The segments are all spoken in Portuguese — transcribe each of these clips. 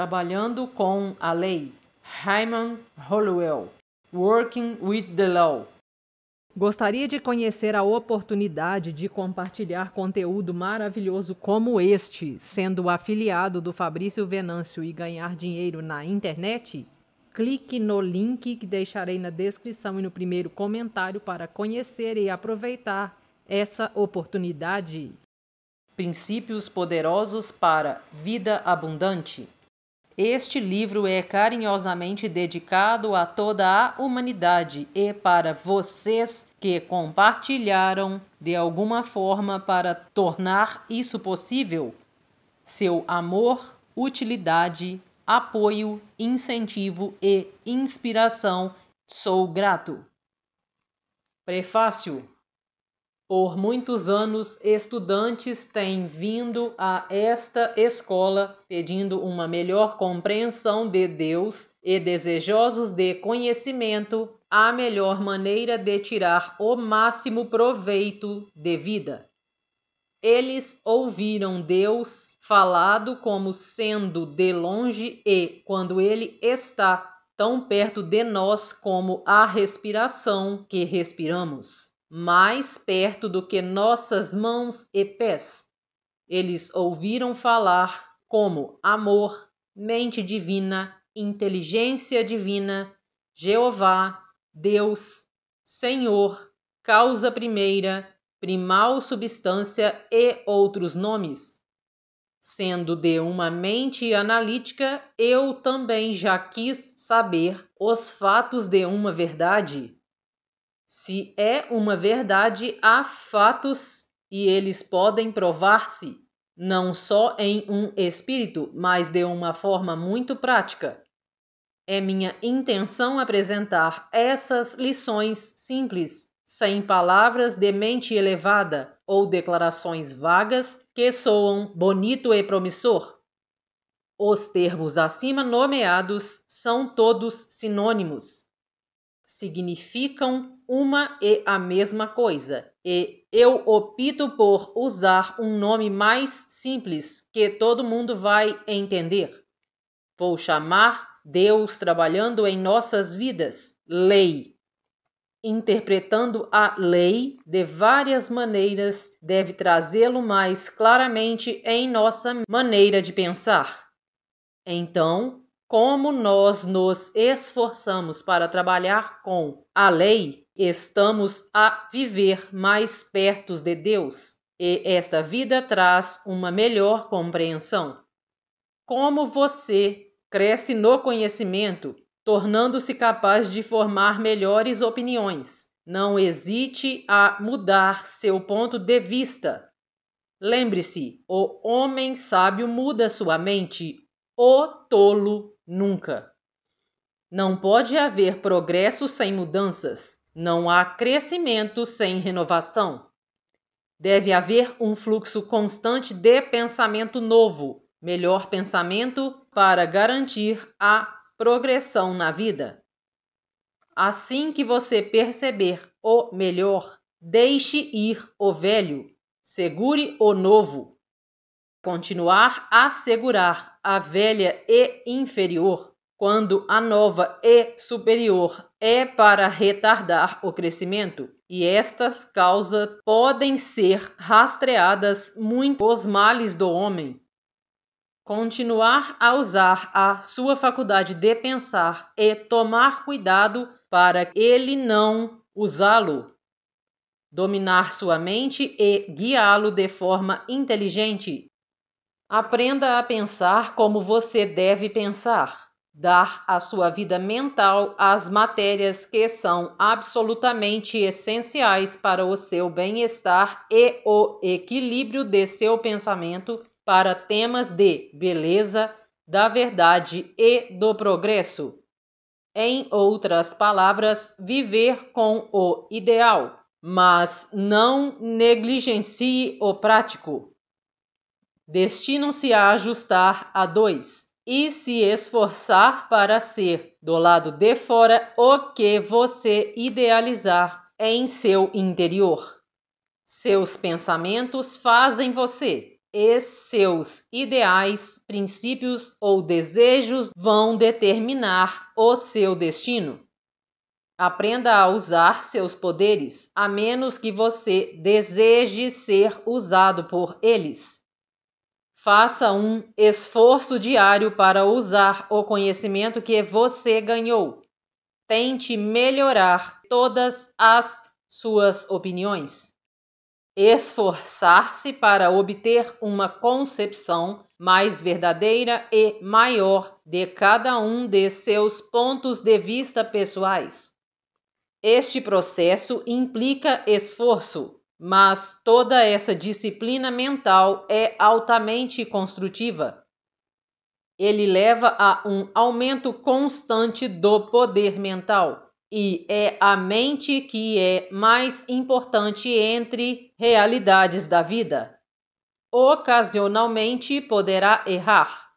Trabalhando com a Lei, Hyman Holwell. Working with the Law. Gostaria de conhecer a oportunidade de compartilhar conteúdo maravilhoso como este, sendo afiliado do Fabrício Venâncio e ganhar dinheiro na internet? Clique no link que deixarei na descrição e no primeiro comentário para conhecer e aproveitar essa oportunidade. Princípios poderosos para vida abundante. Este livro é carinhosamente dedicado a toda a humanidade e para vocês que compartilharam de alguma forma para tornar isso possível. Seu amor, utilidade, apoio, incentivo e inspiração. Sou grato. Prefácio por muitos anos, estudantes têm vindo a esta escola pedindo uma melhor compreensão de Deus e desejosos de conhecimento, a melhor maneira de tirar o máximo proveito de vida. Eles ouviram Deus falado como sendo de longe e, quando ele está, tão perto de nós como a respiração que respiramos mais perto do que nossas mãos e pés. Eles ouviram falar como amor, mente divina, inteligência divina, Jeová, Deus, Senhor, causa primeira, primal substância e outros nomes. Sendo de uma mente analítica, eu também já quis saber os fatos de uma verdade se é uma verdade, há fatos e eles podem provar-se, não só em um espírito, mas de uma forma muito prática. É minha intenção apresentar essas lições simples, sem palavras de mente elevada ou declarações vagas que soam bonito e promissor. Os termos acima nomeados são todos sinônimos significam uma e a mesma coisa, e eu opto por usar um nome mais simples que todo mundo vai entender. Vou chamar Deus trabalhando em nossas vidas, lei. Interpretando a lei de várias maneiras deve trazê-lo mais claramente em nossa maneira de pensar. Então, como nós nos esforçamos para trabalhar com a lei, estamos a viver mais perto de Deus, e esta vida traz uma melhor compreensão. Como você cresce no conhecimento, tornando-se capaz de formar melhores opiniões. Não hesite a mudar seu ponto de vista. Lembre-se, o homem sábio muda sua mente, o tolo Nunca. Não pode haver progresso sem mudanças. Não há crescimento sem renovação. Deve haver um fluxo constante de pensamento novo, melhor pensamento para garantir a progressão na vida. Assim que você perceber o melhor, deixe ir o velho, segure o novo continuar a segurar a velha e inferior, quando a nova e superior é para retardar o crescimento, e estas causas podem ser rastreadas muito os males do homem. Continuar a usar a sua faculdade de pensar e tomar cuidado para ele não usá-lo. Dominar sua mente e guiá-lo de forma inteligente Aprenda a pensar como você deve pensar. Dar a sua vida mental as matérias que são absolutamente essenciais para o seu bem-estar e o equilíbrio de seu pensamento para temas de beleza, da verdade e do progresso. Em outras palavras, viver com o ideal, mas não negligencie o prático destinam-se a ajustar a dois e se esforçar para ser, do lado de fora, o que você idealizar em seu interior. Seus pensamentos fazem você, e seus ideais, princípios ou desejos vão determinar o seu destino. Aprenda a usar seus poderes, a menos que você deseje ser usado por eles. Faça um esforço diário para usar o conhecimento que você ganhou. Tente melhorar todas as suas opiniões. Esforçar-se para obter uma concepção mais verdadeira e maior de cada um de seus pontos de vista pessoais. Este processo implica esforço, mas toda essa disciplina mental é altamente construtiva. Ele leva a um aumento constante do poder mental, e é a mente que é mais importante entre realidades da vida. Ocasionalmente poderá errar.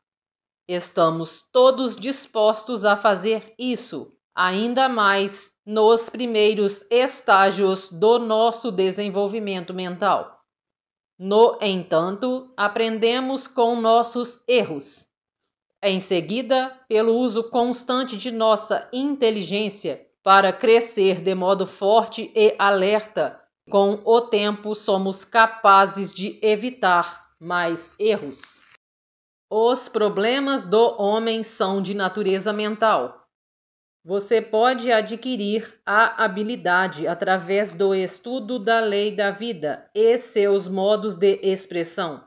Estamos todos dispostos a fazer isso, ainda mais nos primeiros estágios do nosso desenvolvimento mental. No entanto, aprendemos com nossos erros. Em seguida, pelo uso constante de nossa inteligência para crescer de modo forte e alerta, com o tempo somos capazes de evitar mais erros. Os problemas do homem são de natureza mental você pode adquirir a habilidade através do estudo da lei da vida e seus modos de expressão.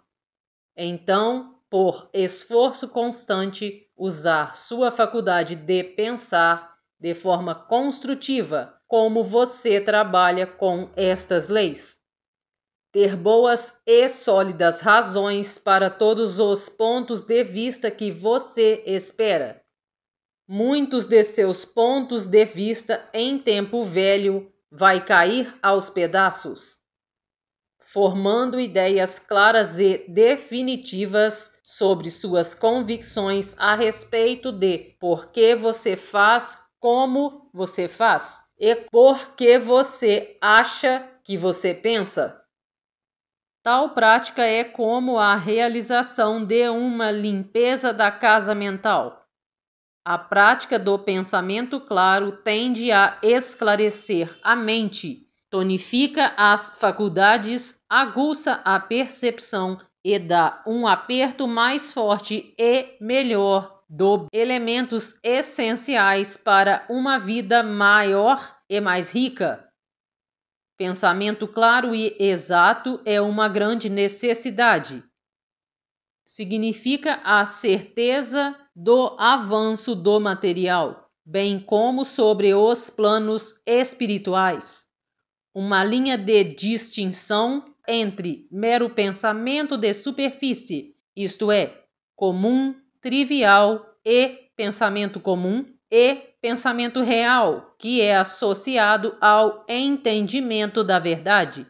Então, por esforço constante, usar sua faculdade de pensar de forma construtiva como você trabalha com estas leis. Ter boas e sólidas razões para todos os pontos de vista que você espera Muitos de seus pontos de vista em tempo velho vai cair aos pedaços, formando ideias claras e definitivas sobre suas convicções a respeito de por que você faz como você faz e por que você acha que você pensa. Tal prática é como a realização de uma limpeza da casa mental. A prática do pensamento claro tende a esclarecer a mente, tonifica as faculdades, aguça a percepção e dá um aperto mais forte e melhor do elementos essenciais para uma vida maior e mais rica. Pensamento claro e exato é uma grande necessidade significa a certeza do avanço do material, bem como sobre os planos espirituais. Uma linha de distinção entre mero pensamento de superfície, isto é, comum, trivial e pensamento comum, e pensamento real, que é associado ao entendimento da verdade.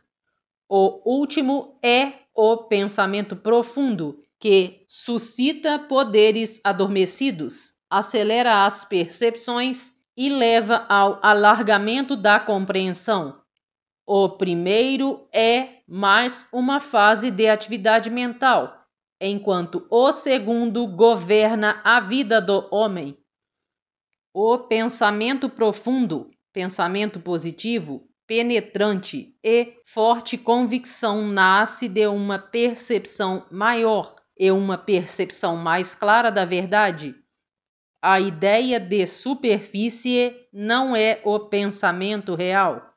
O último é o pensamento profundo, que suscita poderes adormecidos, acelera as percepções e leva ao alargamento da compreensão. O primeiro é mais uma fase de atividade mental, enquanto o segundo governa a vida do homem. O pensamento profundo, pensamento positivo, penetrante e forte convicção nasce de uma percepção maior e é uma percepção mais clara da verdade, a ideia de superfície não é o pensamento real.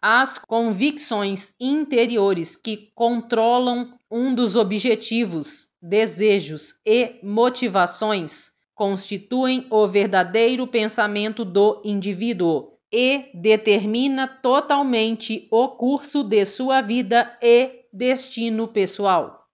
As convicções interiores que controlam um dos objetivos, desejos e motivações constituem o verdadeiro pensamento do indivíduo e determina totalmente o curso de sua vida e destino pessoal.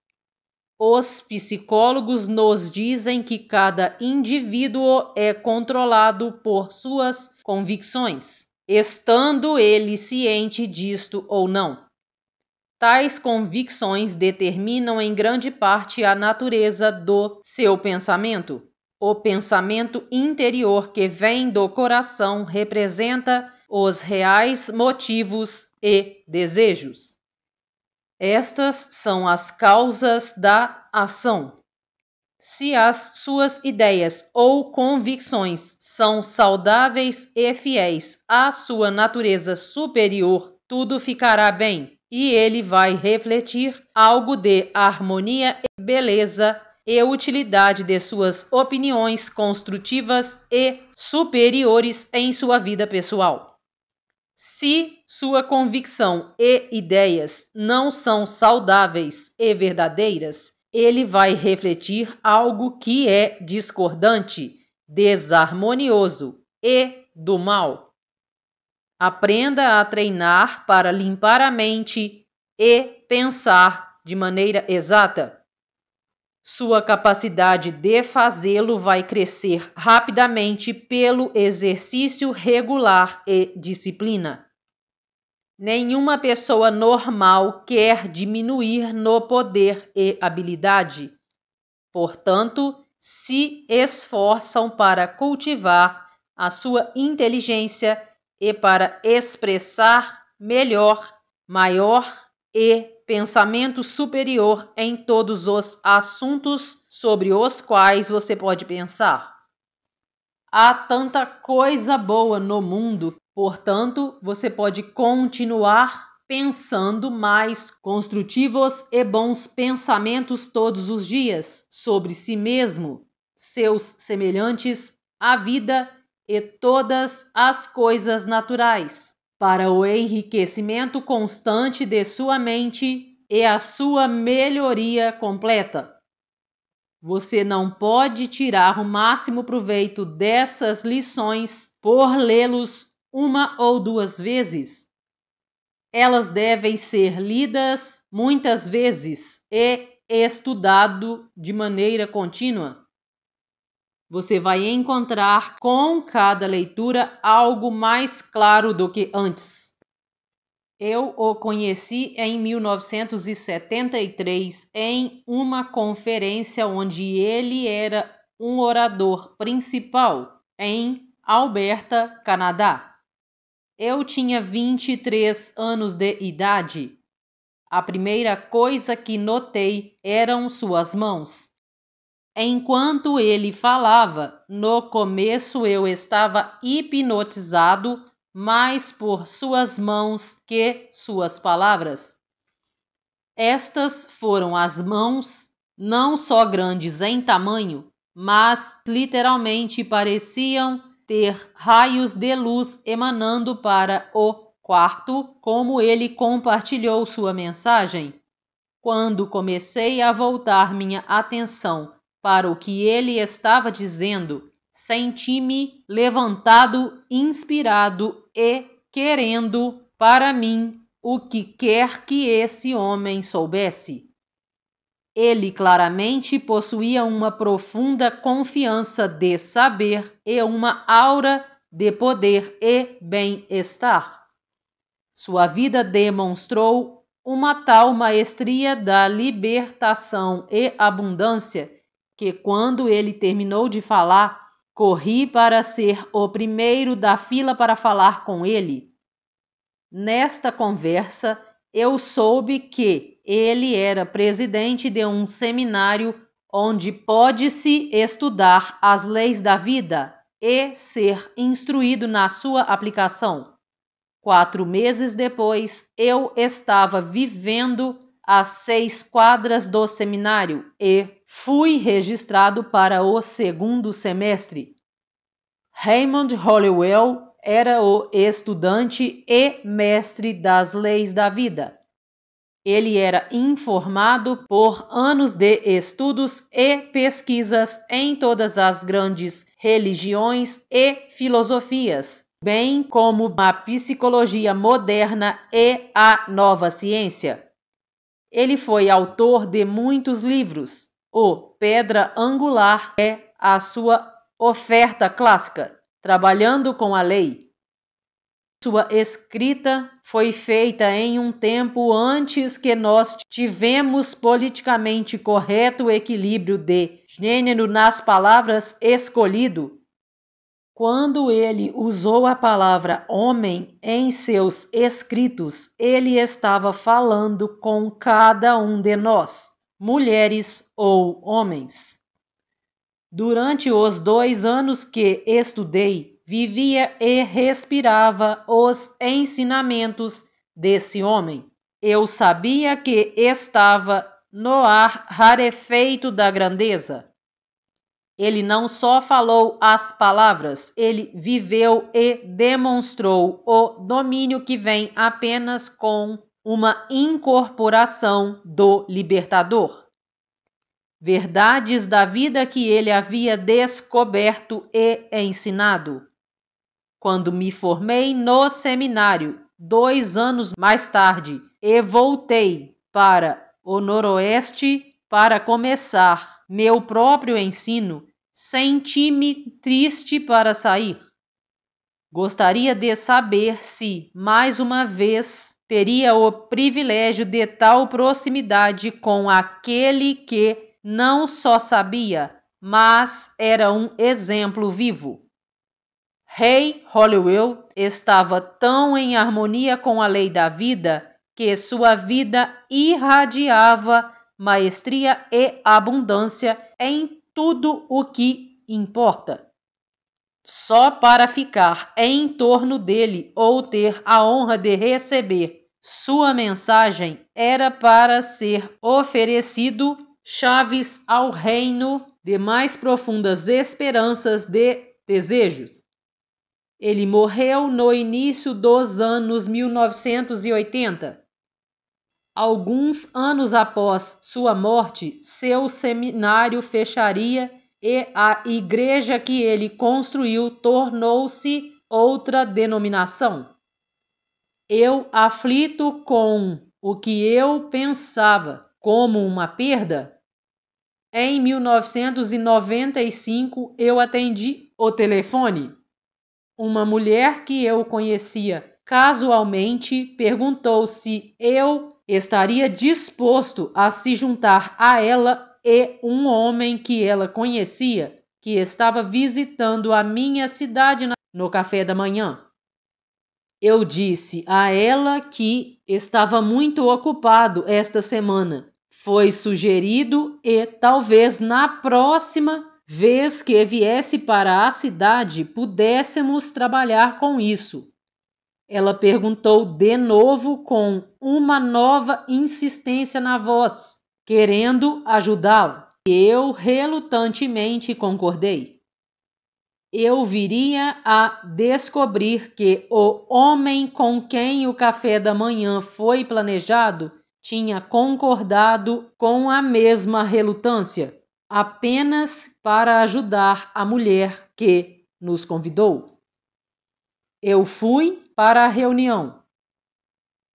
Os psicólogos nos dizem que cada indivíduo é controlado por suas convicções, estando ele ciente disto ou não. Tais convicções determinam em grande parte a natureza do seu pensamento. O pensamento interior que vem do coração representa os reais motivos e desejos. Estas são as causas da ação. Se as suas ideias ou convicções são saudáveis e fiéis à sua natureza superior, tudo ficará bem e ele vai refletir algo de harmonia e beleza e utilidade de suas opiniões construtivas e superiores em sua vida pessoal. Se sua convicção e ideias não são saudáveis e verdadeiras, ele vai refletir algo que é discordante, desarmonioso e do mal. Aprenda a treinar para limpar a mente e pensar de maneira exata. Sua capacidade de fazê-lo vai crescer rapidamente pelo exercício regular e disciplina. Nenhuma pessoa normal quer diminuir no poder e habilidade. Portanto, se esforçam para cultivar a sua inteligência e para expressar melhor, maior e pensamento superior em todos os assuntos sobre os quais você pode pensar. Há tanta coisa boa no mundo, portanto, você pode continuar pensando mais construtivos e bons pensamentos todos os dias sobre si mesmo, seus semelhantes, a vida e todas as coisas naturais para o enriquecimento constante de sua mente e a sua melhoria completa. Você não pode tirar o máximo proveito dessas lições por lê-los uma ou duas vezes. Elas devem ser lidas muitas vezes e estudado de maneira contínua. Você vai encontrar com cada leitura algo mais claro do que antes. Eu o conheci em 1973 em uma conferência onde ele era um orador principal em Alberta, Canadá. Eu tinha 23 anos de idade. A primeira coisa que notei eram suas mãos. Enquanto ele falava, no começo eu estava hipnotizado mais por suas mãos que suas palavras. Estas foram as mãos, não só grandes em tamanho, mas literalmente pareciam ter raios de luz emanando para o quarto, como ele compartilhou sua mensagem. Quando comecei a voltar minha atenção para o que ele estava dizendo, senti-me levantado, inspirado e querendo para mim o que quer que esse homem soubesse. Ele claramente possuía uma profunda confiança de saber e uma aura de poder e bem-estar. Sua vida demonstrou uma tal maestria da libertação e abundância que, quando ele terminou de falar, corri para ser o primeiro da fila para falar com ele. Nesta conversa, eu soube que ele era presidente de um seminário onde pode-se estudar as leis da vida e ser instruído na sua aplicação. Quatro meses depois, eu estava vivendo a seis quadras do seminário e fui registrado para o segundo semestre. Raymond Hollowell era o estudante e mestre das leis da vida. Ele era informado por anos de estudos e pesquisas em todas as grandes religiões e filosofias, bem como a psicologia moderna e a nova ciência. Ele foi autor de muitos livros, o pedra angular é a sua oferta clássica, trabalhando com a lei. Sua escrita foi feita em um tempo antes que nós tivemos politicamente correto equilíbrio de gênero nas palavras escolhido. Quando ele usou a palavra homem em seus escritos, ele estava falando com cada um de nós mulheres ou homens. Durante os dois anos que estudei, vivia e respirava os ensinamentos desse homem. Eu sabia que estava no ar rarefeito da grandeza. Ele não só falou as palavras, ele viveu e demonstrou o domínio que vem apenas com uma incorporação do libertador. Verdades da vida que ele havia descoberto e ensinado. Quando me formei no seminário, dois anos mais tarde, e voltei para o Noroeste para começar meu próprio ensino, senti-me triste para sair. Gostaria de saber se, mais uma vez, teria o privilégio de tal proximidade com aquele que não só sabia, mas era um exemplo vivo. Rei Hollywell estava tão em harmonia com a lei da vida que sua vida irradiava maestria e abundância em tudo o que importa. Só para ficar em torno dele ou ter a honra de receber sua mensagem era para ser oferecido chaves ao reino de mais profundas esperanças de desejos. Ele morreu no início dos anos 1980. Alguns anos após sua morte, seu seminário fecharia e a igreja que ele construiu tornou-se outra denominação. Eu, aflito com o que eu pensava como uma perda, em 1995 eu atendi o telefone. Uma mulher que eu conhecia casualmente perguntou se eu estaria disposto a se juntar a ela e um homem que ela conhecia, que estava visitando a minha cidade no café da manhã. Eu disse a ela que estava muito ocupado esta semana. Foi sugerido e talvez na próxima vez que viesse para a cidade pudéssemos trabalhar com isso. Ela perguntou de novo com uma nova insistência na voz, querendo ajudá-la. Eu relutantemente concordei eu viria a descobrir que o homem com quem o café da manhã foi planejado tinha concordado com a mesma relutância, apenas para ajudar a mulher que nos convidou. Eu fui para a reunião.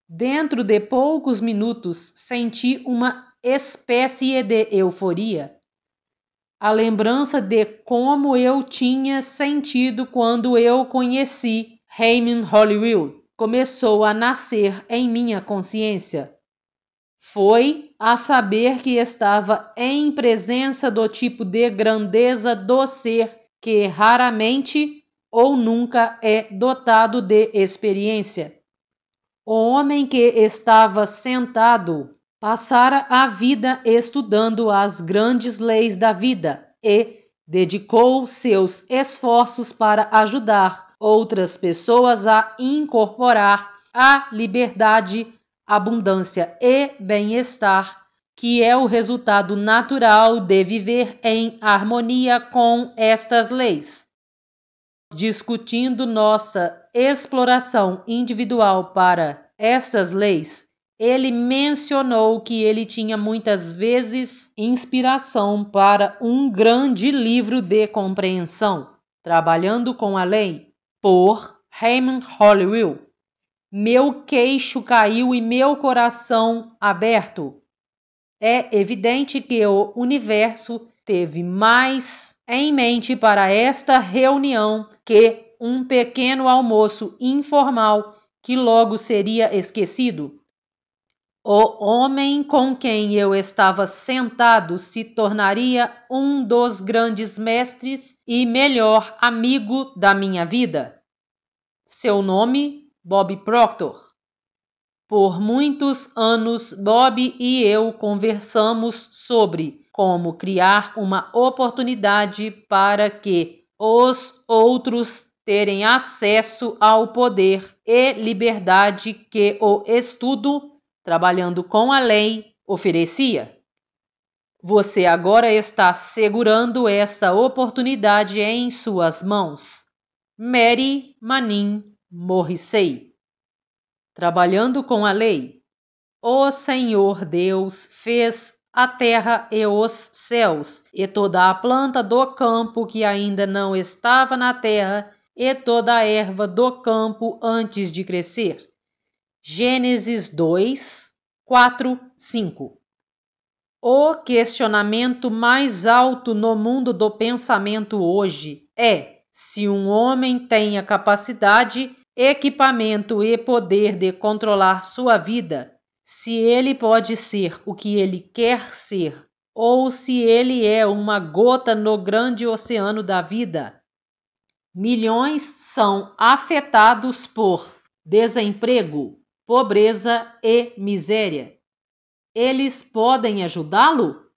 Dentro de poucos minutos senti uma espécie de euforia a lembrança de como eu tinha sentido quando eu conheci Raymond Holyfield começou a nascer em minha consciência. Foi a saber que estava em presença do tipo de grandeza do ser que raramente ou nunca é dotado de experiência. O homem que estava sentado Passara a vida estudando as grandes leis da vida e dedicou seus esforços para ajudar outras pessoas a incorporar a liberdade, abundância e bem-estar, que é o resultado natural de viver em harmonia com estas leis. Discutindo nossa exploração individual para essas leis, ele mencionou que ele tinha muitas vezes inspiração para um grande livro de compreensão, Trabalhando com a Lei, por Raymond Hollywell. Meu queixo caiu e meu coração aberto. É evidente que o universo teve mais em mente para esta reunião que um pequeno almoço informal que logo seria esquecido o homem com quem eu estava sentado se tornaria um dos grandes mestres e melhor amigo da minha vida. Seu nome, Bob Proctor. Por muitos anos, Bob e eu conversamos sobre como criar uma oportunidade para que os outros terem acesso ao poder e liberdade que o estudo trabalhando com a lei, oferecia. Você agora está segurando essa oportunidade em suas mãos. Mary Manin Morrissey. Trabalhando com a lei, o Senhor Deus fez a terra e os céus, e toda a planta do campo que ainda não estava na terra, e toda a erva do campo antes de crescer. Gênesis 2, 4, 5. O questionamento mais alto no mundo do pensamento hoje é se um homem tem a capacidade, equipamento e poder de controlar sua vida, se ele pode ser o que ele quer ser ou se ele é uma gota no grande oceano da vida. Milhões são afetados por desemprego, pobreza e miséria. Eles podem ajudá-lo?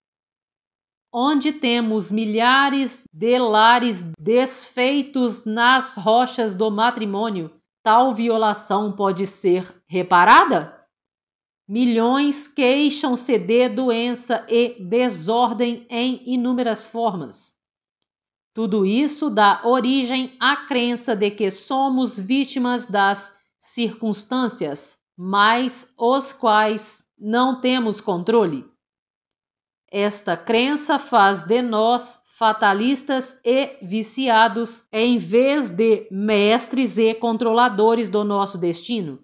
Onde temos milhares de lares desfeitos nas rochas do matrimônio, tal violação pode ser reparada? Milhões queixam-se de doença e desordem em inúmeras formas. Tudo isso dá origem à crença de que somos vítimas das circunstâncias, mas os quais não temos controle. Esta crença faz de nós fatalistas e viciados em vez de mestres e controladores do nosso destino.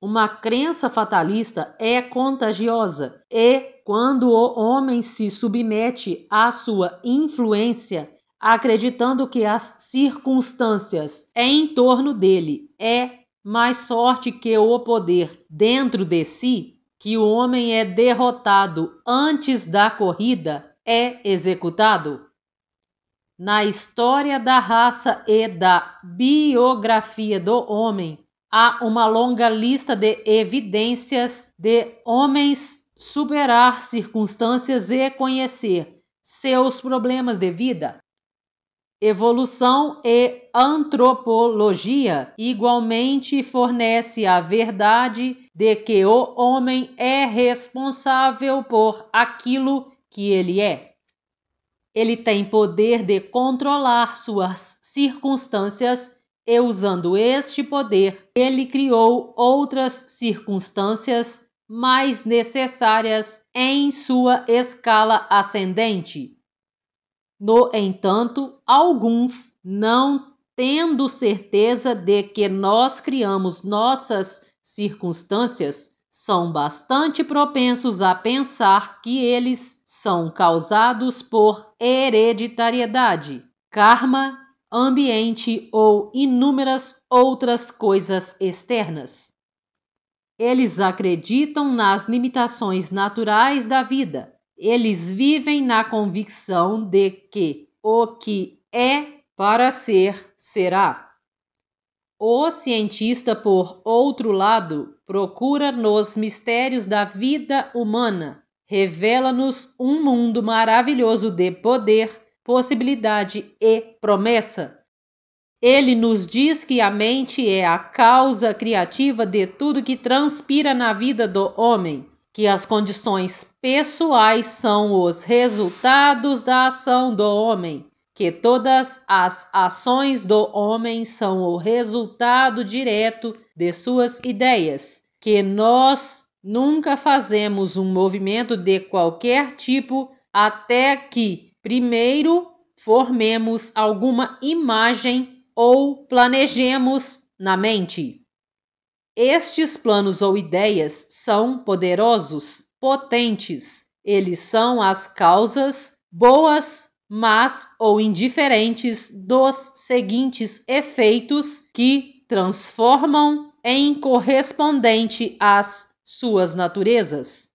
Uma crença fatalista é contagiosa e, quando o homem se submete à sua influência, acreditando que as circunstâncias em torno dele é mais sorte que o poder dentro de si, que o homem é derrotado antes da corrida, é executado. Na história da raça e da biografia do homem, há uma longa lista de evidências de homens superar circunstâncias e conhecer seus problemas de vida, Evolução e antropologia igualmente fornece a verdade de que o homem é responsável por aquilo que ele é. Ele tem poder de controlar suas circunstâncias e, usando este poder, ele criou outras circunstâncias mais necessárias em sua escala ascendente no entanto, alguns, não tendo certeza de que nós criamos nossas circunstâncias, são bastante propensos a pensar que eles são causados por hereditariedade, karma, ambiente ou inúmeras outras coisas externas. Eles acreditam nas limitações naturais da vida eles vivem na convicção de que o que é para ser, será. O cientista, por outro lado, procura nos mistérios da vida humana, revela-nos um mundo maravilhoso de poder, possibilidade e promessa. Ele nos diz que a mente é a causa criativa de tudo que transpira na vida do homem que as condições pessoais são os resultados da ação do homem, que todas as ações do homem são o resultado direto de suas ideias, que nós nunca fazemos um movimento de qualquer tipo até que primeiro formemos alguma imagem ou planejemos na mente. Estes planos ou ideias são poderosos, potentes. Eles são as causas boas, más ou indiferentes dos seguintes efeitos que transformam em correspondente às suas naturezas.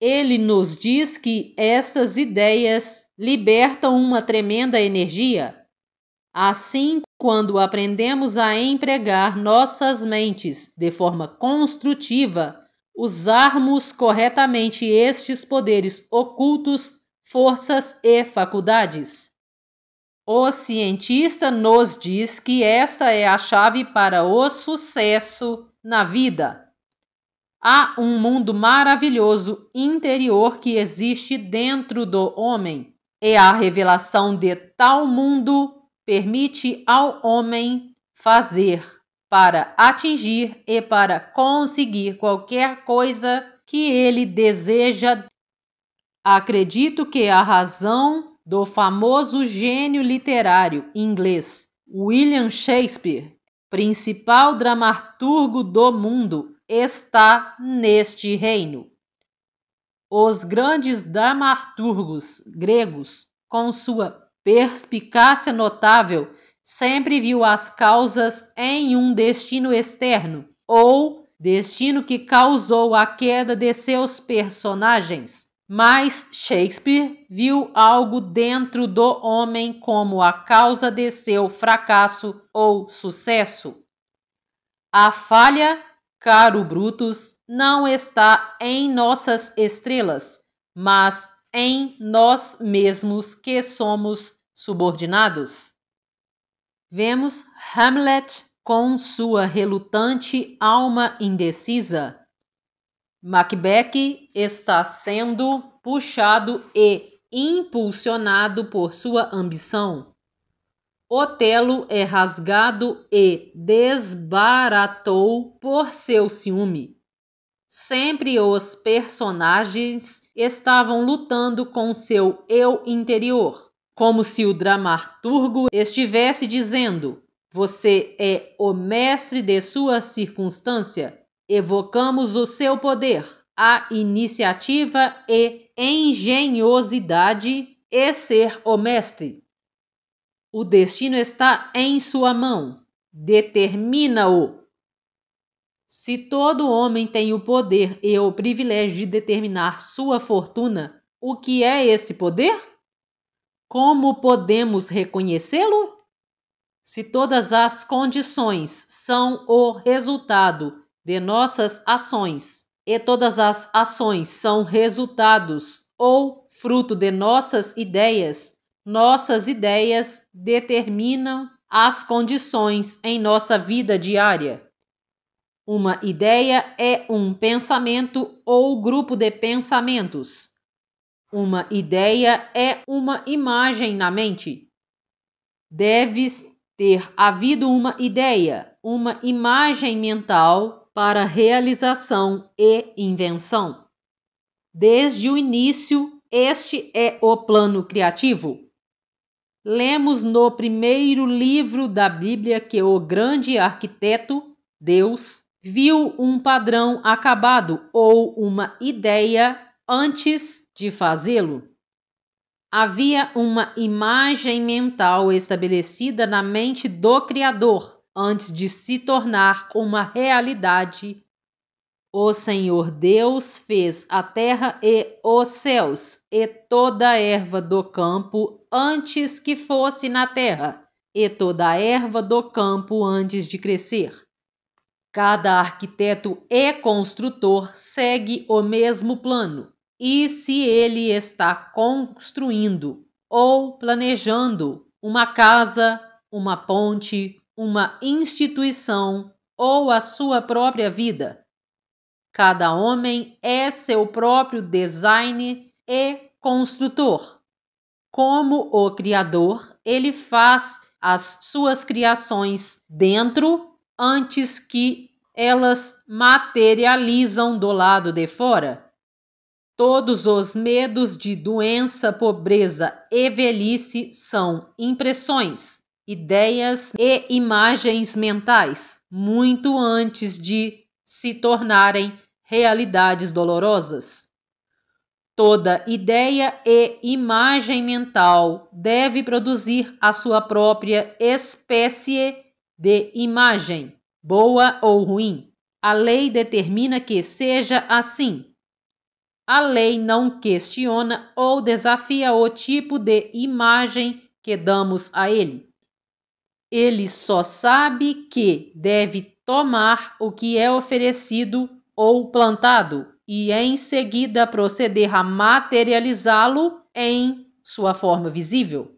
Ele nos diz que essas ideias libertam uma tremenda energia. Assim quando aprendemos a empregar nossas mentes de forma construtiva, usarmos corretamente estes poderes ocultos, forças e faculdades. O cientista nos diz que esta é a chave para o sucesso na vida. Há um mundo maravilhoso interior que existe dentro do homem. É a revelação de tal mundo permite ao homem fazer para atingir e para conseguir qualquer coisa que ele deseja. Acredito que a razão do famoso gênio literário inglês William Shakespeare, principal dramaturgo do mundo, está neste reino. Os grandes dramaturgos gregos, com sua perspicácia notável, sempre viu as causas em um destino externo ou destino que causou a queda de seus personagens. Mas Shakespeare viu algo dentro do homem como a causa de seu fracasso ou sucesso. A falha, caro Brutus, não está em nossas estrelas, mas em nós mesmos que somos subordinados? Vemos Hamlet com sua relutante alma indecisa. Macbeth está sendo puxado e impulsionado por sua ambição. Otelo é rasgado e desbaratou por seu ciúme. Sempre os personagens estavam lutando com seu eu interior como se o dramaturgo estivesse dizendo: Você é o mestre de sua circunstância, evocamos o seu poder, a iniciativa e engenhosidade e ser o mestre. O destino está em sua mão, determina-o. Se todo homem tem o poder e o privilégio de determinar sua fortuna, o que é esse poder? Como podemos reconhecê-lo? Se todas as condições são o resultado de nossas ações e todas as ações são resultados ou fruto de nossas ideias, nossas ideias determinam as condições em nossa vida diária. Uma ideia é um pensamento ou grupo de pensamentos. Uma ideia é uma imagem na mente. Deves ter havido uma ideia, uma imagem mental para realização e invenção. Desde o início, este é o plano criativo. Lemos no primeiro livro da Bíblia que o grande arquiteto, Deus, viu um padrão acabado ou uma ideia antes de fazê-lo, havia uma imagem mental estabelecida na mente do Criador antes de se tornar uma realidade. O Senhor Deus fez a terra e os céus e toda a erva do campo antes que fosse na terra, e toda a erva do campo antes de crescer. Cada arquiteto e construtor segue o mesmo plano e se ele está construindo ou planejando uma casa, uma ponte, uma instituição ou a sua própria vida. Cada homem é seu próprio design e construtor. Como o Criador, ele faz as suas criações dentro antes que elas materializam do lado de fora. Todos os medos de doença, pobreza e velhice são impressões, ideias e imagens mentais, muito antes de se tornarem realidades dolorosas. Toda ideia e imagem mental deve produzir a sua própria espécie de imagem, boa ou ruim. A lei determina que seja assim a lei não questiona ou desafia o tipo de imagem que damos a ele. Ele só sabe que deve tomar o que é oferecido ou plantado e em seguida proceder a materializá-lo em sua forma visível.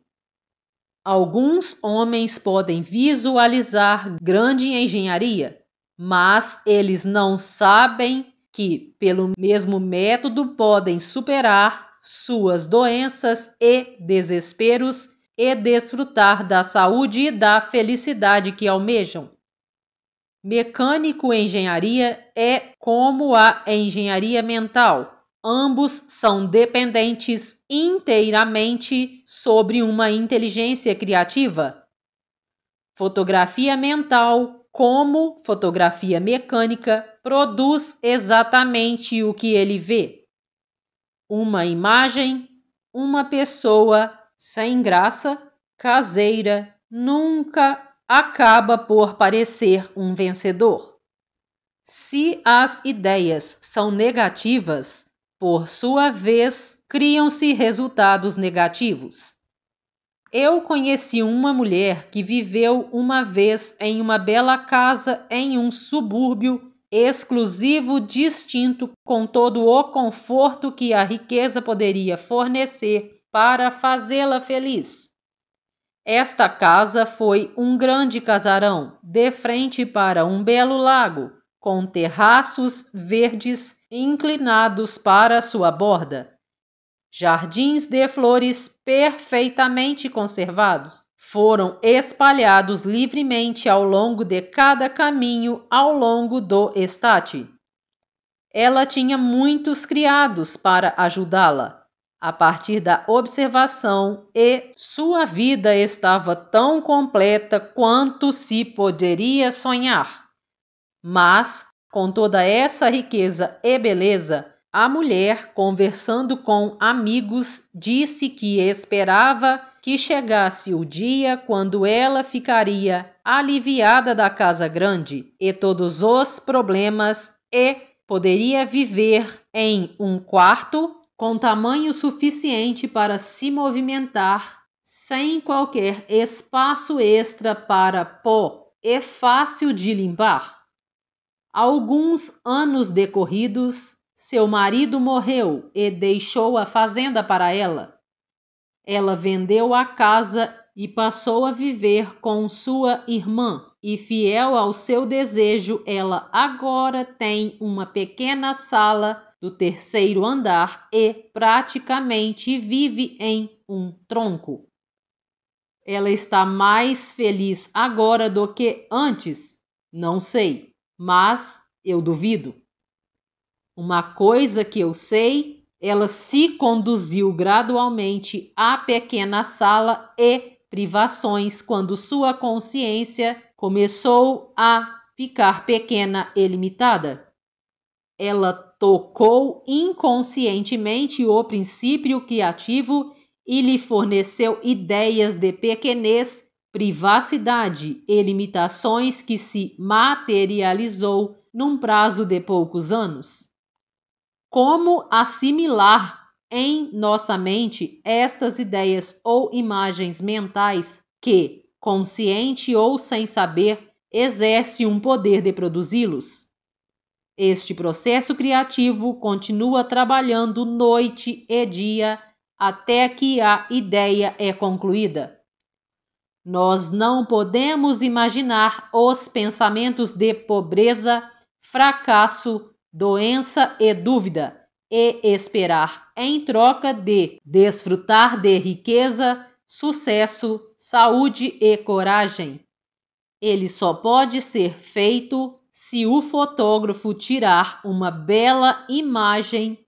Alguns homens podem visualizar grande engenharia, mas eles não sabem que, pelo mesmo método, podem superar suas doenças e desesperos e desfrutar da saúde e da felicidade que almejam. Mecânico-engenharia é como a engenharia mental. Ambos são dependentes inteiramente sobre uma inteligência criativa. Fotografia mental como fotografia mecânica produz exatamente o que ele vê. Uma imagem, uma pessoa sem graça, caseira, nunca acaba por parecer um vencedor. Se as ideias são negativas, por sua vez, criam-se resultados negativos. Eu conheci uma mulher que viveu uma vez em uma bela casa em um subúrbio exclusivo, distinto, com todo o conforto que a riqueza poderia fornecer para fazê-la feliz. Esta casa foi um grande casarão, de frente para um belo lago, com terraços verdes inclinados para sua borda, jardins de flores perfeitamente conservados foram espalhados livremente ao longo de cada caminho ao longo do estate. Ela tinha muitos criados para ajudá-la. A partir da observação, e sua vida estava tão completa quanto se poderia sonhar. Mas, com toda essa riqueza e beleza, a mulher, conversando com amigos, disse que esperava que chegasse o dia quando ela ficaria aliviada da casa grande e todos os problemas e poderia viver em um quarto com tamanho suficiente para se movimentar sem qualquer espaço extra para pó e fácil de limpar. Alguns anos decorridos, seu marido morreu e deixou a fazenda para ela. Ela vendeu a casa e passou a viver com sua irmã, e fiel ao seu desejo, ela agora tem uma pequena sala do terceiro andar e praticamente vive em um tronco. Ela está mais feliz agora do que antes? Não sei, mas eu duvido. Uma coisa que eu sei, ela se conduziu gradualmente à pequena sala e privações quando sua consciência começou a ficar pequena e limitada. Ela tocou inconscientemente o princípio criativo e lhe forneceu ideias de pequenez, privacidade e limitações que se materializou num prazo de poucos anos como assimilar em nossa mente estas ideias ou imagens mentais que, consciente ou sem saber, exerce um poder de produzi-los. Este processo criativo continua trabalhando noite e dia até que a ideia é concluída. Nós não podemos imaginar os pensamentos de pobreza, fracasso, doença e dúvida, e esperar em troca de desfrutar de riqueza, sucesso, saúde e coragem. Ele só pode ser feito se o fotógrafo tirar uma bela imagem.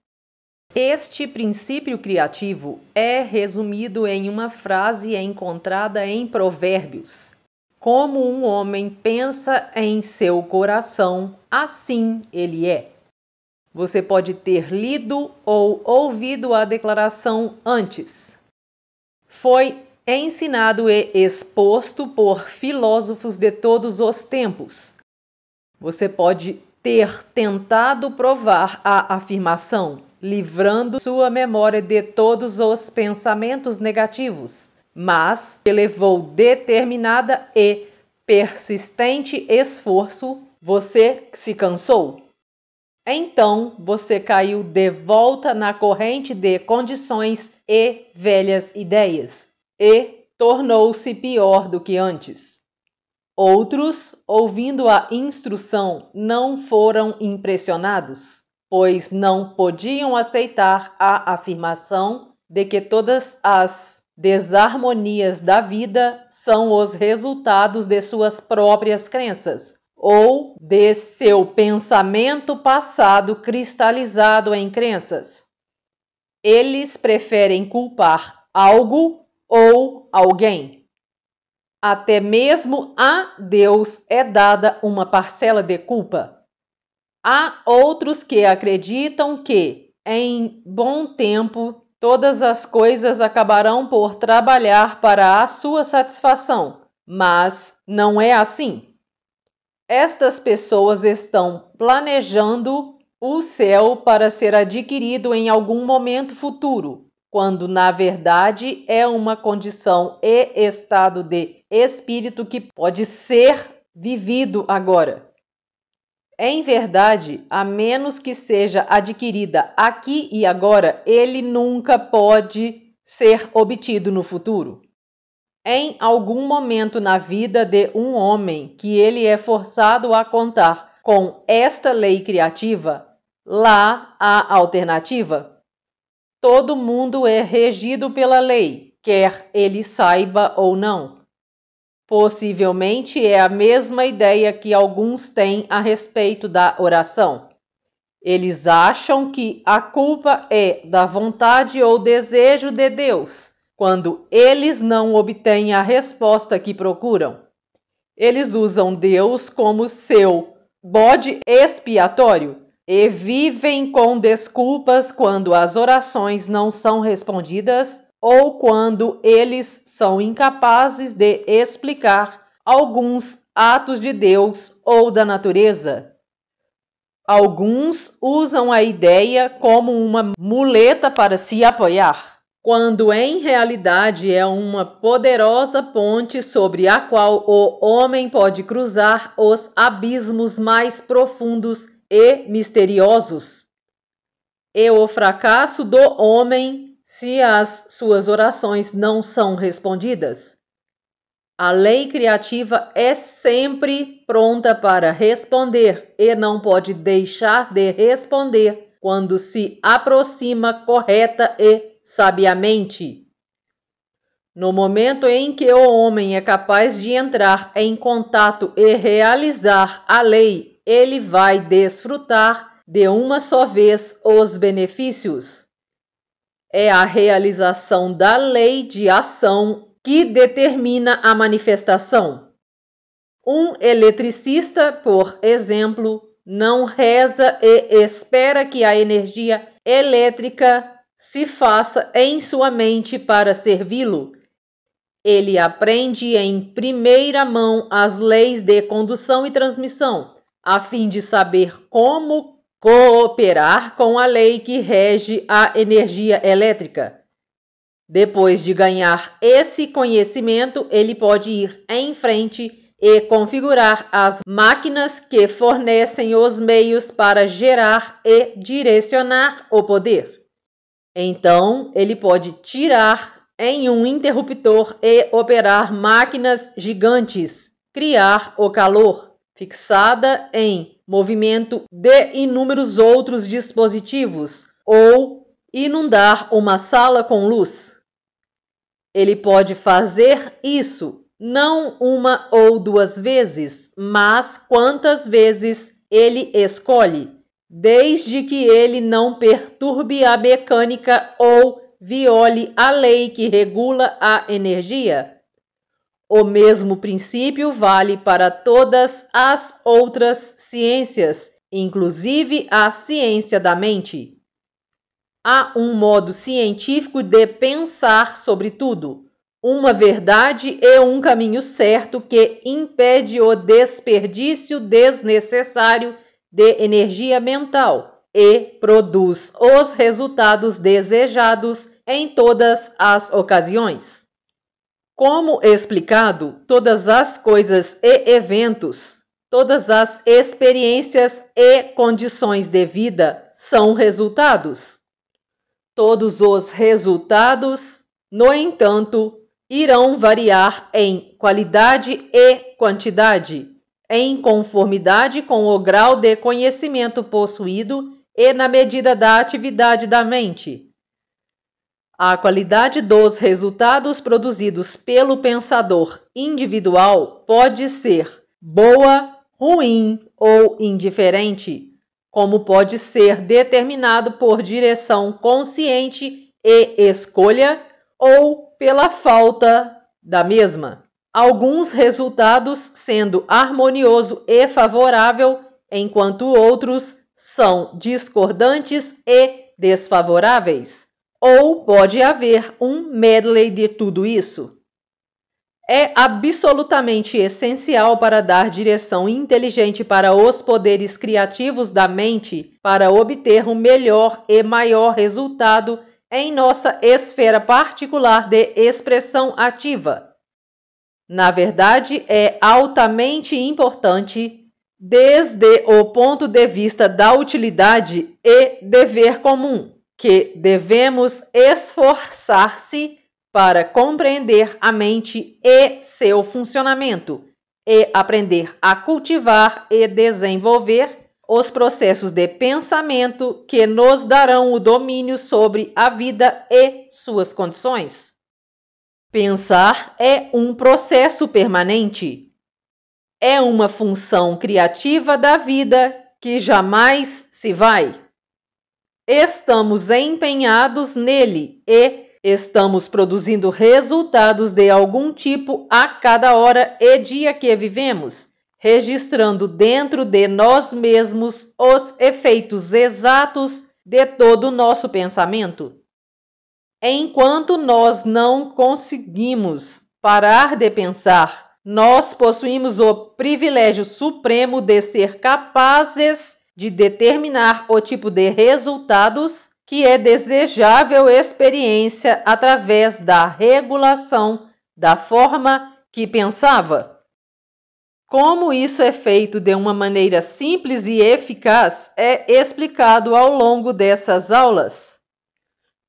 Este princípio criativo é resumido em uma frase encontrada em Provérbios: Como um homem pensa em seu coração, assim ele é. Você pode ter lido ou ouvido a declaração antes. Foi ensinado e exposto por filósofos de todos os tempos. Você pode ter tentado provar a afirmação, livrando sua memória de todos os pensamentos negativos, mas levou determinada e persistente esforço, você se cansou. Então você caiu de volta na corrente de condições e velhas ideias, e tornou-se pior do que antes. Outros, ouvindo a instrução, não foram impressionados, pois não podiam aceitar a afirmação de que todas as desarmonias da vida são os resultados de suas próprias crenças ou de seu pensamento passado cristalizado em crenças. Eles preferem culpar algo ou alguém. Até mesmo a Deus é dada uma parcela de culpa. Há outros que acreditam que, em bom tempo, todas as coisas acabarão por trabalhar para a sua satisfação, mas não é assim. Estas pessoas estão planejando o céu para ser adquirido em algum momento futuro, quando na verdade é uma condição e estado de espírito que pode ser vivido agora. Em verdade, a menos que seja adquirida aqui e agora, ele nunca pode ser obtido no futuro em algum momento na vida de um homem que ele é forçado a contar com esta lei criativa, lá há alternativa. Todo mundo é regido pela lei, quer ele saiba ou não. Possivelmente é a mesma ideia que alguns têm a respeito da oração. Eles acham que a culpa é da vontade ou desejo de Deus quando eles não obtêm a resposta que procuram. Eles usam Deus como seu bode expiatório e vivem com desculpas quando as orações não são respondidas ou quando eles são incapazes de explicar alguns atos de Deus ou da natureza. Alguns usam a ideia como uma muleta para se apoiar quando em realidade é uma poderosa ponte sobre a qual o homem pode cruzar os abismos mais profundos e misteriosos. E o fracasso do homem se as suas orações não são respondidas. A lei criativa é sempre pronta para responder e não pode deixar de responder quando se aproxima correta e sabiamente. No momento em que o homem é capaz de entrar em contato e realizar a lei, ele vai desfrutar de uma só vez os benefícios. É a realização da lei de ação que determina a manifestação. Um eletricista, por exemplo, não reza e espera que a energia elétrica se faça em sua mente para servi-lo. Ele aprende em primeira mão as leis de condução e transmissão, a fim de saber como cooperar com a lei que rege a energia elétrica. Depois de ganhar esse conhecimento, ele pode ir em frente e configurar as máquinas que fornecem os meios para gerar e direcionar o poder. Então, ele pode tirar em um interruptor e operar máquinas gigantes, criar o calor, fixada em movimento de inúmeros outros dispositivos, ou inundar uma sala com luz. Ele pode fazer isso não uma ou duas vezes, mas quantas vezes ele escolhe desde que ele não perturbe a mecânica ou viole a lei que regula a energia. O mesmo princípio vale para todas as outras ciências, inclusive a ciência da mente. Há um modo científico de pensar sobre tudo, uma verdade e um caminho certo que impede o desperdício desnecessário de energia mental e produz os resultados desejados em todas as ocasiões. Como explicado, todas as coisas e eventos, todas as experiências e condições de vida são resultados. Todos os resultados, no entanto, irão variar em qualidade e quantidade em conformidade com o grau de conhecimento possuído e na medida da atividade da mente. A qualidade dos resultados produzidos pelo pensador individual pode ser boa, ruim ou indiferente, como pode ser determinado por direção consciente e escolha ou pela falta da mesma alguns resultados sendo harmonioso e favorável, enquanto outros são discordantes e desfavoráveis? Ou pode haver um medley de tudo isso? É absolutamente essencial para dar direção inteligente para os poderes criativos da mente para obter um melhor e maior resultado em nossa esfera particular de expressão ativa. Na verdade, é altamente importante desde o ponto de vista da utilidade e dever comum, que devemos esforçar-se para compreender a mente e seu funcionamento e aprender a cultivar e desenvolver os processos de pensamento que nos darão o domínio sobre a vida e suas condições. Pensar é um processo permanente. É uma função criativa da vida que jamais se vai. Estamos empenhados nele e estamos produzindo resultados de algum tipo a cada hora e dia que vivemos, registrando dentro de nós mesmos os efeitos exatos de todo o nosso pensamento. Enquanto nós não conseguimos parar de pensar, nós possuímos o privilégio supremo de ser capazes de determinar o tipo de resultados que é desejável experiência através da regulação da forma que pensava. Como isso é feito de uma maneira simples e eficaz é explicado ao longo dessas aulas.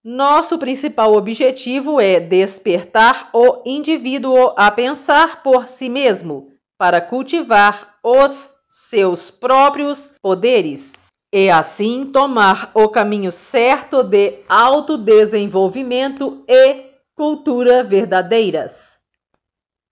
Nosso principal objetivo é despertar o indivíduo a pensar por si mesmo, para cultivar os seus próprios poderes e assim tomar o caminho certo de autodesenvolvimento e cultura verdadeiras.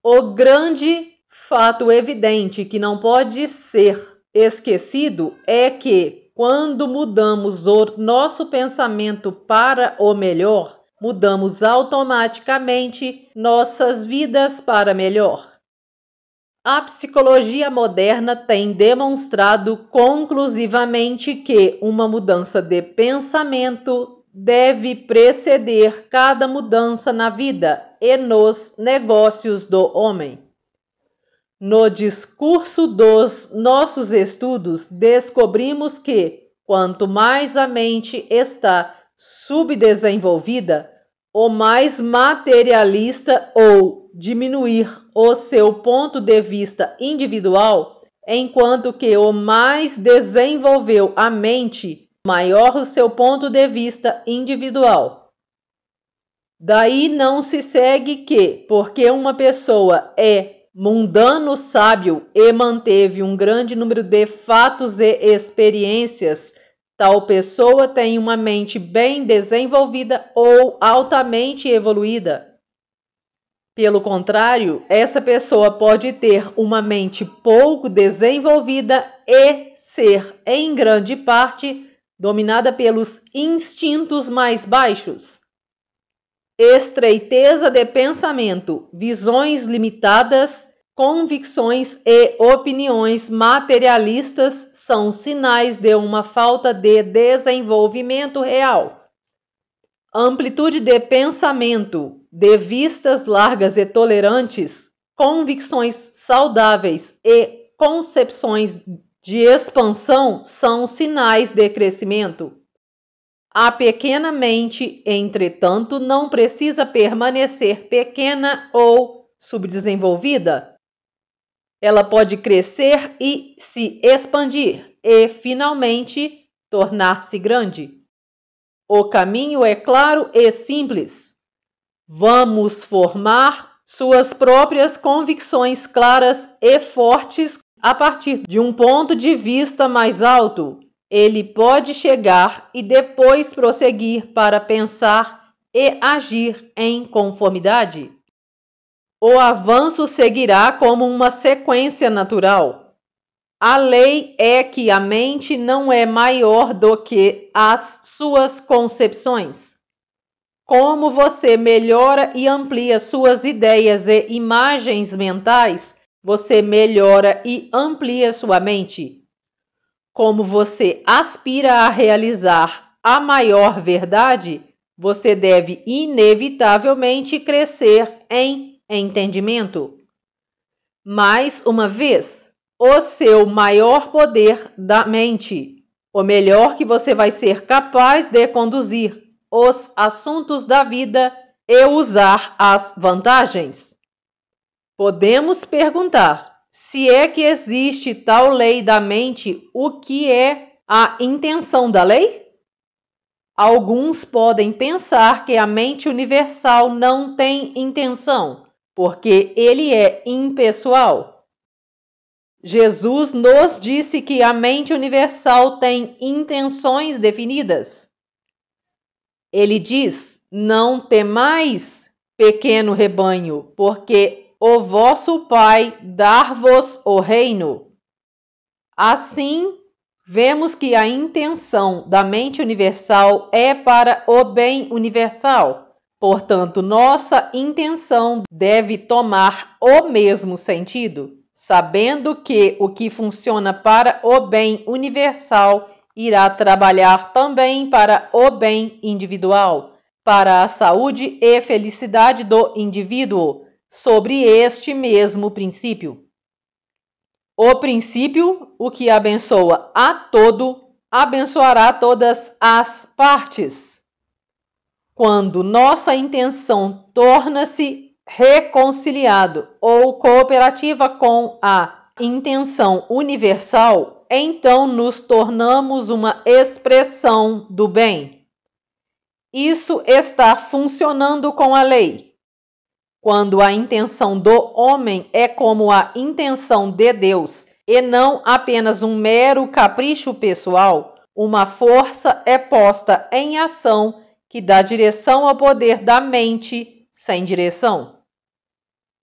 O grande fato evidente que não pode ser esquecido é que quando mudamos o nosso pensamento para o melhor, mudamos automaticamente nossas vidas para melhor. A psicologia moderna tem demonstrado conclusivamente que uma mudança de pensamento deve preceder cada mudança na vida e nos negócios do homem. No discurso dos nossos estudos, descobrimos que, quanto mais a mente está subdesenvolvida, ou mais materialista ou diminuir o seu ponto de vista individual, enquanto que o mais desenvolveu a mente, maior o seu ponto de vista individual. Daí não se segue que, porque uma pessoa é mundano sábio e manteve um grande número de fatos e experiências, tal pessoa tem uma mente bem desenvolvida ou altamente evoluída. Pelo contrário, essa pessoa pode ter uma mente pouco desenvolvida e ser, em grande parte, dominada pelos instintos mais baixos estreiteza de pensamento, visões limitadas, convicções e opiniões materialistas são sinais de uma falta de desenvolvimento real. Amplitude de pensamento, de vistas largas e tolerantes, convicções saudáveis e concepções de expansão são sinais de crescimento. A pequena mente, entretanto, não precisa permanecer pequena ou subdesenvolvida. Ela pode crescer e se expandir e, finalmente, tornar-se grande. O caminho é claro e simples. Vamos formar suas próprias convicções claras e fortes a partir de um ponto de vista mais alto. Ele pode chegar e depois prosseguir para pensar e agir em conformidade? O avanço seguirá como uma sequência natural. A lei é que a mente não é maior do que as suas concepções. Como você melhora e amplia suas ideias e imagens mentais, você melhora e amplia sua mente como você aspira a realizar a maior verdade, você deve inevitavelmente crescer em entendimento. Mais uma vez, o seu maior poder da mente, o melhor que você vai ser capaz de conduzir os assuntos da vida e usar as vantagens. Podemos perguntar: se é que existe tal lei da mente, o que é a intenção da lei? Alguns podem pensar que a mente universal não tem intenção, porque ele é impessoal. Jesus nos disse que a mente universal tem intenções definidas. Ele diz: Não temais, pequeno rebanho, porque o vosso Pai dar-vos o reino. Assim, vemos que a intenção da mente universal é para o bem universal. Portanto, nossa intenção deve tomar o mesmo sentido, sabendo que o que funciona para o bem universal irá trabalhar também para o bem individual, para a saúde e felicidade do indivíduo, sobre este mesmo princípio. O princípio, o que abençoa a todo, abençoará todas as partes. Quando nossa intenção torna-se reconciliado ou cooperativa com a intenção universal, então nos tornamos uma expressão do bem. Isso está funcionando com a lei quando a intenção do homem é como a intenção de Deus e não apenas um mero capricho pessoal, uma força é posta em ação que dá direção ao poder da mente sem direção.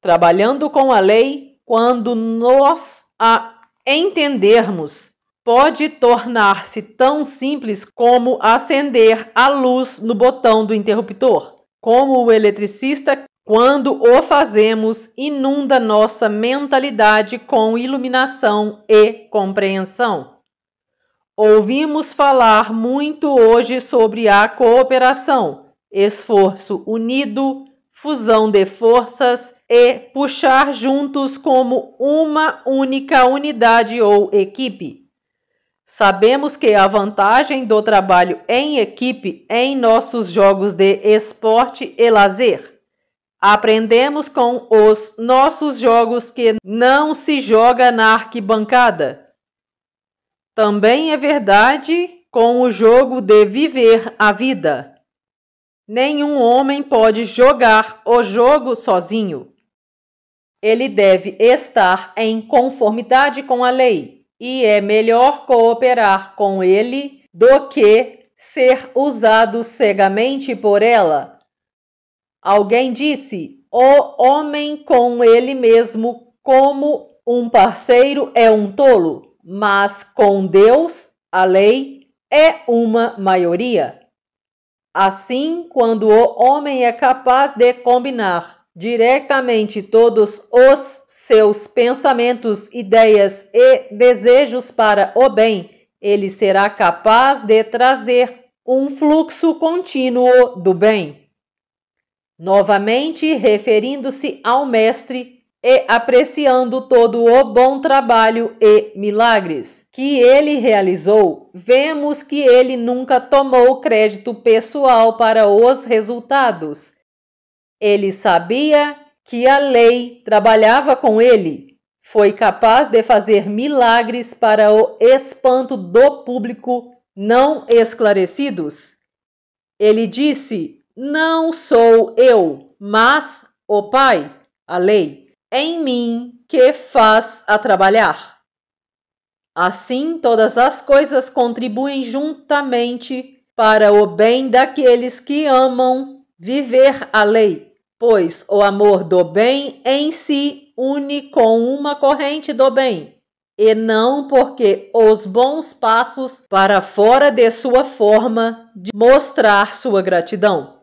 Trabalhando com a lei, quando nós a entendermos, pode tornar-se tão simples como acender a luz no botão do interruptor. Como o eletricista quando o fazemos, inunda nossa mentalidade com iluminação e compreensão. Ouvimos falar muito hoje sobre a cooperação, esforço unido, fusão de forças e puxar juntos como uma única unidade ou equipe. Sabemos que a vantagem do trabalho em equipe em nossos jogos de esporte e lazer Aprendemos com os nossos jogos que não se joga na arquibancada. Também é verdade com o jogo de viver a vida. Nenhum homem pode jogar o jogo sozinho. Ele deve estar em conformidade com a lei, e é melhor cooperar com ele do que ser usado cegamente por ela. Alguém disse: o homem com ele mesmo, como um parceiro, é um tolo, mas com Deus, a lei, é uma maioria. Assim, quando o homem é capaz de combinar diretamente todos os seus pensamentos, ideias e desejos para o bem, ele será capaz de trazer um fluxo contínuo do bem novamente referindo-se ao Mestre e apreciando todo o bom trabalho e milagres que ele realizou, vemos que ele nunca tomou crédito pessoal para os resultados. Ele sabia que a lei trabalhava com ele. Foi capaz de fazer milagres para o espanto do público não esclarecidos. Ele disse não sou eu, mas o Pai, a lei, em mim que faz a trabalhar. Assim, todas as coisas contribuem juntamente para o bem daqueles que amam viver a lei, pois o amor do bem em si une com uma corrente do bem, e não porque os bons passos para fora de sua forma de mostrar sua gratidão.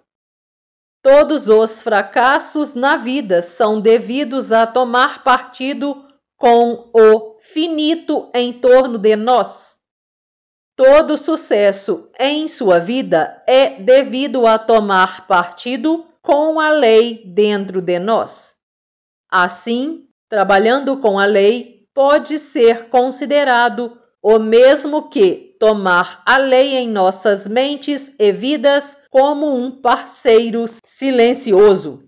Todos os fracassos na vida são devidos a tomar partido com o finito em torno de nós. Todo sucesso em sua vida é devido a tomar partido com a lei dentro de nós. Assim, trabalhando com a lei pode ser considerado o mesmo que tomar a lei em nossas mentes e vidas como um parceiro silencioso.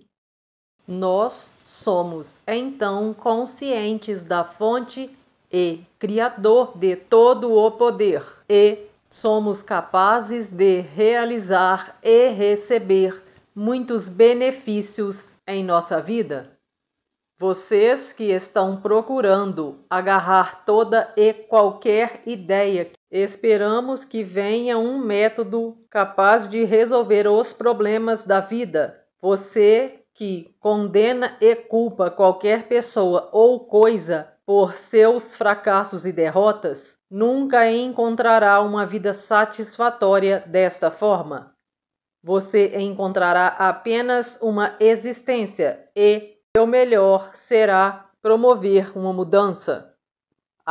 Nós somos então conscientes da fonte e Criador de todo o poder, e somos capazes de realizar e receber muitos benefícios em nossa vida. Vocês que estão procurando agarrar toda e qualquer ideia Esperamos que venha um método capaz de resolver os problemas da vida. Você que condena e culpa qualquer pessoa ou coisa por seus fracassos e derrotas, nunca encontrará uma vida satisfatória desta forma. Você encontrará apenas uma existência e, o melhor será promover uma mudança.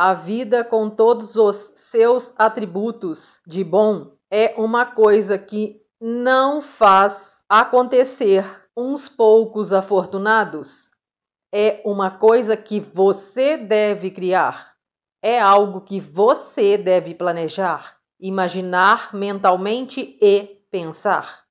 A vida com todos os seus atributos de bom é uma coisa que não faz acontecer uns poucos afortunados. É uma coisa que você deve criar. É algo que você deve planejar, imaginar mentalmente e pensar.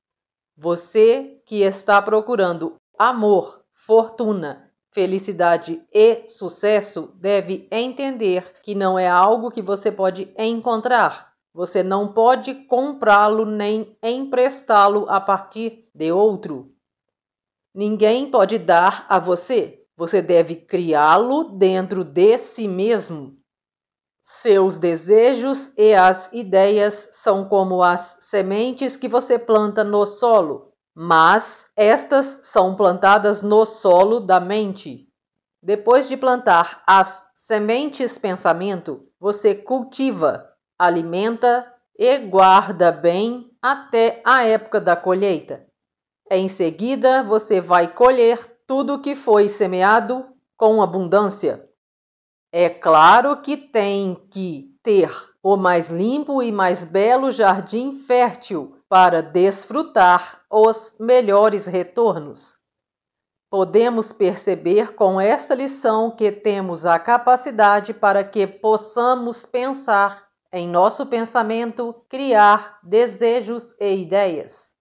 Você que está procurando amor, fortuna, felicidade e sucesso deve entender que não é algo que você pode encontrar. Você não pode comprá-lo nem emprestá-lo a partir de outro. Ninguém pode dar a você. Você deve criá-lo dentro de si mesmo. Seus desejos e as ideias são como as sementes que você planta no solo mas estas são plantadas no solo da mente. Depois de plantar as sementes pensamento, você cultiva, alimenta e guarda bem até a época da colheita. Em seguida, você vai colher tudo que foi semeado com abundância. É claro que tem que ter o mais limpo e mais belo jardim fértil para desfrutar os melhores retornos. Podemos perceber com essa lição que temos a capacidade para que possamos pensar em nosso pensamento, criar desejos e ideias.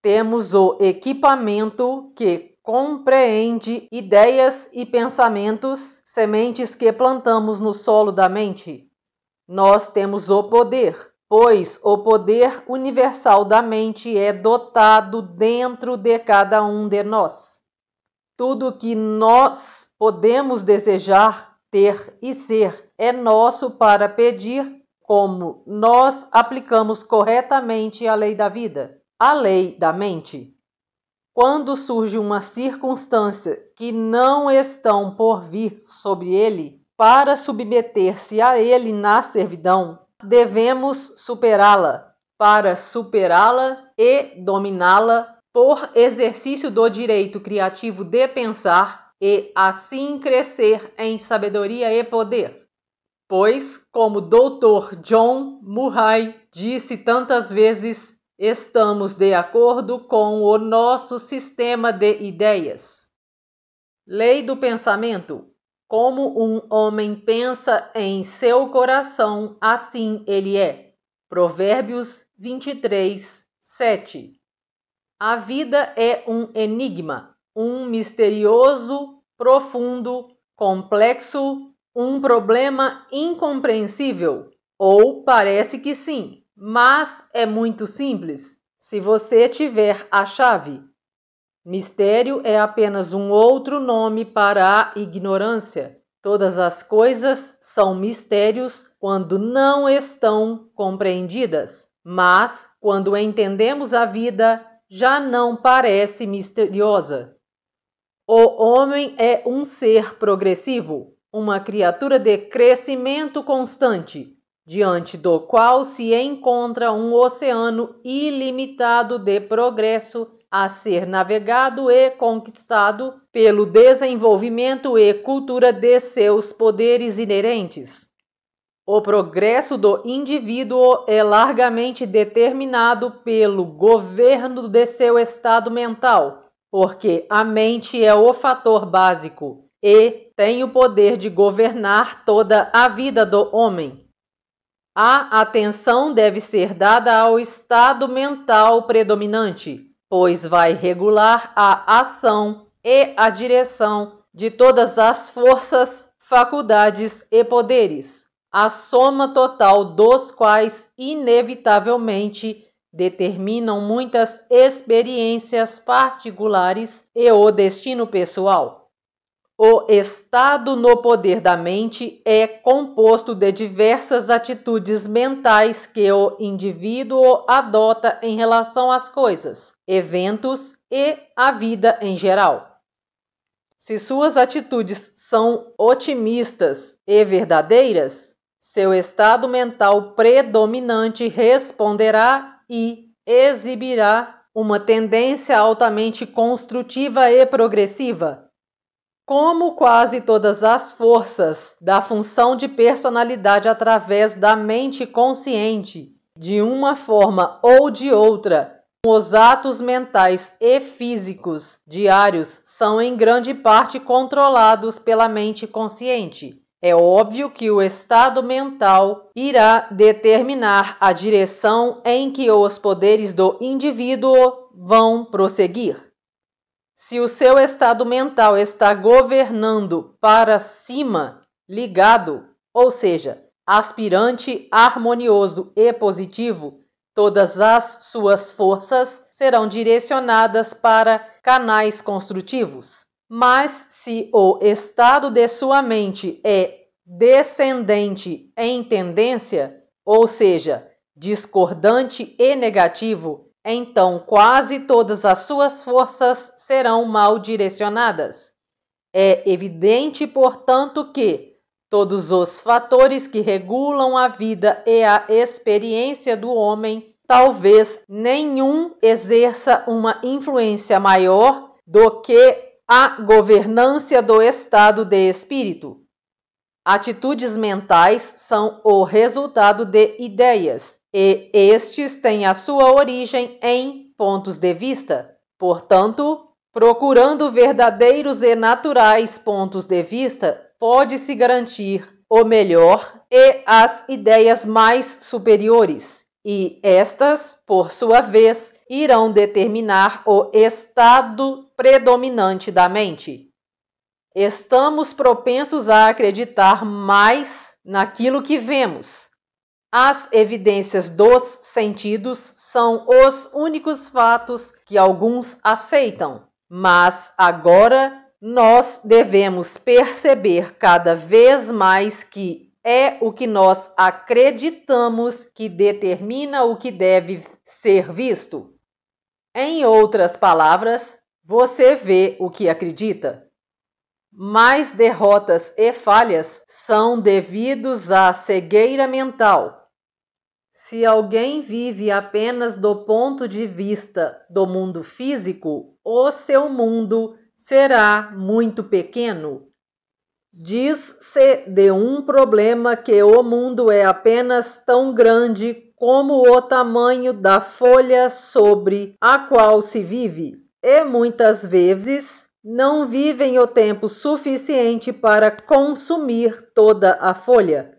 Temos o equipamento que compreende ideias e pensamentos, sementes que plantamos no solo da mente. Nós temos o poder pois o poder universal da mente é dotado dentro de cada um de nós. Tudo que nós podemos desejar, ter e ser é nosso para pedir, como nós aplicamos corretamente a lei da vida, a lei da mente. Quando surge uma circunstância que não estão por vir sobre ele, para submeter-se a ele na servidão, devemos superá-la, para superá-la e dominá-la por exercício do direito criativo de pensar e assim crescer em sabedoria e poder. Pois, como Dr. John Murray disse tantas vezes, estamos de acordo com o nosso sistema de ideias. Lei do pensamento como um homem pensa em seu coração, assim ele é. Provérbios 23, 7. A vida é um enigma, um misterioso, profundo, complexo, um problema incompreensível. Ou parece que sim, mas é muito simples, se você tiver a chave. Mistério é apenas um outro nome para a ignorância. Todas as coisas são mistérios quando não estão compreendidas, mas quando entendemos a vida, já não parece misteriosa. O homem é um ser progressivo, uma criatura de crescimento constante, diante do qual se encontra um oceano ilimitado de progresso a ser navegado e conquistado pelo desenvolvimento e cultura de seus poderes inerentes. O progresso do indivíduo é largamente determinado pelo governo de seu estado mental, porque a mente é o fator básico e tem o poder de governar toda a vida do homem. A atenção deve ser dada ao estado mental predominante pois vai regular a ação e a direção de todas as forças, faculdades e poderes, a soma total dos quais inevitavelmente determinam muitas experiências particulares e o destino pessoal. O estado no poder da mente é composto de diversas atitudes mentais que o indivíduo adota em relação às coisas, eventos e à vida em geral. Se suas atitudes são otimistas e verdadeiras, seu estado mental predominante responderá e exibirá uma tendência altamente construtiva e progressiva como quase todas as forças da função de personalidade através da mente consciente, de uma forma ou de outra, os atos mentais e físicos diários são em grande parte controlados pela mente consciente. É óbvio que o estado mental irá determinar a direção em que os poderes do indivíduo vão prosseguir. Se o seu estado mental está governando para cima, ligado, ou seja, aspirante, harmonioso e positivo, todas as suas forças serão direcionadas para canais construtivos. Mas se o estado de sua mente é descendente em tendência, ou seja, discordante e negativo, então quase todas as suas forças serão mal direcionadas. É evidente, portanto, que todos os fatores que regulam a vida e a experiência do homem, talvez nenhum exerça uma influência maior do que a governância do estado de espírito. Atitudes mentais são o resultado de ideias, e estes têm a sua origem em pontos de vista. Portanto, procurando verdadeiros e naturais pontos de vista, pode-se garantir o melhor e as ideias mais superiores, e estas, por sua vez, irão determinar o estado predominante da mente estamos propensos a acreditar mais naquilo que vemos. As evidências dos sentidos são os únicos fatos que alguns aceitam, mas agora nós devemos perceber cada vez mais que é o que nós acreditamos que determina o que deve ser visto. Em outras palavras, você vê o que acredita mais derrotas e falhas são devidos à cegueira mental. Se alguém vive apenas do ponto de vista do mundo físico, o seu mundo será muito pequeno. Diz-se de um problema que o mundo é apenas tão grande como o tamanho da folha sobre a qual se vive, e muitas vezes não vivem o tempo suficiente para consumir toda a folha.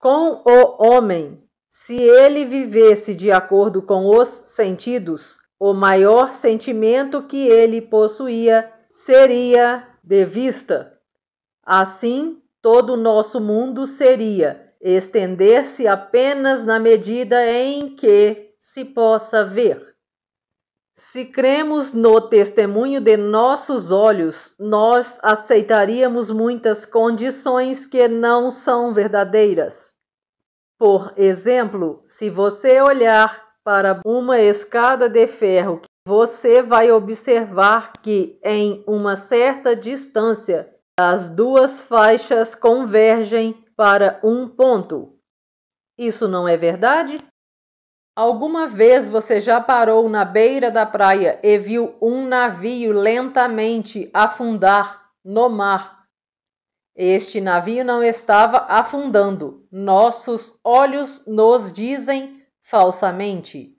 Com o homem, se ele vivesse de acordo com os sentidos, o maior sentimento que ele possuía seria de vista. Assim, todo o nosso mundo seria estender-se apenas na medida em que se possa ver. Se cremos no testemunho de nossos olhos, nós aceitaríamos muitas condições que não são verdadeiras. Por exemplo, se você olhar para uma escada de ferro, você vai observar que em uma certa distância as duas faixas convergem para um ponto. Isso não é verdade? Alguma vez você já parou na beira da praia e viu um navio lentamente afundar no mar? Este navio não estava afundando, nossos olhos nos dizem falsamente.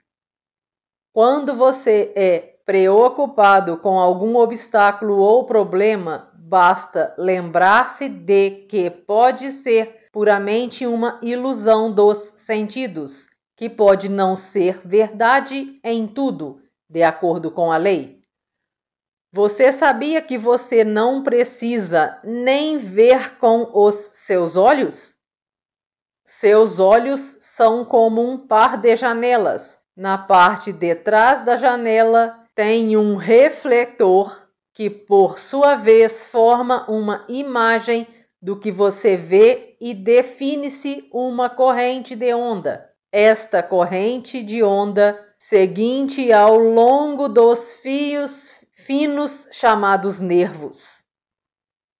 Quando você é preocupado com algum obstáculo ou problema, basta lembrar-se de que pode ser puramente uma ilusão dos sentidos que pode não ser verdade em tudo, de acordo com a lei. Você sabia que você não precisa nem ver com os seus olhos? Seus olhos são como um par de janelas. Na parte de trás da janela tem um refletor que, por sua vez, forma uma imagem do que você vê e define-se uma corrente de onda esta corrente de onda seguinte ao longo dos fios finos chamados nervos.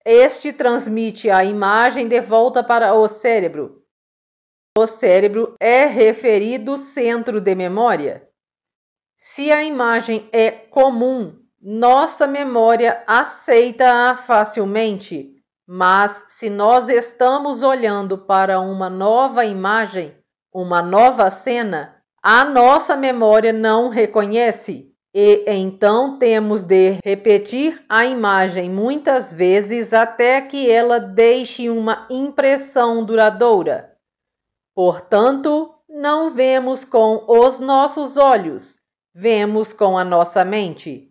Este transmite a imagem de volta para o cérebro. O cérebro é referido centro de memória. Se a imagem é comum, nossa memória aceita-a facilmente, mas se nós estamos olhando para uma nova imagem, uma nova cena, a nossa memória não reconhece e então temos de repetir a imagem muitas vezes até que ela deixe uma impressão duradoura. Portanto, não vemos com os nossos olhos, vemos com a nossa mente.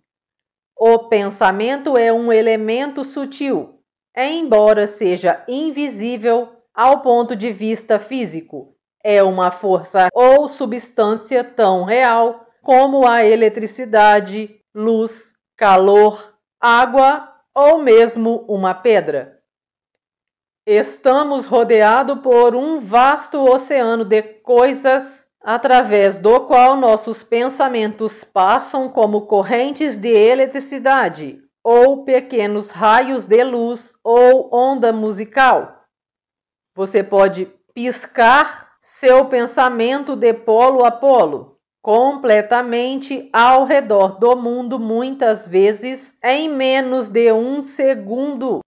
O pensamento é um elemento sutil, embora seja invisível ao ponto de vista físico, é uma força ou substância tão real como a eletricidade, luz, calor, água ou mesmo uma pedra. Estamos rodeados por um vasto oceano de coisas através do qual nossos pensamentos passam como correntes de eletricidade ou pequenos raios de luz ou onda musical. Você pode piscar seu pensamento de polo a polo, completamente ao redor do mundo, muitas vezes em menos de um segundo.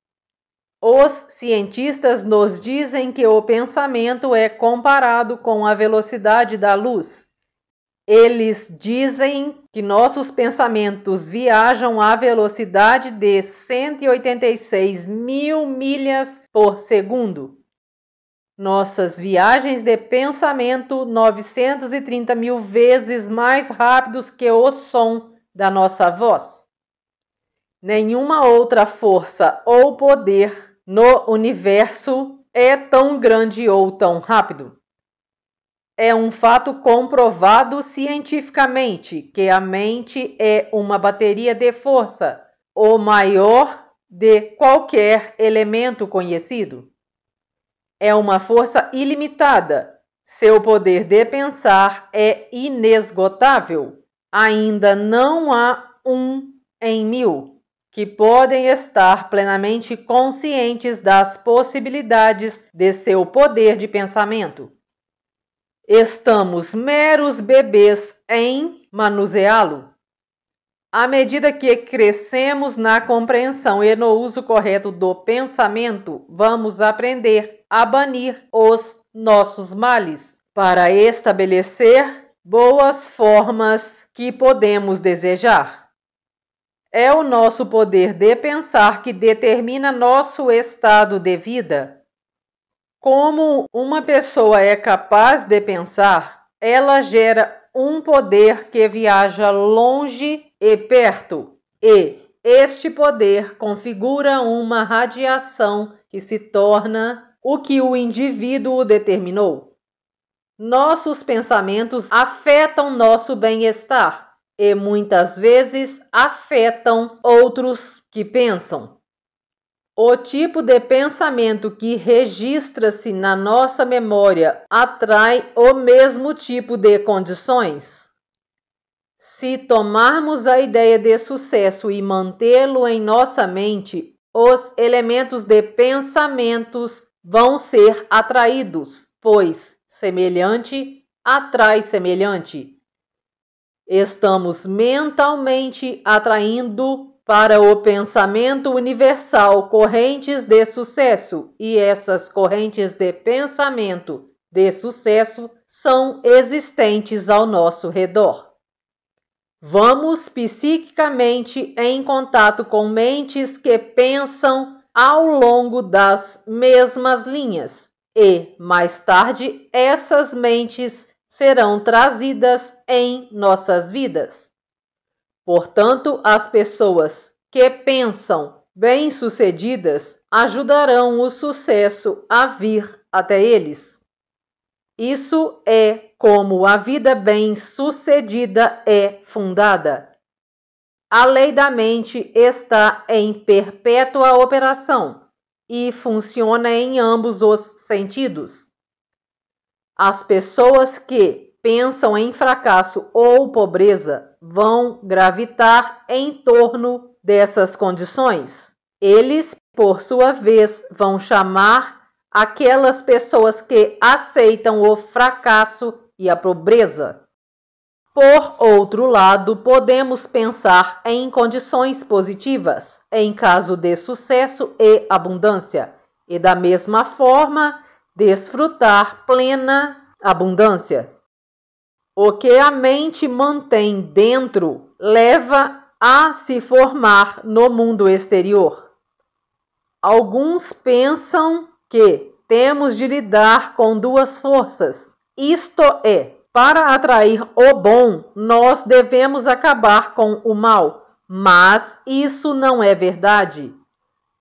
Os cientistas nos dizem que o pensamento é comparado com a velocidade da luz. Eles dizem que nossos pensamentos viajam à velocidade de 186 mil milhas por segundo. Nossas viagens de pensamento 930 mil vezes mais rápidos que o som da nossa voz. Nenhuma outra força ou poder no universo é tão grande ou tão rápido. É um fato comprovado cientificamente que a mente é uma bateria de força, o maior de qualquer elemento conhecido é uma força ilimitada. Seu poder de pensar é inesgotável. Ainda não há um em mil que podem estar plenamente conscientes das possibilidades de seu poder de pensamento. Estamos meros bebês em manuseá-lo. À medida que crescemos na compreensão e no uso correto do pensamento, vamos aprender a banir os nossos males para estabelecer boas formas que podemos desejar. É o nosso poder de pensar que determina nosso estado de vida. Como uma pessoa é capaz de pensar, ela gera um poder que viaja longe e perto, e este poder configura uma radiação que se torna o que o indivíduo determinou. Nossos pensamentos afetam nosso bem-estar e muitas vezes afetam outros que pensam. O tipo de pensamento que registra-se na nossa memória atrai o mesmo tipo de condições. Se tomarmos a ideia de sucesso e mantê-lo em nossa mente, os elementos de pensamentos vão ser atraídos, pois semelhante atrai semelhante. Estamos mentalmente atraindo para o pensamento universal correntes de sucesso, e essas correntes de pensamento de sucesso são existentes ao nosso redor. Vamos psiquicamente em contato com mentes que pensam ao longo das mesmas linhas, e mais tarde essas mentes serão trazidas em nossas vidas. Portanto, as pessoas que pensam bem-sucedidas ajudarão o sucesso a vir até eles. Isso é como a vida bem-sucedida é fundada. A lei da mente está em perpétua operação e funciona em ambos os sentidos. As pessoas que pensam em fracasso ou pobreza vão gravitar em torno dessas condições. Eles, por sua vez, vão chamar aquelas pessoas que aceitam o fracasso e a pobreza. Por outro lado, podemos pensar em condições positivas, em caso de sucesso e abundância, e da mesma forma, desfrutar plena abundância. O que a mente mantém dentro leva a se formar no mundo exterior. Alguns pensam que temos de lidar com duas forças. Isto é, para atrair o bom, nós devemos acabar com o mal, mas isso não é verdade.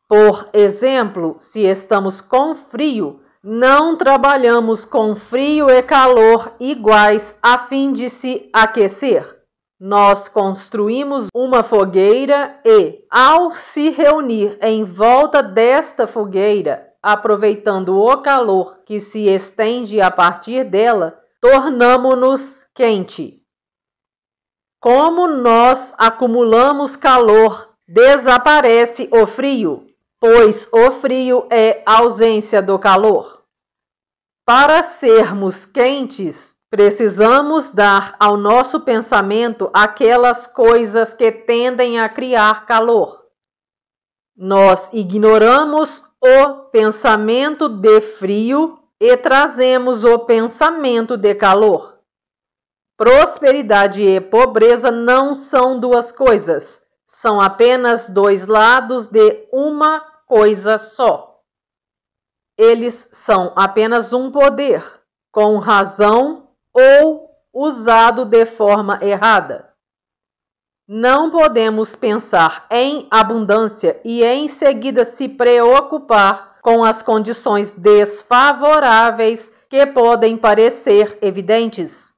Por exemplo, se estamos com frio, não trabalhamos com frio e calor iguais a fim de se aquecer. Nós construímos uma fogueira e, ao se reunir em volta desta fogueira, aproveitando o calor que se estende a partir dela, tornamo-nos quente. Como nós acumulamos calor, desaparece o frio, pois o frio é ausência do calor. Para sermos quentes, Precisamos dar ao nosso pensamento aquelas coisas que tendem a criar calor. Nós ignoramos o pensamento de frio e trazemos o pensamento de calor. Prosperidade e pobreza não são duas coisas, são apenas dois lados de uma coisa só. Eles são apenas um poder, com razão ou usado de forma errada. Não podemos pensar em abundância e em seguida se preocupar com as condições desfavoráveis que podem parecer evidentes.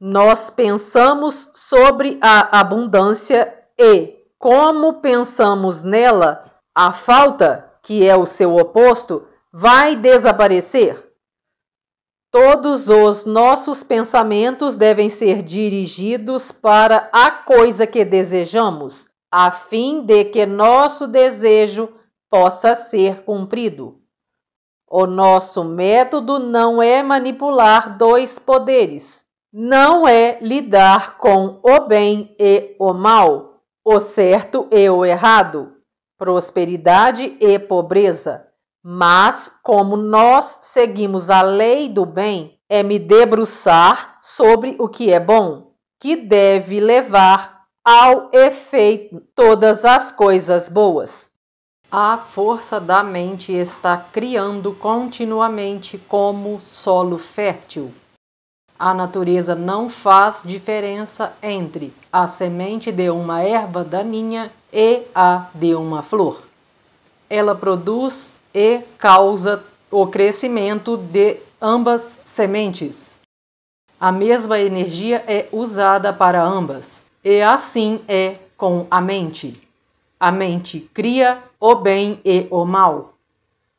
Nós pensamos sobre a abundância e, como pensamos nela, a falta, que é o seu oposto, vai desaparecer. Todos os nossos pensamentos devem ser dirigidos para a coisa que desejamos, a fim de que nosso desejo possa ser cumprido. O nosso método não é manipular dois poderes, não é lidar com o bem e o mal, o certo e o errado, prosperidade e pobreza mas, como nós seguimos a lei do bem, é me debruçar sobre o que é bom, que deve levar ao efeito todas as coisas boas. A força da mente está criando continuamente como solo fértil. A natureza não faz diferença entre a semente de uma erva daninha e a de uma flor. Ela produz e causa o crescimento de ambas sementes. A mesma energia é usada para ambas, e assim é com a mente. A mente cria o bem e o mal.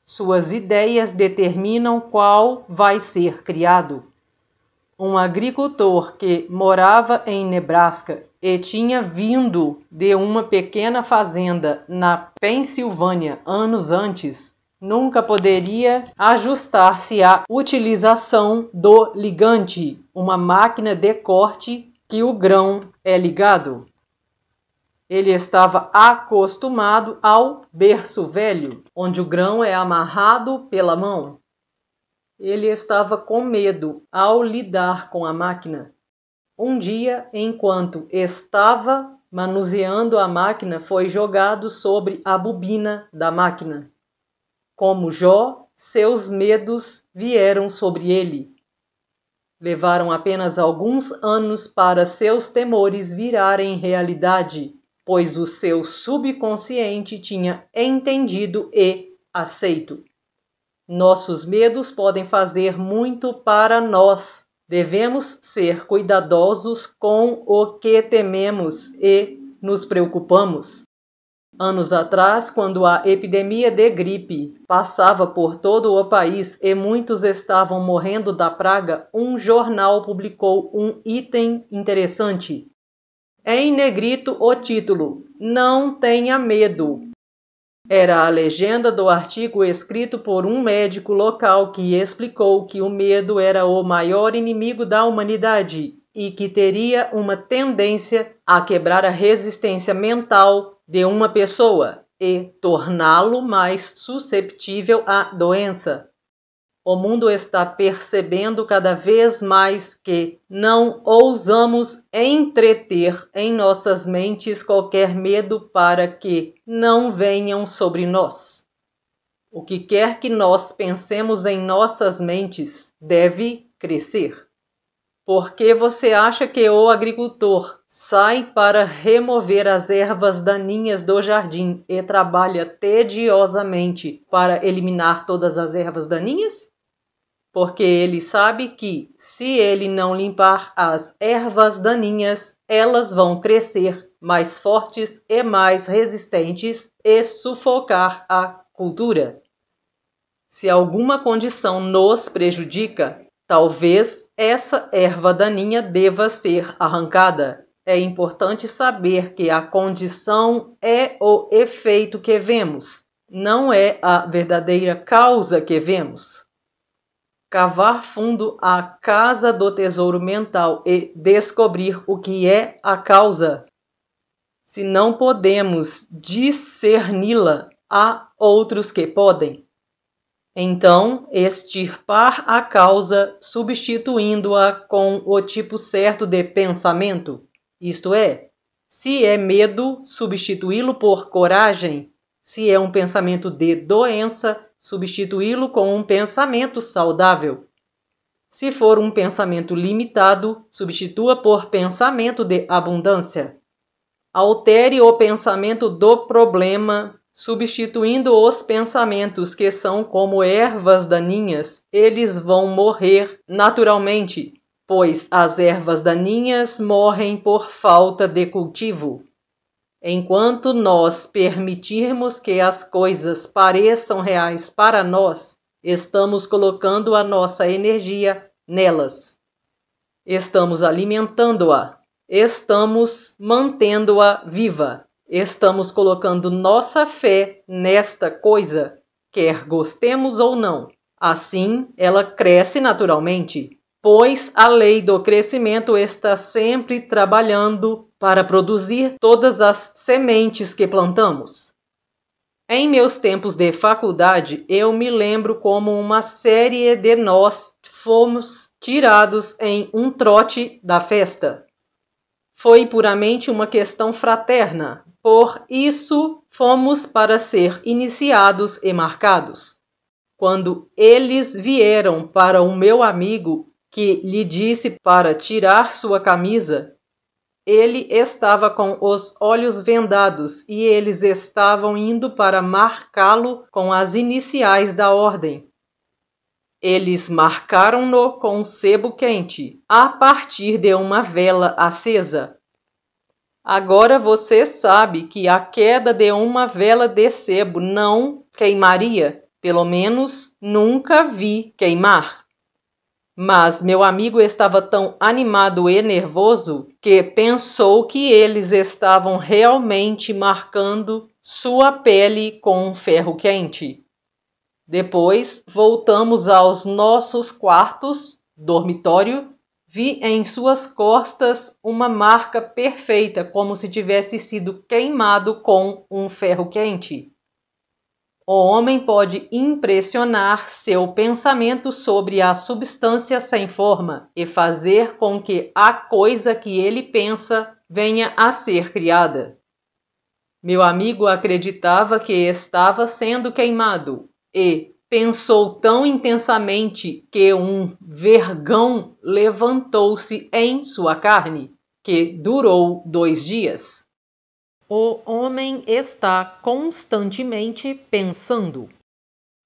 Suas ideias determinam qual vai ser criado. Um agricultor que morava em Nebraska e tinha vindo de uma pequena fazenda na Pensilvânia anos antes nunca poderia ajustar-se à utilização do ligante, uma máquina de corte que o grão é ligado. Ele estava acostumado ao berço velho, onde o grão é amarrado pela mão. Ele estava com medo ao lidar com a máquina. Um dia, enquanto estava manuseando a máquina, foi jogado sobre a bobina da máquina. Como Jó, seus medos vieram sobre ele. Levaram apenas alguns anos para seus temores virarem realidade, pois o seu subconsciente tinha entendido e aceito. Nossos medos podem fazer muito para nós. Devemos ser cuidadosos com o que tememos e nos preocupamos. Anos atrás, quando a epidemia de gripe passava por todo o país e muitos estavam morrendo da praga, um jornal publicou um item interessante. Em negrito o título: Não tenha medo. Era a legenda do artigo escrito por um médico local que explicou que o medo era o maior inimigo da humanidade e que teria uma tendência a quebrar a resistência mental de uma pessoa e torná-lo mais susceptível à doença. O mundo está percebendo cada vez mais que não ousamos entreter em nossas mentes qualquer medo para que não venham sobre nós. O que quer que nós pensemos em nossas mentes deve crescer porque você acha que o agricultor sai para remover as ervas daninhas do jardim e trabalha tediosamente para eliminar todas as ervas daninhas? Porque ele sabe que, se ele não limpar as ervas daninhas, elas vão crescer mais fortes e mais resistentes e sufocar a cultura. Se alguma condição nos prejudica, Talvez essa erva daninha deva ser arrancada. É importante saber que a condição é o efeito que vemos, não é a verdadeira causa que vemos. Cavar fundo a casa do tesouro mental e descobrir o que é a causa. Se não podemos discerni-la, há outros que podem. Então, extirpar a causa substituindo-a com o tipo certo de pensamento, isto é, se é medo, substituí-lo por coragem, se é um pensamento de doença, substituí-lo com um pensamento saudável. Se for um pensamento limitado, substitua por pensamento de abundância. Altere o pensamento do problema substituindo os pensamentos que são como ervas daninhas, eles vão morrer naturalmente, pois as ervas daninhas morrem por falta de cultivo. Enquanto nós permitirmos que as coisas pareçam reais para nós, estamos colocando a nossa energia nelas. Estamos alimentando-a, estamos mantendo-a viva. Estamos colocando nossa fé nesta coisa, quer gostemos ou não. Assim, ela cresce naturalmente, pois a lei do crescimento está sempre trabalhando para produzir todas as sementes que plantamos. Em meus tempos de faculdade, eu me lembro como uma série de nós fomos tirados em um trote da festa. Foi puramente uma questão fraterna, por isso fomos para ser iniciados e marcados. Quando eles vieram para o meu amigo, que lhe disse para tirar sua camisa, ele estava com os olhos vendados e eles estavam indo para marcá-lo com as iniciais da ordem. Eles marcaram-no com um sebo quente, a partir de uma vela acesa. Agora você sabe que a queda de uma vela de sebo não queimaria, pelo menos nunca vi queimar. Mas meu amigo estava tão animado e nervoso que pensou que eles estavam realmente marcando sua pele com um ferro quente. Depois voltamos aos nossos quartos, dormitório Vi em suas costas uma marca perfeita, como se tivesse sido queimado com um ferro quente. O homem pode impressionar seu pensamento sobre a substância sem forma e fazer com que a coisa que ele pensa venha a ser criada. Meu amigo acreditava que estava sendo queimado e, Pensou tão intensamente que um vergão levantou-se em sua carne, que durou dois dias. O homem está constantemente pensando.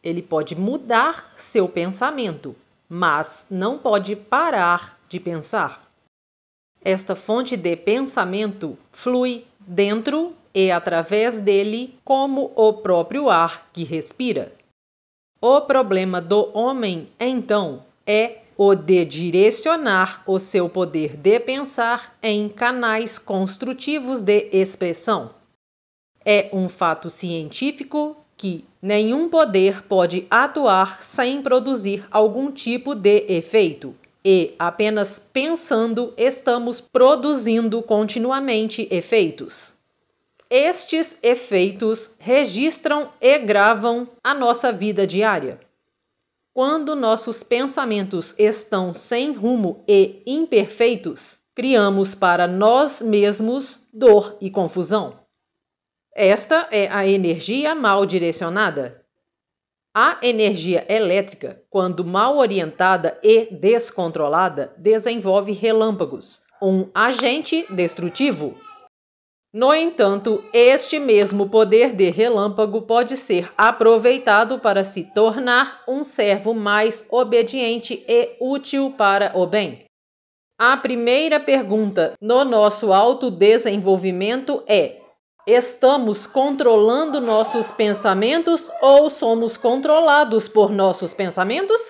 Ele pode mudar seu pensamento, mas não pode parar de pensar. Esta fonte de pensamento flui dentro e através dele como o próprio ar que respira. O problema do homem, então, é o de direcionar o seu poder de pensar em canais construtivos de expressão. É um fato científico que nenhum poder pode atuar sem produzir algum tipo de efeito, e apenas pensando estamos produzindo continuamente efeitos. Estes efeitos registram e gravam a nossa vida diária. Quando nossos pensamentos estão sem rumo e imperfeitos, criamos para nós mesmos dor e confusão. Esta é a energia mal direcionada. A energia elétrica, quando mal orientada e descontrolada, desenvolve relâmpagos, um agente destrutivo no entanto, este mesmo poder de relâmpago pode ser aproveitado para se tornar um servo mais obediente e útil para o bem. A primeira pergunta no nosso autodesenvolvimento é: estamos controlando nossos pensamentos ou somos controlados por nossos pensamentos?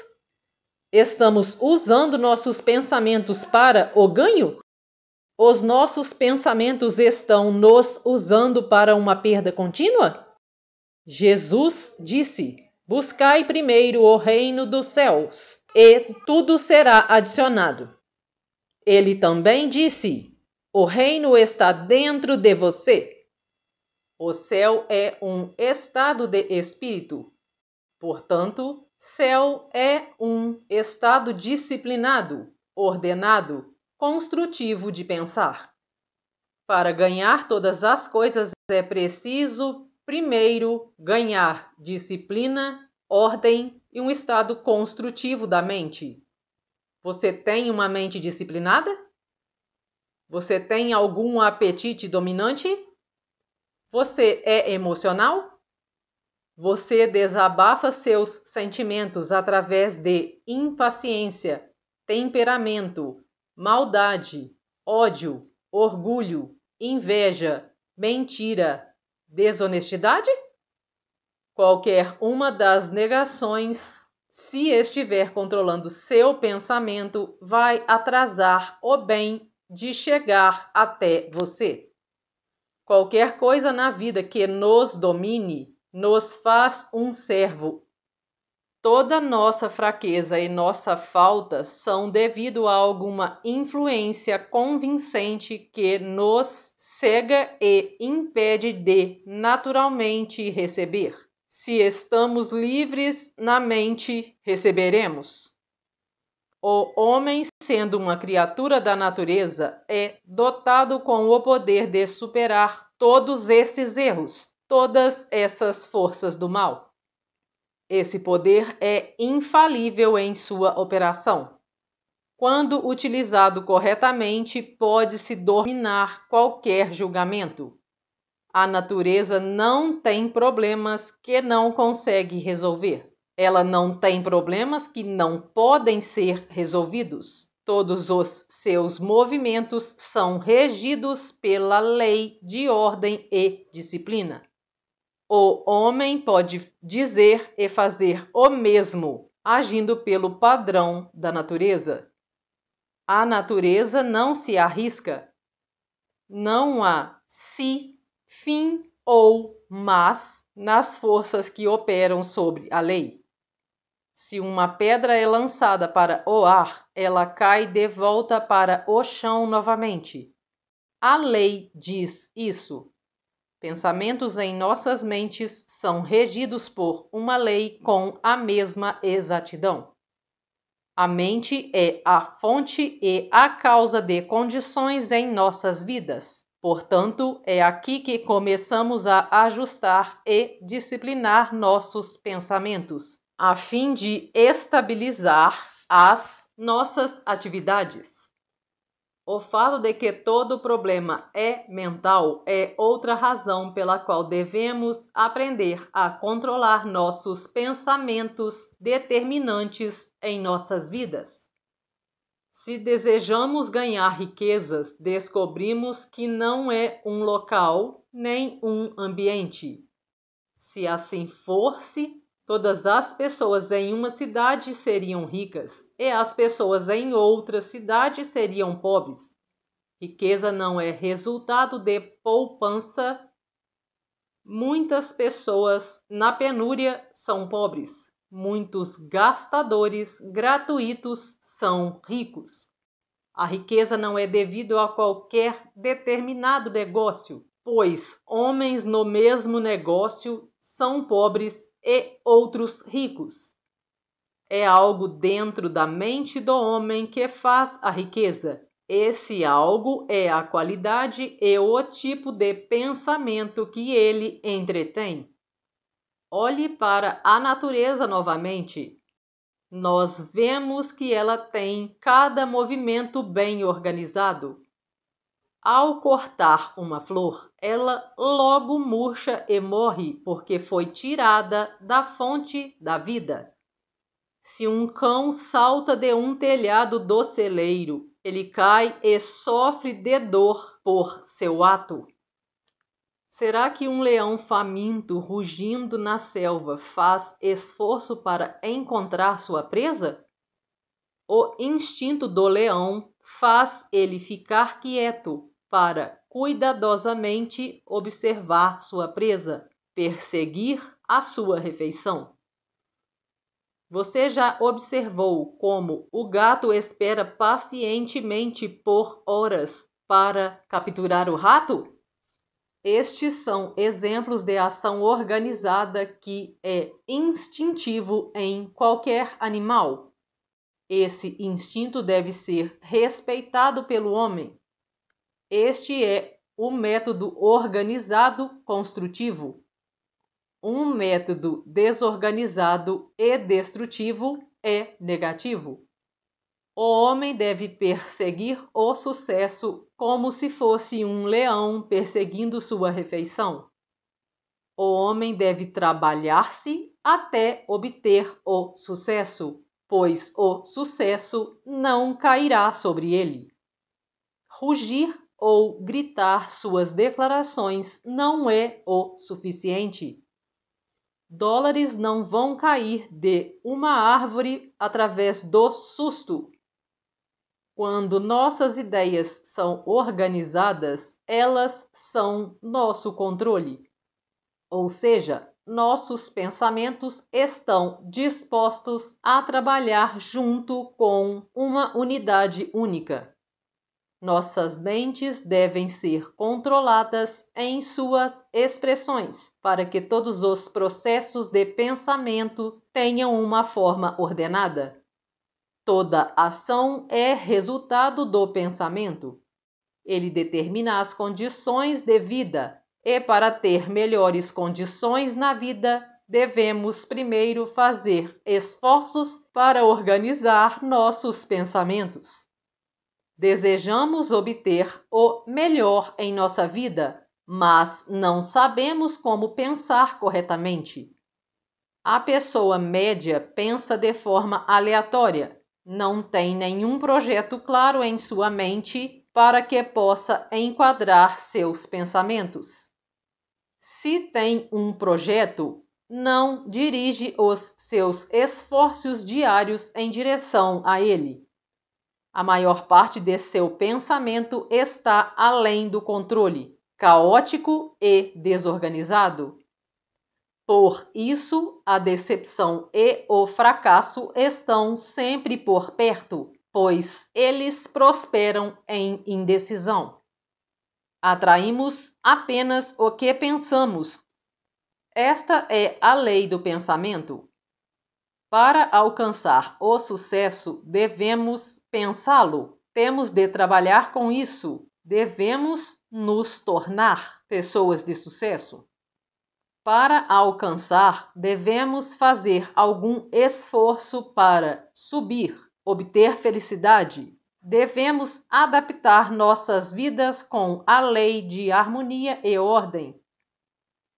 Estamos usando nossos pensamentos para o ganho os nossos pensamentos estão nos usando para uma perda contínua? Jesus disse: Buscai primeiro o reino dos céus, e tudo será adicionado. Ele também disse: O reino está dentro de você. O céu é um estado de espírito. Portanto, céu é um estado disciplinado, ordenado, construtivo de pensar. Para ganhar todas as coisas é preciso, primeiro, ganhar disciplina, ordem e um estado construtivo da mente. Você tem uma mente disciplinada? Você tem algum apetite dominante? Você é emocional? Você desabafa seus sentimentos através de impaciência, temperamento, maldade, ódio, orgulho, inveja, mentira, desonestidade? Qualquer uma das negações, se estiver controlando seu pensamento, vai atrasar o bem de chegar até você. Qualquer coisa na vida que nos domine nos faz um servo Toda nossa fraqueza e nossa falta são devido a alguma influência convincente que nos cega e impede de naturalmente receber. Se estamos livres na mente, receberemos. O homem, sendo uma criatura da natureza, é dotado com o poder de superar todos esses erros, todas essas forças do mal. Esse poder é infalível em sua operação. Quando utilizado corretamente, pode-se dominar qualquer julgamento. A natureza não tem problemas que não consegue resolver. Ela não tem problemas que não podem ser resolvidos. Todos os seus movimentos são regidos pela lei de ordem e disciplina. O homem pode dizer e fazer o mesmo, agindo pelo padrão da natureza. A natureza não se arrisca. Não há se, fim ou mas nas forças que operam sobre a lei. Se uma pedra é lançada para o ar, ela cai de volta para o chão novamente. A lei diz isso. Pensamentos em nossas mentes são regidos por uma lei com a mesma exatidão. A mente é a fonte e a causa de condições em nossas vidas. Portanto, é aqui que começamos a ajustar e disciplinar nossos pensamentos, a fim de estabilizar as nossas atividades. O fato de que todo problema é mental é outra razão pela qual devemos aprender a controlar nossos pensamentos determinantes em nossas vidas. Se desejamos ganhar riquezas, descobrimos que não é um local nem um ambiente. Se assim fosse, Todas as pessoas em uma cidade seriam ricas, e as pessoas em outra cidade seriam pobres. Riqueza não é resultado de poupança. Muitas pessoas na penúria são pobres. Muitos gastadores gratuitos são ricos. A riqueza não é devido a qualquer determinado negócio, pois homens no mesmo negócio são pobres e outros ricos. É algo dentro da mente do homem que faz a riqueza. Esse algo é a qualidade e o tipo de pensamento que ele entretém. Olhe para a natureza novamente. Nós vemos que ela tem cada movimento bem organizado. Ao cortar uma flor, ela logo murcha e morre porque foi tirada da fonte da vida. Se um cão salta de um telhado do celeiro, ele cai e sofre de dor por seu ato. Será que um leão faminto rugindo na selva faz esforço para encontrar sua presa? O instinto do leão faz ele ficar quieto para cuidadosamente observar sua presa, perseguir a sua refeição. Você já observou como o gato espera pacientemente por horas para capturar o rato? Estes são exemplos de ação organizada que é instintivo em qualquer animal. Esse instinto deve ser respeitado pelo homem. Este é o método organizado construtivo. Um método desorganizado e destrutivo é negativo. O homem deve perseguir o sucesso como se fosse um leão perseguindo sua refeição. O homem deve trabalhar-se até obter o sucesso, pois o sucesso não cairá sobre ele. Rugir ou gritar suas declarações não é o suficiente. Dólares não vão cair de uma árvore através do susto. Quando nossas ideias são organizadas, elas são nosso controle. Ou seja, nossos pensamentos estão dispostos a trabalhar junto com uma unidade única. Nossas mentes devem ser controladas em suas expressões, para que todos os processos de pensamento tenham uma forma ordenada. Toda ação é resultado do pensamento. Ele determina as condições de vida, e para ter melhores condições na vida, devemos primeiro fazer esforços para organizar nossos pensamentos. Desejamos obter o melhor em nossa vida, mas não sabemos como pensar corretamente. A pessoa média pensa de forma aleatória, não tem nenhum projeto claro em sua mente para que possa enquadrar seus pensamentos. Se tem um projeto, não dirige os seus esforços diários em direção a ele. A maior parte de seu pensamento está além do controle, caótico e desorganizado. Por isso, a decepção e o fracasso estão sempre por perto, pois eles prosperam em indecisão. Atraímos apenas o que pensamos. Esta é a lei do pensamento. Para alcançar o sucesso, devemos pensá-lo. Temos de trabalhar com isso. Devemos nos tornar pessoas de sucesso. Para alcançar, devemos fazer algum esforço para subir, obter felicidade. Devemos adaptar nossas vidas com a lei de harmonia e ordem.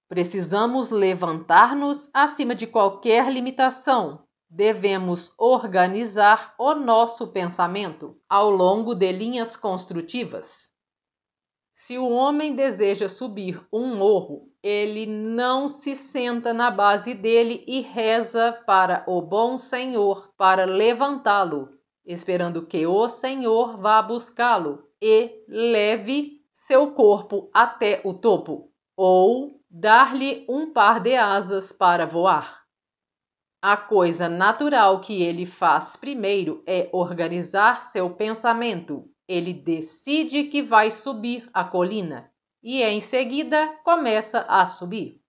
Precisamos levantar-nos acima de qualquer limitação, devemos organizar o nosso pensamento ao longo de linhas construtivas. Se o homem deseja subir um morro, ele não se senta na base dele e reza para o bom Senhor para levantá-lo, esperando que o Senhor vá buscá-lo e leve seu corpo até o topo, ou dar-lhe um par de asas para voar. A coisa natural que ele faz primeiro é organizar seu pensamento. Ele decide que vai subir a colina e, em seguida, começa a subir.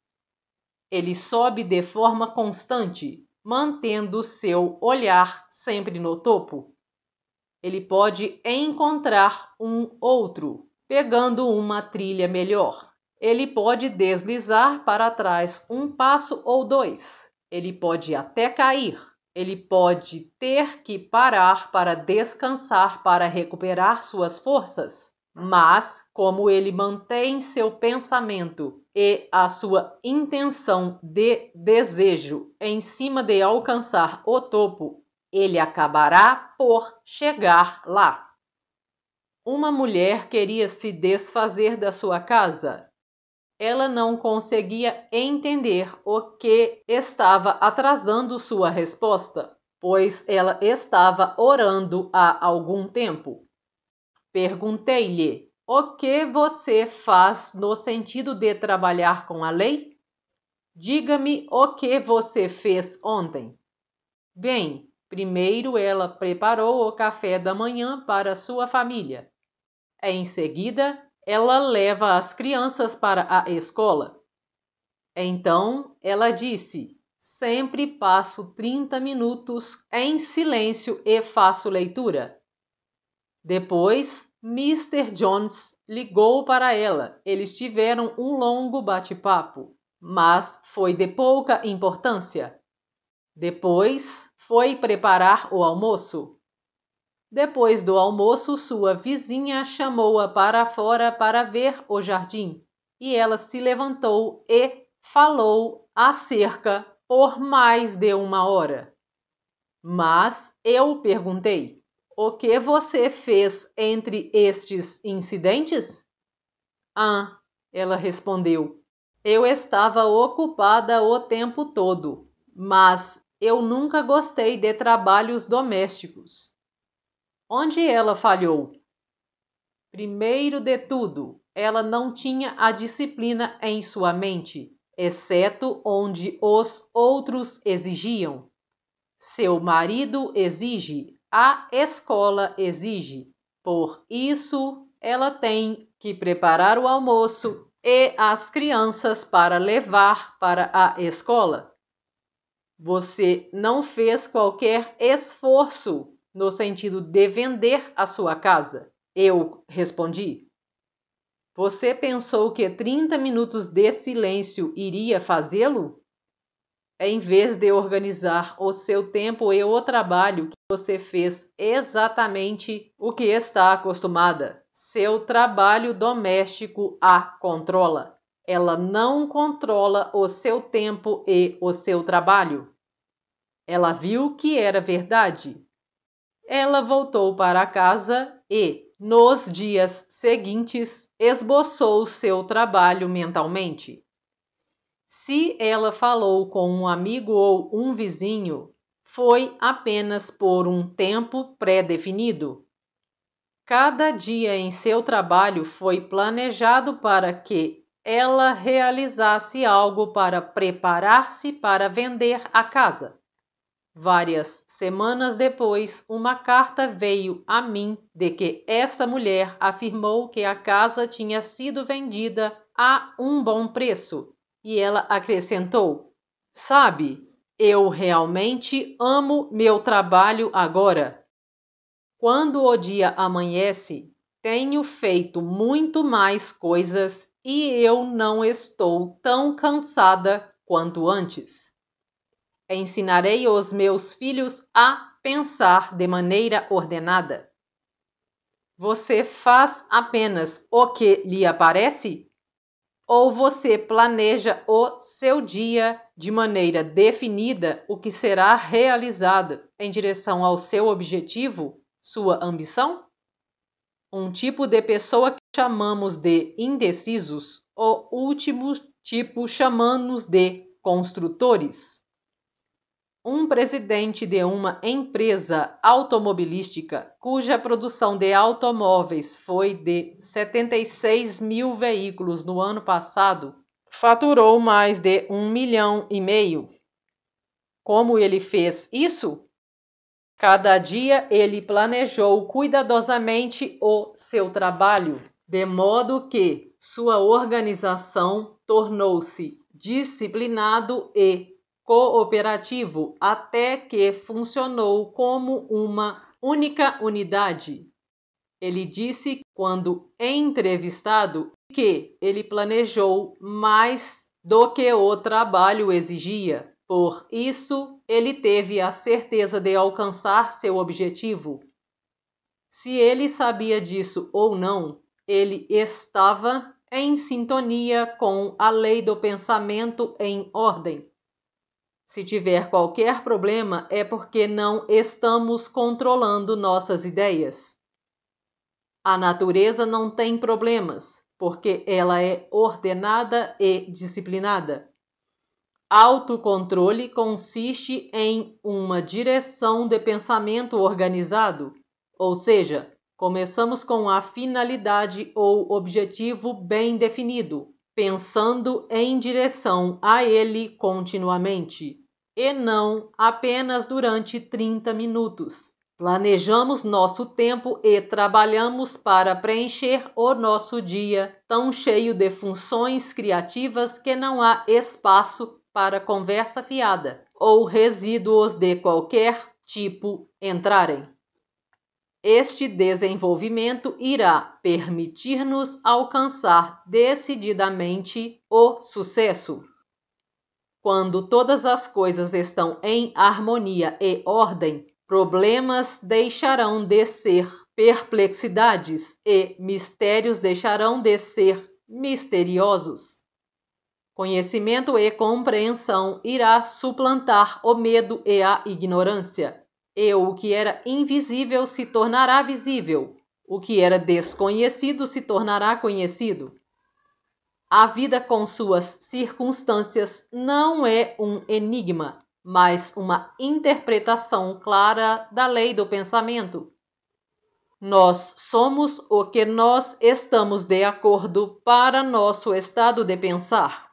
Ele sobe de forma constante, mantendo seu olhar sempre no topo. Ele pode encontrar um outro, pegando uma trilha melhor. Ele pode deslizar para trás um passo ou dois ele pode até cair, ele pode ter que parar para descansar para recuperar suas forças. Mas, como ele mantém seu pensamento e a sua intenção de desejo em cima de alcançar o topo, ele acabará por chegar lá. Uma mulher queria se desfazer da sua casa ela não conseguia entender o que estava atrasando sua resposta, pois ela estava orando há algum tempo. Perguntei-lhe: O que você faz no sentido de trabalhar com a lei? Diga-me o que você fez ontem. Bem, primeiro ela preparou o café da manhã para sua família. Em seguida, ela leva as crianças para a escola. Então ela disse: Sempre passo 30 minutos em silêncio e faço leitura. Depois, Mr. Jones ligou para ela. Eles tiveram um longo bate-papo, mas foi de pouca importância. Depois, foi preparar o almoço. Depois do almoço, sua vizinha chamou-a para fora para ver o jardim, e ela se levantou e falou acerca por mais de uma hora. Mas eu perguntei: o que você fez entre estes incidentes? Ah, ela respondeu. Eu estava ocupada o tempo todo, mas eu nunca gostei de trabalhos domésticos. Onde ela falhou? Primeiro de tudo, ela não tinha a disciplina em sua mente, exceto onde os outros exigiam. Seu marido exige, a escola exige. Por isso, ela tem que preparar o almoço e as crianças para levar para a escola. Você não fez qualquer esforço no sentido de vender a sua casa? Eu respondi. Você pensou que 30 minutos de silêncio iria fazê-lo? Em vez de organizar o seu tempo e o trabalho, você fez exatamente o que está acostumada. Seu trabalho doméstico a controla. Ela não controla o seu tempo e o seu trabalho. Ela viu que era verdade. Ela voltou para casa e, nos dias seguintes, esboçou seu trabalho mentalmente. Se ela falou com um amigo ou um vizinho, foi apenas por um tempo pré-definido. Cada dia em seu trabalho foi planejado para que ela realizasse algo para preparar-se para vender a casa. Várias semanas depois, uma carta veio a mim de que esta mulher afirmou que a casa tinha sido vendida a um bom preço. E ela acrescentou: Sabe, eu realmente amo meu trabalho agora. Quando o dia amanhece, tenho feito muito mais coisas e eu não estou tão cansada quanto antes. Ensinarei os meus filhos a pensar de maneira ordenada. Você faz apenas o que lhe aparece? Ou você planeja o seu dia de maneira definida, o que será realizado em direção ao seu objetivo, sua ambição? Um tipo de pessoa que chamamos de indecisos, o último tipo chamamos de construtores um presidente de uma empresa automobilística cuja produção de automóveis foi de 76 mil veículos no ano passado faturou mais de um milhão e meio. Como ele fez isso? Cada dia ele planejou cuidadosamente o seu trabalho, de modo que sua organização tornou-se disciplinado e cooperativo até que funcionou como uma única unidade. Ele disse, quando entrevistado, que ele planejou mais do que o trabalho exigia. Por isso, ele teve a certeza de alcançar seu objetivo. Se ele sabia disso ou não, ele estava em sintonia com a lei do pensamento em ordem. Se tiver qualquer problema, é porque não estamos controlando nossas ideias. A natureza não tem problemas, porque ela é ordenada e disciplinada. Autocontrole consiste em uma direção de pensamento organizado, ou seja, começamos com a finalidade ou objetivo bem definido, pensando em direção a ele continuamente e não apenas durante 30 minutos. Planejamos nosso tempo e trabalhamos para preencher o nosso dia, tão cheio de funções criativas que não há espaço para conversa fiada ou resíduos de qualquer tipo entrarem. Este desenvolvimento irá permitir-nos alcançar decididamente o sucesso. Quando todas as coisas estão em harmonia e ordem, problemas deixarão de ser perplexidades e mistérios deixarão de ser misteriosos. Conhecimento e compreensão irá suplantar o medo e a ignorância. E o que era invisível se tornará visível. O que era desconhecido se tornará conhecido. A vida com suas circunstâncias não é um enigma, mas uma interpretação clara da lei do pensamento. Nós somos o que nós estamos de acordo para nosso estado de pensar.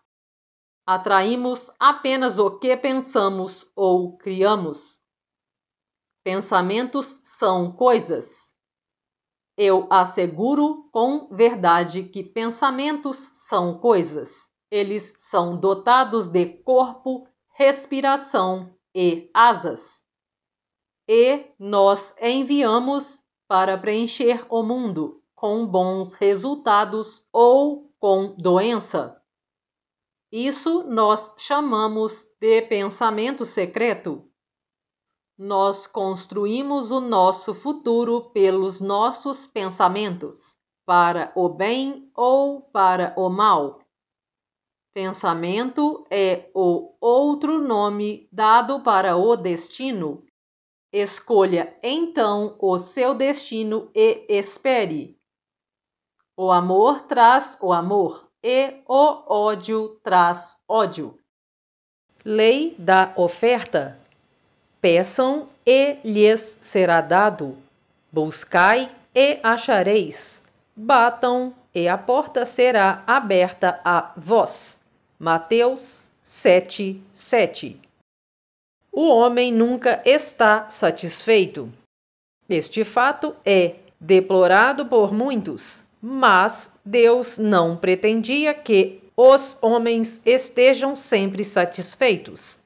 Atraímos apenas o que pensamos ou criamos. Pensamentos são coisas. Eu asseguro com verdade que pensamentos são coisas. Eles são dotados de corpo, respiração e asas. E nós enviamos para preencher o mundo com bons resultados ou com doença. Isso nós chamamos de pensamento secreto. Nós construímos o nosso futuro pelos nossos pensamentos, para o bem ou para o mal. Pensamento é o outro nome dado para o destino. Escolha então o seu destino e espere. O amor traz o amor e o ódio traz ódio. Lei da oferta Peçam e lhes será dado. Buscai e achareis. Batam e a porta será aberta a vós. Mateus 7, 7. O homem nunca está satisfeito. Este fato é deplorado por muitos, mas Deus não pretendia que os homens estejam sempre satisfeitos.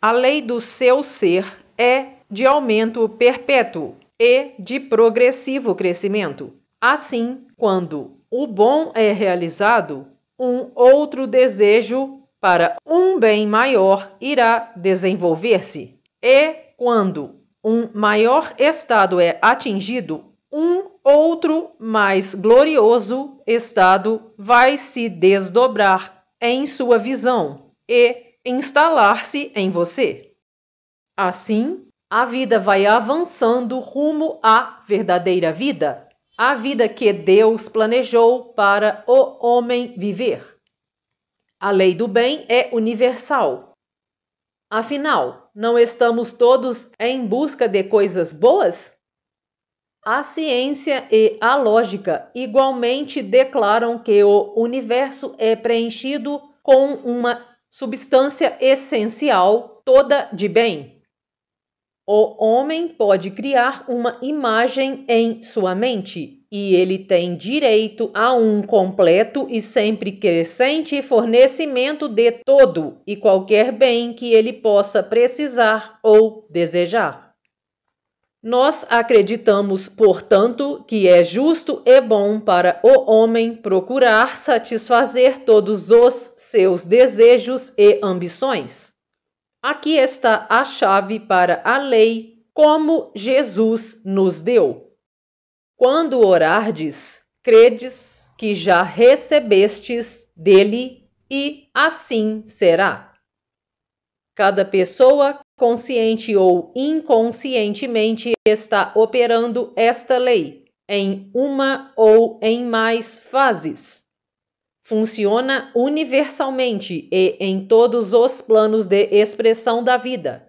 A lei do seu ser é de aumento perpétuo e de progressivo crescimento. Assim, quando o bom é realizado, um outro desejo para um bem maior irá desenvolver-se. E quando um maior estado é atingido, um outro mais glorioso estado vai se desdobrar em sua visão e instalar-se em você. Assim, a vida vai avançando rumo à verdadeira vida, a vida que Deus planejou para o homem viver. A lei do bem é universal. Afinal, não estamos todos em busca de coisas boas? A ciência e a lógica igualmente declaram que o universo é preenchido com uma substância essencial toda de bem. O homem pode criar uma imagem em sua mente e ele tem direito a um completo e sempre crescente fornecimento de todo e qualquer bem que ele possa precisar ou desejar. Nós acreditamos, portanto, que é justo e bom para o homem procurar satisfazer todos os seus desejos e ambições. Aqui está a chave para a lei, como Jesus nos deu. Quando orardes, credes que já recebestes dele, e assim será. Cada pessoa consciente ou inconscientemente está operando esta lei em uma ou em mais fases. Funciona universalmente e em todos os planos de expressão da vida.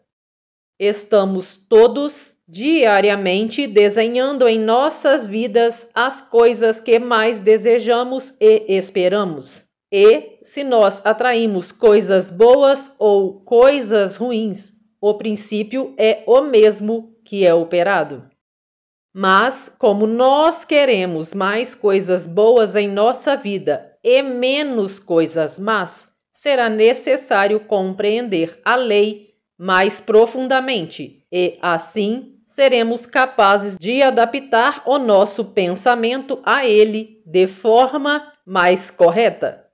Estamos todos diariamente desenhando em nossas vidas as coisas que mais desejamos e esperamos. E se nós atraímos coisas boas ou coisas ruins, o princípio é o mesmo que é operado. Mas, como nós queremos mais coisas boas em nossa vida e menos coisas más, será necessário compreender a lei mais profundamente e, assim, seremos capazes de adaptar o nosso pensamento a ele de forma mais correta.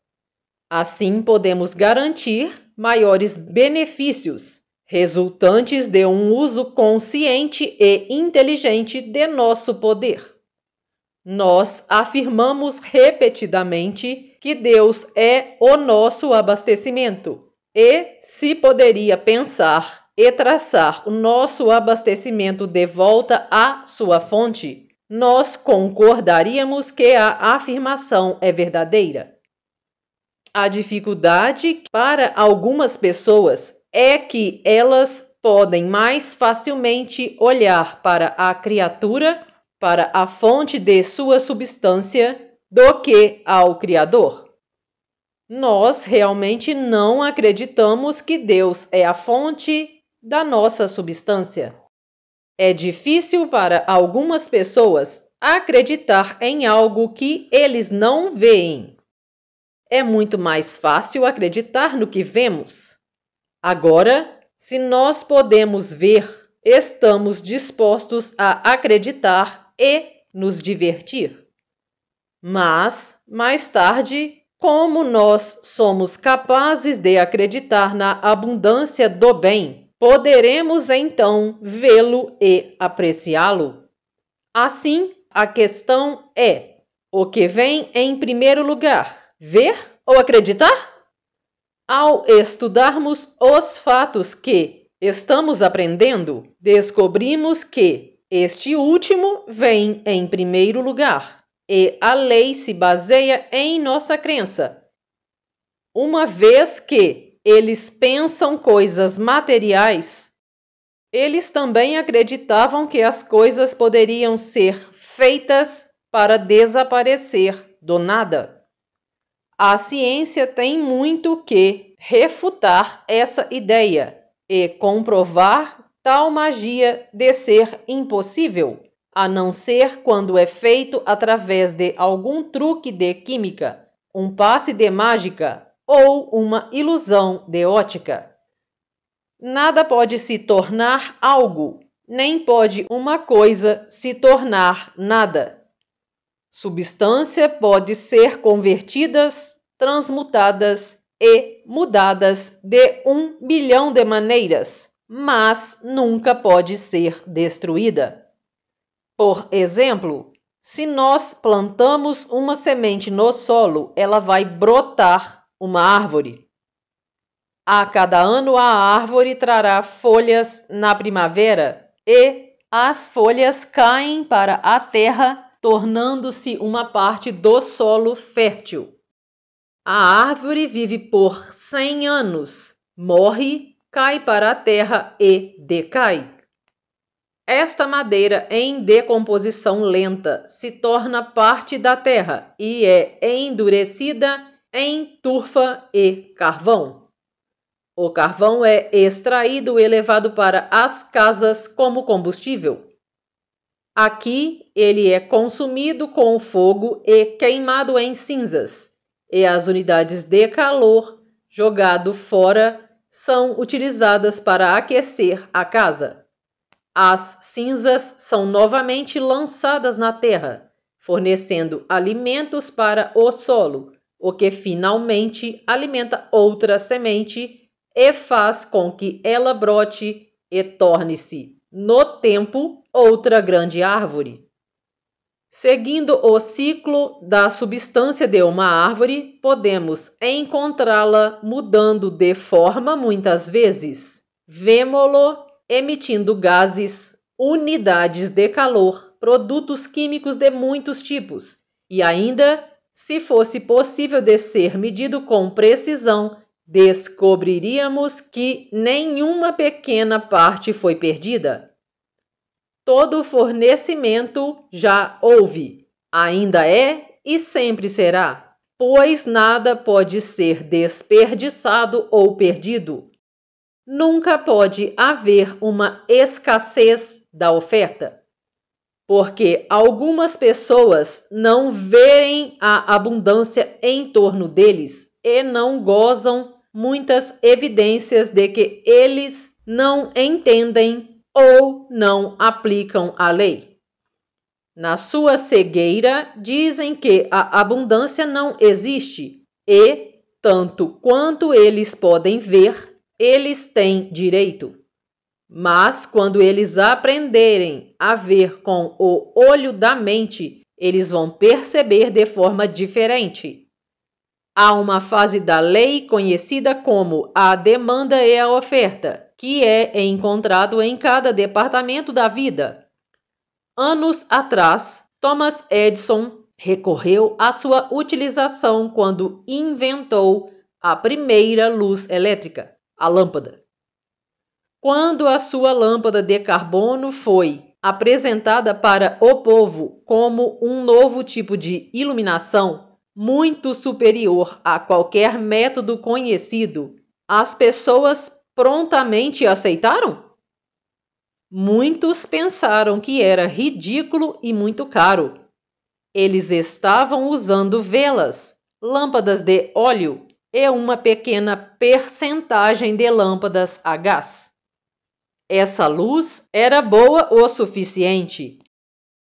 Assim, podemos garantir maiores benefícios resultantes de um uso consciente e inteligente de nosso poder. Nós afirmamos repetidamente que Deus é o nosso abastecimento e se poderia pensar e traçar o nosso abastecimento de volta à sua fonte, nós concordaríamos que a afirmação é verdadeira. A dificuldade para algumas pessoas é que elas podem mais facilmente olhar para a criatura, para a fonte de sua substância, do que ao Criador. Nós realmente não acreditamos que Deus é a fonte da nossa substância. É difícil para algumas pessoas acreditar em algo que eles não veem. É muito mais fácil acreditar no que vemos. Agora, se nós podemos ver, estamos dispostos a acreditar e nos divertir. Mas, mais tarde, como nós somos capazes de acreditar na abundância do bem, poderemos então vê-lo e apreciá-lo? Assim, a questão é: o que vem em primeiro lugar, ver ou acreditar? Ao estudarmos os fatos que estamos aprendendo, descobrimos que este último vem em primeiro lugar e a lei se baseia em nossa crença. Uma vez que eles pensam coisas materiais, eles também acreditavam que as coisas poderiam ser feitas para desaparecer do nada. A ciência tem muito que refutar essa ideia e comprovar tal magia de ser impossível, a não ser quando é feito através de algum truque de química, um passe de mágica ou uma ilusão de ótica. Nada pode se tornar algo, nem pode uma coisa se tornar nada. Substância pode ser convertidas, transmutadas e mudadas de um milhão de maneiras, mas nunca pode ser destruída. Por exemplo, se nós plantamos uma semente no solo, ela vai brotar uma árvore. A cada ano, a árvore trará folhas na primavera e as folhas caem para a terra tornando-se uma parte do solo fértil. A árvore vive por 100 anos, morre, cai para a terra e decai. Esta madeira em decomposição lenta se torna parte da terra e é endurecida em turfa e carvão. O carvão é extraído e levado para as casas como combustível. Aqui ele é consumido com o fogo e queimado em cinzas, e as unidades de calor jogado fora são utilizadas para aquecer a casa. As cinzas são novamente lançadas na terra, fornecendo alimentos para o solo, o que finalmente alimenta outra semente e faz com que ela brote e torne-se, no tempo, outra grande árvore. Seguindo o ciclo da substância de uma árvore, podemos encontrá-la mudando de forma muitas vezes. Vêmolo emitindo gases, unidades de calor, produtos químicos de muitos tipos e ainda, se fosse possível de ser medido com precisão, descobriríamos que nenhuma pequena parte foi perdida todo fornecimento já houve, ainda é e sempre será, pois nada pode ser desperdiçado ou perdido. Nunca pode haver uma escassez da oferta, porque algumas pessoas não veem a abundância em torno deles e não gozam muitas evidências de que eles não entendem ou não aplicam a lei. Na sua cegueira, dizem que a abundância não existe e, tanto quanto eles podem ver, eles têm direito. Mas quando eles aprenderem a ver com o olho da mente, eles vão perceber de forma diferente. Há uma fase da lei conhecida como a demanda e a oferta que é encontrado em cada departamento da vida. Anos atrás, Thomas Edison recorreu à sua utilização quando inventou a primeira luz elétrica, a lâmpada. Quando a sua lâmpada de carbono foi apresentada para o povo como um novo tipo de iluminação muito superior a qualquer método conhecido, as pessoas prontamente aceitaram? Muitos pensaram que era ridículo e muito caro. Eles estavam usando velas, lâmpadas de óleo e uma pequena percentagem de lâmpadas a gás. Essa luz era boa o suficiente.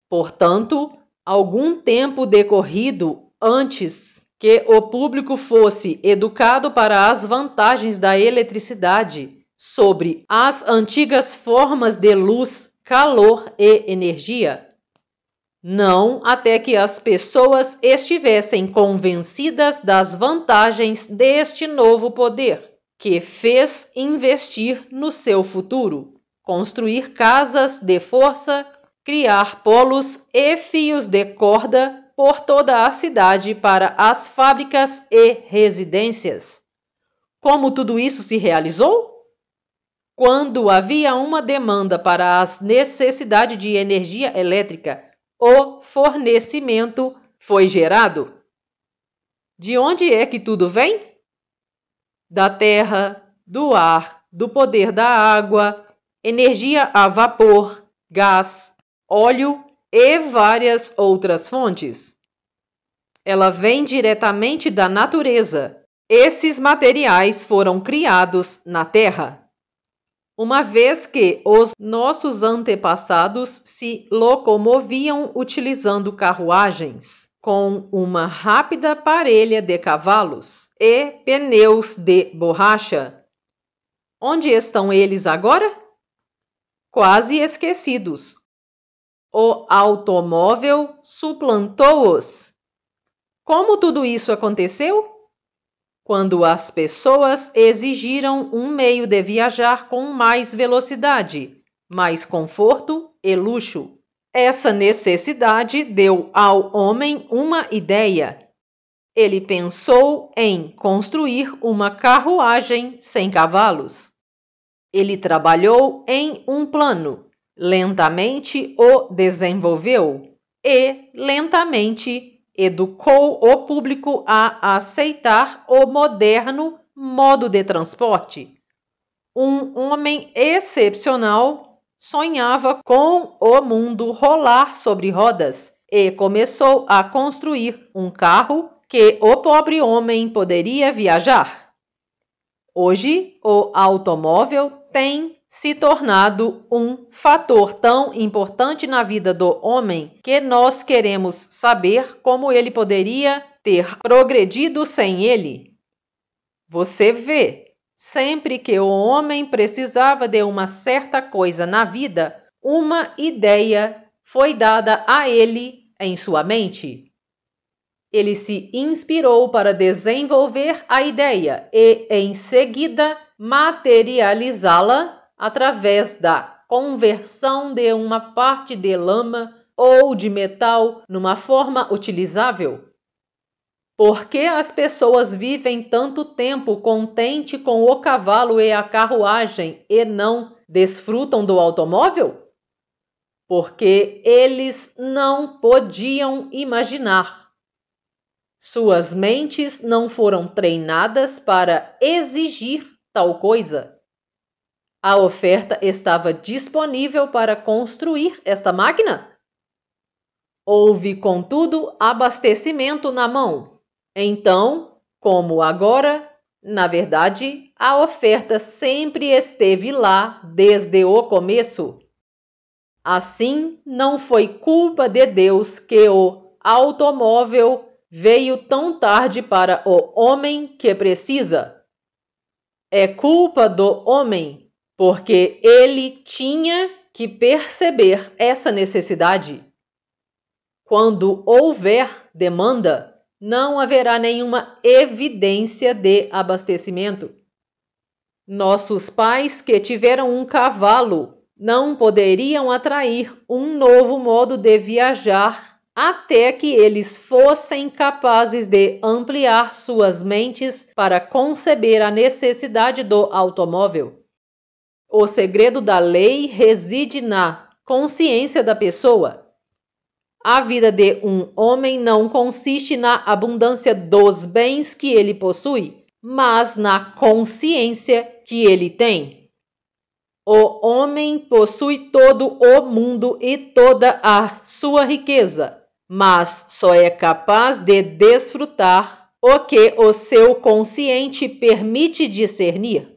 Portanto, algum tempo decorrido antes que o público fosse educado para as vantagens da eletricidade sobre as antigas formas de luz, calor e energia? Não até que as pessoas estivessem convencidas das vantagens deste novo poder, que fez investir no seu futuro, construir casas de força, criar polos e fios de corda por toda a cidade para as fábricas e residências. Como tudo isso se realizou? Quando havia uma demanda para as necessidades de energia elétrica, o fornecimento foi gerado. De onde é que tudo vem? Da terra, do ar, do poder da água, energia a vapor, gás, óleo e várias outras fontes. Ela vem diretamente da natureza. Esses materiais foram criados na Terra. Uma vez que os nossos antepassados se locomoviam utilizando carruagens, com uma rápida parelha de cavalos e pneus de borracha. Onde estão eles agora? Quase esquecidos o automóvel suplantou-os. Como tudo isso aconteceu? Quando as pessoas exigiram um meio de viajar com mais velocidade, mais conforto e luxo. Essa necessidade deu ao homem uma ideia. Ele pensou em construir uma carruagem sem cavalos. Ele trabalhou em um plano lentamente o desenvolveu e lentamente educou o público a aceitar o moderno modo de transporte. Um homem excepcional sonhava com o mundo rolar sobre rodas e começou a construir um carro que o pobre homem poderia viajar. Hoje, o automóvel tem se tornado um fator tão importante na vida do homem que nós queremos saber como ele poderia ter progredido sem ele. Você vê, sempre que o homem precisava de uma certa coisa na vida, uma ideia foi dada a ele em sua mente. Ele se inspirou para desenvolver a ideia e, em seguida, materializá-la através da conversão de uma parte de lama ou de metal numa forma utilizável? Por que as pessoas vivem tanto tempo contente com o cavalo e a carruagem e não desfrutam do automóvel? Porque eles não podiam imaginar. Suas mentes não foram treinadas para exigir tal coisa. A oferta estava disponível para construir esta máquina? Houve, contudo, abastecimento na mão. Então, como agora, na verdade, a oferta sempre esteve lá desde o começo. Assim, não foi culpa de Deus que o automóvel veio tão tarde para o homem que precisa. É culpa do homem porque ele tinha que perceber essa necessidade. Quando houver demanda, não haverá nenhuma evidência de abastecimento. Nossos pais que tiveram um cavalo não poderiam atrair um novo modo de viajar até que eles fossem capazes de ampliar suas mentes para conceber a necessidade do automóvel. O segredo da lei reside na consciência da pessoa. A vida de um homem não consiste na abundância dos bens que ele possui, mas na consciência que ele tem. O homem possui todo o mundo e toda a sua riqueza, mas só é capaz de desfrutar o que o seu consciente permite discernir.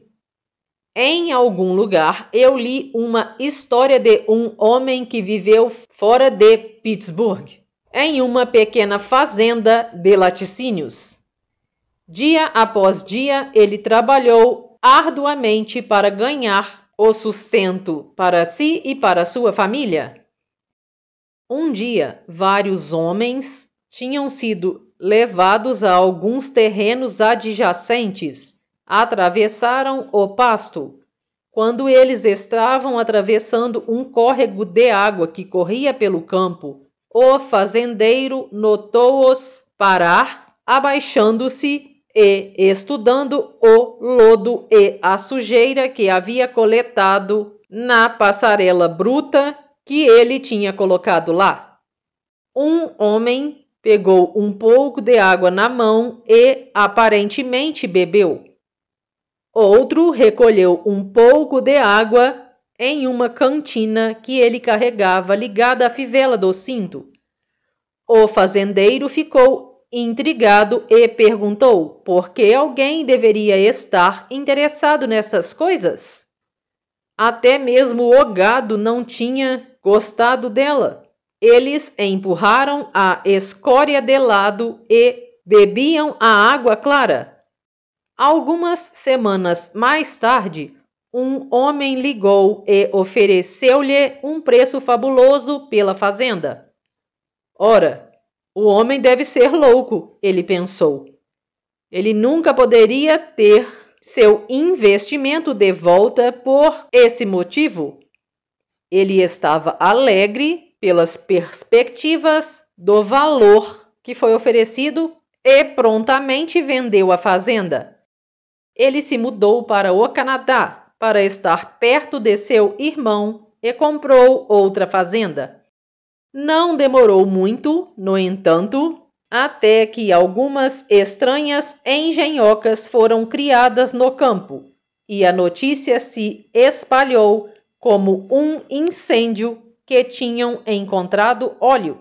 Em algum lugar eu li uma história de um homem que viveu fora de Pittsburgh, em uma pequena fazenda de laticínios. Dia após dia ele trabalhou arduamente para ganhar o sustento para si e para sua família. Um dia, vários homens tinham sido levados a alguns terrenos adjacentes atravessaram o pasto. Quando eles estavam atravessando um córrego de água que corria pelo campo, o fazendeiro notou-os parar, abaixando-se e estudando o lodo e a sujeira que havia coletado na passarela bruta que ele tinha colocado lá. Um homem pegou um pouco de água na mão e aparentemente bebeu. Outro recolheu um pouco de água em uma cantina que ele carregava ligada à fivela do cinto. O fazendeiro ficou intrigado e perguntou por que alguém deveria estar interessado nessas coisas. Até mesmo o gado não tinha gostado dela. Eles empurraram a escória de lado e bebiam a água clara. Algumas semanas mais tarde, um homem ligou e ofereceu-lhe um preço fabuloso pela fazenda. Ora, o homem deve ser louco, ele pensou. Ele nunca poderia ter seu investimento de volta por esse motivo. Ele estava alegre pelas perspectivas do valor que foi oferecido e prontamente vendeu a fazenda. Ele se mudou para o Canadá para estar perto de seu irmão e comprou outra fazenda. Não demorou muito, no entanto, até que algumas estranhas engenhocas foram criadas no campo e a notícia se espalhou como um incêndio que tinham encontrado óleo.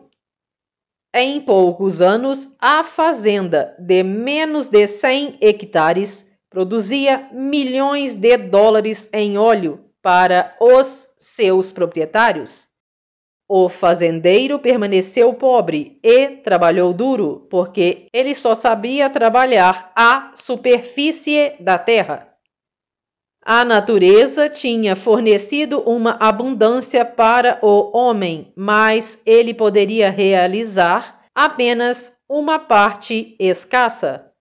Em poucos anos, a fazenda de menos de 100 hectares produzia milhões de dólares em óleo para os seus proprietários. O fazendeiro permaneceu pobre e trabalhou duro, porque ele só sabia trabalhar a superfície da terra. A natureza tinha fornecido uma abundância para o homem, mas ele poderia realizar apenas uma parte escassa.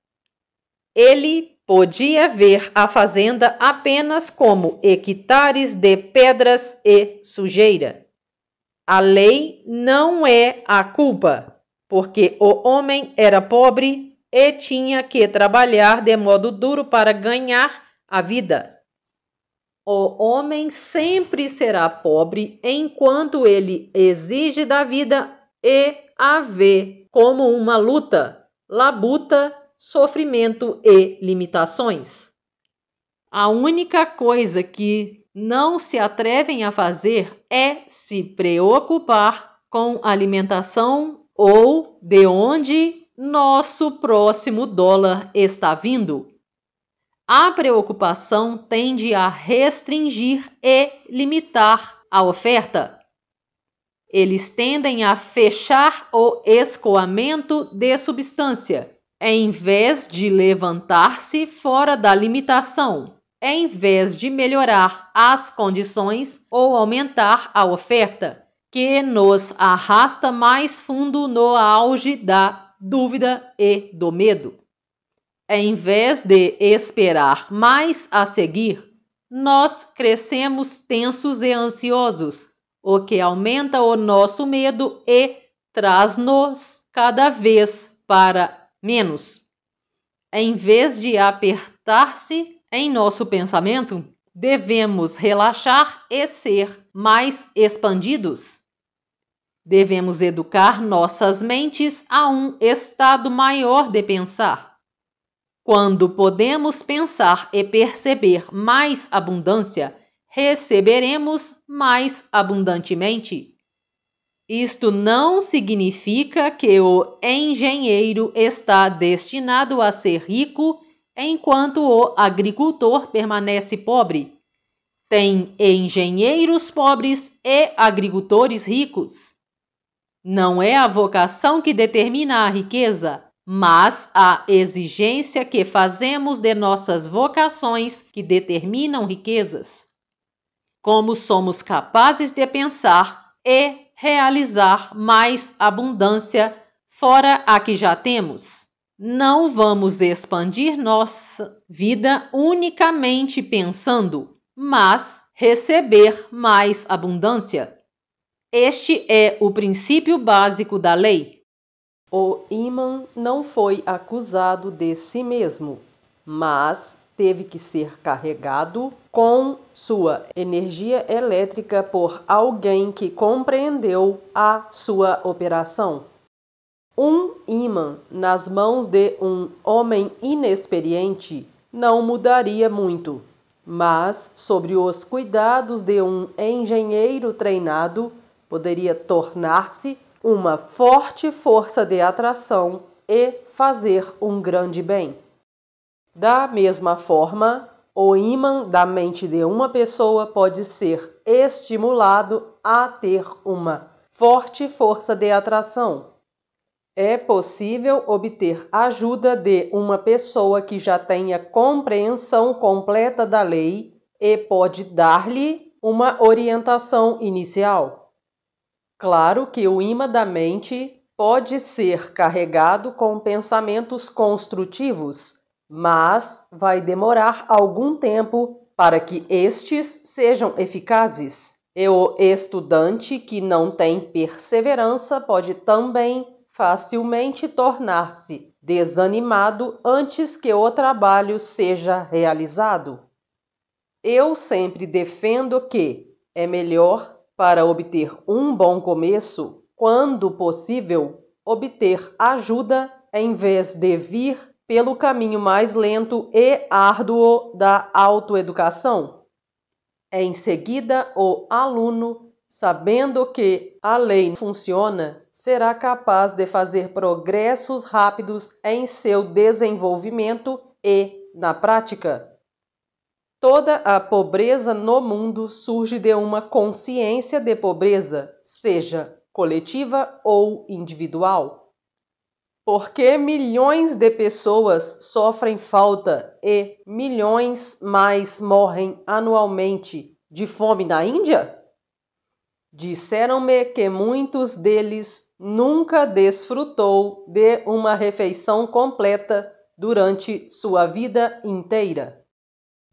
Ele podia ver a fazenda apenas como hectares de pedras e sujeira. A lei não é a culpa, porque o homem era pobre e tinha que trabalhar de modo duro para ganhar a vida. O homem sempre será pobre enquanto ele exige da vida e a vê como uma luta, labuta sofrimento e limitações. A única coisa que não se atrevem a fazer é se preocupar com alimentação ou de onde nosso próximo dólar está vindo. A preocupação tende a restringir e limitar a oferta. Eles tendem a fechar o escoamento de substância em vez de levantar-se fora da limitação, em vez de melhorar as condições ou aumentar a oferta, que nos arrasta mais fundo no auge da dúvida e do medo. Em vez de esperar mais a seguir, nós crescemos tensos e ansiosos, o que aumenta o nosso medo e traz-nos cada vez para menos. Em vez de apertar-se em nosso pensamento, devemos relaxar e ser mais expandidos. Devemos educar nossas mentes a um estado maior de pensar. Quando podemos pensar e perceber mais abundância, receberemos mais abundantemente. Isto não significa que o engenheiro está destinado a ser rico enquanto o agricultor permanece pobre. Tem engenheiros pobres e agricultores ricos. Não é a vocação que determina a riqueza, mas a exigência que fazemos de nossas vocações que determinam riquezas. Como somos capazes de pensar e realizar mais abundância fora a que já temos. Não vamos expandir nossa vida unicamente pensando, mas receber mais abundância. Este é o princípio básico da lei. O imã não foi acusado de si mesmo, mas teve que ser carregado com sua energia elétrica por alguém que compreendeu a sua operação. Um ímã nas mãos de um homem inexperiente não mudaria muito, mas sobre os cuidados de um engenheiro treinado, poderia tornar-se uma forte força de atração e fazer um grande bem. Da mesma forma, o ímã da mente de uma pessoa pode ser estimulado a ter uma forte força de atração. É possível obter ajuda de uma pessoa que já tenha compreensão completa da lei e pode dar-lhe uma orientação inicial. Claro que o imã da mente pode ser carregado com pensamentos construtivos mas vai demorar algum tempo para que estes sejam eficazes. E o estudante que não tem perseverança pode também facilmente tornar-se desanimado antes que o trabalho seja realizado. Eu sempre defendo que é melhor, para obter um bom começo, quando possível, obter ajuda em vez de vir pelo caminho mais lento e árduo da autoeducação? É em seguida o aluno, sabendo que a lei funciona, será capaz de fazer progressos rápidos em seu desenvolvimento e na prática. Toda a pobreza no mundo surge de uma consciência de pobreza, seja coletiva ou individual. Porque milhões de pessoas sofrem falta e milhões mais morrem anualmente de fome na Índia? Disseram-me que muitos deles nunca desfrutou de uma refeição completa durante sua vida inteira.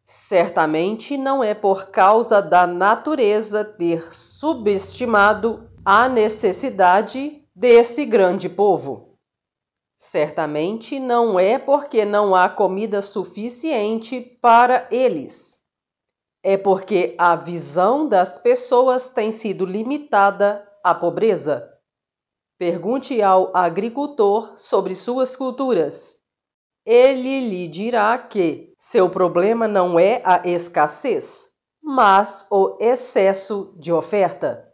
Certamente não é por causa da natureza ter subestimado a necessidade desse grande povo. Certamente não é porque não há comida suficiente para eles. É porque a visão das pessoas tem sido limitada à pobreza. Pergunte ao agricultor sobre suas culturas. Ele lhe dirá que seu problema não é a escassez, mas o excesso de oferta.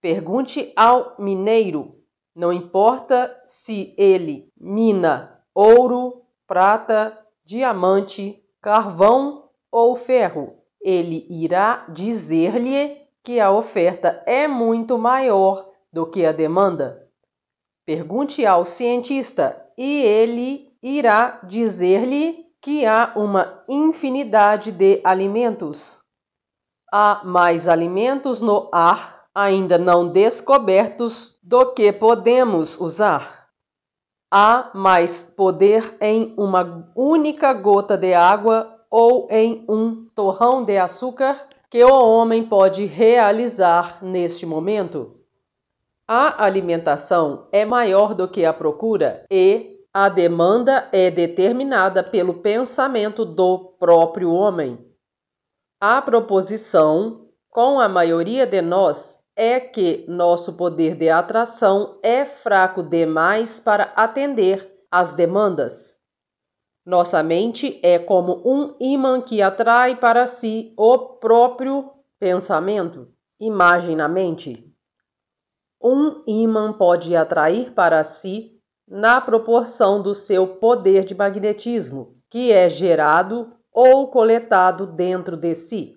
Pergunte ao mineiro não importa se ele mina ouro, prata, diamante, carvão ou ferro, ele irá dizer-lhe que a oferta é muito maior do que a demanda. Pergunte ao cientista e ele irá dizer-lhe que há uma infinidade de alimentos. Há mais alimentos no ar ainda não descobertos do que podemos usar. Há mais poder em uma única gota de água ou em um torrão de açúcar que o homem pode realizar neste momento. A alimentação é maior do que a procura e a demanda é determinada pelo pensamento do próprio homem. A proposição, com a maioria de nós, é que nosso poder de atração é fraco demais para atender às demandas. Nossa mente é como um imã que atrai para si o próprio pensamento, imagem na mente. Um imã pode atrair para si na proporção do seu poder de magnetismo, que é gerado ou coletado dentro de si.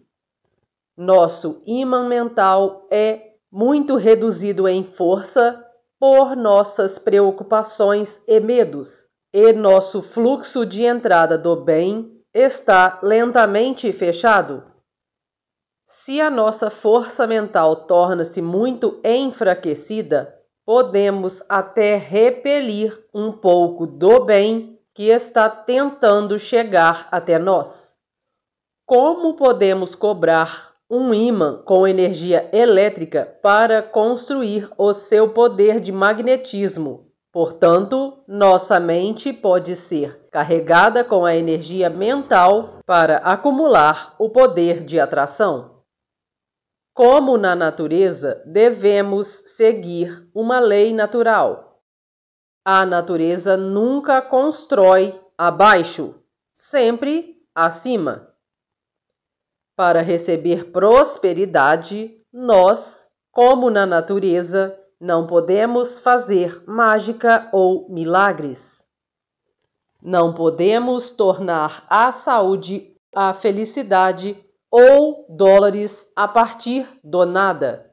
Nosso imã mental é muito reduzido em força por nossas preocupações e medos, e nosso fluxo de entrada do bem está lentamente fechado. Se a nossa força mental torna-se muito enfraquecida, podemos até repelir um pouco do bem que está tentando chegar até nós. Como podemos cobrar um ímã com energia elétrica para construir o seu poder de magnetismo. Portanto, nossa mente pode ser carregada com a energia mental para acumular o poder de atração. Como na natureza, devemos seguir uma lei natural. A natureza nunca constrói abaixo, sempre acima. Para receber prosperidade, nós, como na natureza, não podemos fazer mágica ou milagres. Não podemos tornar a saúde, a felicidade ou dólares a partir do nada.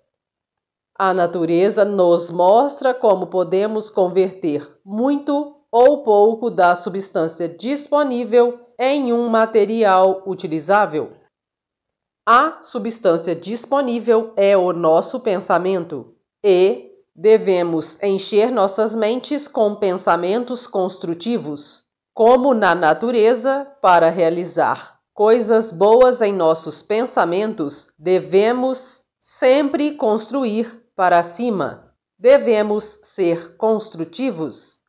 A natureza nos mostra como podemos converter muito ou pouco da substância disponível em um material utilizável. A substância disponível é o nosso pensamento e devemos encher nossas mentes com pensamentos construtivos, como na natureza, para realizar coisas boas em nossos pensamentos, devemos sempre construir para cima. Devemos ser construtivos.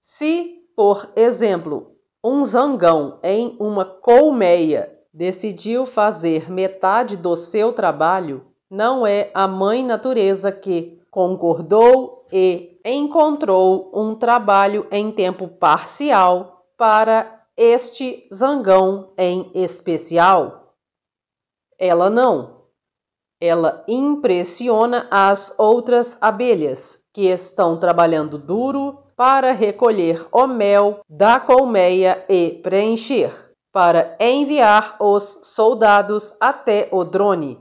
Se, por exemplo, um zangão em uma colmeia decidiu fazer metade do seu trabalho, não é a mãe natureza que concordou e encontrou um trabalho em tempo parcial para este zangão em especial. Ela não. Ela impressiona as outras abelhas que estão trabalhando duro para recolher o mel da colmeia e preencher para enviar os soldados até o drone.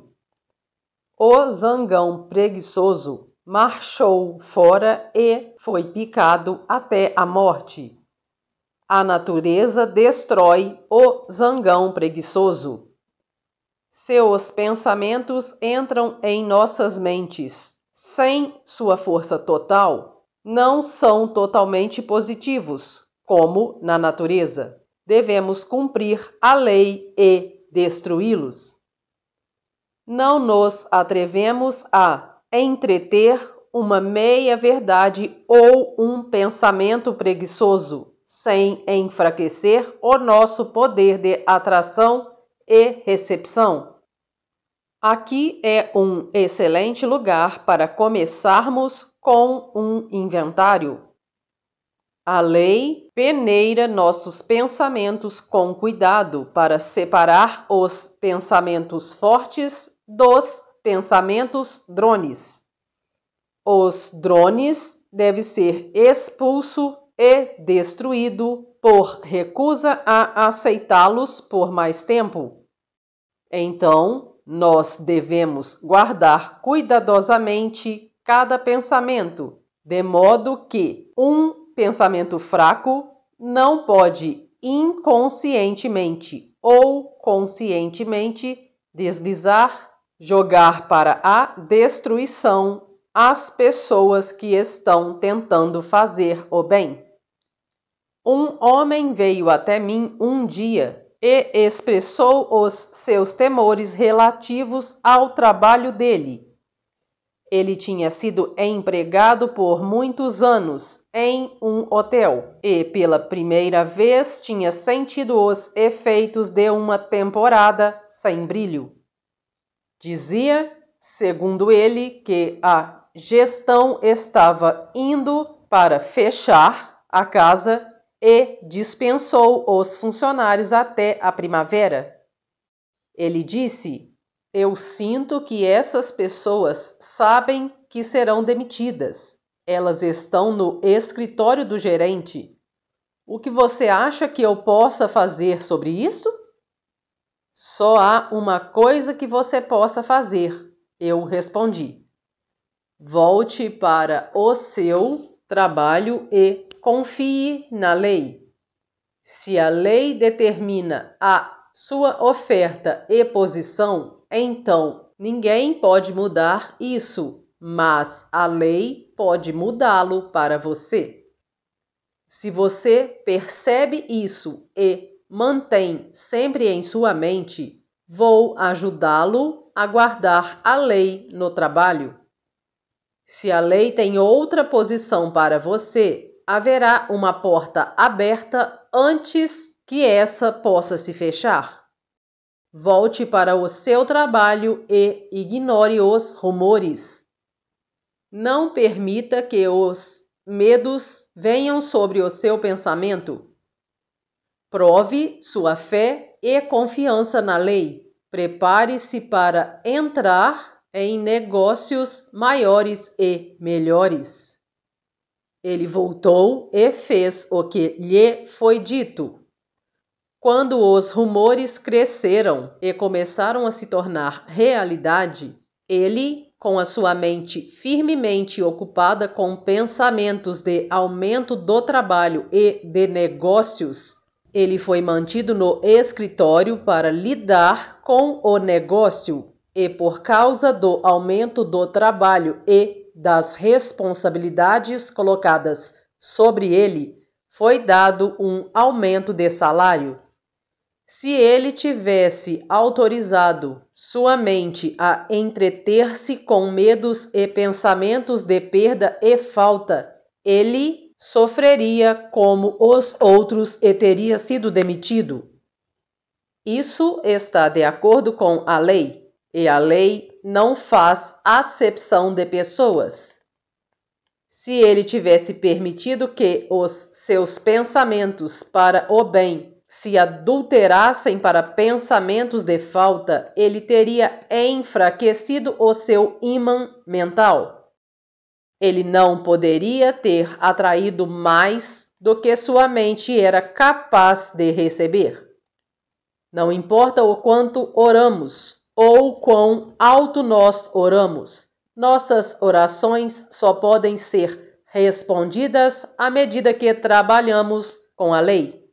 O zangão preguiçoso marchou fora e foi picado até a morte. A natureza destrói o zangão preguiçoso. Seus pensamentos entram em nossas mentes. Sem sua força total, não são totalmente positivos, como na natureza devemos cumprir a lei e destruí-los. Não nos atrevemos a entreter uma meia-verdade ou um pensamento preguiçoso, sem enfraquecer o nosso poder de atração e recepção. Aqui é um excelente lugar para começarmos com um inventário. A lei peneira nossos pensamentos com cuidado para separar os pensamentos fortes dos pensamentos drones. Os drones deve ser expulso e destruído por recusa a aceitá-los por mais tempo. Então, nós devemos guardar cuidadosamente cada pensamento, de modo que um pensamento fraco não pode inconscientemente ou conscientemente deslizar, jogar para a destruição as pessoas que estão tentando fazer o bem. Um homem veio até mim um dia e expressou os seus temores relativos ao trabalho dele ele tinha sido empregado por muitos anos em um hotel e, pela primeira vez, tinha sentido os efeitos de uma temporada sem brilho. Dizia, segundo ele, que a gestão estava indo para fechar a casa e dispensou os funcionários até a primavera. Ele disse eu sinto que essas pessoas sabem que serão demitidas. Elas estão no escritório do gerente. O que você acha que eu possa fazer sobre isso? Só há uma coisa que você possa fazer, eu respondi. Volte para o seu trabalho e confie na lei. Se a lei determina a sua oferta e posição, então, ninguém pode mudar isso, mas a lei pode mudá-lo para você. Se você percebe isso e mantém sempre em sua mente, vou ajudá-lo a guardar a lei no trabalho. Se a lei tem outra posição para você, haverá uma porta aberta antes que essa possa se fechar. Volte para o seu trabalho e ignore os rumores. Não permita que os medos venham sobre o seu pensamento. Prove sua fé e confiança na lei. Prepare-se para entrar em negócios maiores e melhores. Ele voltou e fez o que lhe foi dito. Quando os rumores cresceram e começaram a se tornar realidade, ele, com a sua mente firmemente ocupada com pensamentos de aumento do trabalho e de negócios, ele foi mantido no escritório para lidar com o negócio e, por causa do aumento do trabalho e das responsabilidades colocadas sobre ele, foi dado um aumento de salário. Se ele tivesse autorizado sua mente a entreter-se com medos e pensamentos de perda e falta, ele sofreria como os outros e teria sido demitido. Isso está de acordo com a lei, e a lei não faz acepção de pessoas. Se ele tivesse permitido que os seus pensamentos para o bem se adulterassem para pensamentos de falta, ele teria enfraquecido o seu imã mental. Ele não poderia ter atraído mais do que sua mente era capaz de receber. Não importa o quanto oramos ou quão alto nós oramos, nossas orações só podem ser respondidas à medida que trabalhamos com a lei.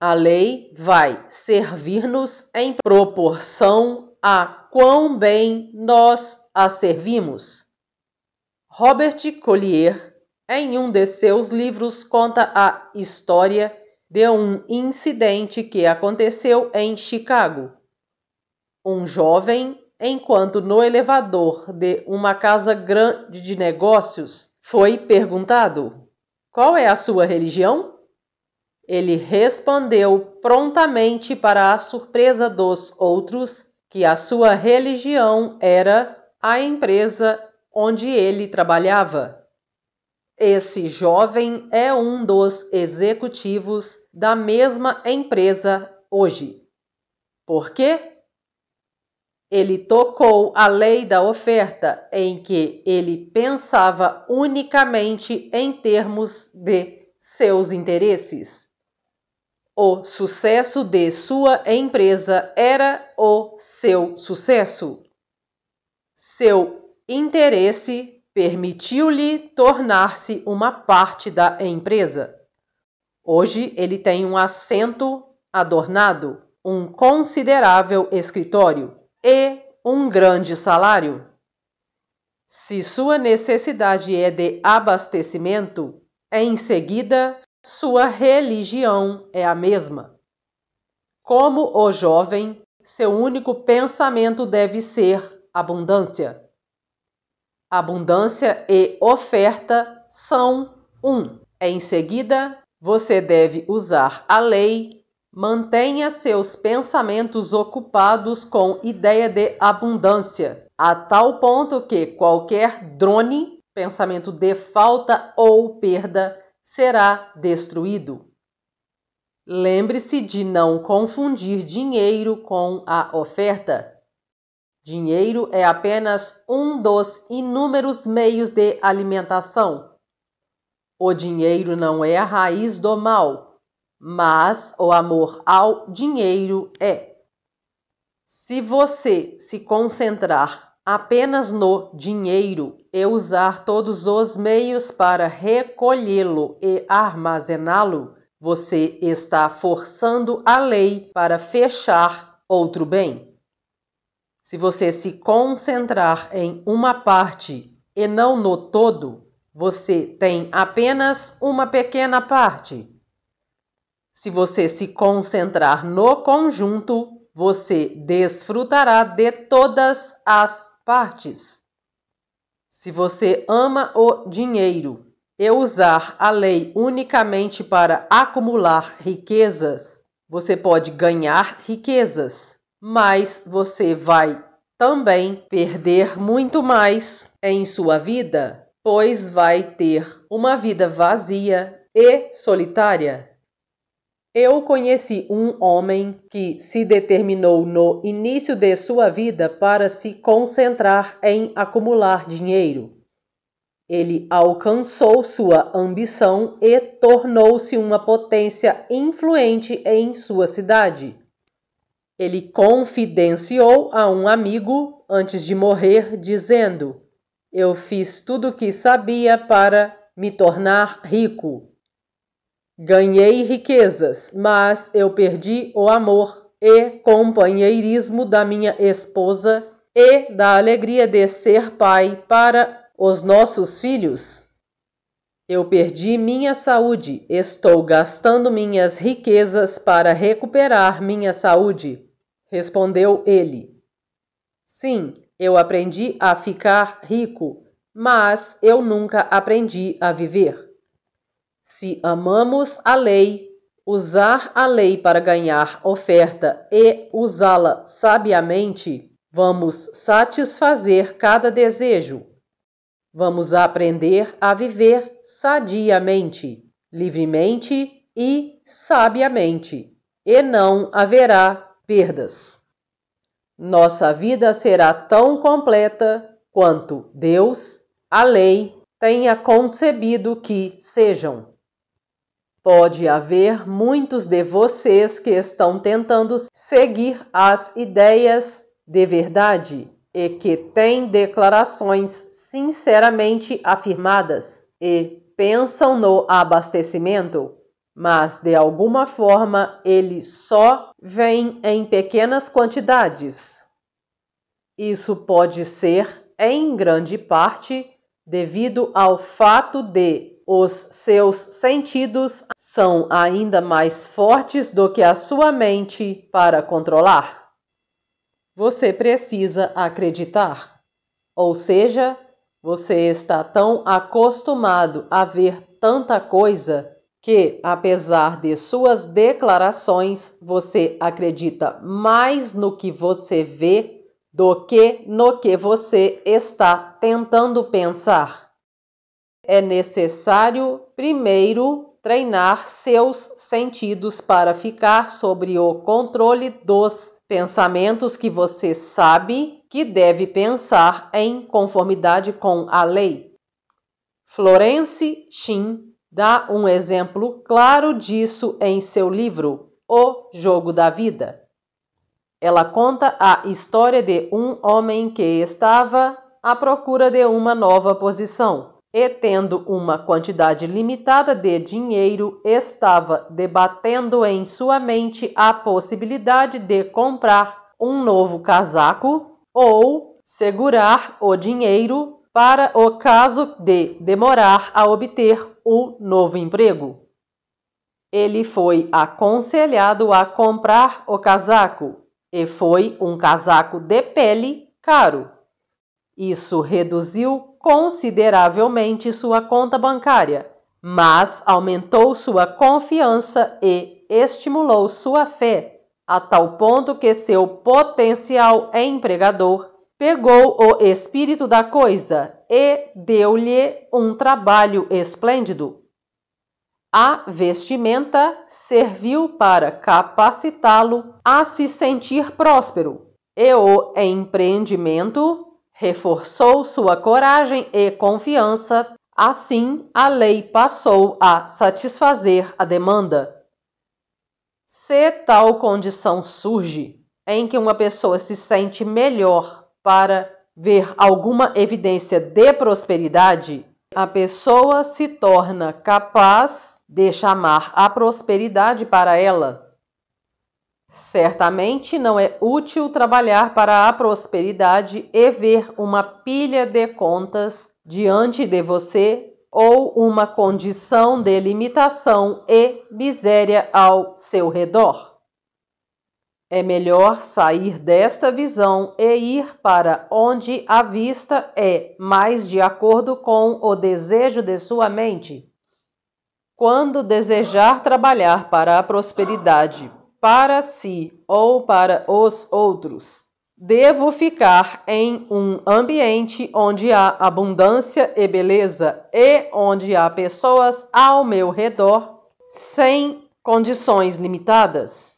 A lei vai servir-nos em proporção a quão bem nós a servimos. Robert Collier, em um de seus livros, conta a história de um incidente que aconteceu em Chicago. Um jovem, enquanto no elevador de uma casa grande de negócios, foi perguntado: Qual é a sua religião? Ele respondeu prontamente para a surpresa dos outros que a sua religião era a empresa onde ele trabalhava. Esse jovem é um dos executivos da mesma empresa hoje. Por quê? Ele tocou a lei da oferta, em que ele pensava unicamente em termos de seus interesses. O sucesso de sua empresa era o seu sucesso. Seu interesse permitiu-lhe tornar-se uma parte da empresa. Hoje ele tem um assento adornado, um considerável escritório e um grande salário. Se sua necessidade é de abastecimento, em seguida sua religião é a mesma. Como o jovem, seu único pensamento deve ser abundância. Abundância e oferta são um. Em seguida, você deve usar a lei. Mantenha seus pensamentos ocupados com ideia de abundância, a tal ponto que qualquer drone, pensamento de falta ou perda, será destruído. Lembre-se de não confundir dinheiro com a oferta. Dinheiro é apenas um dos inúmeros meios de alimentação. O dinheiro não é a raiz do mal, mas o amor ao dinheiro é. Se você se concentrar apenas no dinheiro e usar todos os meios para recolhê-lo e armazená-lo, você está forçando a lei para fechar outro bem. Se você se concentrar em uma parte e não no todo, você tem apenas uma pequena parte. Se você se concentrar no conjunto, você desfrutará de todas as partes. Se você ama o dinheiro e usar a lei unicamente para acumular riquezas, você pode ganhar riquezas, mas você vai também perder muito mais em sua vida, pois vai ter uma vida vazia e solitária. Eu conheci um homem que se determinou no início de sua vida para se concentrar em acumular dinheiro. Ele alcançou sua ambição e tornou-se uma potência influente em sua cidade. Ele confidenciou a um amigo antes de morrer, dizendo: Eu fiz tudo o que sabia para me tornar rico. Ganhei riquezas, mas eu perdi o amor e companheirismo da minha esposa e da alegria de ser pai para os nossos filhos. Eu perdi minha saúde, estou gastando minhas riquezas para recuperar minha saúde. Respondeu ele. Sim, eu aprendi a ficar rico, mas eu nunca aprendi a viver. Se amamos a lei, usar a lei para ganhar oferta e usá-la sabiamente, vamos satisfazer cada desejo. Vamos aprender a viver sadiamente, livremente e sabiamente, e não haverá perdas. Nossa vida será tão completa quanto Deus, a lei, tenha concebido que sejam. Pode haver muitos de vocês que estão tentando seguir as ideias de verdade e que têm declarações sinceramente afirmadas e pensam no abastecimento, mas de alguma forma ele só vem em pequenas quantidades. Isso pode ser, em grande parte, devido ao fato de os seus sentidos são ainda mais fortes do que a sua mente para controlar. Você precisa acreditar. Ou seja, você está tão acostumado a ver tanta coisa que, apesar de suas declarações, você acredita mais no que você vê do que no que você está tentando pensar é necessário primeiro treinar seus sentidos para ficar sobre o controle dos pensamentos que você sabe que deve pensar em conformidade com a lei. Florence Shin dá um exemplo claro disso em seu livro O Jogo da Vida. Ela conta a história de um homem que estava à procura de uma nova posição e tendo uma quantidade limitada de dinheiro, estava debatendo em sua mente a possibilidade de comprar um novo casaco ou segurar o dinheiro para o caso de demorar a obter um novo emprego. Ele foi aconselhado a comprar o casaco, e foi um casaco de pele caro isso reduziu consideravelmente sua conta bancária, mas aumentou sua confiança e estimulou sua fé, a tal ponto que seu potencial empregador pegou o espírito da coisa e deu-lhe um trabalho esplêndido. A vestimenta serviu para capacitá-lo a se sentir próspero, e o empreendimento reforçou sua coragem e confiança. Assim, a lei passou a satisfazer a demanda. Se tal condição surge em que uma pessoa se sente melhor para ver alguma evidência de prosperidade, a pessoa se torna capaz de chamar a prosperidade para ela. Certamente não é útil trabalhar para a prosperidade e ver uma pilha de contas diante de você ou uma condição de limitação e miséria ao seu redor. É melhor sair desta visão e ir para onde a vista é mais de acordo com o desejo de sua mente. Quando desejar trabalhar para a prosperidade para si ou para os outros. Devo ficar em um ambiente onde há abundância e beleza e onde há pessoas ao meu redor sem condições limitadas.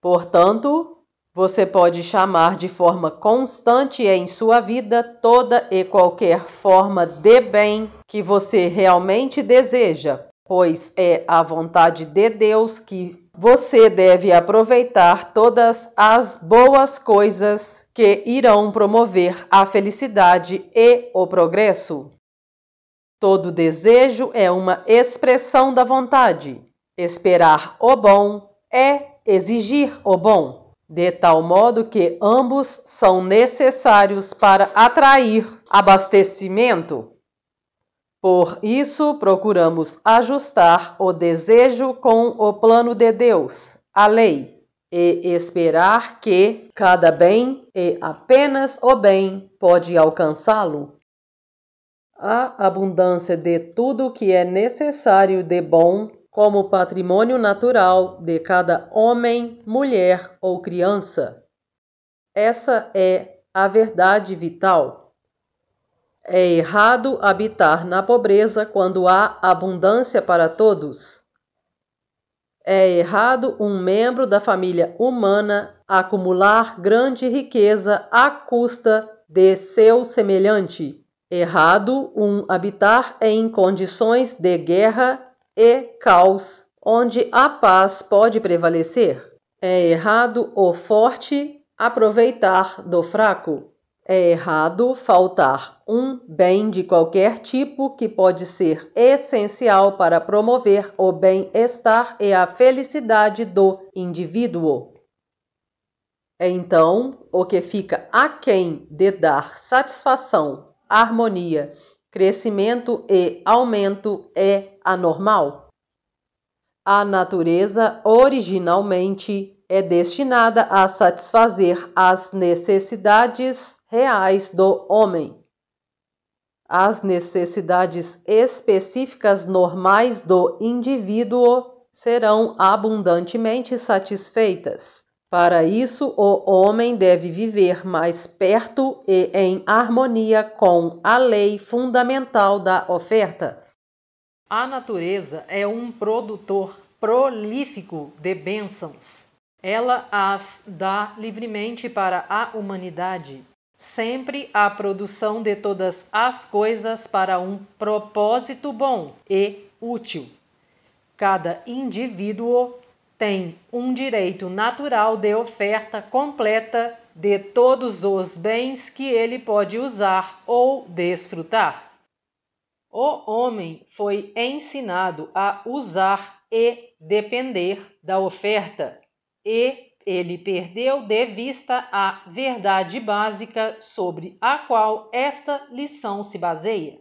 Portanto, você pode chamar de forma constante em sua vida toda e qualquer forma de bem que você realmente deseja, pois é a vontade de Deus que você deve aproveitar todas as boas coisas que irão promover a felicidade e o progresso. Todo desejo é uma expressão da vontade. Esperar o bom é exigir o bom, de tal modo que ambos são necessários para atrair abastecimento. Por isso, procuramos ajustar o desejo com o plano de Deus, a lei, e esperar que cada bem e apenas o bem pode alcançá-lo. A abundância de tudo que é necessário de bom, como patrimônio natural de cada homem, mulher ou criança. Essa é a verdade vital. É errado habitar na pobreza quando há abundância para todos. É errado um membro da família humana acumular grande riqueza à custa de seu semelhante. Errado um habitar em condições de guerra e caos, onde a paz pode prevalecer. É errado o forte aproveitar do fraco. É errado faltar um bem de qualquer tipo que pode ser essencial para promover o bem-estar e a felicidade do indivíduo. É então, o que fica aquém de dar satisfação, harmonia, crescimento e aumento é anormal. A natureza originalmente é destinada a satisfazer as necessidades reais do homem as necessidades específicas normais do indivíduo serão abundantemente satisfeitas. Para isso, o homem deve viver mais perto e em harmonia com a lei fundamental da oferta. A natureza é um produtor prolífico de bênçãos. Ela as dá livremente para a humanidade sempre a produção de todas as coisas para um propósito bom e útil. Cada indivíduo tem um direito natural de oferta completa de todos os bens que ele pode usar ou desfrutar. O homem foi ensinado a usar e depender da oferta e ele perdeu de vista a verdade básica sobre a qual esta lição se baseia.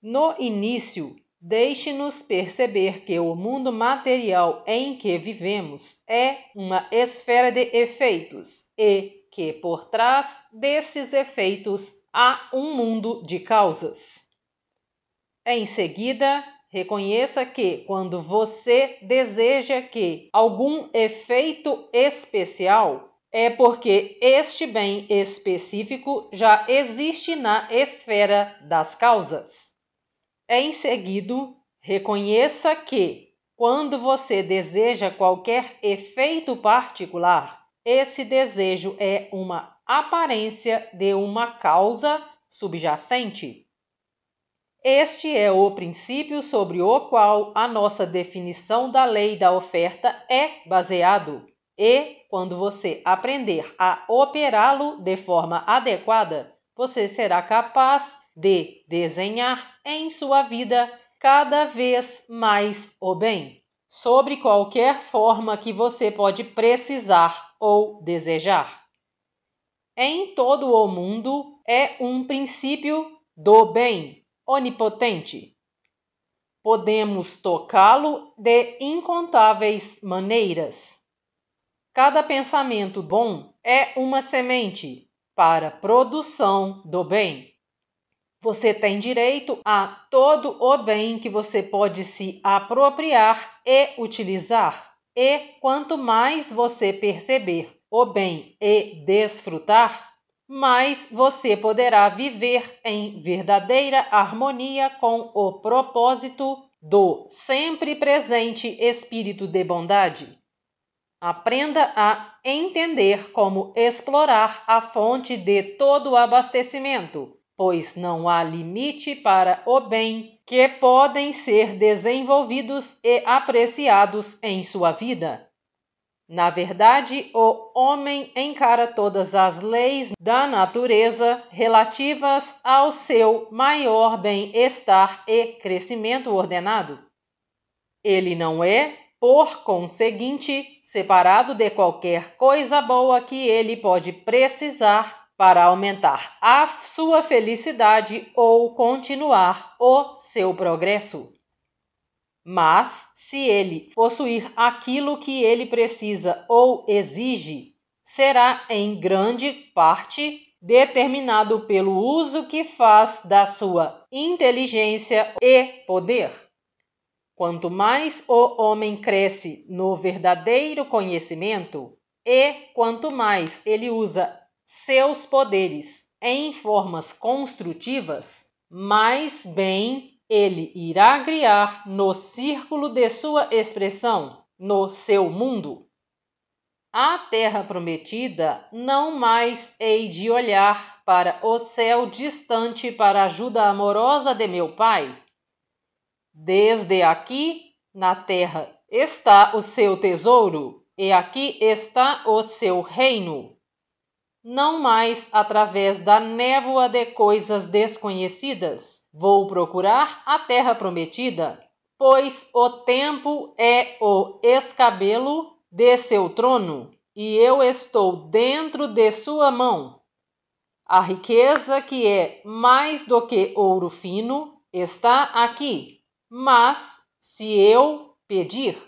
No início, deixe-nos perceber que o mundo material em que vivemos é uma esfera de efeitos e que por trás desses efeitos há um mundo de causas. Em seguida, Reconheça que quando você deseja que algum efeito especial, é porque este bem específico já existe na esfera das causas. Em seguida, reconheça que quando você deseja qualquer efeito particular, esse desejo é uma aparência de uma causa subjacente. Este é o princípio sobre o qual a nossa definição da lei da oferta é baseado. E, quando você aprender a operá-lo de forma adequada, você será capaz de desenhar em sua vida cada vez mais o bem, sobre qualquer forma que você pode precisar ou desejar. Em todo o mundo é um princípio do bem onipotente. Podemos tocá-lo de incontáveis maneiras. Cada pensamento bom é uma semente para produção do bem. Você tem direito a todo o bem que você pode se apropriar e utilizar. E quanto mais você perceber o bem e desfrutar, mas você poderá viver em verdadeira harmonia com o propósito do sempre presente espírito de bondade. Aprenda a entender como explorar a fonte de todo o abastecimento, pois não há limite para o bem que podem ser desenvolvidos e apreciados em sua vida. Na verdade, o homem encara todas as leis da natureza relativas ao seu maior bem-estar e crescimento ordenado. Ele não é, por conseguinte, separado de qualquer coisa boa que ele pode precisar para aumentar a sua felicidade ou continuar o seu progresso. Mas, se ele possuir aquilo que ele precisa ou exige, será em grande parte determinado pelo uso que faz da sua inteligência e poder. Quanto mais o homem cresce no verdadeiro conhecimento, e quanto mais ele usa seus poderes em formas construtivas, mais bem ele irá criar no círculo de sua expressão, no seu mundo. A terra prometida não mais hei de olhar para o céu distante para a ajuda amorosa de meu Pai. Desde aqui, na terra, está o seu tesouro, e aqui está o seu reino não mais através da névoa de coisas desconhecidas. Vou procurar a terra prometida, pois o tempo é o escabelo de seu trono, e eu estou dentro de sua mão. A riqueza, que é mais do que ouro fino, está aqui, mas se eu pedir,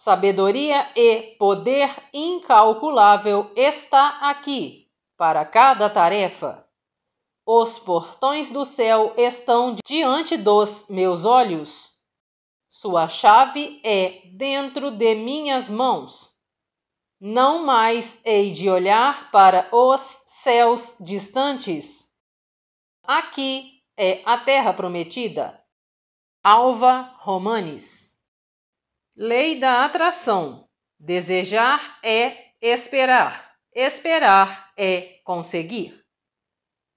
Sabedoria e poder incalculável está aqui para cada tarefa. Os portões do céu estão diante dos meus olhos. Sua chave é dentro de minhas mãos. Não mais hei de olhar para os céus distantes. Aqui é a terra prometida. Alva Romanes Lei da atração. Desejar é esperar. Esperar é conseguir.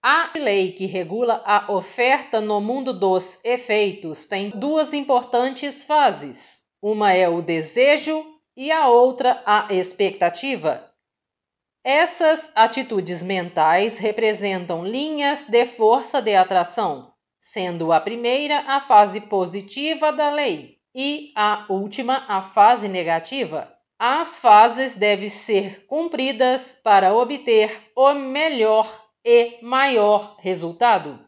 A lei que regula a oferta no mundo dos efeitos tem duas importantes fases. Uma é o desejo e a outra a expectativa. Essas atitudes mentais representam linhas de força de atração, sendo a primeira a fase positiva da lei e a última, a fase negativa. As fases devem ser cumpridas para obter o melhor e maior resultado.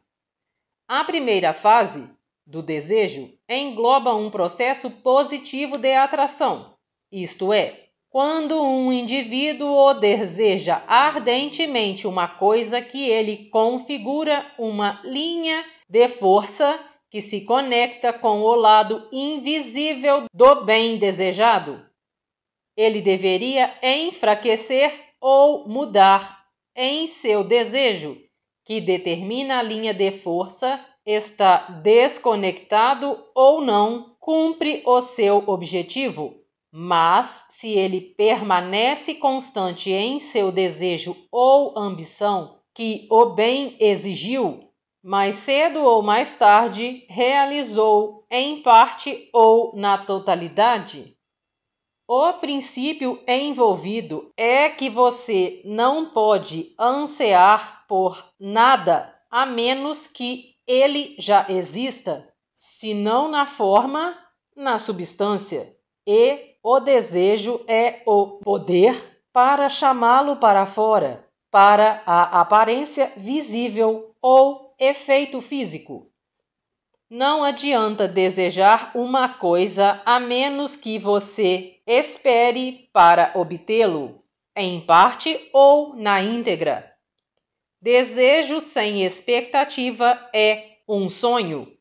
A primeira fase, do desejo, engloba um processo positivo de atração, isto é, quando um indivíduo deseja ardentemente uma coisa que ele configura uma linha de força que se conecta com o lado invisível do bem desejado. Ele deveria enfraquecer ou mudar em seu desejo, que determina a linha de força, está desconectado ou não, cumpre o seu objetivo. Mas, se ele permanece constante em seu desejo ou ambição que o bem exigiu, mais cedo ou mais tarde, realizou em parte ou na totalidade? O princípio envolvido é que você não pode ansear por nada a menos que ele já exista, senão na forma, na substância. E o desejo é o poder para chamá-lo para fora, para a aparência visível ou efeito físico. Não adianta desejar uma coisa a menos que você espere para obtê-lo, em parte ou na íntegra. Desejo sem expectativa é um sonho.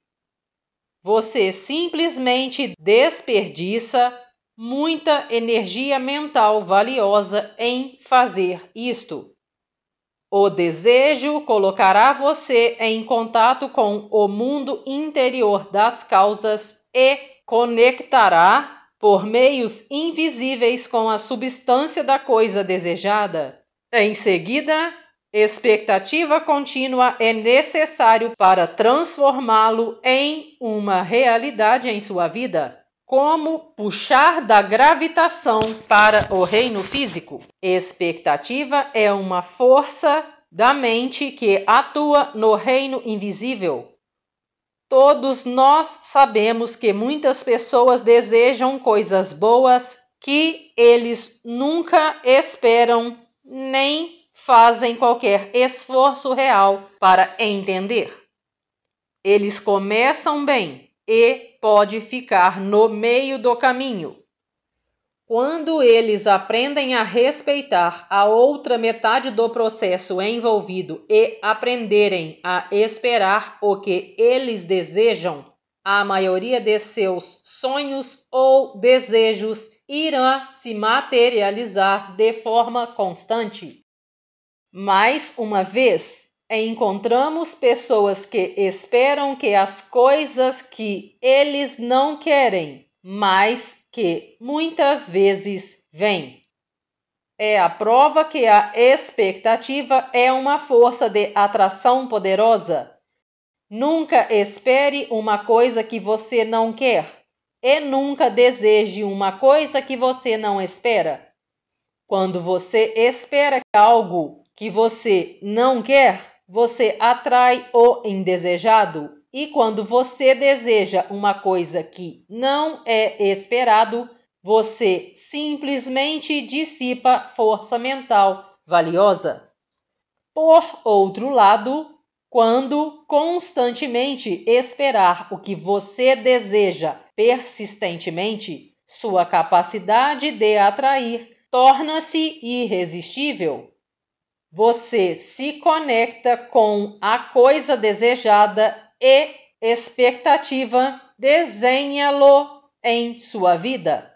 Você simplesmente desperdiça muita energia mental valiosa em fazer isto. O desejo colocará você em contato com o mundo interior das causas e conectará por meios invisíveis com a substância da coisa desejada. Em seguida, expectativa contínua é necessário para transformá-lo em uma realidade em sua vida. Como puxar da gravitação para o reino físico? Expectativa é uma força da mente que atua no reino invisível. Todos nós sabemos que muitas pessoas desejam coisas boas que eles nunca esperam nem fazem qualquer esforço real para entender. Eles começam bem e pode ficar no meio do caminho. Quando eles aprendem a respeitar a outra metade do processo envolvido e aprenderem a esperar o que eles desejam, a maioria de seus sonhos ou desejos irá se materializar de forma constante. Mais uma vez, é, encontramos pessoas que esperam que as coisas que eles não querem, mas que muitas vezes vêm. É a prova que a expectativa é uma força de atração poderosa. Nunca espere uma coisa que você não quer e nunca deseje uma coisa que você não espera. Quando você espera algo que você não quer, você atrai o indesejado e quando você deseja uma coisa que não é esperado, você simplesmente dissipa força mental valiosa. Por outro lado, quando constantemente esperar o que você deseja persistentemente, sua capacidade de atrair torna-se irresistível. Você se conecta com a coisa desejada e expectativa, desenha-lo em sua vida.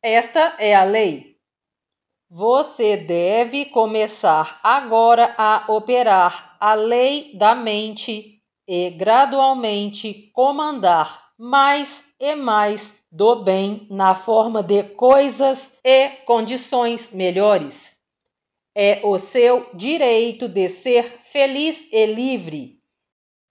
Esta é a lei. Você deve começar agora a operar a lei da mente e gradualmente comandar mais e mais do bem na forma de coisas e condições melhores é o seu direito de ser feliz e livre.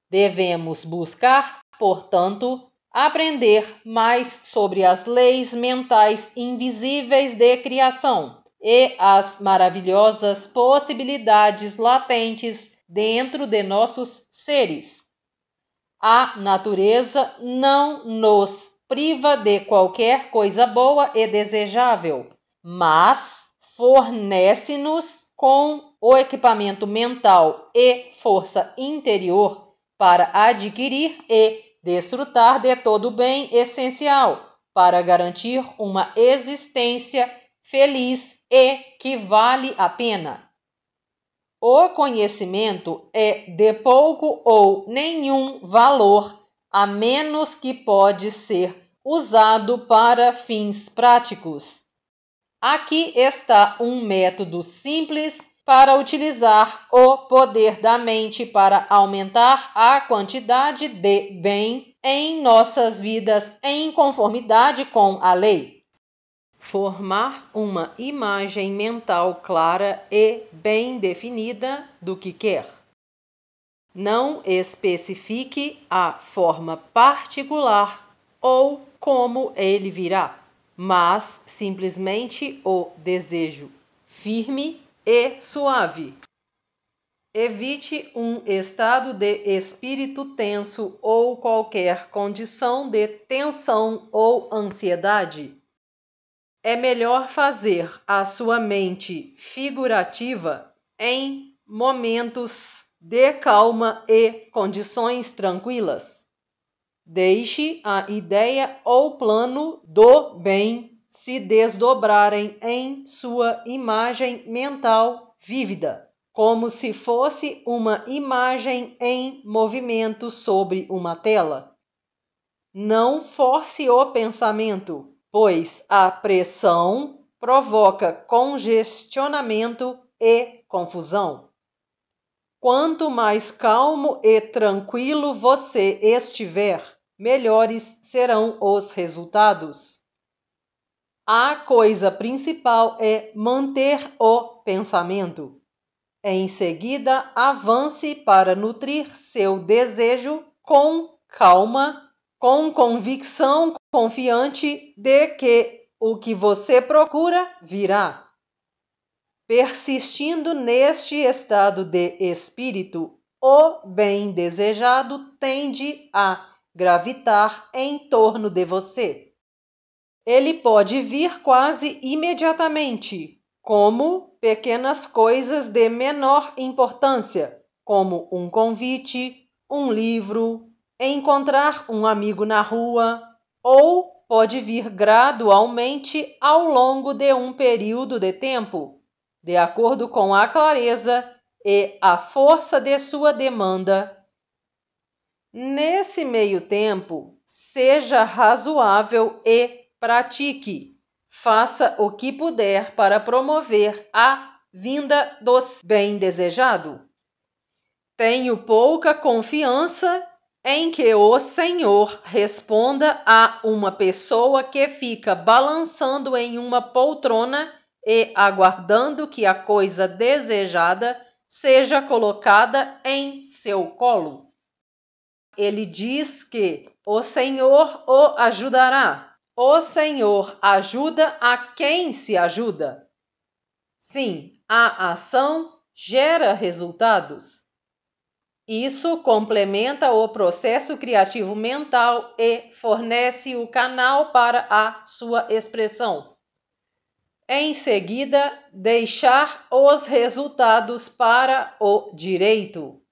Devemos buscar, portanto, aprender mais sobre as leis mentais invisíveis de criação e as maravilhosas possibilidades latentes dentro de nossos seres. A natureza não nos priva de qualquer coisa boa e desejável, mas fornece-nos com o equipamento mental e força interior para adquirir e desfrutar de todo o bem essencial para garantir uma existência feliz e que vale a pena. O conhecimento é de pouco ou nenhum valor, a menos que pode ser usado para fins práticos Aqui está um método simples para utilizar o poder da mente para aumentar a quantidade de bem em nossas vidas em conformidade com a lei. Formar uma imagem mental clara e bem definida do que quer. Não especifique a forma particular ou como ele virá mas simplesmente o desejo firme e suave. Evite um estado de espírito tenso ou qualquer condição de tensão ou ansiedade. É melhor fazer a sua mente figurativa em momentos de calma e condições tranquilas. Deixe a ideia ou plano do bem se desdobrarem em sua imagem mental vívida, como se fosse uma imagem em movimento sobre uma tela. Não force o pensamento, pois a pressão provoca congestionamento e confusão. Quanto mais calmo e tranquilo você estiver, melhores serão os resultados. A coisa principal é manter o pensamento. Em seguida, avance para nutrir seu desejo com calma, com convicção confiante de que o que você procura virá. Persistindo neste estado de espírito, o bem desejado tende a gravitar em torno de você. Ele pode vir quase imediatamente, como pequenas coisas de menor importância, como um convite, um livro, encontrar um amigo na rua, ou pode vir gradualmente ao longo de um período de tempo, de acordo com a clareza e a força de sua demanda Nesse meio tempo, seja razoável e pratique. Faça o que puder para promover a vinda do bem desejado. Tenho pouca confiança em que o Senhor responda a uma pessoa que fica balançando em uma poltrona e aguardando que a coisa desejada seja colocada em seu colo ele diz que o Senhor o ajudará. O Senhor ajuda a quem se ajuda. Sim, a ação gera resultados. Isso complementa o processo criativo mental e fornece o canal para a sua expressão. Em seguida, deixar os resultados para o direito.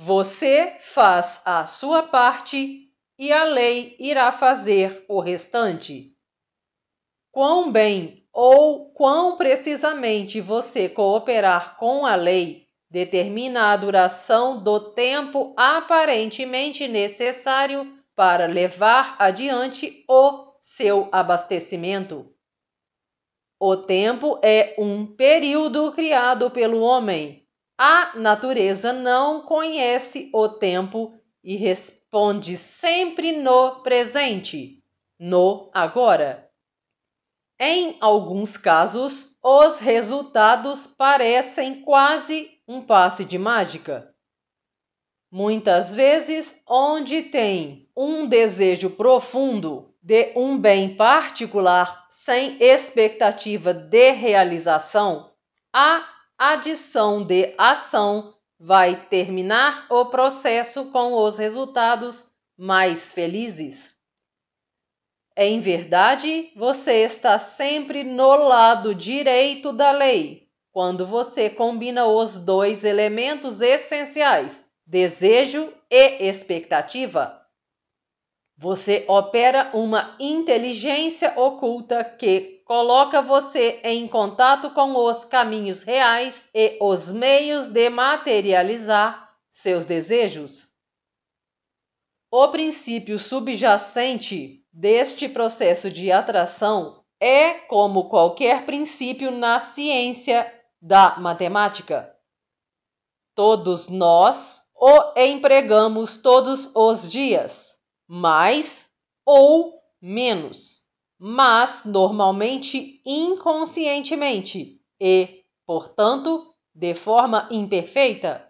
Você faz a sua parte e a lei irá fazer o restante. Quão bem ou quão precisamente você cooperar com a lei determina a duração do tempo aparentemente necessário para levar adiante o seu abastecimento. O tempo é um período criado pelo homem a natureza não conhece o tempo e responde sempre no presente, no agora. Em alguns casos, os resultados parecem quase um passe de mágica. Muitas vezes, onde tem um desejo profundo de um bem particular sem expectativa de realização, há adição de ação vai terminar o processo com os resultados mais felizes. Em verdade, você está sempre no lado direito da lei quando você combina os dois elementos essenciais, desejo e expectativa. Você opera uma inteligência oculta que coloca você em contato com os caminhos reais e os meios de materializar seus desejos. O princípio subjacente deste processo de atração é como qualquer princípio na ciência da matemática. Todos nós o empregamos todos os dias, mais ou menos mas normalmente inconscientemente e, portanto, de forma imperfeita.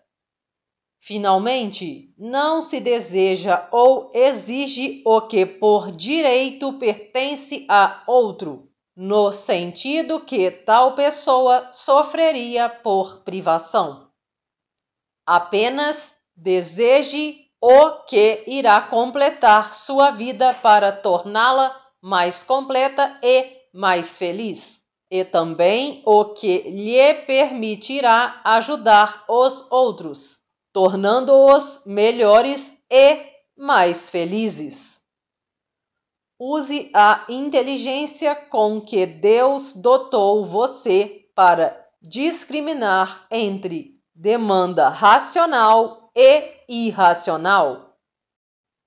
Finalmente, não se deseja ou exige o que por direito pertence a outro, no sentido que tal pessoa sofreria por privação. Apenas deseje o que irá completar sua vida para torná-la mais completa e mais feliz, e também o que lhe permitirá ajudar os outros, tornando-os melhores e mais felizes. Use a inteligência com que Deus dotou você para discriminar entre demanda racional e irracional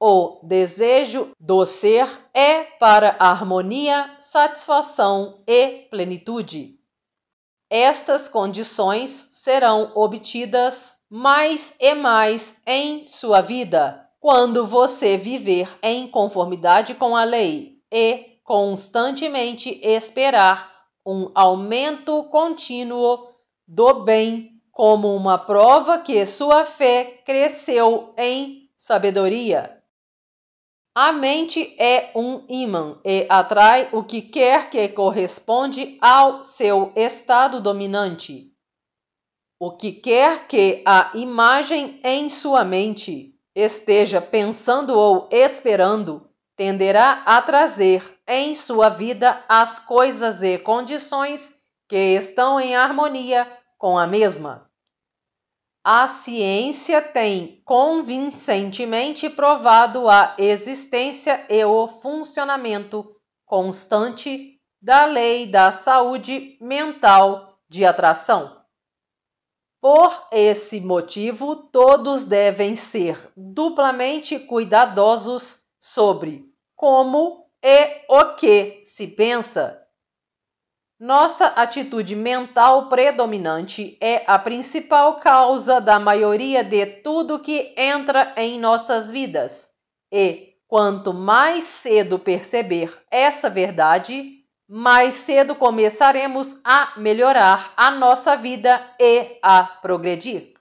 o desejo do ser é para harmonia, satisfação e plenitude. Estas condições serão obtidas mais e mais em sua vida quando você viver em conformidade com a lei e constantemente esperar um aumento contínuo do bem como uma prova que sua fé cresceu em sabedoria. A mente é um imã e atrai o que quer que corresponde ao seu estado dominante. O que quer que a imagem em sua mente esteja pensando ou esperando, tenderá a trazer em sua vida as coisas e condições que estão em harmonia com a mesma. A ciência tem convincentemente provado a existência e o funcionamento constante da lei da saúde mental de atração. Por esse motivo, todos devem ser duplamente cuidadosos sobre como e o que se pensa nossa atitude mental predominante é a principal causa da maioria de tudo que entra em nossas vidas. E quanto mais cedo perceber essa verdade, mais cedo começaremos a melhorar a nossa vida e a progredir.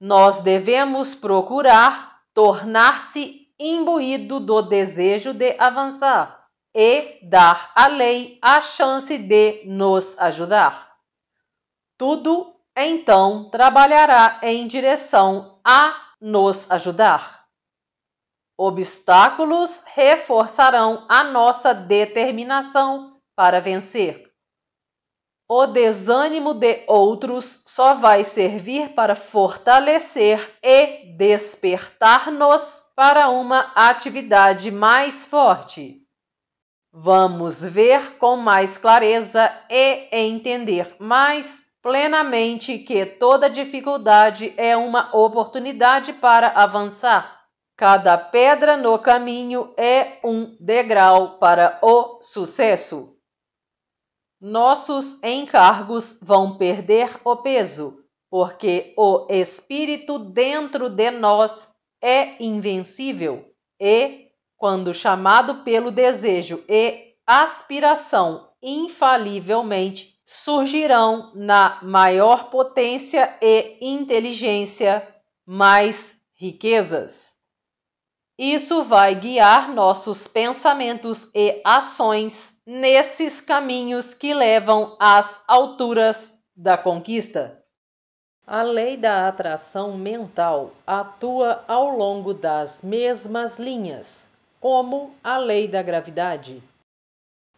Nós devemos procurar tornar-se imbuído do desejo de avançar e dar à lei a chance de nos ajudar. Tudo, então, trabalhará em direção a nos ajudar. Obstáculos reforçarão a nossa determinação para vencer. O desânimo de outros só vai servir para fortalecer e despertar-nos para uma atividade mais forte. Vamos ver com mais clareza e entender mais plenamente que toda dificuldade é uma oportunidade para avançar. Cada pedra no caminho é um degrau para o sucesso. Nossos encargos vão perder o peso, porque o espírito dentro de nós é invencível e quando chamado pelo desejo e aspiração, infalivelmente surgirão na maior potência e inteligência mais riquezas. Isso vai guiar nossos pensamentos e ações nesses caminhos que levam às alturas da conquista. A lei da atração mental atua ao longo das mesmas linhas, como a lei da gravidade.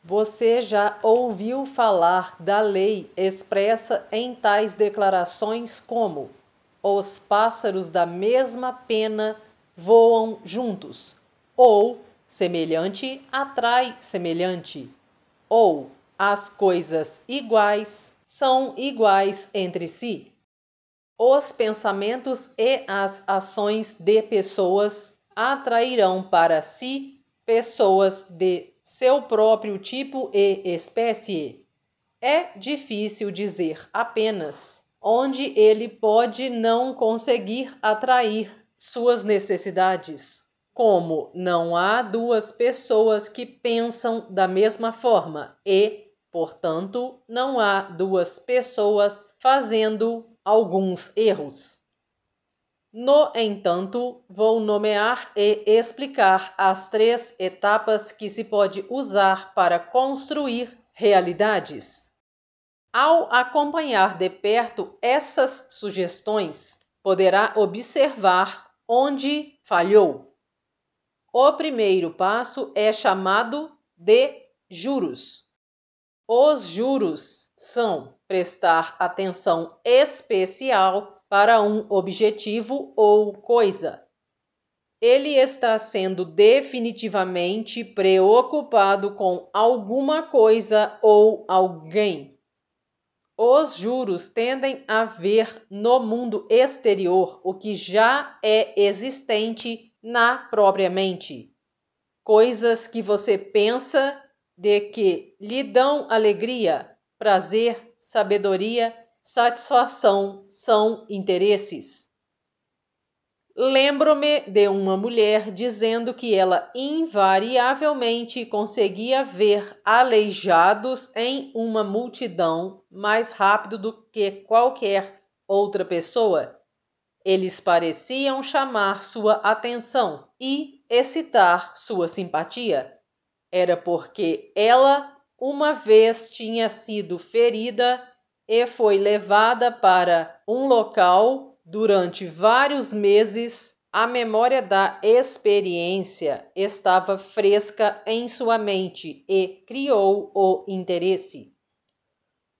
Você já ouviu falar da lei expressa em tais declarações como: os pássaros da mesma pena voam juntos, ou semelhante atrai semelhante, ou as coisas iguais são iguais entre si. Os pensamentos e as ações de pessoas atrairão para si pessoas de seu próprio tipo e espécie. É difícil dizer apenas onde ele pode não conseguir atrair suas necessidades. Como não há duas pessoas que pensam da mesma forma e, portanto, não há duas pessoas fazendo alguns erros. No entanto, vou nomear e explicar as três etapas que se pode usar para construir realidades. Ao acompanhar de perto essas sugestões, poderá observar onde falhou. O primeiro passo é chamado de juros. Os juros são prestar atenção especial para um objetivo ou coisa. Ele está sendo definitivamente preocupado com alguma coisa ou alguém. Os juros tendem a ver no mundo exterior o que já é existente na própria mente. Coisas que você pensa de que lhe dão alegria, prazer, sabedoria, satisfação são interesses. Lembro-me de uma mulher dizendo que ela invariavelmente conseguia ver aleijados em uma multidão mais rápido do que qualquer outra pessoa. Eles pareciam chamar sua atenção e excitar sua simpatia. Era porque ela uma vez tinha sido ferida e foi levada para um local durante vários meses. A memória da experiência estava fresca em sua mente e criou o interesse.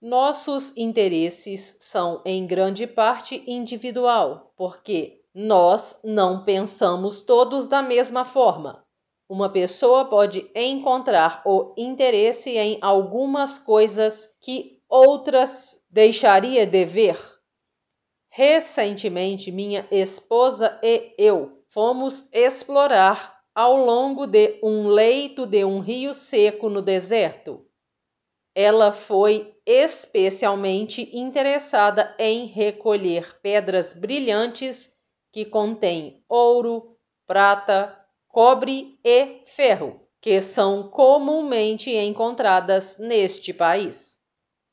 Nossos interesses são em grande parte individual, porque nós não pensamos todos da mesma forma. Uma pessoa pode encontrar o interesse em algumas coisas que outras deixaria de ver? Recentemente, minha esposa e eu fomos explorar ao longo de um leito de um rio seco no deserto. Ela foi especialmente interessada em recolher pedras brilhantes que contêm ouro, prata, cobre e ferro, que são comumente encontradas neste país.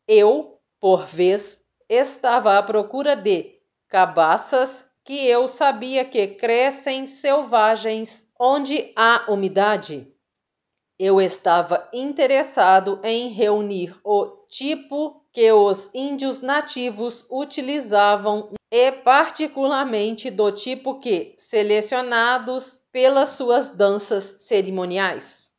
Eu, por vez, estava à procura de cabaças que eu sabia que crescem selvagens onde há umidade. Eu estava interessado em reunir o tipo que os índios nativos utilizavam e, particularmente, do tipo que, selecionados pelas suas danças cerimoniais.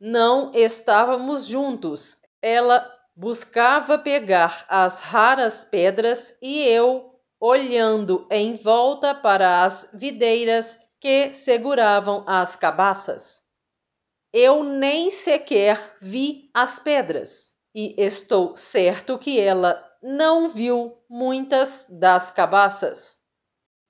Não estávamos juntos, ela Buscava pegar as raras pedras e eu, olhando em volta para as videiras que seguravam as cabaças, eu nem sequer vi as pedras e estou certo que ela não viu muitas das cabaças.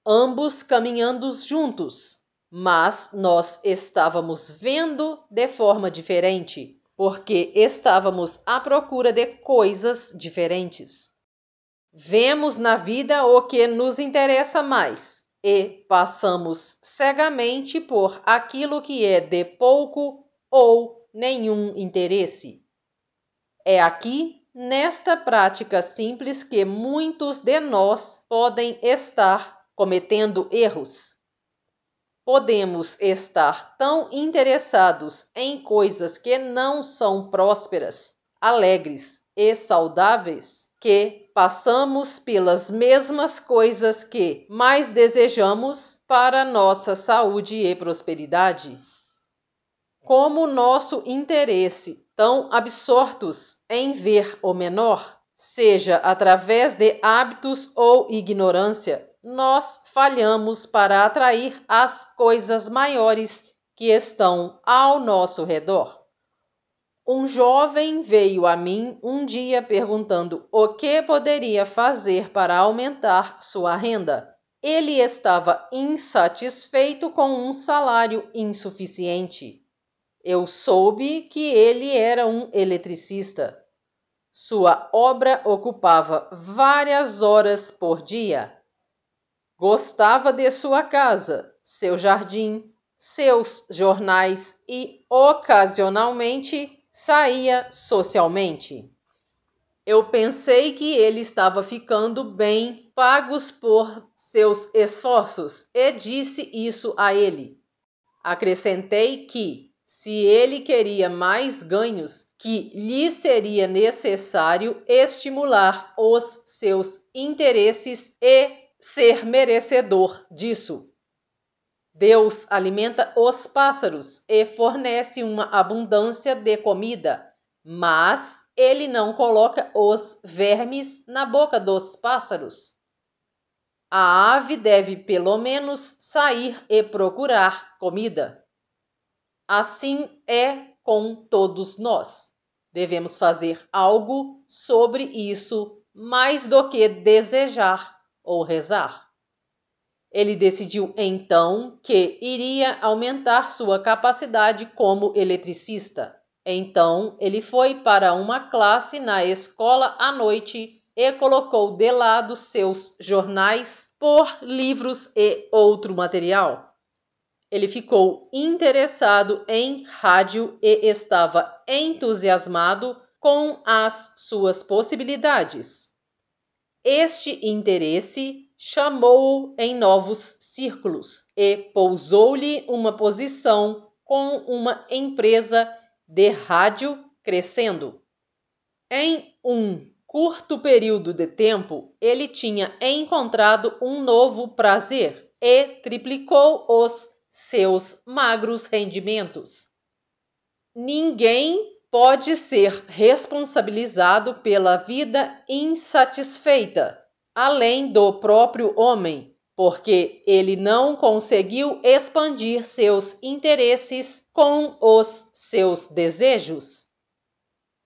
Ambos caminhando juntos, mas nós estávamos vendo de forma diferente porque estávamos à procura de coisas diferentes. Vemos na vida o que nos interessa mais e passamos cegamente por aquilo que é de pouco ou nenhum interesse. É aqui, nesta prática simples, que muitos de nós podem estar cometendo erros. Podemos estar tão interessados em coisas que não são prósperas, alegres e saudáveis que passamos pelas mesmas coisas que mais desejamos para nossa saúde e prosperidade. Como nosso interesse tão absortos em ver o menor, seja através de hábitos ou ignorância, nós falhamos para atrair as coisas maiores que estão ao nosso redor. Um jovem veio a mim um dia perguntando o que poderia fazer para aumentar sua renda. Ele estava insatisfeito com um salário insuficiente. Eu soube que ele era um eletricista. Sua obra ocupava várias horas por dia. Gostava de sua casa, seu jardim, seus jornais e, ocasionalmente, saía socialmente. Eu pensei que ele estava ficando bem pagos por seus esforços e disse isso a ele. Acrescentei que, se ele queria mais ganhos, que lhe seria necessário estimular os seus interesses e ser merecedor disso. Deus alimenta os pássaros e fornece uma abundância de comida, mas ele não coloca os vermes na boca dos pássaros. A ave deve pelo menos sair e procurar comida. Assim é com todos nós. Devemos fazer algo sobre isso mais do que desejar ou rezar. Ele decidiu então que iria aumentar sua capacidade como eletricista. Então, ele foi para uma classe na escola à noite e colocou de lado seus jornais por livros e outro material. Ele ficou interessado em rádio e estava entusiasmado com as suas possibilidades. Este interesse chamou-o em novos círculos e pousou-lhe uma posição com uma empresa de rádio crescendo. Em um curto período de tempo, ele tinha encontrado um novo prazer e triplicou os seus magros rendimentos. Ninguém pode ser responsabilizado pela vida insatisfeita, além do próprio homem, porque ele não conseguiu expandir seus interesses com os seus desejos.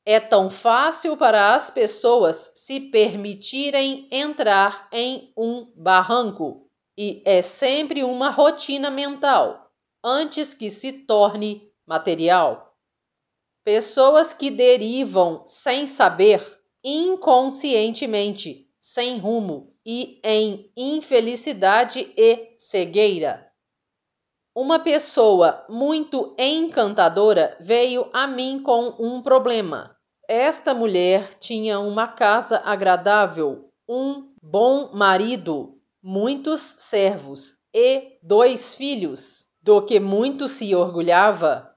É tão fácil para as pessoas se permitirem entrar em um barranco, e é sempre uma rotina mental, antes que se torne material. Pessoas que derivam sem saber, inconscientemente, sem rumo e em infelicidade e cegueira. Uma pessoa muito encantadora veio a mim com um problema. Esta mulher tinha uma casa agradável, um bom marido, muitos servos e dois filhos, do que muito se orgulhava.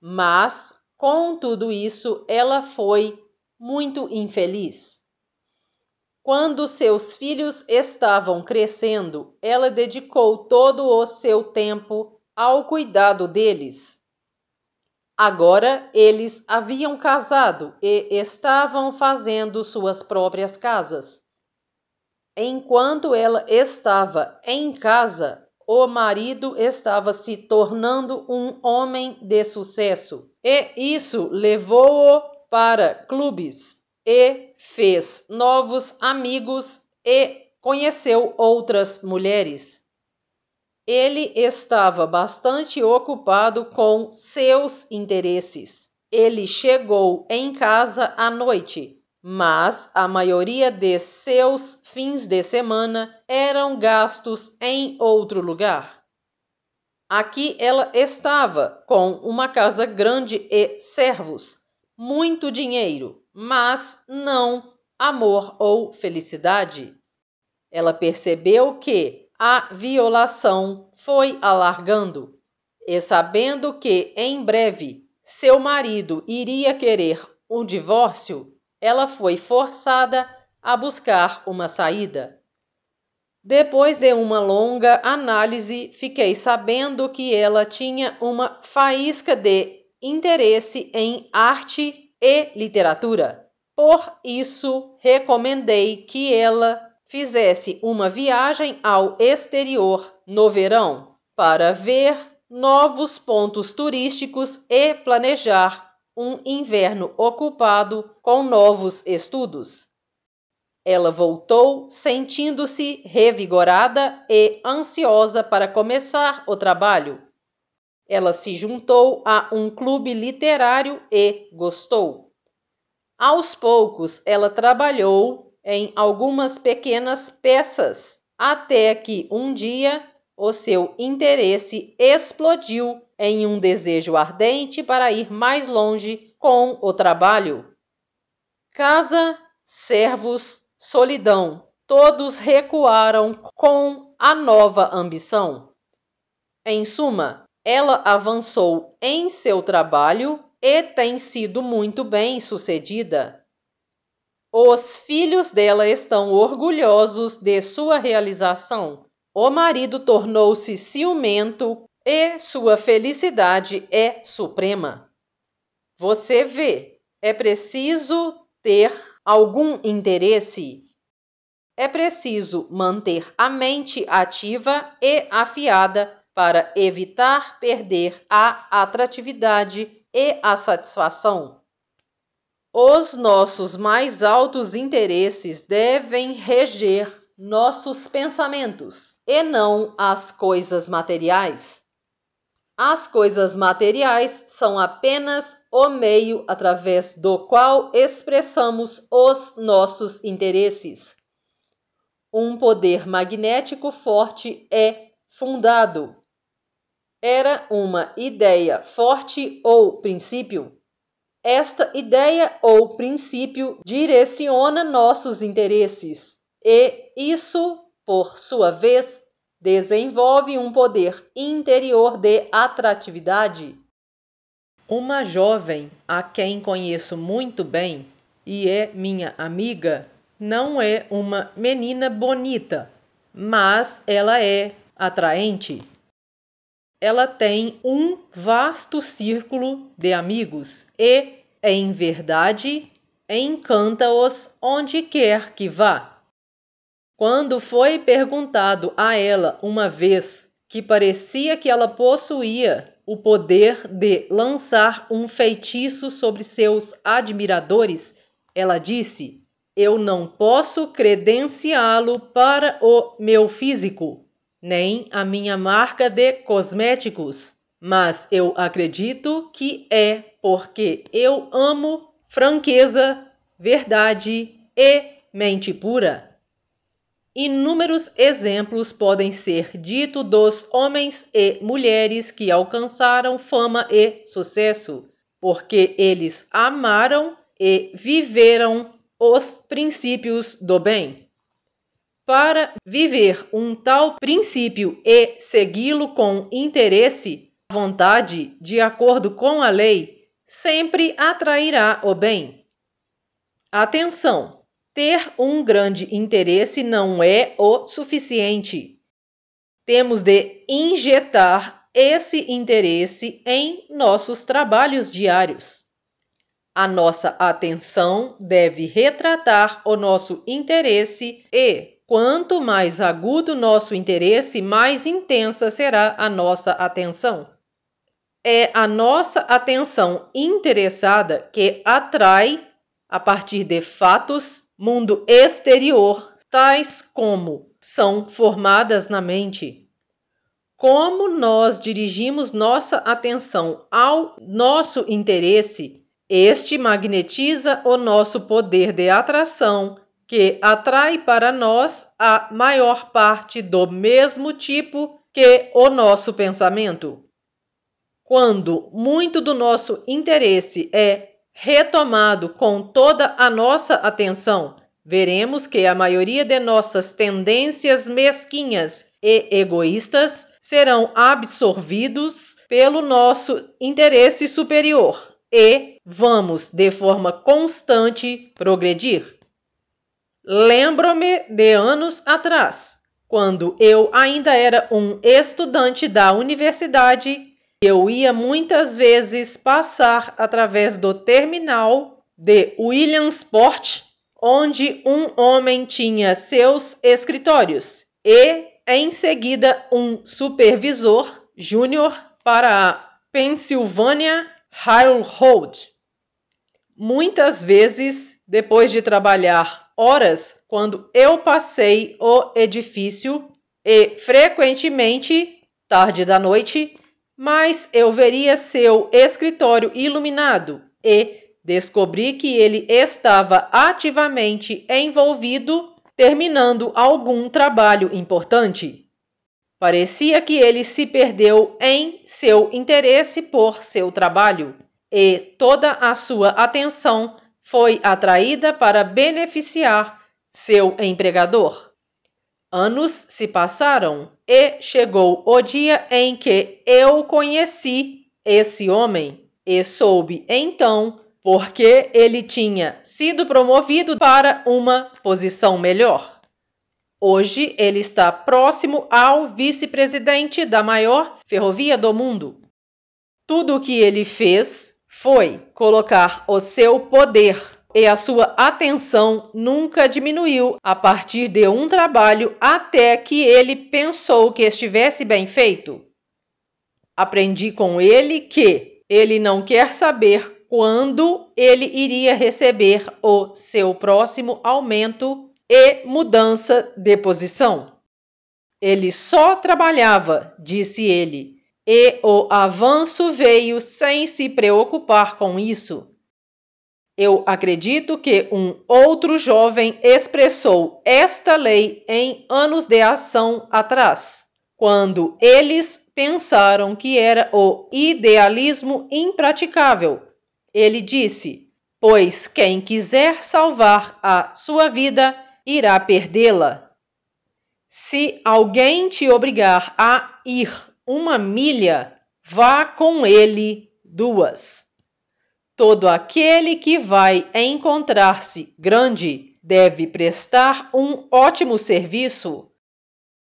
Mas com tudo isso, ela foi muito infeliz. Quando seus filhos estavam crescendo, ela dedicou todo o seu tempo ao cuidado deles. Agora eles haviam casado e estavam fazendo suas próprias casas. Enquanto ela estava em casa, o marido estava se tornando um homem de sucesso. E isso levou-o para clubes e fez novos amigos e conheceu outras mulheres. Ele estava bastante ocupado com seus interesses. Ele chegou em casa à noite, mas a maioria de seus fins de semana eram gastos em outro lugar. Aqui ela estava com uma casa grande e servos, muito dinheiro, mas não amor ou felicidade. Ela percebeu que a violação foi alargando e sabendo que em breve seu marido iria querer um divórcio, ela foi forçada a buscar uma saída. Depois de uma longa análise, fiquei sabendo que ela tinha uma faísca de interesse em arte e literatura. Por isso, recomendei que ela fizesse uma viagem ao exterior no verão para ver novos pontos turísticos e planejar um inverno ocupado com novos estudos. Ela voltou, sentindo-se revigorada e ansiosa para começar o trabalho. Ela se juntou a um clube literário e gostou. Aos poucos, ela trabalhou em algumas pequenas peças, até que um dia o seu interesse explodiu em um desejo ardente para ir mais longe com o trabalho. Casa, servos, solidão, todos recuaram com a nova ambição. Em suma, ela avançou em seu trabalho e tem sido muito bem sucedida. Os filhos dela estão orgulhosos de sua realização. O marido tornou-se ciumento e sua felicidade é suprema. Você vê, é preciso ter algum interesse, é preciso manter a mente ativa e afiada para evitar perder a atratividade e a satisfação. Os nossos mais altos interesses devem reger nossos pensamentos e não as coisas materiais. As coisas materiais são apenas o meio através do qual expressamos os nossos interesses. Um poder magnético forte é fundado. Era uma ideia forte ou princípio. Esta ideia ou princípio direciona nossos interesses, e isso, por sua vez, desenvolve um poder interior de atratividade. Uma jovem a quem conheço muito bem e é minha amiga não é uma menina bonita, mas ela é atraente. Ela tem um vasto círculo de amigos e, em verdade, encanta-os onde quer que vá. Quando foi perguntado a ela uma vez que parecia que ela possuía o poder de lançar um feitiço sobre seus admiradores, ela disse: Eu não posso credenciá-lo para o meu físico, nem a minha marca de cosméticos, mas eu acredito que é porque eu amo franqueza, verdade e mente pura. Inúmeros exemplos podem ser dito dos homens e mulheres que alcançaram fama e sucesso, porque eles amaram e viveram os princípios do bem. Para viver um tal princípio e segui-lo com interesse, vontade, de acordo com a lei, sempre atrairá o bem. Atenção! Ter um grande interesse não é o suficiente. Temos de injetar esse interesse em nossos trabalhos diários. A nossa atenção deve retratar o nosso interesse e, quanto mais agudo nosso interesse, mais intensa será a nossa atenção. É a nossa atenção interessada que atrai, a partir de fatos mundo exterior, tais como são formadas na mente. Como nós dirigimos nossa atenção ao nosso interesse, este magnetiza o nosso poder de atração, que atrai para nós a maior parte do mesmo tipo que o nosso pensamento. Quando muito do nosso interesse é retomado com toda a nossa atenção, veremos que a maioria de nossas tendências mesquinhas e egoístas serão absorvidos pelo nosso interesse superior e vamos, de forma constante, progredir. Lembro-me de anos atrás, quando eu ainda era um estudante da universidade eu ia muitas vezes passar através do terminal de Williamsport, onde um homem tinha seus escritórios, e em seguida um supervisor júnior para a Pennsylvania Railroad. Muitas vezes, depois de trabalhar horas, quando eu passei o edifício e frequentemente, tarde da noite, mas eu veria seu escritório iluminado e descobri que ele estava ativamente envolvido, terminando algum trabalho importante. Parecia que ele se perdeu em seu interesse por seu trabalho e toda a sua atenção foi atraída para beneficiar seu empregador. Anos se passaram e chegou o dia em que eu conheci esse homem e soube então porque ele tinha sido promovido para uma posição melhor. Hoje ele está próximo ao vice-presidente da maior ferrovia do mundo. Tudo o que ele fez foi colocar o seu poder e a sua atenção nunca diminuiu a partir de um trabalho até que ele pensou que estivesse bem feito. Aprendi com ele que ele não quer saber quando ele iria receber o seu próximo aumento e mudança de posição. Ele só trabalhava, disse ele, e o avanço veio sem se preocupar com isso. Eu acredito que um outro jovem expressou esta lei em anos de ação atrás, quando eles pensaram que era o idealismo impraticável. Ele disse: Pois quem quiser salvar a sua vida irá perdê-la. Se alguém te obrigar a ir uma milha, vá com ele duas. Todo aquele que vai encontrar-se grande deve prestar um ótimo serviço.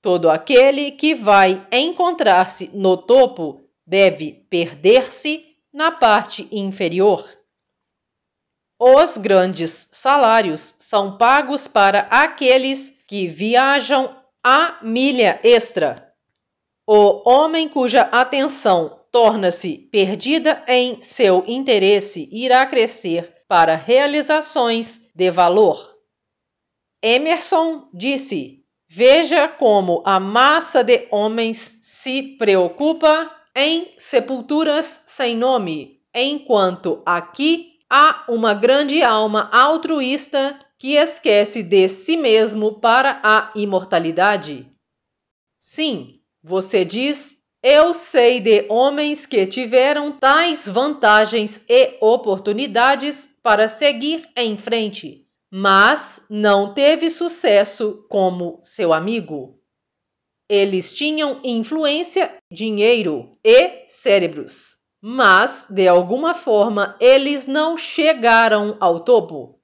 Todo aquele que vai encontrar-se no topo deve perder-se na parte inferior. Os grandes salários são pagos para aqueles que viajam a milha extra. O homem cuja atenção torna-se perdida em seu interesse e irá crescer para realizações de valor. Emerson disse: Veja como a massa de homens se preocupa em sepulturas sem nome, enquanto aqui há uma grande alma altruísta que esquece de si mesmo para a imortalidade. Sim, você diz eu sei de homens que tiveram tais vantagens e oportunidades para seguir em frente, mas não teve sucesso como seu amigo. Eles tinham influência, dinheiro e cérebros, mas de alguma forma eles não chegaram ao topo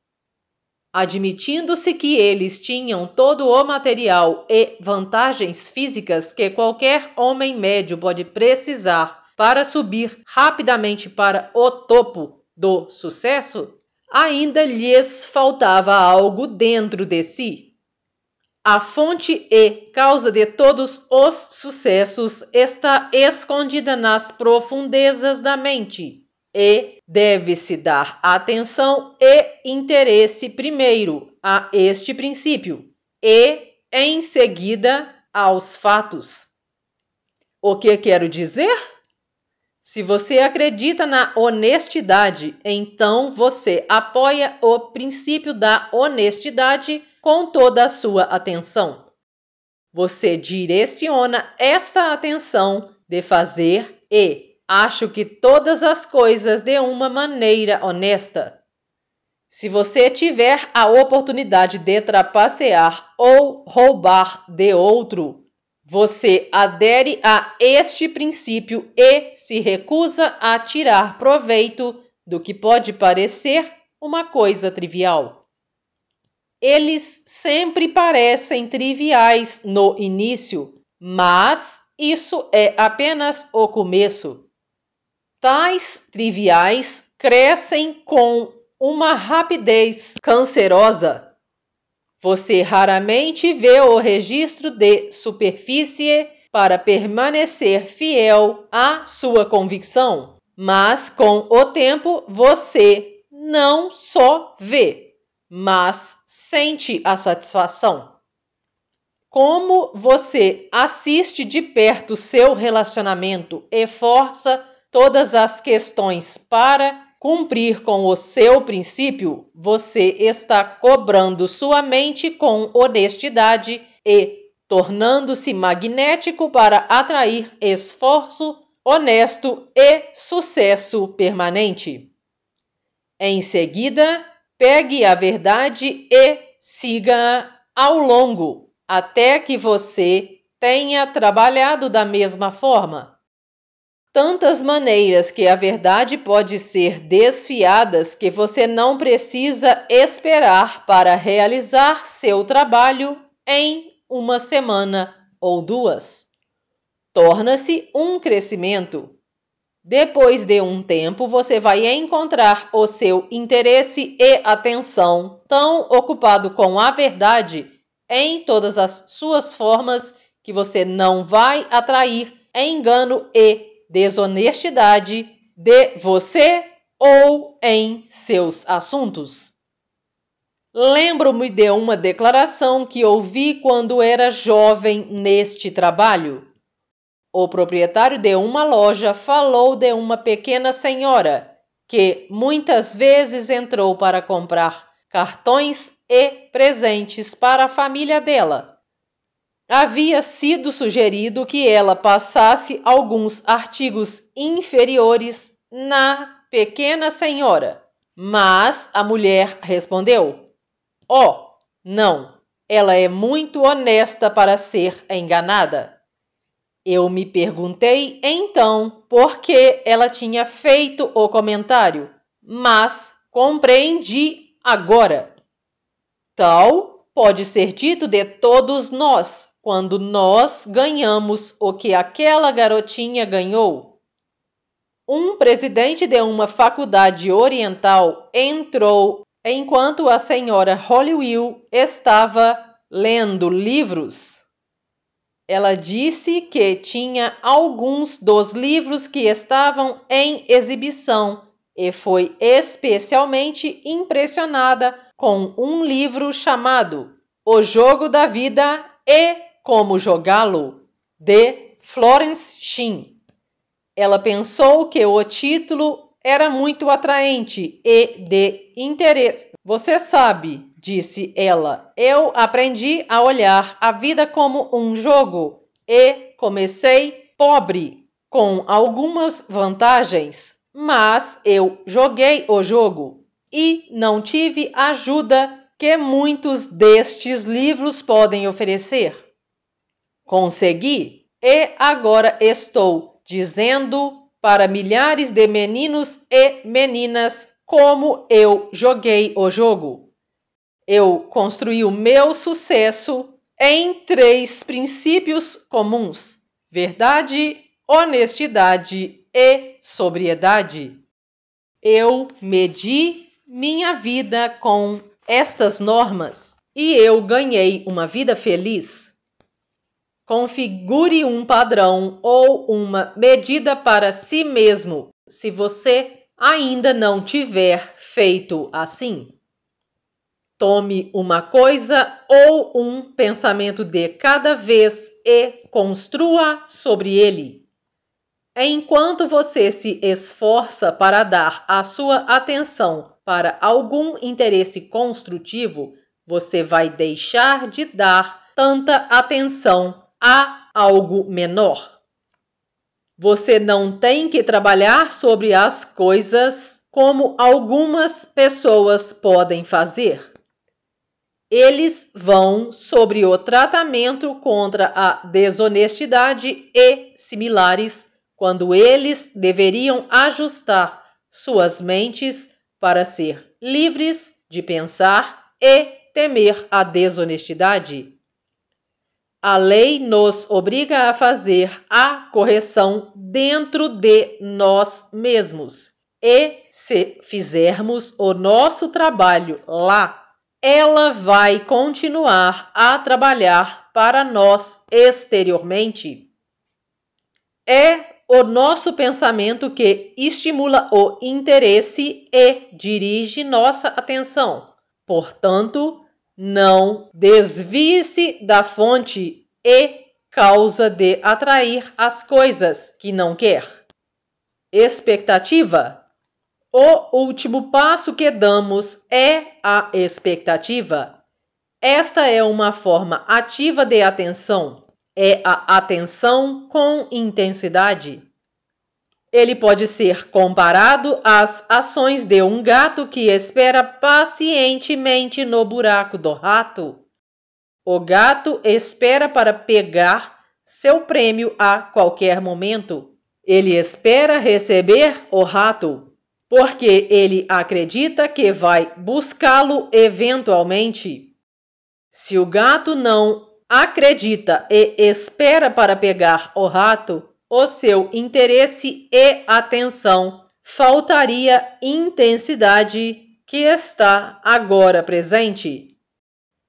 admitindo-se que eles tinham todo o material e vantagens físicas que qualquer homem médio pode precisar para subir rapidamente para o topo do sucesso, ainda lhes faltava algo dentro de si. A fonte e causa de todos os sucessos está escondida nas profundezas da mente e deve-se dar atenção e interesse primeiro a este princípio e, em seguida, aos fatos. O que quero dizer? Se você acredita na honestidade, então você apoia o princípio da honestidade com toda a sua atenção. Você direciona essa atenção de fazer e Acho que todas as coisas de uma maneira honesta. Se você tiver a oportunidade de trapacear ou roubar de outro, você adere a este princípio e se recusa a tirar proveito do que pode parecer uma coisa trivial. Eles sempre parecem triviais no início, mas isso é apenas o começo tais triviais crescem com uma rapidez cancerosa. Você raramente vê o registro de superfície para permanecer fiel à sua convicção, mas com o tempo você não só vê, mas sente a satisfação. Como você assiste de perto seu relacionamento e força todas as questões para cumprir com o seu princípio, você está cobrando sua mente com honestidade e tornando-se magnético para atrair esforço honesto e sucesso permanente. Em seguida, pegue a verdade e siga-a ao longo, até que você tenha trabalhado da mesma forma tantas maneiras que a verdade pode ser desfiadas que você não precisa esperar para realizar seu trabalho em uma semana ou duas. Torna-se um crescimento. Depois de um tempo, você vai encontrar o seu interesse e atenção tão ocupado com a verdade em todas as suas formas que você não vai atrair engano e desonestidade de você ou em seus assuntos. Lembro-me de uma declaração que ouvi quando era jovem neste trabalho. O proprietário de uma loja falou de uma pequena senhora que muitas vezes entrou para comprar cartões e presentes para a família dela havia sido sugerido que ela passasse alguns artigos inferiores na pequena senhora, mas a mulher respondeu: Oh, não, ela é muito honesta para ser enganada. Eu me perguntei então por que ela tinha feito o comentário, mas compreendi agora. Tal pode ser dito de todos nós quando nós ganhamos o que aquela garotinha ganhou? Um presidente de uma faculdade oriental entrou enquanto a senhora Hollywill estava lendo livros. Ela disse que tinha alguns dos livros que estavam em exibição e foi especialmente impressionada com um livro chamado O Jogo da Vida e como jogá-lo de Florence Shin. Ela pensou que o título era muito atraente e de interesse. Você sabe, disse ela, eu aprendi a olhar a vida como um jogo e comecei pobre, com algumas vantagens, mas eu joguei o jogo e não tive ajuda que muitos destes livros podem oferecer. Consegui e agora estou dizendo para milhares de meninos e meninas como eu joguei o jogo. Eu construí o meu sucesso em três princípios comuns: verdade, honestidade e sobriedade. Eu medi minha vida com estas normas e eu ganhei uma vida feliz. Configure um padrão ou uma medida para si mesmo, se você ainda não tiver feito assim. Tome uma coisa ou um pensamento de cada vez e construa sobre ele. Enquanto você se esforça para dar a sua atenção para algum interesse construtivo, você vai deixar de dar tanta atenção a algo menor. Você não tem que trabalhar sobre as coisas como algumas pessoas podem fazer. Eles vão sobre o tratamento contra a desonestidade e similares quando eles deveriam ajustar suas mentes para ser livres de pensar e temer a desonestidade. A lei nos obriga a fazer a correção dentro de nós mesmos. E se fizermos o nosso trabalho lá, ela vai continuar a trabalhar para nós exteriormente. É o nosso pensamento que estimula o interesse e dirige nossa atenção. Portanto, não desvie-se da fonte e causa de atrair as coisas que não quer. Expectativa. O último passo que damos é a expectativa. Esta é uma forma ativa de atenção. É a atenção com intensidade. Ele pode ser comparado às ações de um gato que espera pacientemente no buraco do rato. O gato espera para pegar seu prêmio a qualquer momento. Ele espera receber o rato, porque ele acredita que vai buscá-lo eventualmente. Se o gato não acredita e espera para pegar o rato, o seu interesse e atenção, faltaria intensidade que está agora presente.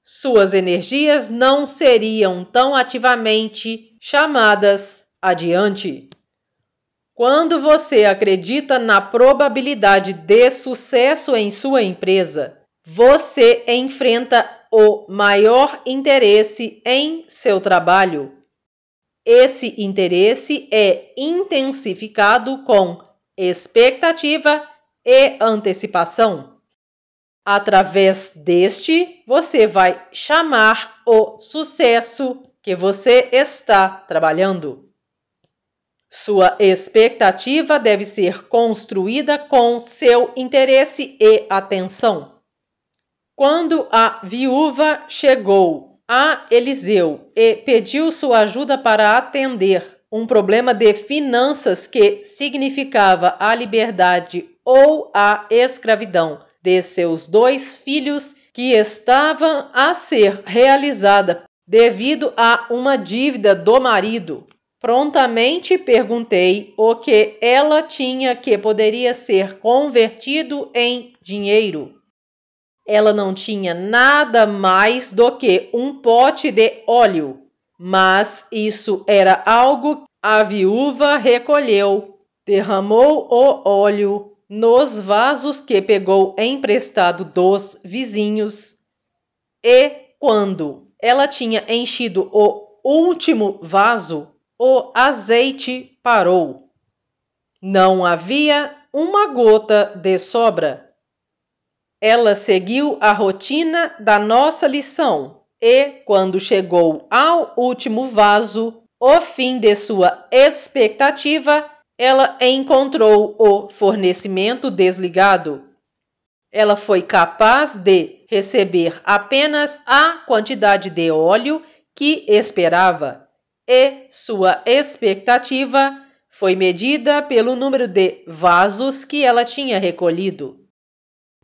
Suas energias não seriam tão ativamente chamadas adiante. Quando você acredita na probabilidade de sucesso em sua empresa, você enfrenta o maior interesse em seu trabalho. Esse interesse é intensificado com expectativa e antecipação. Através deste, você vai chamar o sucesso que você está trabalhando. Sua expectativa deve ser construída com seu interesse e atenção. Quando a viúva chegou a Eliseu e pediu sua ajuda para atender um problema de finanças que significava a liberdade ou a escravidão de seus dois filhos que estava a ser realizada devido a uma dívida do marido. Prontamente perguntei o que ela tinha que poderia ser convertido em dinheiro. Ela não tinha nada mais do que um pote de óleo, mas isso era algo a viúva recolheu. Derramou o óleo nos vasos que pegou emprestado dos vizinhos. E quando ela tinha enchido o último vaso, o azeite parou. Não havia uma gota de sobra. Ela seguiu a rotina da nossa lição e, quando chegou ao último vaso, o fim de sua expectativa, ela encontrou o fornecimento desligado. Ela foi capaz de receber apenas a quantidade de óleo que esperava, e sua expectativa foi medida pelo número de vasos que ela tinha recolhido.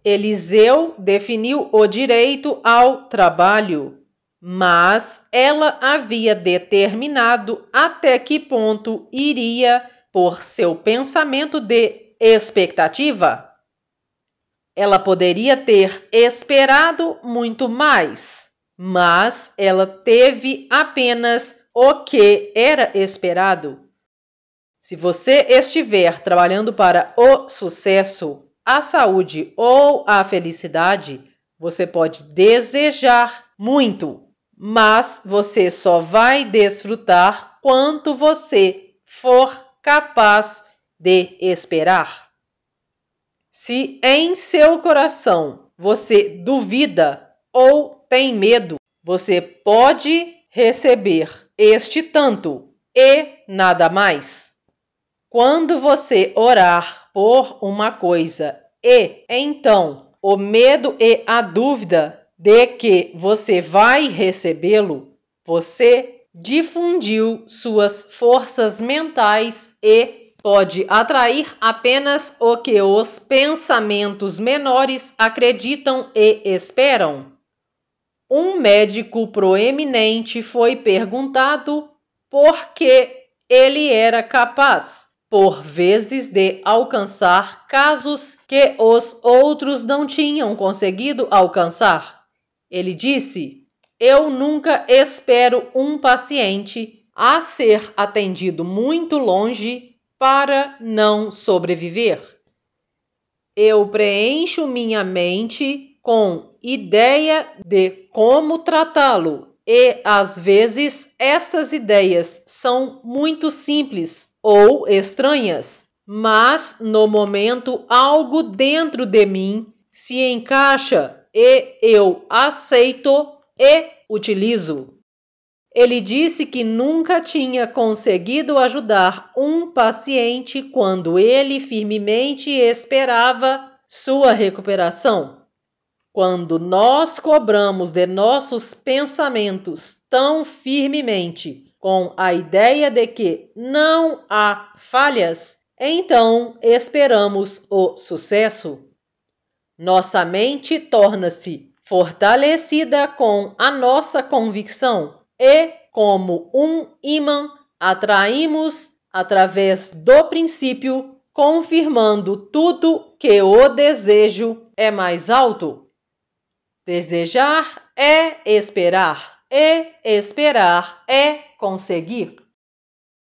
Eliseu definiu o direito ao trabalho, mas ela havia determinado até que ponto iria por seu pensamento de expectativa. Ela poderia ter esperado muito mais, mas ela teve apenas o que era esperado. Se você estiver trabalhando para o sucesso, a saúde ou a felicidade, você pode desejar muito, mas você só vai desfrutar quanto você for capaz de esperar. Se em seu coração você duvida ou tem medo, você pode receber este tanto e nada mais. Quando você orar por uma coisa. E então, o medo e a dúvida de que você vai recebê-lo, você difundiu suas forças mentais e pode atrair apenas o que os pensamentos menores acreditam e esperam. Um médico proeminente foi perguntado por que ele era capaz por vezes de alcançar casos que os outros não tinham conseguido alcançar. Ele disse: Eu nunca espero um paciente a ser atendido muito longe para não sobreviver. Eu preencho minha mente com ideia de como tratá-lo e às vezes essas ideias são muito simples ou estranhas, mas no momento algo dentro de mim se encaixa e eu aceito e utilizo. Ele disse que nunca tinha conseguido ajudar um paciente quando ele firmemente esperava sua recuperação. Quando nós cobramos de nossos pensamentos tão firmemente com a ideia de que não há falhas, então esperamos o sucesso. Nossa mente torna-se fortalecida com a nossa convicção e, como um imã, atraímos através do princípio, confirmando tudo que o desejo é mais alto. Desejar é esperar, e esperar é conseguir.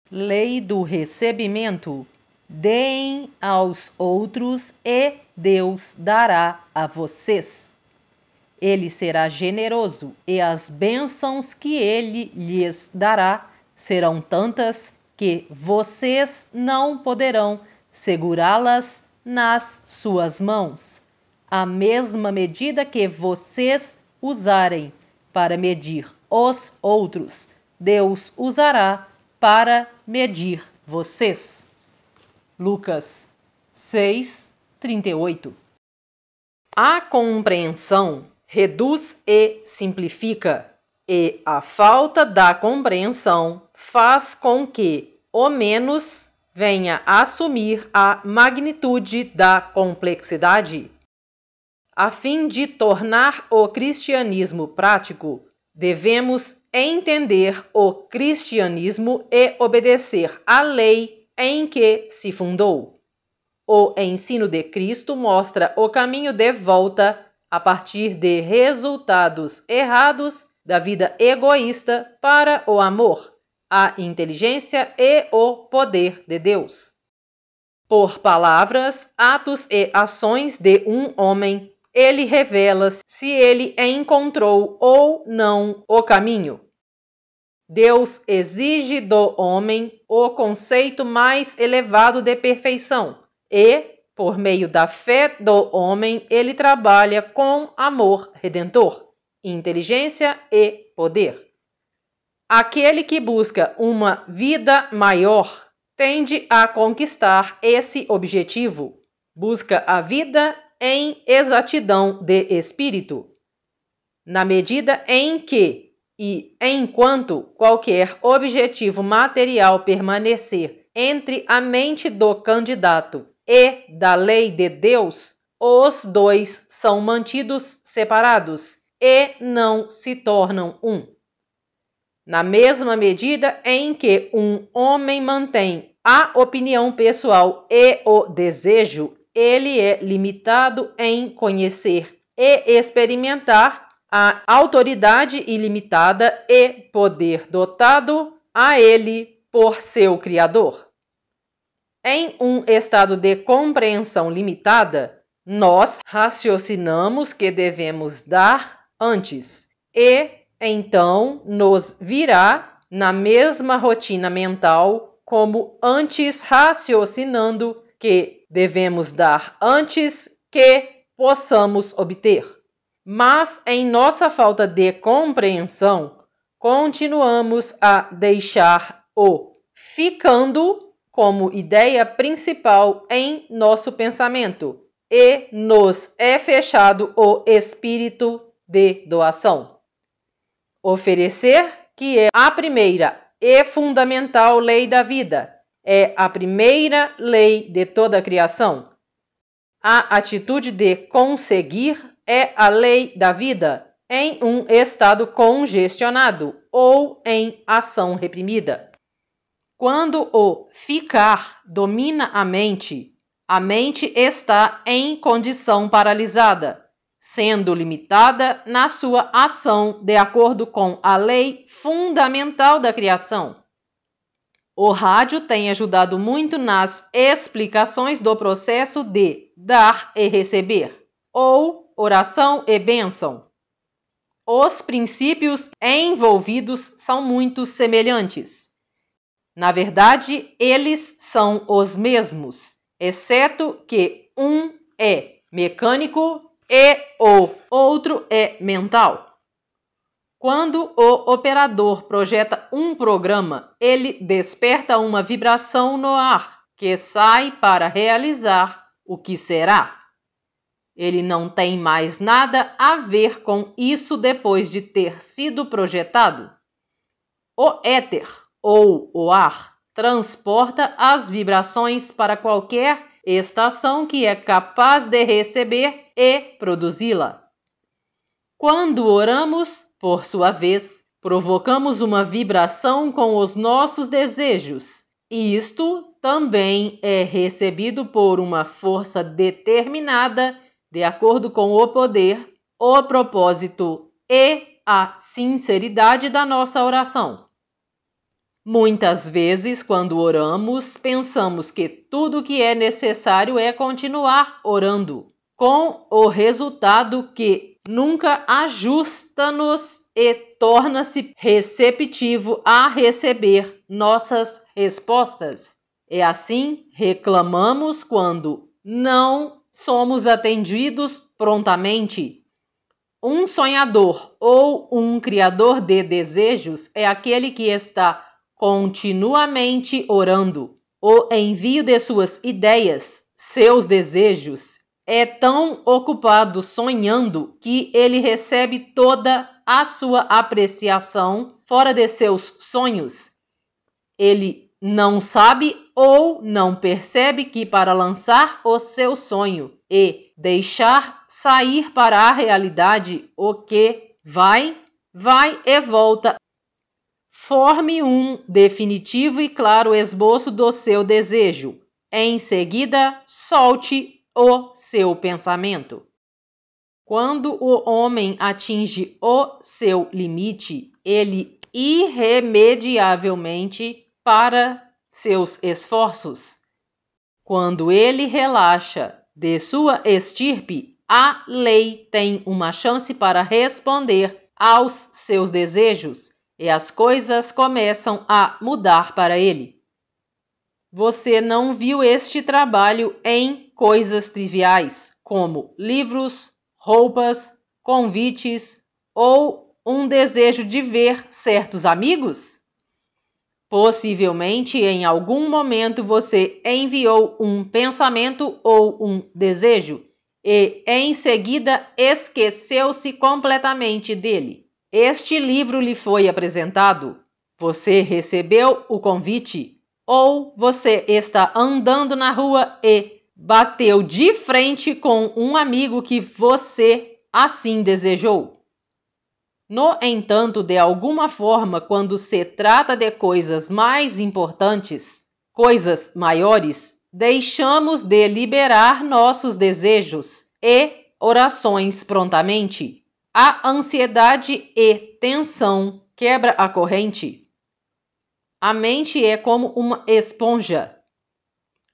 Lei do recebimento. Deem aos outros e Deus dará a vocês. Ele será generoso e as bênçãos que ele lhes dará serão tantas que vocês não poderão segurá-las nas suas mãos a mesma medida que vocês usarem para medir os outros, Deus usará para medir vocês. Lucas 6, 38 A compreensão reduz e simplifica, e a falta da compreensão faz com que o menos venha a assumir a magnitude da complexidade. A fim de tornar o cristianismo prático, devemos entender o cristianismo e obedecer à lei em que se fundou. O ensino de Cristo mostra o caminho de volta a partir de resultados errados da vida egoísta para o amor, a inteligência e o poder de Deus. Por palavras, atos e ações de um homem, ele revela se ele encontrou ou não o caminho. Deus exige do homem o conceito mais elevado de perfeição e, por meio da fé do homem, ele trabalha com amor redentor, inteligência e poder. Aquele que busca uma vida maior tende a conquistar esse objetivo. Busca a vida em exatidão de espírito, na medida em que e enquanto qualquer objetivo material permanecer entre a mente do candidato e da lei de Deus, os dois são mantidos separados e não se tornam um. Na mesma medida em que um homem mantém a opinião pessoal e o desejo ele é limitado em conhecer e experimentar a autoridade ilimitada e poder dotado a ele por seu Criador. Em um estado de compreensão limitada, nós raciocinamos que devemos dar antes e então nos virá na mesma rotina mental como antes raciocinando que devemos dar antes que possamos obter. Mas, em nossa falta de compreensão, continuamos a deixar o ficando como ideia principal em nosso pensamento e nos é fechado o espírito de doação. Oferecer, que é a primeira e fundamental lei da vida, é a primeira lei de toda a criação. A atitude de conseguir é a lei da vida em um estado congestionado ou em ação reprimida. Quando o ficar domina a mente, a mente está em condição paralisada, sendo limitada na sua ação de acordo com a lei fundamental da criação. O rádio tem ajudado muito nas explicações do processo de dar e receber, ou oração e bênção. Os princípios envolvidos são muito semelhantes. Na verdade, eles são os mesmos, exceto que um é mecânico e o outro é mental. Quando o operador projeta um programa, ele desperta uma vibração no ar que sai para realizar o que será. Ele não tem mais nada a ver com isso depois de ter sido projetado. O éter, ou o ar, transporta as vibrações para qualquer estação que é capaz de receber e produzi-la. Quando oramos, por sua vez, provocamos uma vibração com os nossos desejos. Isto também é recebido por uma força determinada, de acordo com o poder, o propósito e a sinceridade da nossa oração. Muitas vezes, quando oramos, pensamos que tudo o que é necessário é continuar orando, com o resultado que nunca ajusta-nos e torna-se receptivo a receber nossas respostas. É assim reclamamos quando não somos atendidos prontamente. Um sonhador ou um criador de desejos é aquele que está continuamente orando. O envio de suas ideias, seus desejos é tão ocupado sonhando que ele recebe toda a sua apreciação fora de seus sonhos. Ele não sabe ou não percebe que para lançar o seu sonho e deixar sair para a realidade o que vai, vai e volta Forme um definitivo e claro esboço do seu desejo. Em seguida, solte o seu pensamento. Quando o homem atinge o seu limite, ele irremediavelmente para seus esforços. Quando ele relaxa de sua estirpe, a lei tem uma chance para responder aos seus desejos e as coisas começam a mudar para ele. Você não viu este trabalho em coisas triviais como livros, roupas, convites ou um desejo de ver certos amigos? Possivelmente em algum momento você enviou um pensamento ou um desejo e em seguida esqueceu-se completamente dele. Este livro lhe foi apresentado, você recebeu o convite ou você está andando na rua e bateu de frente com um amigo que você assim desejou. No entanto, de alguma forma, quando se trata de coisas mais importantes, coisas maiores, deixamos de liberar nossos desejos e orações prontamente. A ansiedade e tensão quebra a corrente. A mente é como uma esponja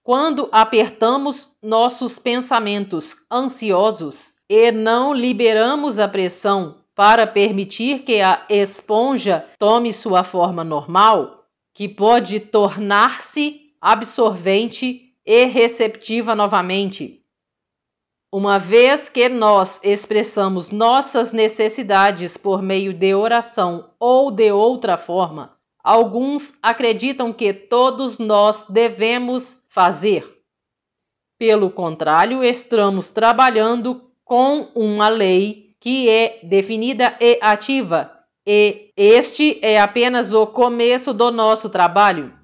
quando apertamos nossos pensamentos ansiosos e não liberamos a pressão para permitir que a esponja tome sua forma normal, que pode tornar-se absorvente e receptiva novamente. Uma vez que nós expressamos nossas necessidades por meio de oração ou de outra forma, alguns acreditam que todos nós devemos fazer. Pelo contrário, estamos trabalhando com uma lei que é definida e ativa, e este é apenas o começo do nosso trabalho.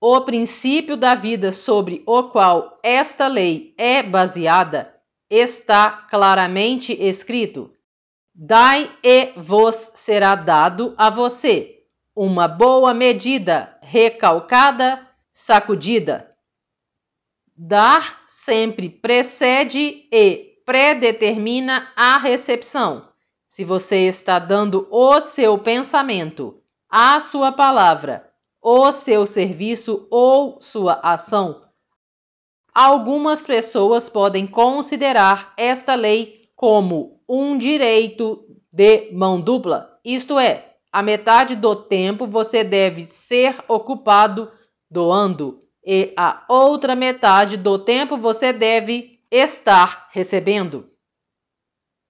O princípio da vida sobre o qual esta lei é baseada está claramente escrito: Dai e vos será dado a você, uma boa medida, recalcada, sacudida. Dar sempre precede e predetermina a recepção. Se você está dando o seu pensamento, a sua palavra, o seu serviço ou sua ação, algumas pessoas podem considerar esta lei como um direito de mão dupla, isto é, a metade do tempo você deve ser ocupado doando e a outra metade do tempo você deve estar recebendo.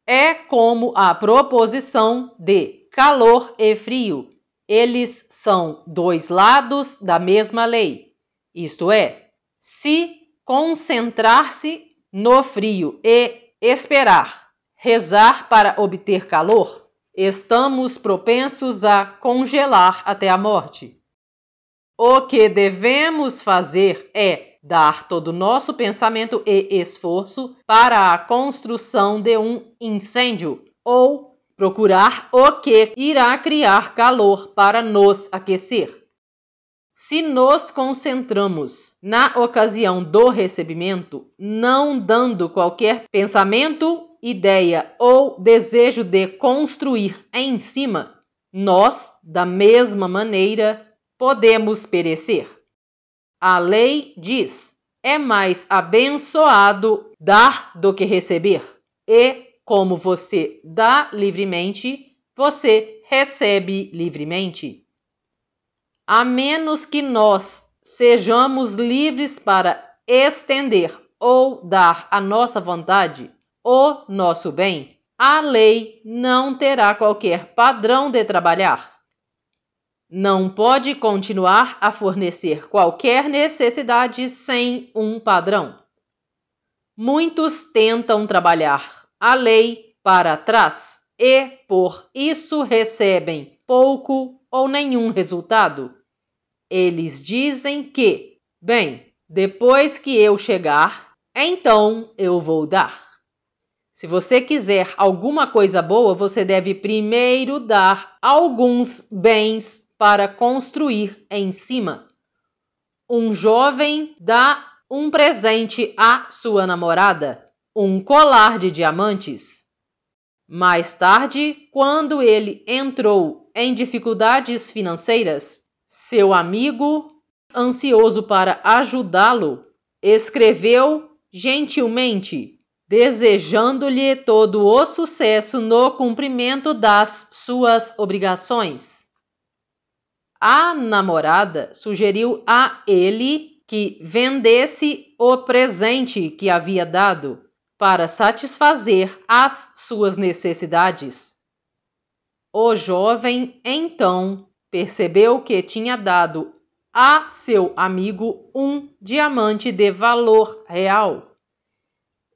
É como a proposição de calor e frio. Eles são dois lados da mesma lei. Isto é, se concentrar-se no frio e esperar, rezar para obter calor, estamos propensos a congelar até a morte. O que devemos fazer é dar todo o nosso pensamento e esforço para a construção de um incêndio ou procurar o que irá criar calor para nos aquecer. Se nos concentramos na ocasião do recebimento, não dando qualquer pensamento, ideia ou desejo de construir em cima, nós, da mesma maneira, podemos perecer. A lei diz: é mais abençoado dar do que receber. E como você dá livremente, você recebe livremente. A menos que nós sejamos livres para estender ou dar a nossa vontade, o nosso bem, a lei não terá qualquer padrão de trabalhar. Não pode continuar a fornecer qualquer necessidade sem um padrão. Muitos tentam trabalhar a lei para trás e, por isso, recebem pouco ou nenhum resultado. Eles dizem que, bem, depois que eu chegar, então eu vou dar. Se você quiser alguma coisa boa, você deve primeiro dar alguns bens para construir em cima. Um jovem dá um presente à sua namorada, um colar de diamantes. Mais tarde, quando ele entrou em dificuldades financeiras, seu amigo, ansioso para ajudá-lo, escreveu gentilmente, desejando-lhe todo o sucesso no cumprimento das suas obrigações. A namorada sugeriu a ele que vendesse o presente que havia dado para satisfazer as suas necessidades. O jovem então percebeu que tinha dado a seu amigo um diamante de valor real.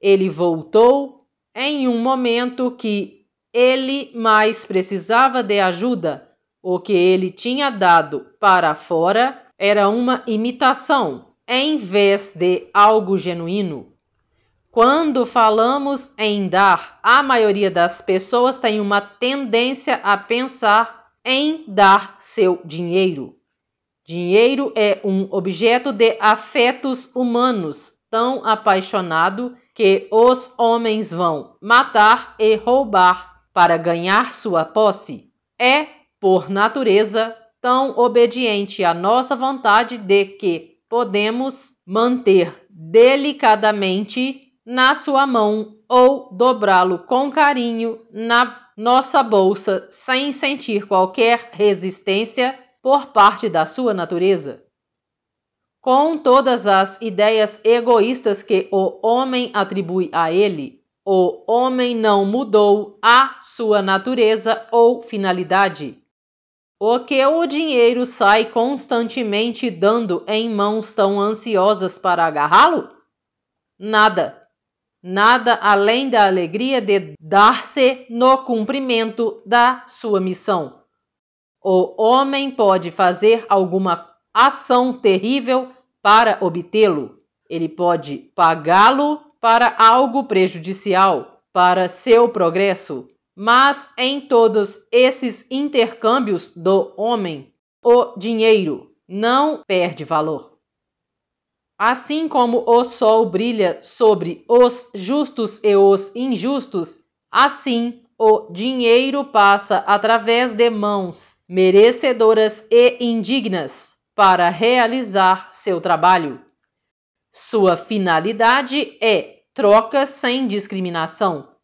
Ele voltou em um momento que ele mais precisava de ajuda o que ele tinha dado para fora era uma imitação, em vez de algo genuíno. Quando falamos em dar, a maioria das pessoas tem uma tendência a pensar em dar seu dinheiro. Dinheiro é um objeto de afetos humanos tão apaixonado que os homens vão matar e roubar para ganhar sua posse. É por natureza, tão obediente à nossa vontade de que podemos manter delicadamente na sua mão ou dobrá-lo com carinho na nossa bolsa sem sentir qualquer resistência por parte da sua natureza. Com todas as ideias egoístas que o homem atribui a ele, o homem não mudou a sua natureza ou finalidade. O que o dinheiro sai constantemente dando em mãos tão ansiosas para agarrá-lo? Nada. Nada além da alegria de dar-se no cumprimento da sua missão. O homem pode fazer alguma ação terrível para obtê-lo. Ele pode pagá-lo para algo prejudicial, para seu progresso, mas em todos esses intercâmbios do homem, o dinheiro não perde valor. Assim como o sol brilha sobre os justos e os injustos, assim o dinheiro passa através de mãos merecedoras e indignas para realizar seu trabalho. Sua finalidade é troca sem discriminação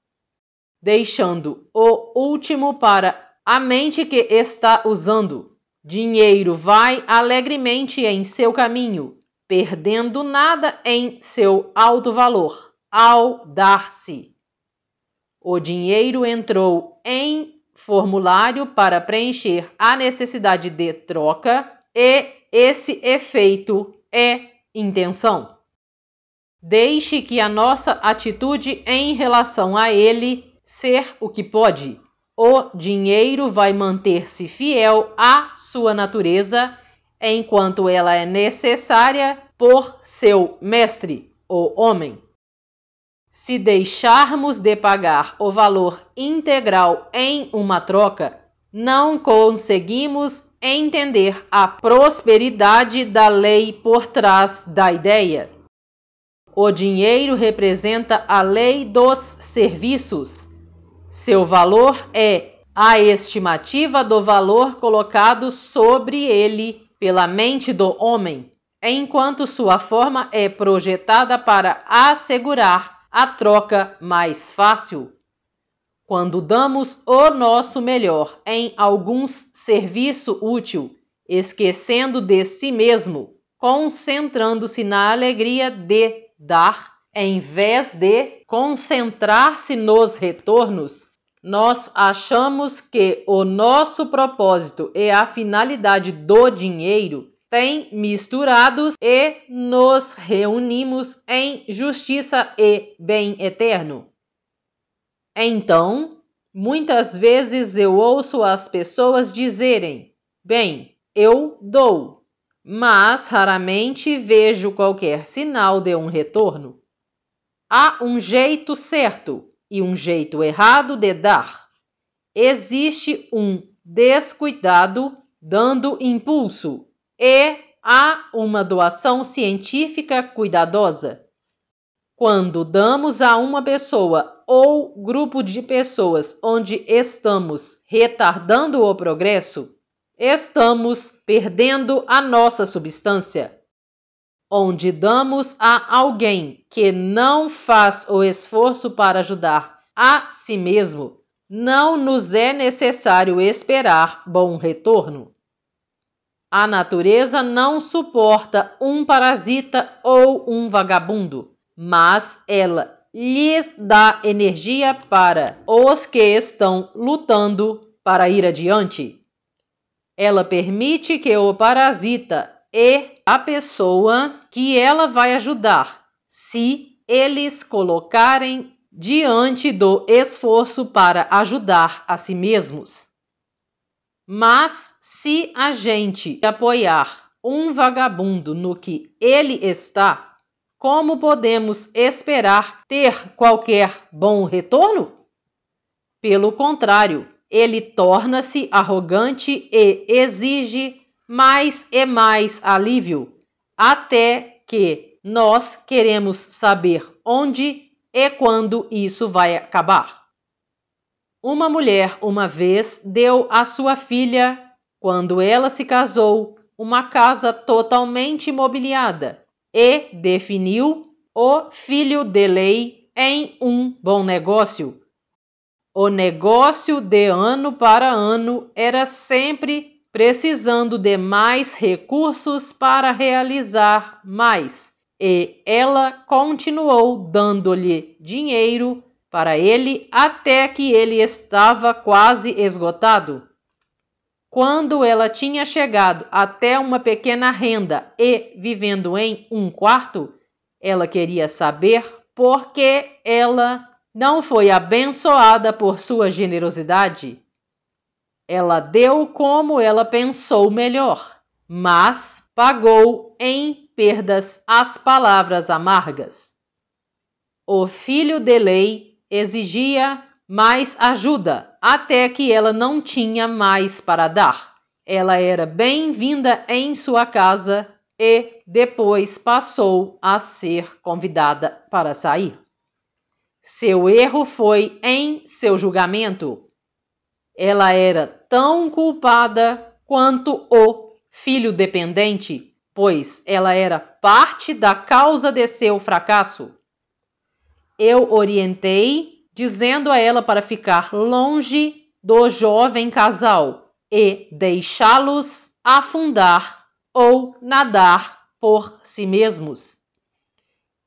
deixando o último para a mente que está usando. Dinheiro vai alegremente em seu caminho, perdendo nada em seu alto valor, ao dar-se. O dinheiro entrou em formulário para preencher a necessidade de troca e esse efeito é intenção. Deixe que a nossa atitude em relação a ele ser o que pode. O dinheiro vai manter-se fiel à sua natureza enquanto ela é necessária por seu mestre, o homem. Se deixarmos de pagar o valor integral em uma troca, não conseguimos entender a prosperidade da lei por trás da ideia. O dinheiro representa a lei dos serviços seu valor é a estimativa do valor colocado sobre ele pela mente do homem, enquanto sua forma é projetada para assegurar a troca mais fácil. Quando damos o nosso melhor em algum serviço útil, esquecendo de si mesmo, concentrando-se na alegria de dar, em vez de concentrar-se nos retornos, nós achamos que o nosso propósito e a finalidade do dinheiro têm misturados e nos reunimos em justiça e bem eterno. Então, muitas vezes eu ouço as pessoas dizerem: Bem, eu dou, mas raramente vejo qualquer sinal de um retorno. Há um jeito certo e um jeito errado de dar. Existe um descuidado dando impulso e há uma doação científica cuidadosa. Quando damos a uma pessoa ou grupo de pessoas onde estamos retardando o progresso, estamos perdendo a nossa substância onde damos a alguém que não faz o esforço para ajudar a si mesmo, não nos é necessário esperar bom retorno. A natureza não suporta um parasita ou um vagabundo, mas ela lhes dá energia para os que estão lutando para ir adiante. Ela permite que o parasita e a pessoa que ela vai ajudar se eles colocarem diante do esforço para ajudar a si mesmos. Mas se a gente apoiar um vagabundo no que ele está, como podemos esperar ter qualquer bom retorno? Pelo contrário, ele torna-se arrogante e exige mais e mais alívio até que nós queremos saber onde e quando isso vai acabar. Uma mulher uma vez deu à sua filha, quando ela se casou, uma casa totalmente mobiliada e definiu o filho de lei em um bom negócio. O negócio de ano para ano era sempre precisando de mais recursos para realizar mais, e ela continuou dando-lhe dinheiro para ele até que ele estava quase esgotado. Quando ela tinha chegado até uma pequena renda e vivendo em um quarto, ela queria saber por que ela não foi abençoada por sua generosidade. Ela deu como ela pensou melhor, mas pagou em perdas as palavras amargas. O filho de lei exigia mais ajuda, até que ela não tinha mais para dar. Ela era bem-vinda em sua casa e depois passou a ser convidada para sair. Seu erro foi em seu julgamento, ela era tão culpada quanto o filho dependente, pois ela era parte da causa de seu fracasso. Eu orientei, dizendo a ela para ficar longe do jovem casal e deixá-los afundar ou nadar por si mesmos.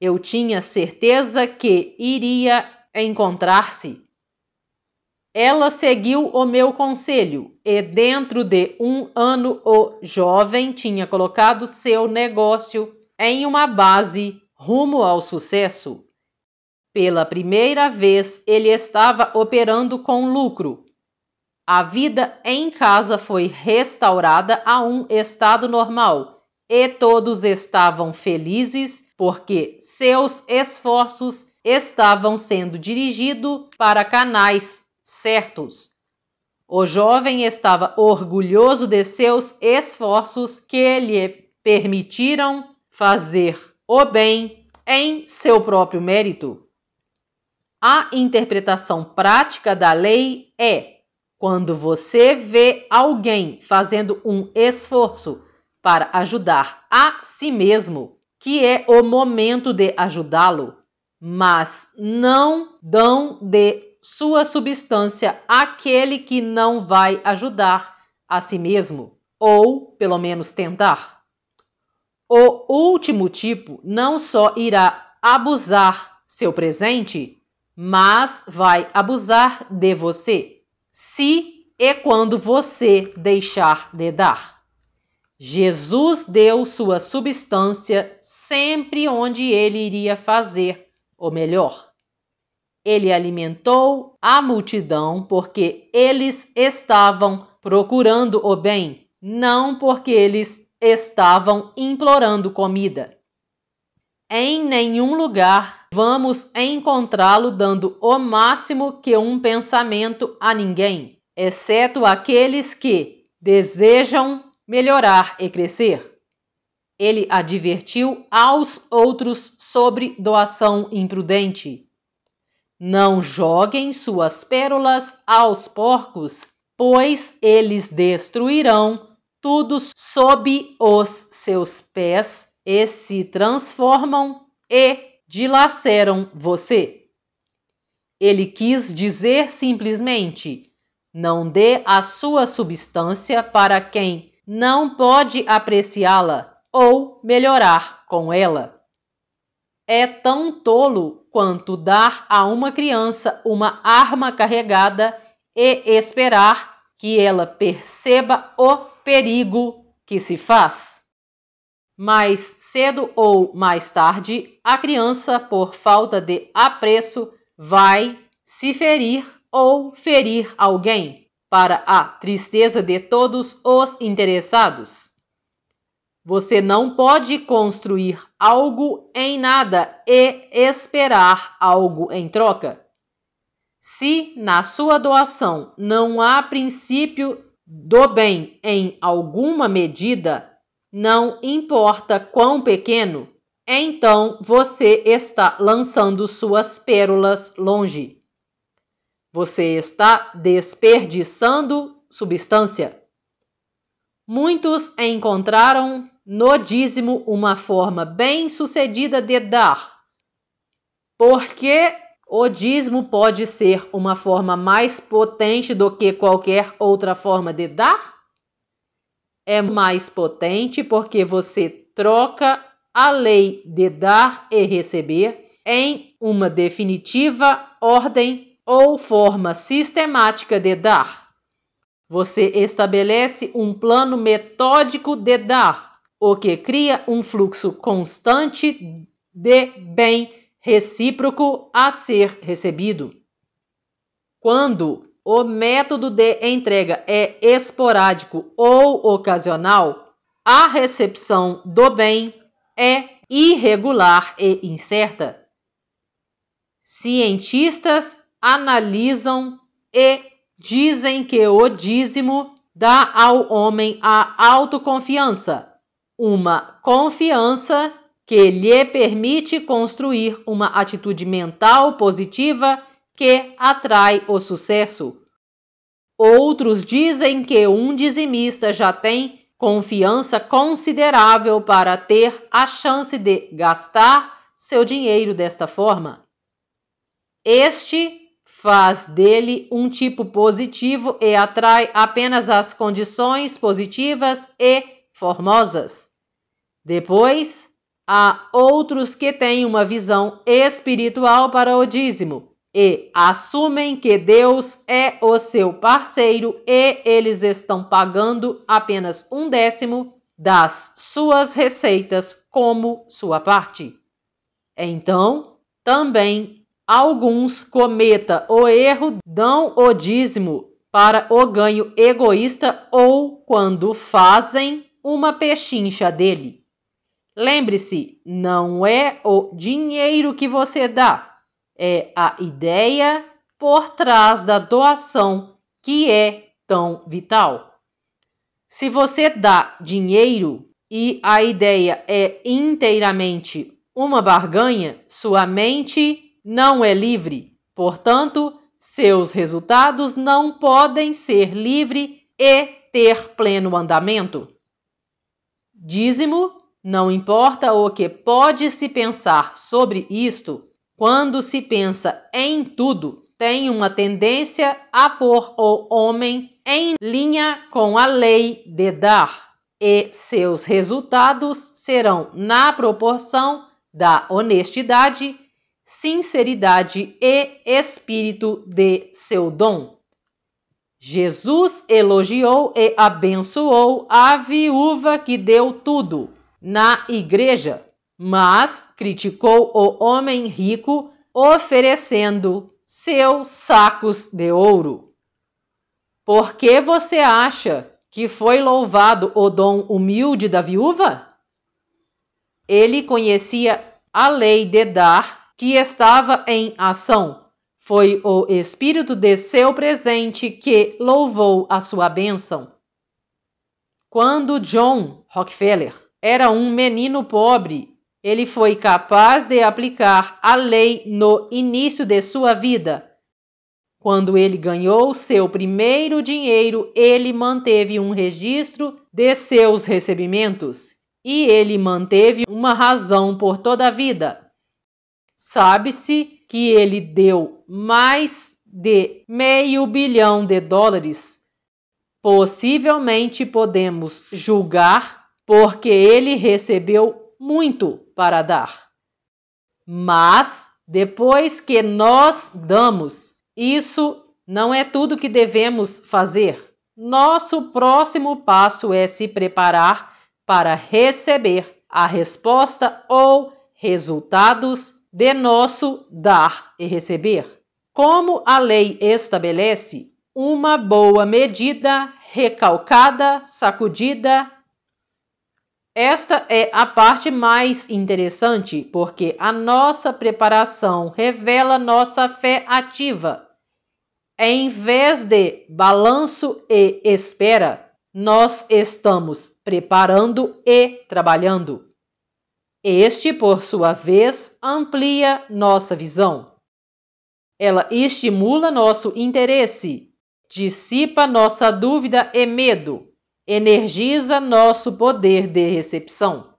Eu tinha certeza que iria encontrar-se ela seguiu o meu conselho e, dentro de um ano, o jovem tinha colocado seu negócio em uma base rumo ao sucesso. Pela primeira vez, ele estava operando com lucro. A vida em casa foi restaurada a um estado normal e todos estavam felizes porque seus esforços estavam sendo dirigidos para canais certos. O jovem estava orgulhoso de seus esforços que lhe permitiram fazer o bem em seu próprio mérito. A interpretação prática da lei é: quando você vê alguém fazendo um esforço para ajudar a si mesmo, que é o momento de ajudá-lo, mas não dão de sua substância aquele que não vai ajudar a si mesmo, ou pelo menos tentar. O último tipo não só irá abusar seu presente, mas vai abusar de você, se e quando você deixar de dar. Jesus deu sua substância sempre onde ele iria fazer o melhor. Ele alimentou a multidão porque eles estavam procurando o bem, não porque eles estavam implorando comida. Em nenhum lugar vamos encontrá-lo dando o máximo que um pensamento a ninguém, exceto aqueles que desejam melhorar e crescer. Ele advertiu aos outros sobre doação imprudente não joguem suas pérolas aos porcos, pois eles destruirão tudo sob os seus pés e se transformam e dilaceram você. Ele quis dizer simplesmente: não dê a sua substância para quem não pode apreciá-la ou melhorar com ela é tão tolo quanto dar a uma criança uma arma carregada e esperar que ela perceba o perigo que se faz. Mais cedo ou mais tarde, a criança, por falta de apreço, vai se ferir ou ferir alguém, para a tristeza de todos os interessados. Você não pode construir algo em nada e esperar algo em troca. Se na sua doação não há princípio do bem em alguma medida, não importa quão pequeno, então você está lançando suas pérolas longe. Você está desperdiçando substância. Muitos encontraram no dízimo uma forma bem-sucedida de dar. Porque o dízimo pode ser uma forma mais potente do que qualquer outra forma de dar? É mais potente porque você troca a lei de dar e receber em uma definitiva ordem ou forma sistemática de dar. Você estabelece um plano metódico de dar o que cria um fluxo constante de bem recíproco a ser recebido. Quando o método de entrega é esporádico ou ocasional, a recepção do bem é irregular e incerta. Cientistas analisam e dizem que o dízimo dá ao homem a autoconfiança, uma confiança que lhe permite construir uma atitude mental positiva que atrai o sucesso. Outros dizem que um dizimista já tem confiança considerável para ter a chance de gastar seu dinheiro desta forma. Este faz dele um tipo positivo e atrai apenas as condições positivas e formosas. Depois, há outros que têm uma visão espiritual para o dízimo e assumem que Deus é o seu parceiro e eles estão pagando apenas um décimo das suas receitas como sua parte. Então, também alguns cometa o erro, dão o dízimo para o ganho egoísta ou quando fazem uma pechincha dele. Lembre-se, não é o dinheiro que você dá, é a ideia por trás da doação que é tão vital. Se você dá dinheiro e a ideia é inteiramente uma barganha, sua mente não é livre. Portanto, seus resultados não podem ser livre e ter pleno andamento. Dízimo não importa o que pode se pensar sobre isto, quando se pensa em tudo, tem uma tendência a pôr o homem em linha com a lei de dar, e seus resultados serão na proporção da honestidade, sinceridade e espírito de seu dom. Jesus elogiou e abençoou a viúva que deu tudo na igreja, mas criticou o homem rico oferecendo seus sacos de ouro. Por que você acha que foi louvado o dom humilde da viúva? Ele conhecia a lei de dar que estava em ação. Foi o espírito de seu presente que louvou a sua bênção. Quando John Rockefeller era um menino pobre. Ele foi capaz de aplicar a lei no início de sua vida. Quando ele ganhou seu primeiro dinheiro, ele manteve um registro de seus recebimentos e ele manteve uma razão por toda a vida. Sabe-se que ele deu mais de meio bilhão de dólares. Possivelmente podemos julgar porque ele recebeu muito para dar. Mas, depois que nós damos, isso não é tudo que devemos fazer. Nosso próximo passo é se preparar para receber a resposta ou resultados de nosso dar e receber. Como a lei estabelece, uma boa medida recalcada, sacudida esta é a parte mais interessante, porque a nossa preparação revela nossa fé ativa. Em vez de balanço e espera, nós estamos preparando e trabalhando. Este, por sua vez, amplia nossa visão. Ela estimula nosso interesse, dissipa nossa dúvida e medo energiza nosso poder de recepção.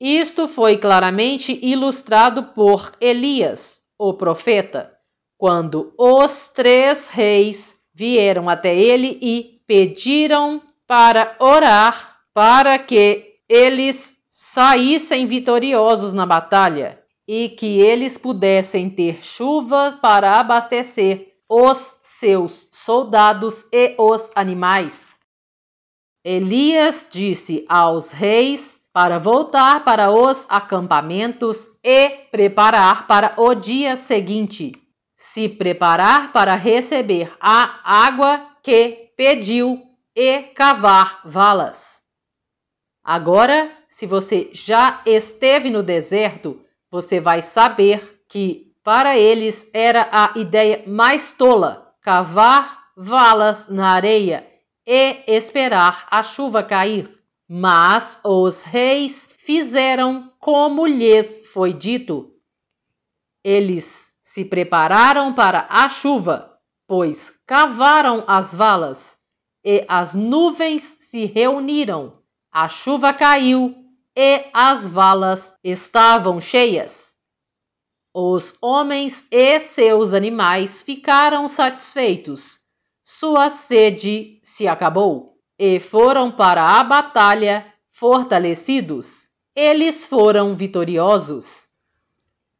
Isto foi claramente ilustrado por Elias, o profeta, quando os três reis vieram até ele e pediram para orar para que eles saíssem vitoriosos na batalha e que eles pudessem ter chuva para abastecer os seus soldados e os animais. Elias disse aos reis para voltar para os acampamentos e preparar para o dia seguinte, se preparar para receber a água que pediu e cavar valas. Agora, se você já esteve no deserto, você vai saber que para eles era a ideia mais tola cavar valas na areia e esperar a chuva cair. Mas os reis fizeram como lhes foi dito. Eles se prepararam para a chuva, pois cavaram as valas e as nuvens se reuniram. A chuva caiu e as valas estavam cheias. Os homens e seus animais ficaram satisfeitos sua sede se acabou e foram para a batalha fortalecidos. Eles foram vitoriosos.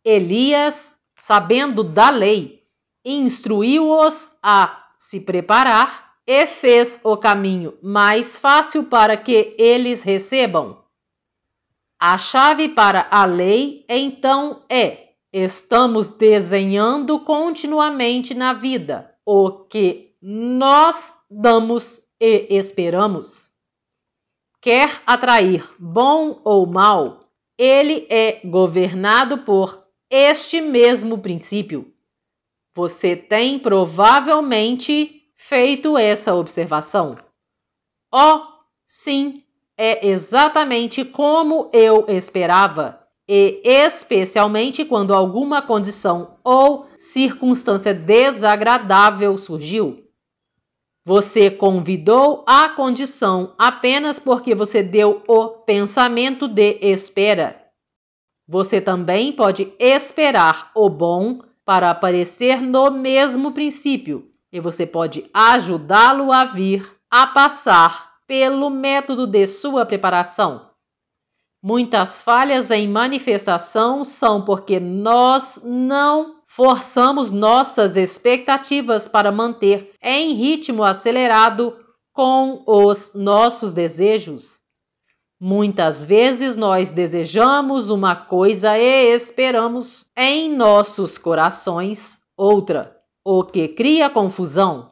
Elias, sabendo da lei, instruiu-os a se preparar e fez o caminho mais fácil para que eles recebam. A chave para a lei então é: estamos desenhando continuamente na vida o que nós damos e esperamos, quer atrair bom ou mal, ele é governado por este mesmo princípio. Você tem provavelmente feito essa observação. Oh, sim, é exatamente como eu esperava, e especialmente quando alguma condição ou circunstância desagradável surgiu. Você convidou a condição apenas porque você deu o pensamento de espera. Você também pode esperar o bom para aparecer no mesmo princípio, e você pode ajudá-lo a vir a passar pelo método de sua preparação. Muitas falhas em manifestação são porque nós não forçamos nossas expectativas para manter em ritmo acelerado com os nossos desejos. Muitas vezes nós desejamos uma coisa e esperamos em nossos corações outra, o que cria confusão.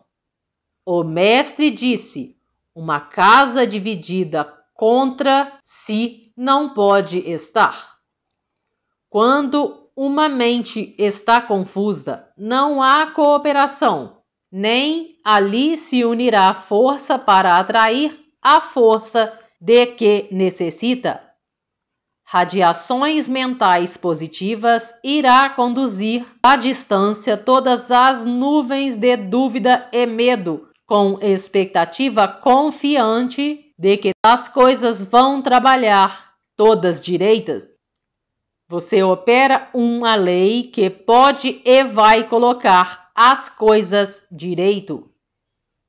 O mestre disse: uma casa dividida contra si não pode estar. Quando uma mente está confusa, não há cooperação, nem ali se unirá força para atrair a força de que necessita. Radiações mentais positivas irá conduzir à distância todas as nuvens de dúvida e medo, com expectativa confiante de que as coisas vão trabalhar todas direitas. Você opera uma lei que pode e vai colocar as coisas direito.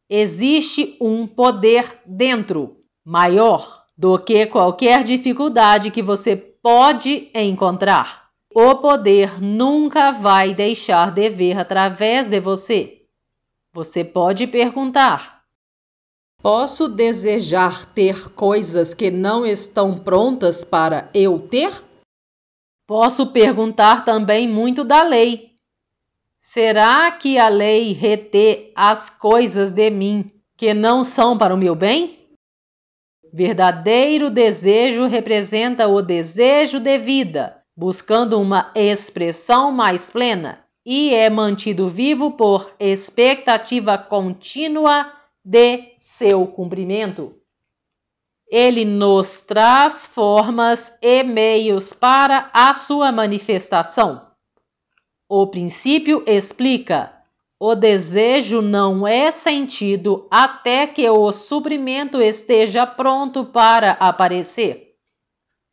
Existe um poder dentro maior do que qualquer dificuldade que você pode encontrar. O poder nunca vai deixar de ver através de você. Você pode perguntar: Posso desejar ter coisas que não estão prontas para eu ter? Posso perguntar também muito da lei. Será que a lei reter as coisas de mim que não são para o meu bem? Verdadeiro desejo representa o desejo de vida, buscando uma expressão mais plena, e é mantido vivo por expectativa contínua de seu cumprimento. Ele nos traz formas e meios para a sua manifestação. O princípio explica: o desejo não é sentido até que o suprimento esteja pronto para aparecer.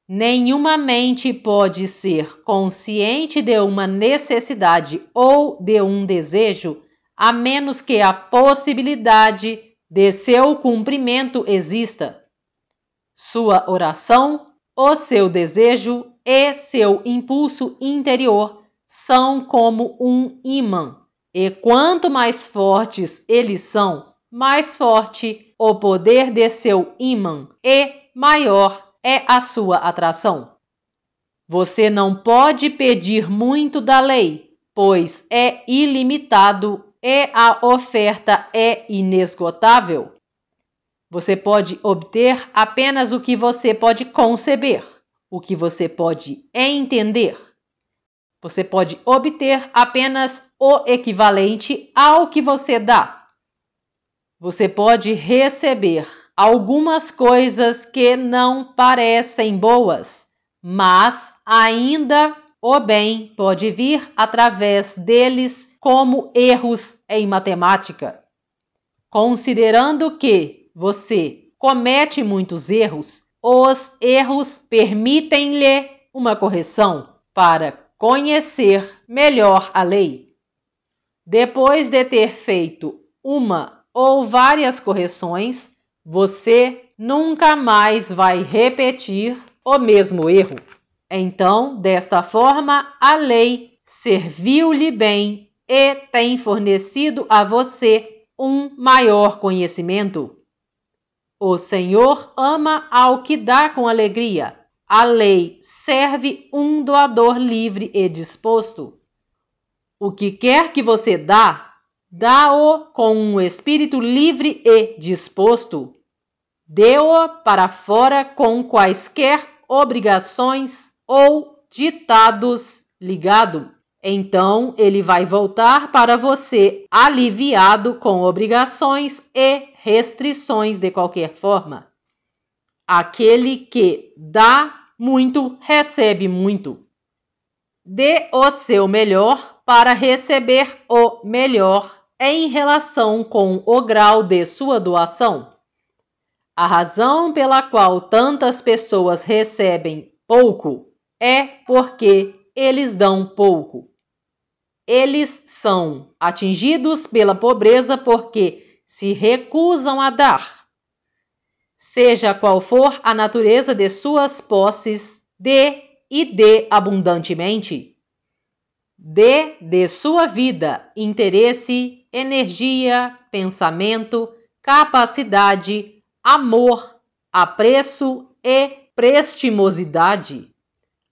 Nenhuma mente pode ser consciente de uma necessidade ou de um desejo, a menos que a possibilidade de seu cumprimento exista sua oração, o seu desejo e seu impulso interior são como um imã. E quanto mais fortes eles são, mais forte o poder de seu imã e maior é a sua atração. Você não pode pedir muito da lei, pois é ilimitado e a oferta é inesgotável. Você pode obter apenas o que você pode conceber, o que você pode entender. Você pode obter apenas o equivalente ao que você dá. Você pode receber algumas coisas que não parecem boas, mas ainda o bem pode vir através deles como erros em matemática. Considerando que você comete muitos erros, os erros permitem-lhe uma correção para conhecer melhor a lei. Depois de ter feito uma ou várias correções, você nunca mais vai repetir o mesmo erro. Então, desta forma, a lei serviu-lhe bem e tem fornecido a você um maior conhecimento. O Senhor ama ao que dá com alegria. A lei serve um doador livre e disposto. O que quer que você dá, dá-o com um espírito livre e disposto. Deu o para fora com quaisquer obrigações ou ditados ligado. Então ele vai voltar para você aliviado com obrigações e restrições de qualquer forma. Aquele que dá muito, recebe muito. Dê o seu melhor para receber o melhor em relação com o grau de sua doação. A razão pela qual tantas pessoas recebem pouco é porque eles dão pouco. Eles são atingidos pela pobreza porque se recusam a dar. Seja qual for a natureza de suas posses, dê e dê abundantemente. Dê de sua vida interesse, energia, pensamento, capacidade, amor, apreço e prestimosidade.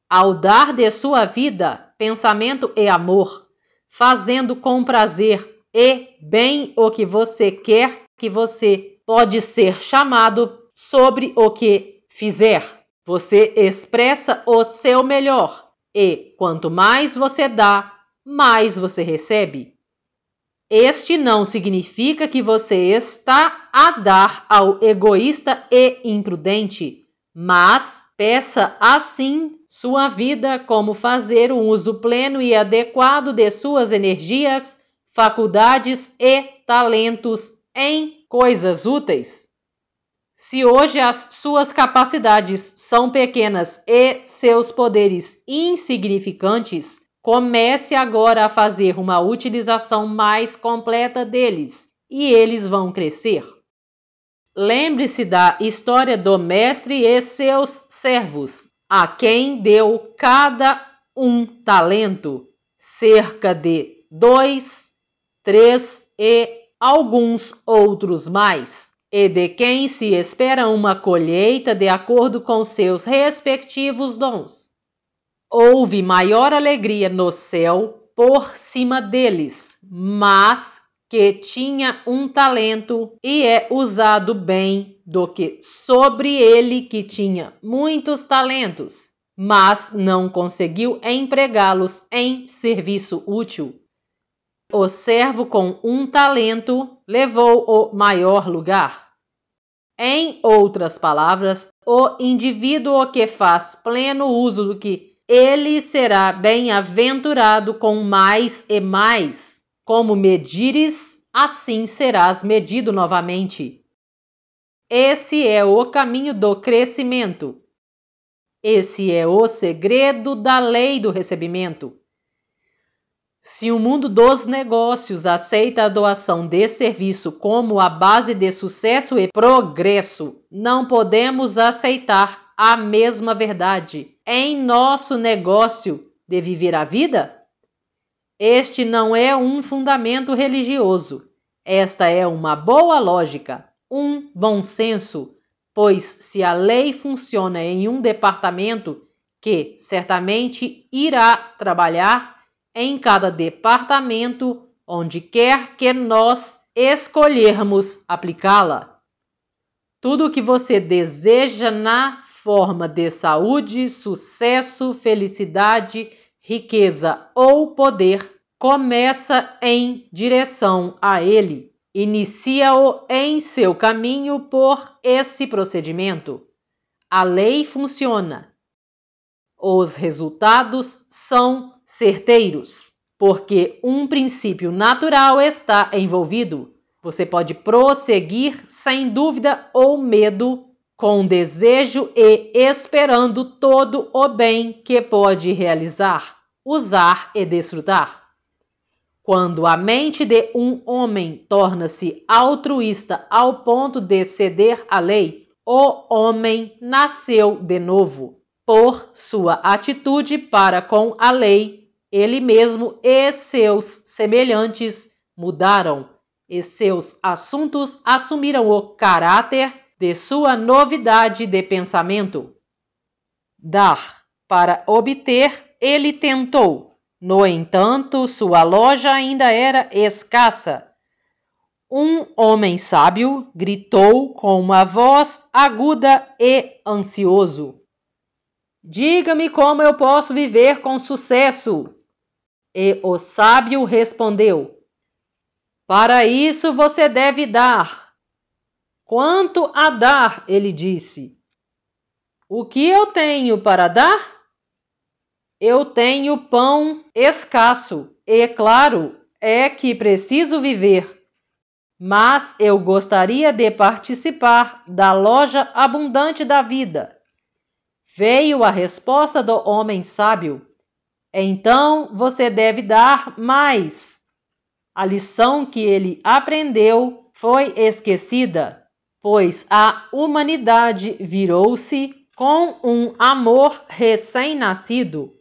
Ao dar de sua vida, pensamento e amor, fazendo com prazer e bem o que você quer que você pode ser chamado sobre o que fizer. Você expressa o seu melhor e quanto mais você dá, mais você recebe. Este não significa que você está a dar ao egoísta e imprudente, mas peça assim sua vida como fazer um uso pleno e adequado de suas energias faculdades e talentos em coisas úteis? Se hoje as suas capacidades são pequenas e seus poderes insignificantes, comece agora a fazer uma utilização mais completa deles e eles vão crescer. Lembre-se da história do mestre e seus servos, a quem deu cada um talento, cerca de dois três e alguns outros mais, e de quem se espera uma colheita de acordo com seus respectivos dons. Houve maior alegria no céu por cima deles, mas que tinha um talento e é usado bem, do que sobre ele que tinha muitos talentos, mas não conseguiu empregá-los em serviço útil. O servo com um talento levou o maior lugar. Em outras palavras, o indivíduo que faz pleno uso do que ele será bem-aventurado com mais e mais. Como medires, assim serás medido novamente. Esse é o caminho do crescimento. Esse é o segredo da lei do recebimento. Se o mundo dos negócios aceita a doação de serviço como a base de sucesso e progresso, não podemos aceitar a mesma verdade em nosso negócio de viver a vida? Este não é um fundamento religioso. Esta é uma boa lógica, um bom senso, pois se a lei funciona em um departamento que certamente irá trabalhar em cada departamento, onde quer que nós escolhermos aplicá-la. Tudo o que você deseja na forma de saúde, sucesso, felicidade, riqueza ou poder começa em direção a ele. Inicia-o em seu caminho por esse procedimento. A lei funciona. Os resultados são certeiros, porque um princípio natural está envolvido. Você pode prosseguir sem dúvida ou medo, com desejo e esperando todo o bem que pode realizar, usar e desfrutar. Quando a mente de um homem torna-se altruísta ao ponto de ceder à lei, o homem nasceu de novo por sua atitude para com a lei ele mesmo e seus semelhantes mudaram, e seus assuntos assumiram o caráter de sua novidade de pensamento. Dar para obter, ele tentou. No entanto, sua loja ainda era escassa. Um homem sábio gritou com uma voz aguda e ansioso: Diga-me como eu posso viver com sucesso. E o sábio respondeu: Para isso você deve dar. Quanto a dar, ele disse: O que eu tenho para dar? Eu tenho pão escasso, e claro é que preciso viver. Mas eu gostaria de participar da loja abundante da vida. Veio a resposta do homem sábio. Então você deve dar mais. A lição que ele aprendeu foi esquecida, pois a humanidade virou-se com um amor recém-nascido.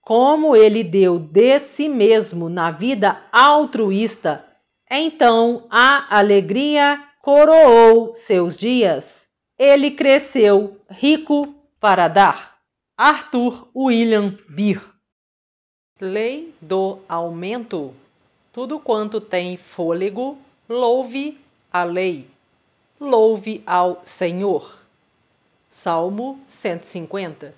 Como ele deu de si mesmo na vida altruísta, então a alegria coroou seus dias. Ele cresceu rico para dar. Arthur William Beer Lei do aumento. Tudo quanto tem fôlego, louve a lei. Louve ao Senhor. Salmo 150.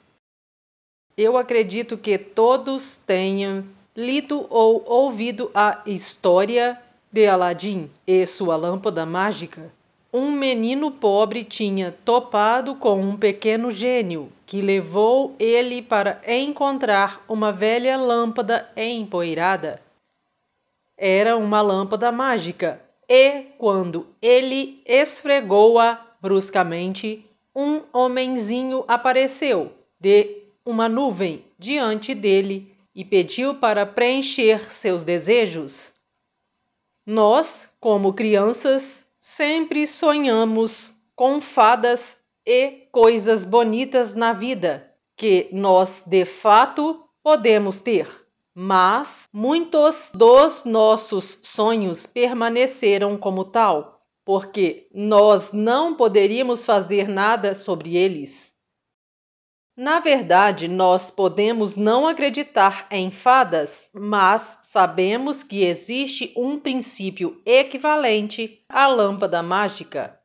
Eu acredito que todos tenham lido ou ouvido a história de Aladim e sua lâmpada mágica um menino pobre tinha topado com um pequeno gênio que levou ele para encontrar uma velha lâmpada empoeirada. Era uma lâmpada mágica, e quando ele esfregou-a bruscamente, um homenzinho apareceu de uma nuvem diante dele e pediu para preencher seus desejos. Nós, como crianças, Sempre sonhamos com fadas e coisas bonitas na vida que nós de fato podemos ter, mas muitos dos nossos sonhos permaneceram como tal, porque nós não poderíamos fazer nada sobre eles. Na verdade, nós podemos não acreditar em fadas, mas sabemos que existe um princípio equivalente à lâmpada mágica.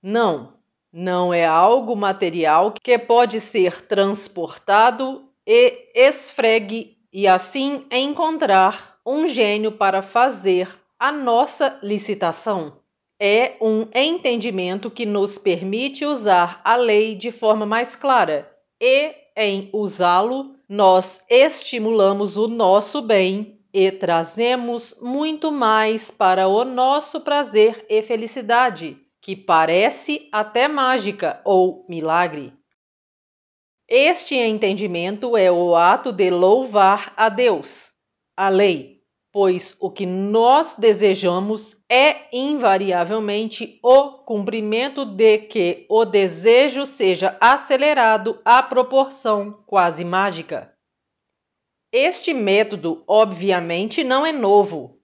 Não, não é algo material que pode ser transportado e esfregue e assim encontrar um gênio para fazer a nossa licitação é um entendimento que nos permite usar a lei de forma mais clara e, em usá-lo, nós estimulamos o nosso bem e trazemos muito mais para o nosso prazer e felicidade, que parece até mágica ou milagre. Este entendimento é o ato de louvar a Deus, a lei, pois o que nós desejamos é invariavelmente o cumprimento de que o desejo seja acelerado à proporção quase mágica. Este método, obviamente, não é novo.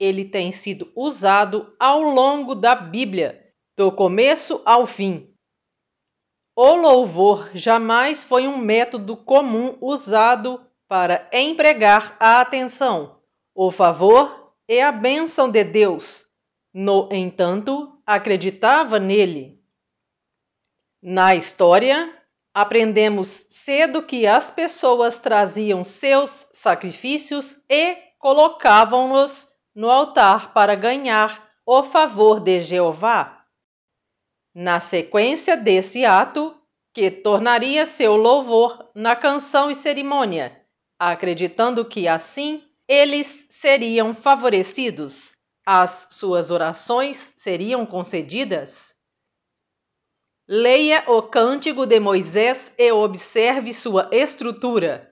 Ele tem sido usado ao longo da Bíblia, do começo ao fim. O louvor jamais foi um método comum usado para empregar a atenção, o favor e a bênção de Deus. No entanto, acreditava nele. Na história, aprendemos cedo que as pessoas traziam seus sacrifícios e colocavam-nos no altar para ganhar o favor de Jeová. Na sequência desse ato, que tornaria seu louvor na canção e cerimônia, acreditando que assim eles seriam favorecidos, as suas orações seriam concedidas? Leia o Cântico de Moisés e observe sua estrutura.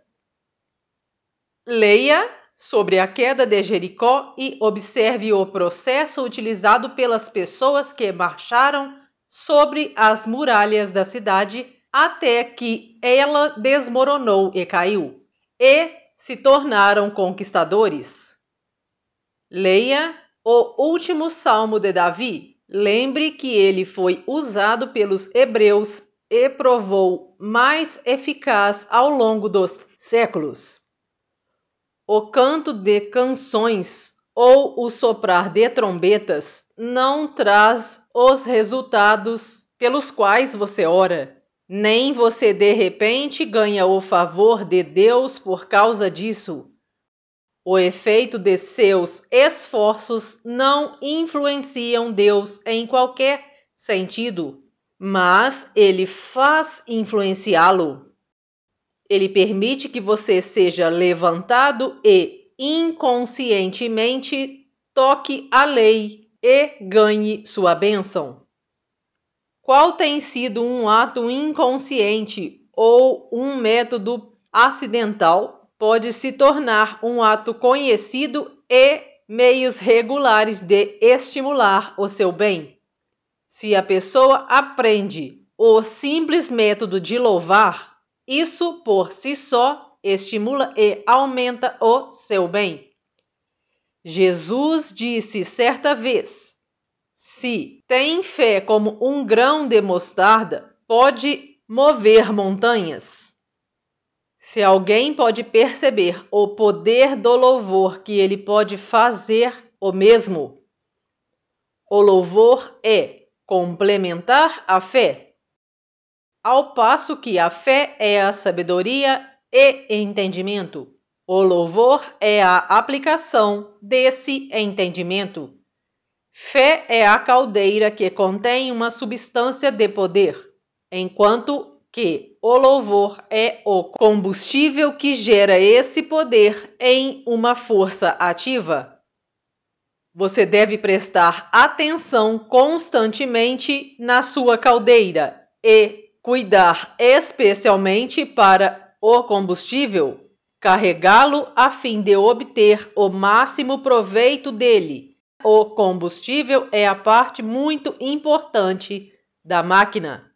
Leia sobre a queda de Jericó e observe o processo utilizado pelas pessoas que marcharam sobre as muralhas da cidade até que ela desmoronou e caiu e se tornaram conquistadores. Leia o último salmo de Davi. Lembre que ele foi usado pelos hebreus e provou mais eficaz ao longo dos séculos. O canto de canções ou o soprar de trombetas não traz os resultados pelos quais você ora nem você de repente ganha o favor de Deus por causa disso. O efeito de seus esforços não influenciam Deus em qualquer sentido, mas ele faz influenciá-lo. Ele permite que você seja levantado e inconscientemente toque a lei e ganhe sua bênção. Qual tem sido um ato inconsciente ou um método acidental pode se tornar um ato conhecido e meios regulares de estimular o seu bem? Se a pessoa aprende o simples método de louvar, isso por si só estimula e aumenta o seu bem. Jesus disse certa vez: se tem fé como um grão de mostarda, pode mover montanhas. Se alguém pode perceber o poder do louvor que ele pode fazer o mesmo, o louvor é complementar a fé, ao passo que a fé é a sabedoria e entendimento. O louvor é a aplicação desse entendimento. Fé é a caldeira que contém uma substância de poder, enquanto que o louvor é o combustível que gera esse poder em uma força ativa. Você deve prestar atenção constantemente na sua caldeira e cuidar especialmente para o combustível, carregá-lo a fim de obter o máximo proveito dele. O combustível é a parte muito importante da máquina.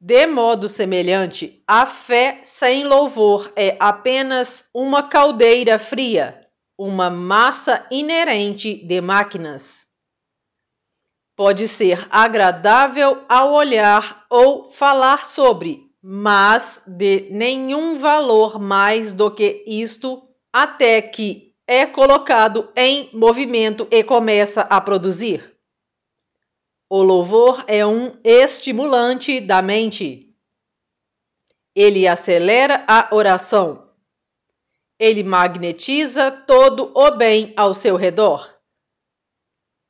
De modo semelhante, a fé sem louvor é apenas uma caldeira fria, uma massa inerente de máquinas. Pode ser agradável ao olhar ou falar sobre, mas de nenhum valor mais do que isto, até que é colocado em movimento e começa a produzir. O louvor é um estimulante da mente. Ele acelera a oração. Ele magnetiza todo o bem ao seu redor.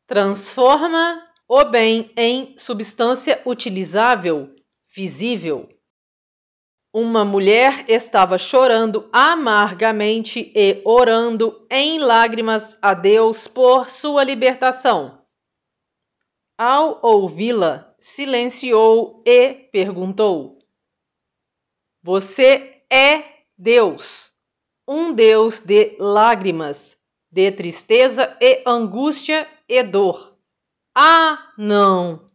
Transforma o bem em substância utilizável, visível. Uma mulher estava chorando amargamente e orando em lágrimas a Deus por sua libertação. Ao ouvi-la, silenciou e perguntou: Você é Deus, um Deus de lágrimas, de tristeza e angústia e dor. Ah, não!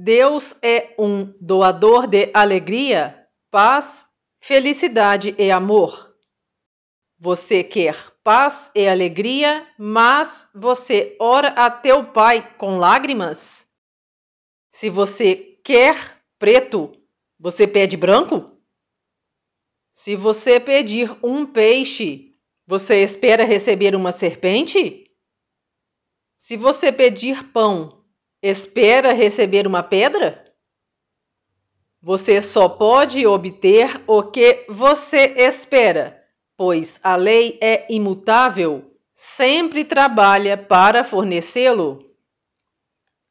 Deus é um doador de alegria, paz, felicidade e amor. Você quer paz e alegria, mas você ora a teu pai com lágrimas? Se você quer preto, você pede branco? Se você pedir um peixe, você espera receber uma serpente? Se você pedir pão, Espera receber uma pedra? Você só pode obter o que você espera, pois a lei é imutável, sempre trabalha para fornecê-lo.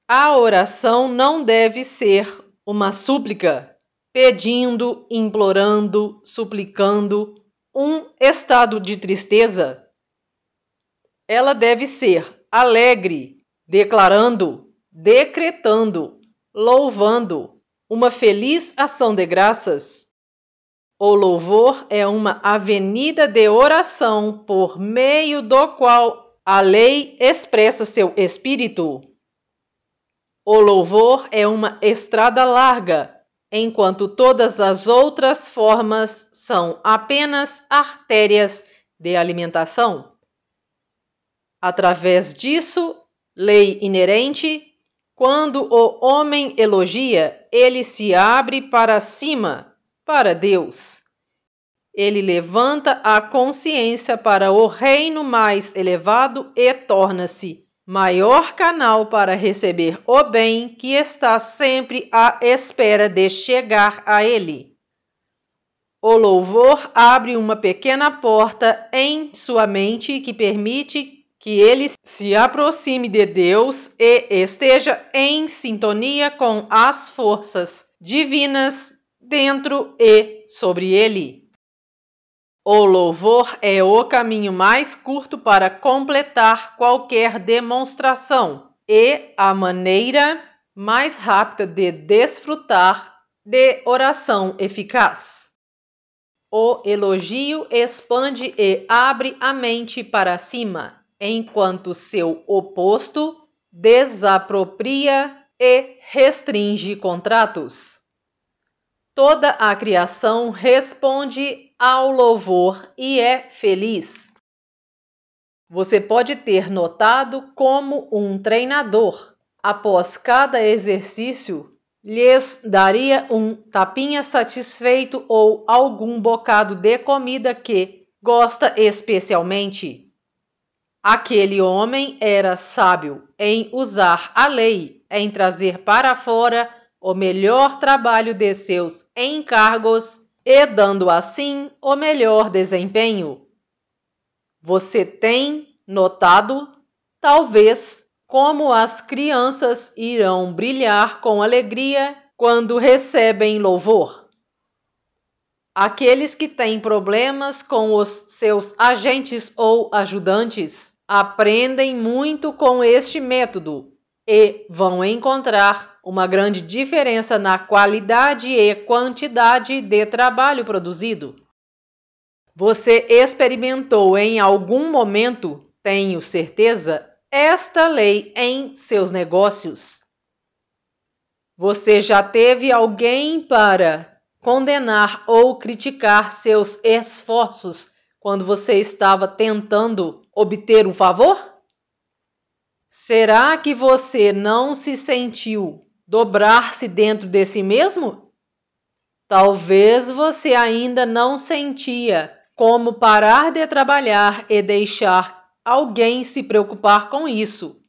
A oração não deve ser uma súplica, pedindo, implorando, suplicando um estado de tristeza. Ela deve ser alegre, declarando decretando, louvando, uma feliz ação de graças. O louvor é uma avenida de oração por meio do qual a lei expressa seu espírito. O louvor é uma estrada larga, enquanto todas as outras formas são apenas artérias de alimentação. Através disso, lei inerente, quando o homem elogia, ele se abre para cima, para Deus. Ele levanta a consciência para o reino mais elevado e torna-se maior canal para receber o bem que está sempre à espera de chegar a ele. O louvor abre uma pequena porta em sua mente que permite que ele se aproxime de Deus e esteja em sintonia com as forças divinas dentro e sobre ele. O louvor é o caminho mais curto para completar qualquer demonstração e a maneira mais rápida de desfrutar de oração eficaz. O elogio expande e abre a mente para cima enquanto seu oposto desapropria e restringe contratos. Toda a criação responde ao louvor e é feliz. Você pode ter notado como um treinador, após cada exercício, lhes daria um tapinha satisfeito ou algum bocado de comida que gosta especialmente. Aquele homem era sábio em usar a lei, em trazer para fora o melhor trabalho de seus encargos e dando assim o melhor desempenho. Você tem notado, talvez, como as crianças irão brilhar com alegria quando recebem louvor. Aqueles que têm problemas com os seus agentes ou ajudantes aprendem muito com este método e vão encontrar uma grande diferença na qualidade e quantidade de trabalho produzido. Você experimentou em algum momento, tenho certeza, esta lei em seus negócios. Você já teve alguém para condenar ou criticar seus esforços quando você estava tentando obter um favor? Será que você não se sentiu dobrar-se dentro de si mesmo? Talvez você ainda não sentia como parar de trabalhar e deixar alguém se preocupar com isso.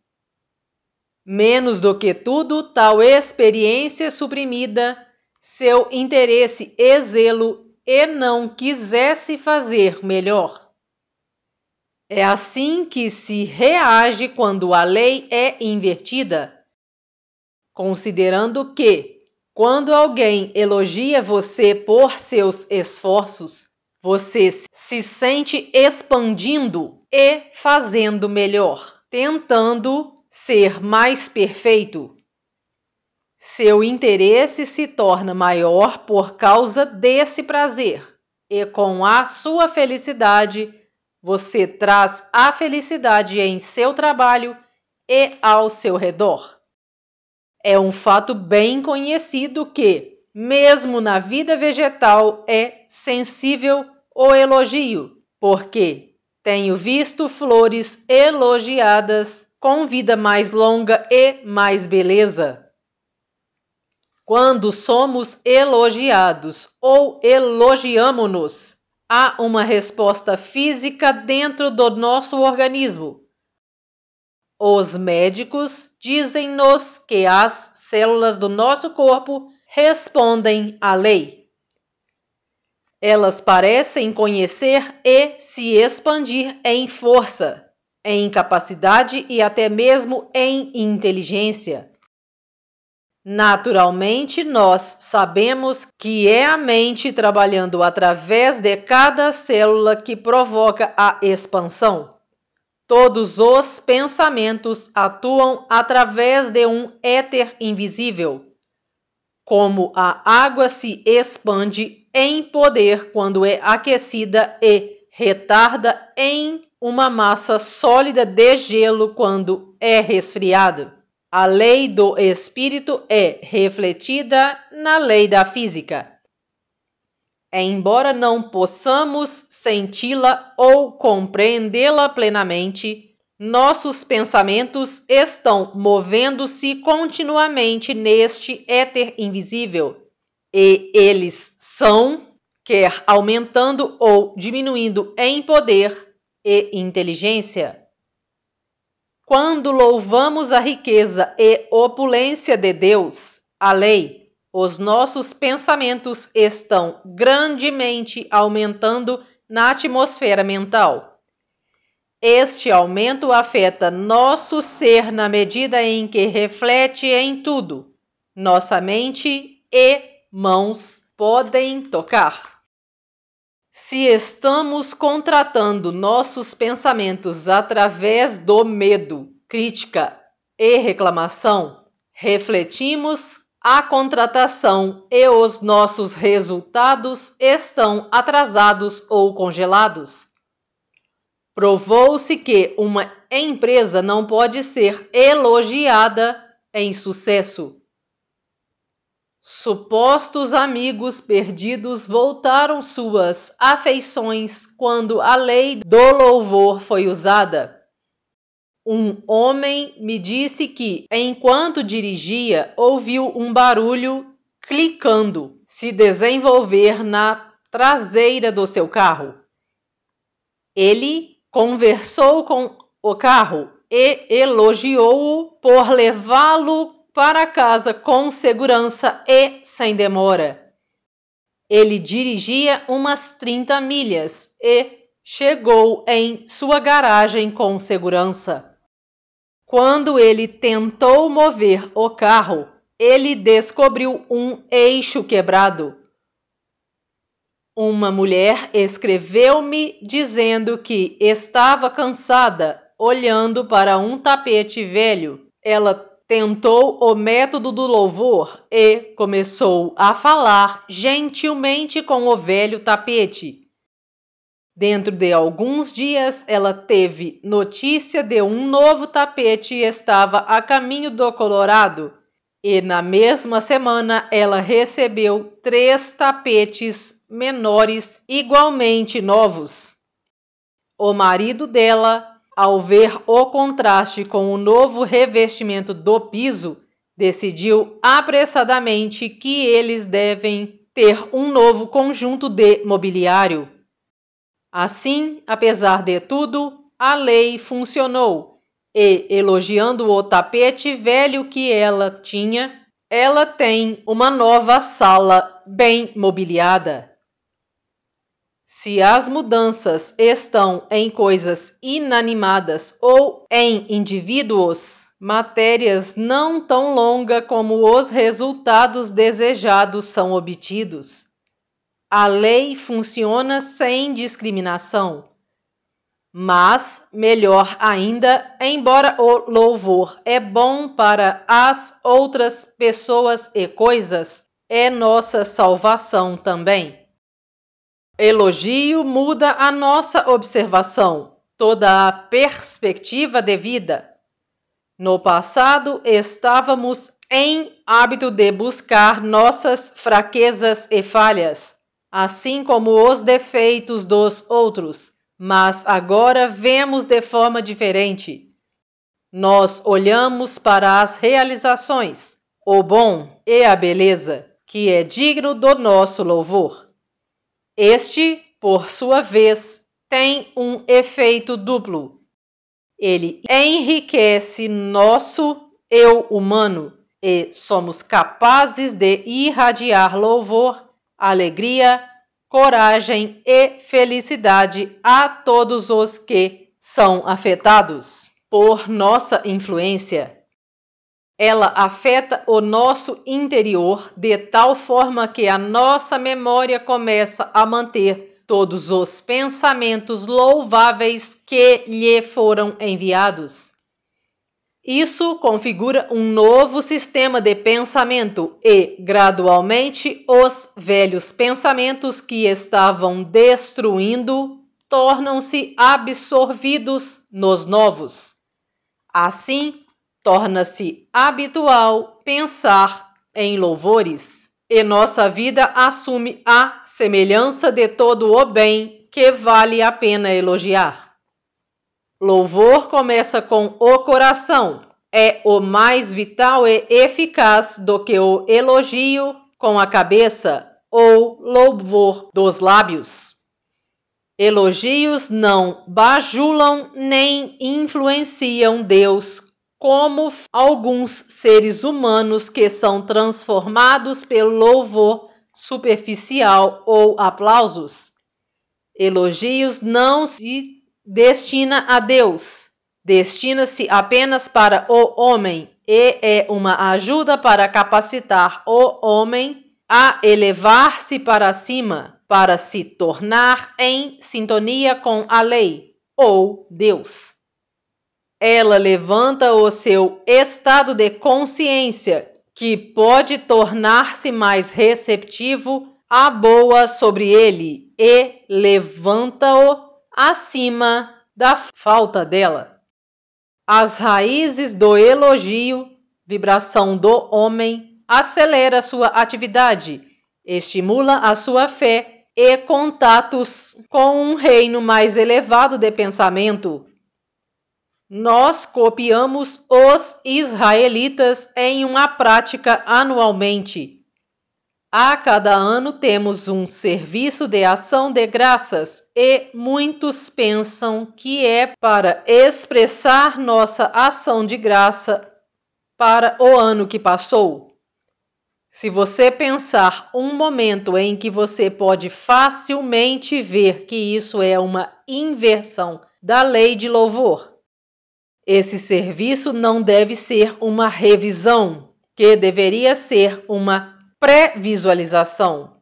Menos do que tudo, tal experiência suprimida, seu interesse e zelo e não quisesse fazer melhor. É assim que se reage quando a lei é invertida. Considerando que, quando alguém elogia você por seus esforços, você se sente expandindo e fazendo melhor, tentando ser mais perfeito. Seu interesse se torna maior por causa desse prazer, e com a sua felicidade você traz a felicidade em seu trabalho e ao seu redor. É um fato bem conhecido que, mesmo na vida vegetal, é sensível o elogio, porque tenho visto flores elogiadas com vida mais longa e mais beleza. Quando somos elogiados ou elogiamo-nos, Há uma resposta física dentro do nosso organismo. Os médicos dizem-nos que as células do nosso corpo respondem à lei. Elas parecem conhecer e se expandir em força, em capacidade e até mesmo em inteligência. Naturalmente, nós sabemos que é a mente trabalhando através de cada célula que provoca a expansão. Todos os pensamentos atuam através de um éter invisível. Como a água se expande em poder quando é aquecida e retarda em uma massa sólida de gelo quando é resfriado. A lei do espírito é refletida na lei da física. É embora não possamos senti-la ou compreendê-la plenamente, nossos pensamentos estão movendo-se continuamente neste éter invisível e eles são, quer aumentando ou diminuindo em poder e inteligência. Quando louvamos a riqueza e opulência de Deus, a lei, os nossos pensamentos estão grandemente aumentando na atmosfera mental. Este aumento afeta nosso ser na medida em que reflete em tudo. Nossa mente e mãos podem tocar. Se estamos contratando nossos pensamentos através do medo, crítica e reclamação, refletimos a contratação e os nossos resultados estão atrasados ou congelados. Provou-se que uma empresa não pode ser elogiada em sucesso Supostos amigos perdidos voltaram suas afeições quando a lei do louvor foi usada. Um homem me disse que, enquanto dirigia, ouviu um barulho clicando se desenvolver na traseira do seu carro. Ele conversou com o carro e elogiou-o por levá-lo para casa com segurança e sem demora. Ele dirigia umas 30 milhas e chegou em sua garagem com segurança. Quando ele tentou mover o carro, ele descobriu um eixo quebrado. Uma mulher escreveu-me dizendo que estava cansada olhando para um tapete velho. Ela tentou o método do louvor e começou a falar gentilmente com o velho tapete. Dentro de alguns dias, ela teve notícia de um novo tapete e estava a caminho do Colorado. E na mesma semana, ela recebeu três tapetes menores igualmente novos. O marido dela ao ver o contraste com o novo revestimento do piso, decidiu apressadamente que eles devem ter um novo conjunto de mobiliário. Assim, apesar de tudo, a lei funcionou e, elogiando o tapete velho que ela tinha, ela tem uma nova sala bem mobiliada. Se as mudanças estão em coisas inanimadas ou em indivíduos, matérias não tão longa como os resultados desejados são obtidos. A lei funciona sem discriminação. Mas, melhor ainda, embora o louvor é bom para as outras pessoas e coisas, é nossa salvação também. Elogio muda a nossa observação, toda a perspectiva de vida. No passado, estávamos em hábito de buscar nossas fraquezas e falhas, assim como os defeitos dos outros, mas agora vemos de forma diferente. Nós olhamos para as realizações, o bom e a beleza, que é digno do nosso louvor. Este, por sua vez, tem um efeito duplo. Ele enriquece nosso eu humano e somos capazes de irradiar louvor, alegria, coragem e felicidade a todos os que são afetados por nossa influência. Ela afeta o nosso interior de tal forma que a nossa memória começa a manter todos os pensamentos louváveis que lhe foram enviados. Isso configura um novo sistema de pensamento e, gradualmente, os velhos pensamentos que estavam destruindo tornam-se absorvidos nos novos. Assim, torna-se habitual pensar em louvores e nossa vida assume a semelhança de todo o bem que vale a pena elogiar. Louvor começa com o coração, é o mais vital e eficaz do que o elogio com a cabeça ou louvor dos lábios. Elogios não bajulam nem influenciam Deus como alguns seres humanos que são transformados pelo louvor superficial ou aplausos. Elogios não se destina a Deus, destina-se apenas para o homem e é uma ajuda para capacitar o homem a elevar-se para cima, para se tornar em sintonia com a lei ou Deus. Ela levanta o seu estado de consciência, que pode tornar-se mais receptivo à boa sobre ele e levanta-o acima da falta dela. As raízes do elogio, vibração do homem, acelera sua atividade, estimula a sua fé e contatos com um reino mais elevado de pensamento nós copiamos os israelitas em uma prática anualmente. A cada ano temos um serviço de ação de graças e muitos pensam que é para expressar nossa ação de graça para o ano que passou. Se você pensar um momento em que você pode facilmente ver que isso é uma inversão da lei de louvor, esse serviço não deve ser uma revisão, que deveria ser uma pré-visualização.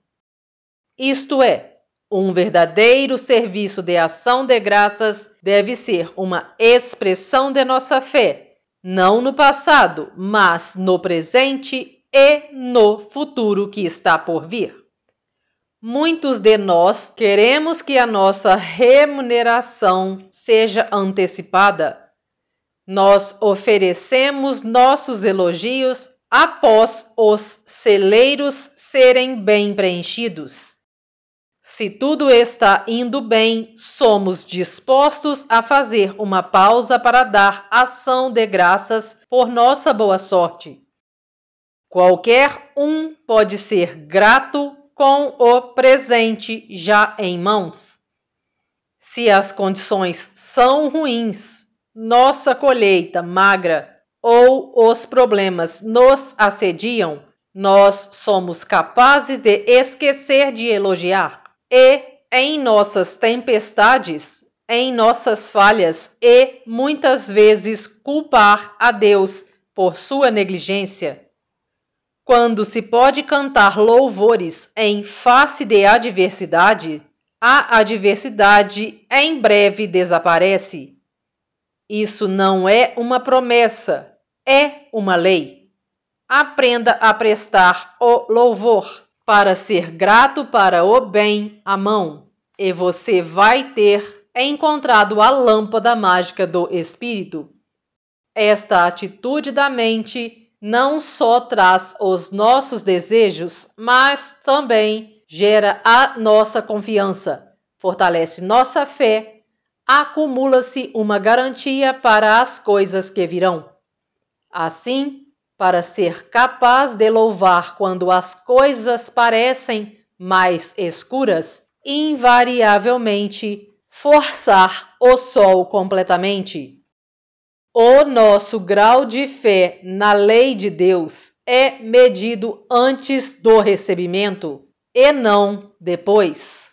Isto é, um verdadeiro serviço de ação de graças deve ser uma expressão de nossa fé, não no passado, mas no presente e no futuro que está por vir. Muitos de nós queremos que a nossa remuneração seja antecipada nós oferecemos nossos elogios após os celeiros serem bem preenchidos. Se tudo está indo bem, somos dispostos a fazer uma pausa para dar ação de graças por nossa boa sorte. Qualquer um pode ser grato com o presente já em mãos. Se as condições são ruins, nossa colheita magra ou os problemas nos assediam, nós somos capazes de esquecer de elogiar e, em nossas tempestades, em nossas falhas e, muitas vezes, culpar a Deus por sua negligência. Quando se pode cantar louvores em face de adversidade, a adversidade em breve desaparece. Isso não é uma promessa, é uma lei. Aprenda a prestar o louvor para ser grato para o bem à mão, e você vai ter encontrado a lâmpada mágica do espírito. Esta atitude da mente não só traz os nossos desejos, mas também gera a nossa confiança, fortalece nossa fé acumula-se uma garantia para as coisas que virão. Assim, para ser capaz de louvar quando as coisas parecem mais escuras, invariavelmente forçar o sol completamente. O nosso grau de fé na lei de Deus é medido antes do recebimento e não depois.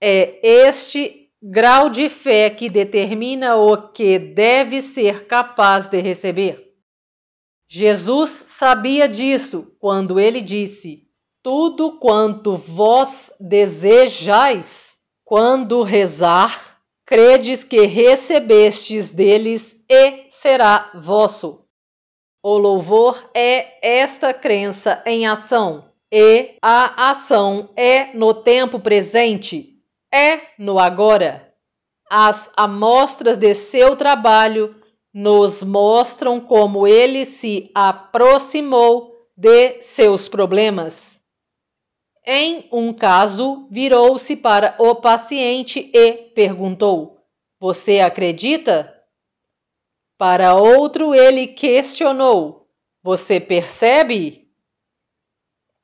É este grau de fé que determina o que deve ser capaz de receber. Jesus sabia disso quando ele disse: Tudo quanto vós desejais, quando rezar, credes que recebestes deles e será vosso. O louvor é esta crença em ação, e a ação é no tempo presente, é no agora. As amostras de seu trabalho nos mostram como ele se aproximou de seus problemas. Em um caso, virou-se para o paciente e perguntou: Você acredita? Para outro, ele questionou: Você percebe?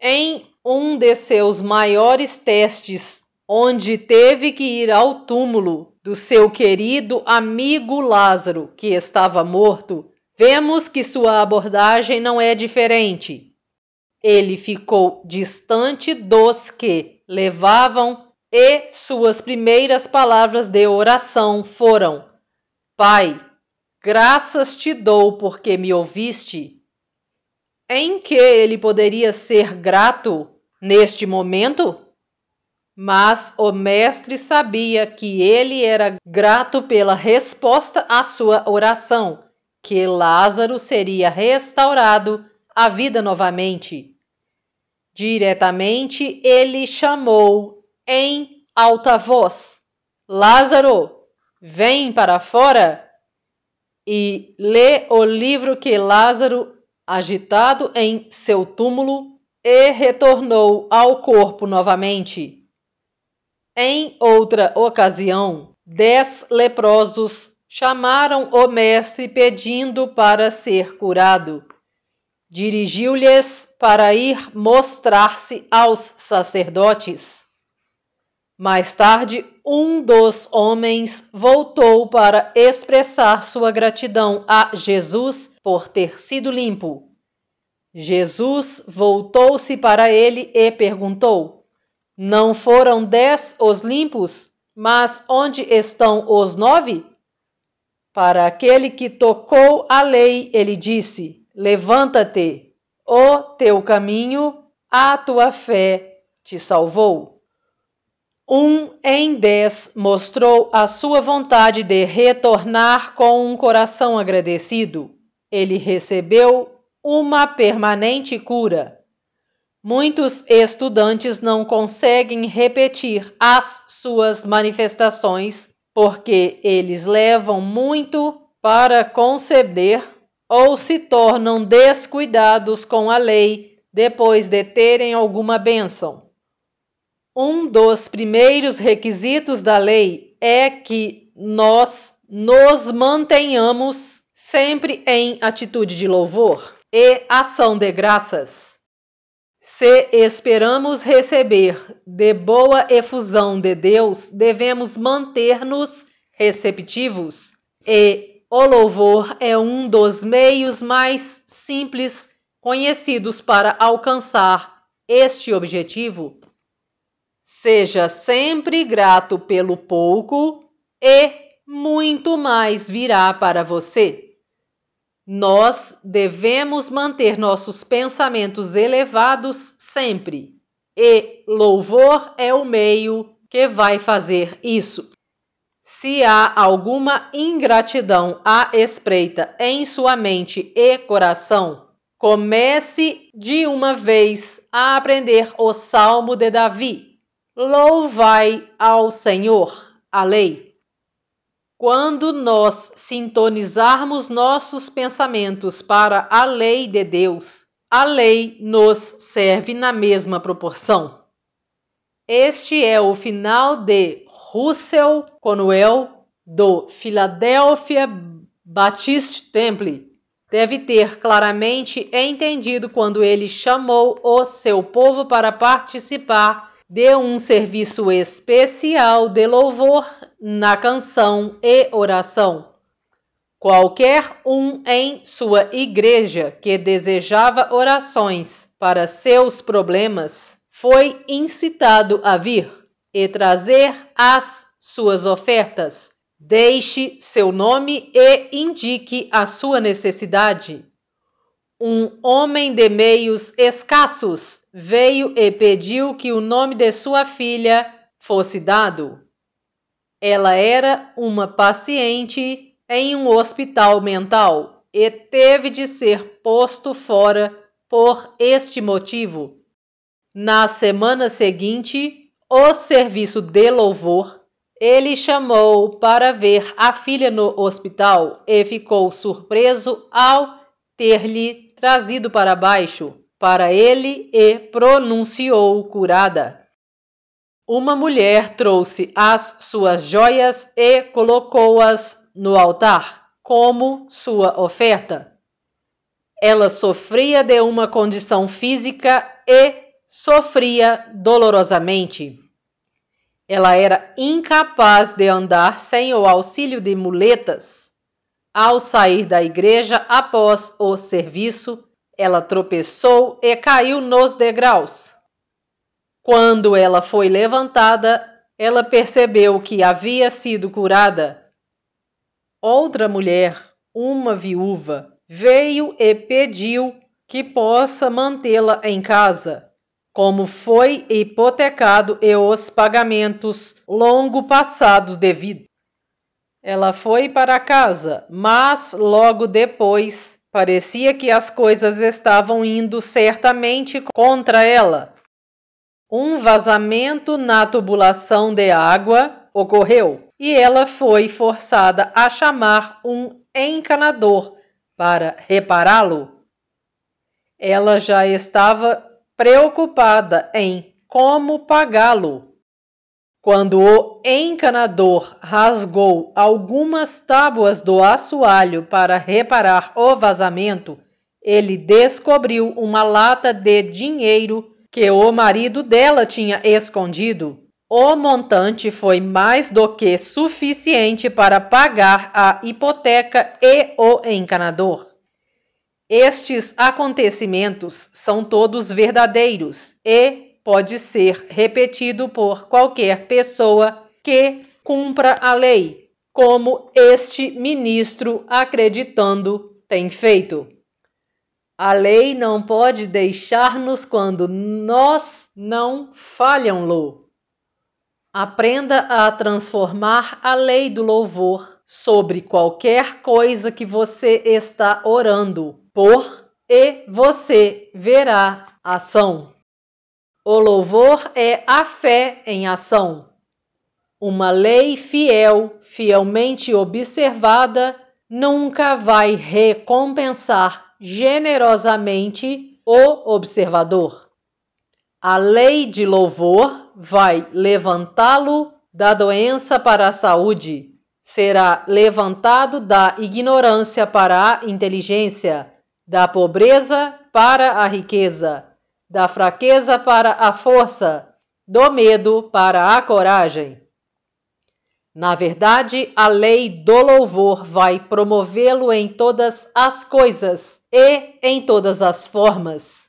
Em um de seus maiores testes onde teve que ir ao túmulo do seu querido amigo Lázaro, que estava morto, vemos que sua abordagem não é diferente. Ele ficou distante dos que levavam e suas primeiras palavras de oração foram: Pai, graças te dou porque me ouviste. Em que ele poderia ser grato neste momento? Mas o mestre sabia que ele era grato pela resposta à sua oração, que Lázaro seria restaurado à vida novamente. Diretamente ele chamou em alta voz: Lázaro, vem para fora! E lê o livro que Lázaro, agitado em seu túmulo, e retornou ao corpo novamente. Em outra ocasião, dez leprosos chamaram o mestre pedindo para ser curado. Dirigiu-lhes para ir mostrar-se aos sacerdotes. Mais tarde, um dos homens voltou para expressar sua gratidão a Jesus por ter sido limpo. Jesus voltou-se para ele e perguntou: não foram dez os limpos, mas onde estão os nove? Para aquele que tocou a lei, ele disse: Levanta-te, o teu caminho, a tua fé te salvou. Um em dez mostrou a sua vontade de retornar com um coração agradecido. Ele recebeu uma permanente cura. Muitos estudantes não conseguem repetir as suas manifestações porque eles levam muito para conceder ou se tornam descuidados com a lei depois de terem alguma bênção. Um dos primeiros requisitos da lei é que nós nos mantenhamos sempre em atitude de louvor e ação de graças. Se esperamos receber de boa efusão de Deus, devemos manter-nos receptivos. E o louvor é um dos meios mais simples conhecidos para alcançar este objetivo. Seja sempre grato pelo pouco e muito mais virá para você. Nós devemos manter nossos pensamentos elevados sempre, e louvor é o meio que vai fazer isso. Se há alguma ingratidão à espreita em sua mente e coração, comece de uma vez a aprender o Salmo de Davi. Louvai ao Senhor, a lei. Quando nós sintonizarmos nossos pensamentos para a lei de Deus, a lei nos serve na mesma proporção. Este é o final de Russell Conwell, do Philadelphia Baptist Temple. Deve ter claramente entendido quando ele chamou o seu povo para participar de um serviço especial de louvor na canção e oração. Qualquer um em sua igreja que desejava orações para seus problemas foi incitado a vir e trazer as suas ofertas. Deixe seu nome e indique a sua necessidade. Um homem de meios escassos veio e pediu que o nome de sua filha fosse dado. Ela era uma paciente em um hospital mental e teve de ser posto fora por este motivo. Na semana seguinte, o serviço de louvor ele chamou para ver a filha no hospital e ficou surpreso ao ter-lhe trazido para baixo para ele e pronunciou curada. Uma mulher trouxe as suas joias e colocou-as no altar como sua oferta. Ela sofria de uma condição física e sofria dolorosamente. Ela era incapaz de andar sem o auxílio de muletas. Ao sair da igreja após o serviço, ela tropeçou e caiu nos degraus. Quando ela foi levantada, ela percebeu que havia sido curada. Outra mulher, uma viúva, veio e pediu que possa mantê-la em casa. Como foi hipotecado e os pagamentos longo passados devido. Ela foi para casa, mas logo depois parecia que as coisas estavam indo certamente contra ela. Um vazamento na tubulação de água ocorreu e ela foi forçada a chamar um encanador para repará-lo. Ela já estava preocupada em como pagá-lo. Quando o encanador rasgou algumas tábuas do assoalho para reparar o vazamento, ele descobriu uma lata de dinheiro que o marido dela tinha escondido, o montante foi mais do que suficiente para pagar a hipoteca e o encanador. Estes acontecimentos são todos verdadeiros e pode ser repetido por qualquer pessoa que cumpra a lei, como este ministro acreditando tem feito. A lei não pode deixar-nos quando nós não falham-lo. Aprenda a transformar a lei do louvor sobre qualquer coisa que você está orando por e você verá ação. O louvor é a fé em ação. Uma lei fiel, fielmente observada, nunca vai recompensar generosamente o observador. A lei de louvor vai levantá-lo da doença para a saúde, será levantado da ignorância para a inteligência, da pobreza para a riqueza, da fraqueza para a força, do medo para a coragem. Na verdade, a lei do louvor vai promovê-lo em todas as coisas e em todas as formas.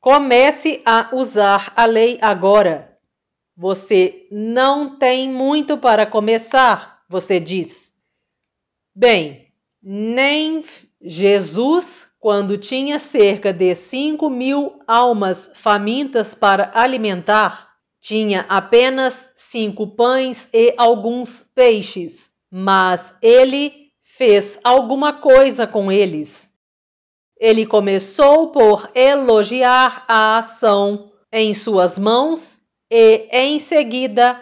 Comece a usar a lei agora. Você não tem muito para começar, você diz. Bem, nem Jesus, quando tinha cerca de cinco mil almas famintas para alimentar, tinha apenas cinco pães e alguns peixes, mas ele fez alguma coisa com eles. Ele começou por elogiar a ação em suas mãos e, em seguida,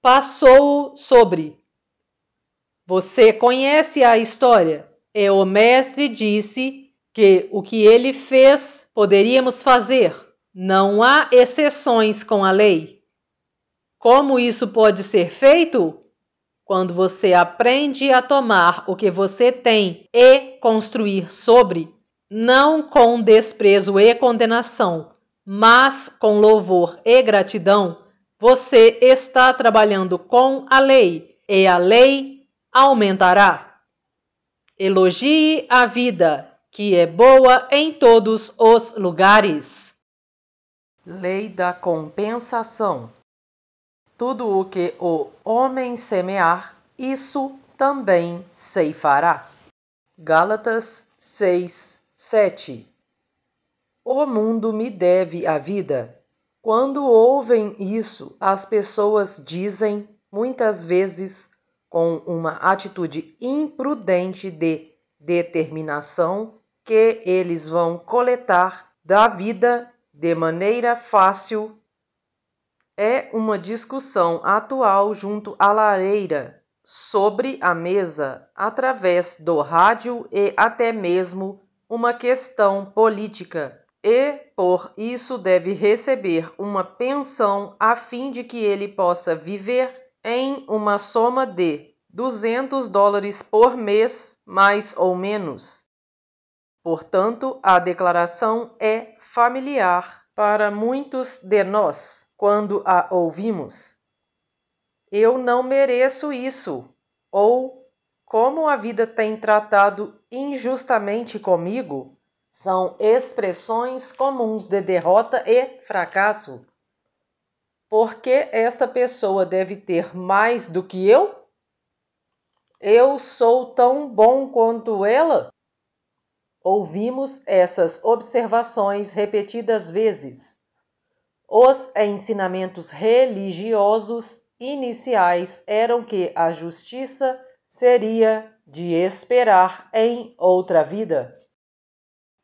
passou sobre. Você conhece a história? E o mestre disse que o que ele fez poderíamos fazer. Não há exceções com a lei. Como isso pode ser feito? Quando você aprende a tomar o que você tem e construir sobre não com desprezo e condenação, mas com louvor e gratidão, você está trabalhando com a lei e a lei aumentará. Elogie a vida, que é boa em todos os lugares. Lei da compensação. Tudo o que o homem semear, isso também ceifará. Gálatas 6 7 O mundo me deve a vida. Quando ouvem isso, as pessoas dizem, muitas vezes com uma atitude imprudente de determinação, que eles vão coletar da vida de maneira fácil. É uma discussão atual junto à lareira, sobre a mesa, através do rádio e até mesmo uma questão política e, por isso, deve receber uma pensão a fim de que ele possa viver em uma soma de 200 dólares por mês, mais ou menos. Portanto, a declaração é familiar para muitos de nós quando a ouvimos. Eu não mereço isso, ou como a vida tem tratado injustamente comigo são expressões comuns de derrota e fracasso. Por que esta pessoa deve ter mais do que eu? Eu sou tão bom quanto ela? Ouvimos essas observações repetidas vezes. Os ensinamentos religiosos iniciais eram que a justiça seria de esperar em outra vida.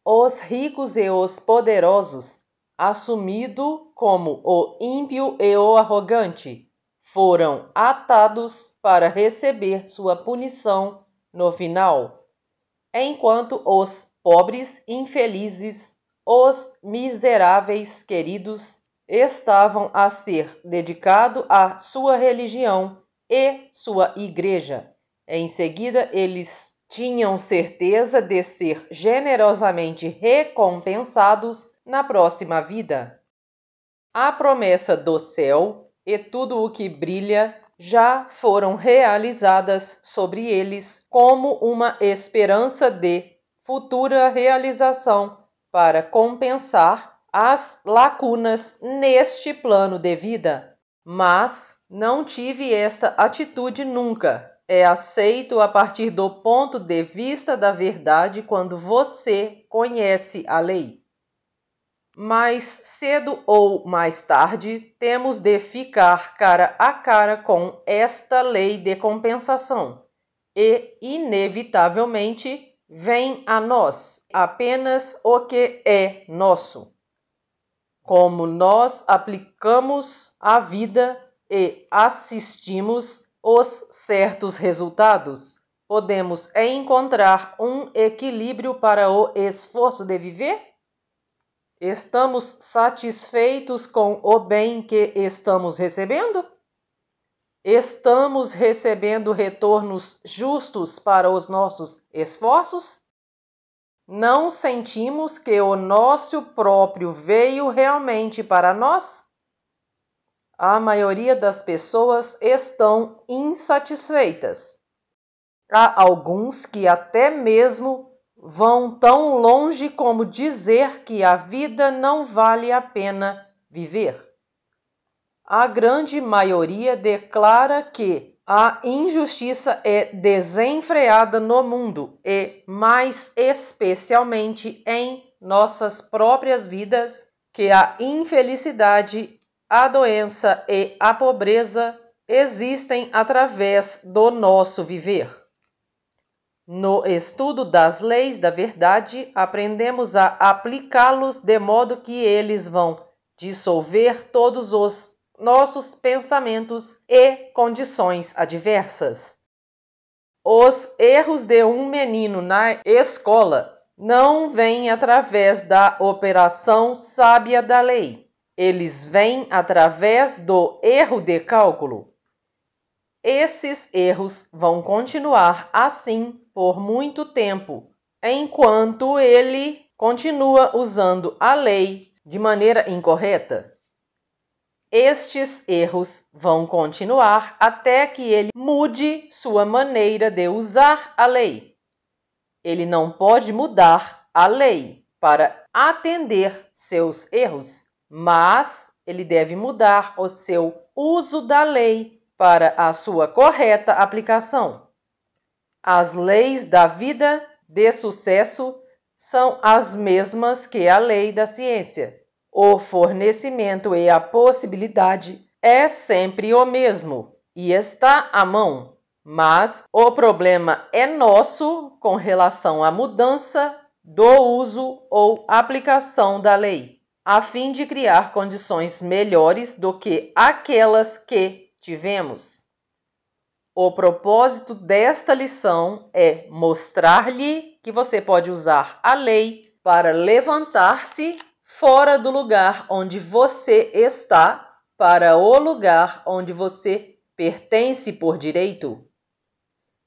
Os ricos e os poderosos, assumido como o ímpio e o arrogante, foram atados para receber sua punição no final, enquanto os pobres infelizes, os miseráveis queridos, estavam a ser dedicados à sua religião e sua igreja. Em seguida, eles tinham certeza de ser generosamente recompensados na próxima vida. A promessa do céu e tudo o que brilha já foram realizadas sobre eles como uma esperança de futura realização para compensar as lacunas neste plano de vida. Mas não tive esta atitude nunca é aceito a partir do ponto de vista da verdade quando você conhece a lei. Mais cedo ou mais tarde, temos de ficar cara a cara com esta lei de compensação e, inevitavelmente, vem a nós apenas o que é nosso. Como nós aplicamos a vida e assistimos os certos resultados, podemos é, encontrar um equilíbrio para o esforço de viver? Estamos satisfeitos com o bem que estamos recebendo? Estamos recebendo retornos justos para os nossos esforços? Não sentimos que o nosso próprio veio realmente para nós? a maioria das pessoas estão insatisfeitas. Há alguns que até mesmo vão tão longe como dizer que a vida não vale a pena viver. A grande maioria declara que a injustiça é desenfreada no mundo e, mais especialmente, em nossas próprias vidas, que a infelicidade a doença e a pobreza existem através do nosso viver. No estudo das leis da verdade, aprendemos a aplicá-los de modo que eles vão dissolver todos os nossos pensamentos e condições adversas. Os erros de um menino na escola não vêm através da operação sábia da lei eles vêm através do erro de cálculo. Esses erros vão continuar assim por muito tempo, enquanto ele continua usando a lei de maneira incorreta. Estes erros vão continuar até que ele mude sua maneira de usar a lei. Ele não pode mudar a lei para atender seus erros mas ele deve mudar o seu uso da lei para a sua correta aplicação. As leis da vida de sucesso são as mesmas que a lei da ciência. O fornecimento e a possibilidade é sempre o mesmo e está à mão, mas o problema é nosso com relação à mudança do uso ou aplicação da lei a fim de criar condições melhores do que aquelas que tivemos. O propósito desta lição é mostrar-lhe que você pode usar a lei para levantar-se fora do lugar onde você está para o lugar onde você pertence por direito.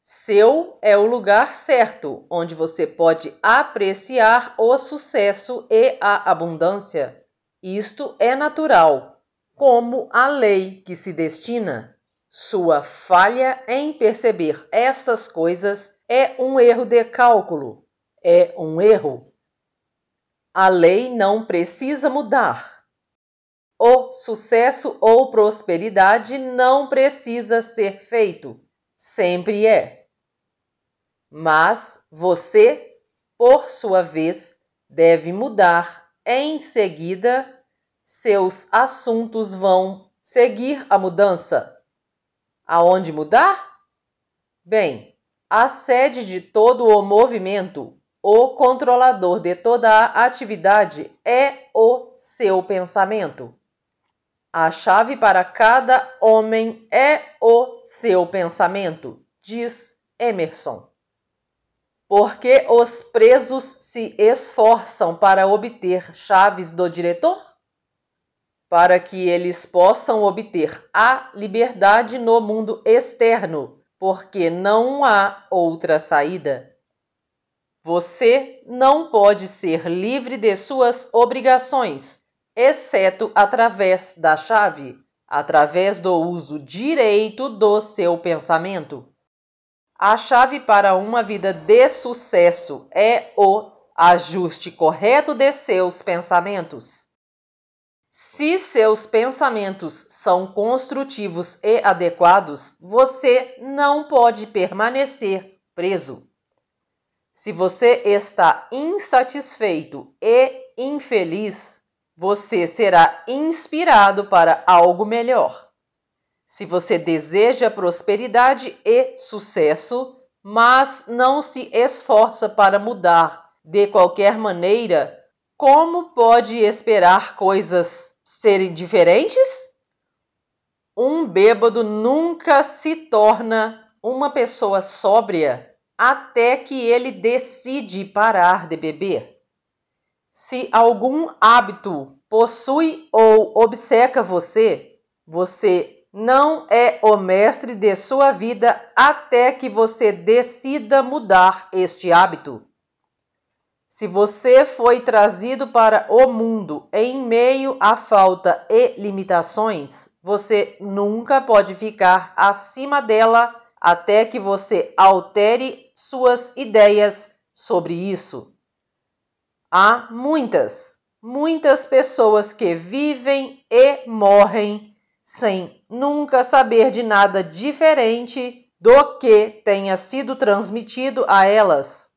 Seu é o lugar certo, onde você pode apreciar o sucesso e a abundância. Isto é natural, como a lei que se destina. Sua falha em perceber essas coisas é um erro de cálculo, é um erro. A lei não precisa mudar. O sucesso ou prosperidade não precisa ser feito sempre é. Mas você, por sua vez, deve mudar em seguida, seus assuntos vão seguir a mudança. Aonde mudar? Bem, a sede de todo o movimento, o controlador de toda a atividade é o seu pensamento. A chave para cada homem é o seu pensamento, diz Emerson. Porque os presos se esforçam para obter chaves do diretor? Para que eles possam obter a liberdade no mundo externo, porque não há outra saída. Você não pode ser livre de suas obrigações exceto através da chave, através do uso direito do seu pensamento. A chave para uma vida de sucesso é o ajuste correto de seus pensamentos. Se seus pensamentos são construtivos e adequados, você não pode permanecer preso. Se você está insatisfeito e infeliz, você será inspirado para algo melhor. Se você deseja prosperidade e sucesso, mas não se esforça para mudar de qualquer maneira, como pode esperar coisas serem diferentes? Um bêbado nunca se torna uma pessoa sóbria até que ele decide parar de beber. Se algum hábito possui ou obceca você, você não é o mestre de sua vida até que você decida mudar este hábito. Se você foi trazido para o mundo em meio à falta e limitações, você nunca pode ficar acima dela até que você altere suas ideias sobre isso. Há muitas, muitas pessoas que vivem e morrem sem nunca saber de nada diferente do que tenha sido transmitido a elas.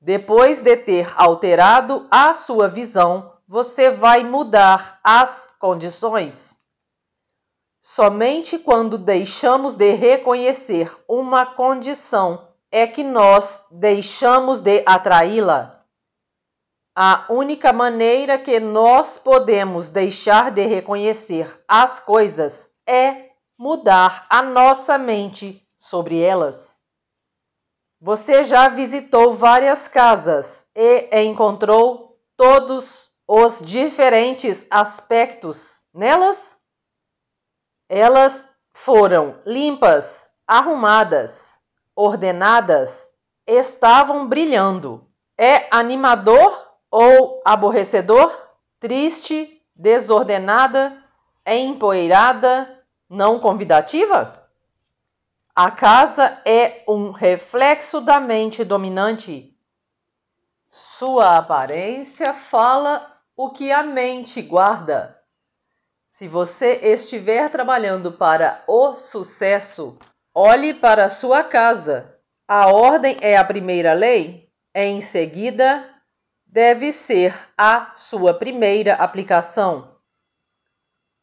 Depois de ter alterado a sua visão, você vai mudar as condições. Somente quando deixamos de reconhecer uma condição é que nós deixamos de atraí-la. A única maneira que nós podemos deixar de reconhecer as coisas é mudar a nossa mente sobre elas. Você já visitou várias casas e encontrou todos os diferentes aspectos nelas? Elas foram limpas, arrumadas, ordenadas, estavam brilhando. É animador ou aborrecedor, triste, desordenada, empoeirada, não convidativa? A casa é um reflexo da mente dominante. Sua aparência fala o que a mente guarda. Se você estiver trabalhando para o sucesso, olhe para sua casa. A ordem é a primeira lei, em seguida deve ser a sua primeira aplicação?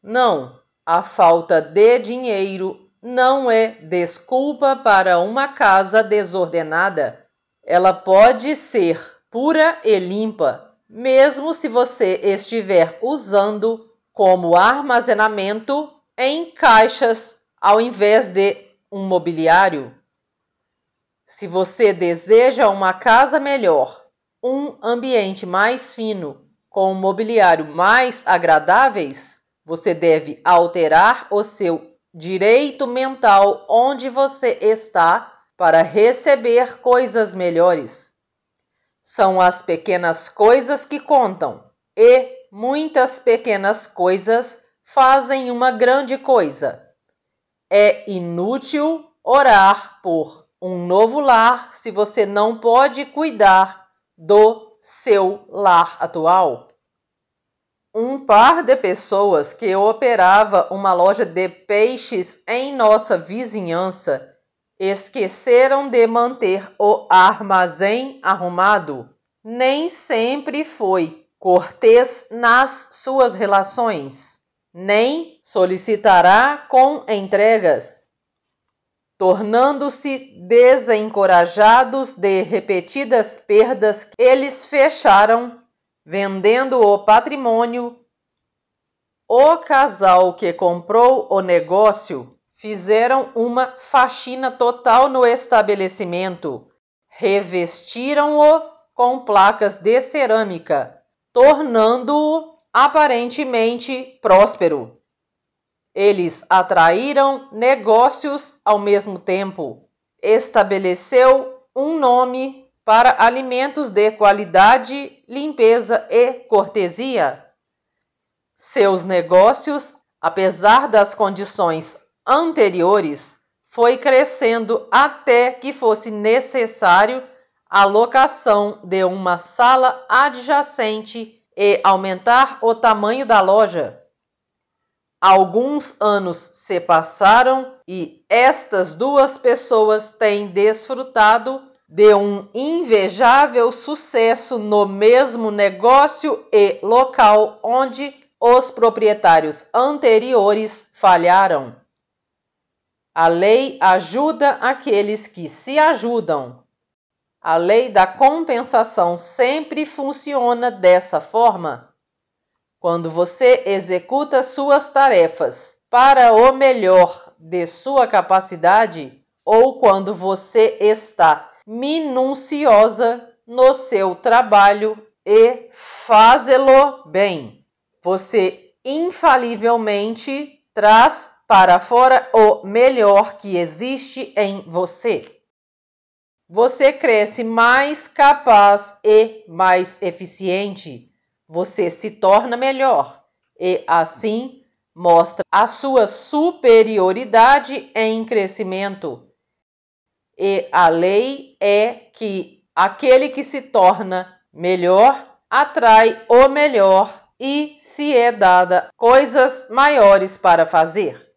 Não, a falta de dinheiro não é desculpa para uma casa desordenada. Ela pode ser pura e limpa, mesmo se você estiver usando como armazenamento em caixas ao invés de um mobiliário. Se você deseja uma casa melhor um ambiente mais fino, com um mobiliário mais agradáveis, você deve alterar o seu direito mental onde você está para receber coisas melhores. São as pequenas coisas que contam e muitas pequenas coisas fazem uma grande coisa. É inútil orar por um novo lar se você não pode cuidar do seu lar atual. Um par de pessoas que operava uma loja de peixes em nossa vizinhança esqueceram de manter o armazém arrumado. Nem sempre foi cortês nas suas relações, nem solicitará com entregas tornando-se desencorajados de repetidas perdas, eles fecharam, vendendo o patrimônio. O casal que comprou o negócio fizeram uma faxina total no estabelecimento, revestiram-o com placas de cerâmica, tornando-o aparentemente próspero. Eles atraíram negócios ao mesmo tempo. Estabeleceu um nome para alimentos de qualidade, limpeza e cortesia. Seus negócios, apesar das condições anteriores, foi crescendo até que fosse necessário a locação de uma sala adjacente e aumentar o tamanho da loja. Alguns anos se passaram e estas duas pessoas têm desfrutado de um invejável sucesso no mesmo negócio e local onde os proprietários anteriores falharam. A lei ajuda aqueles que se ajudam. A lei da compensação sempre funciona dessa forma quando você executa suas tarefas para o melhor de sua capacidade ou quando você está minuciosa no seu trabalho e fazê-lo bem. Você infalivelmente traz para fora o melhor que existe em você. Você cresce mais capaz e mais eficiente você se torna melhor e assim mostra a sua superioridade em crescimento. E a lei é que aquele que se torna melhor atrai o melhor e se é dada coisas maiores para fazer.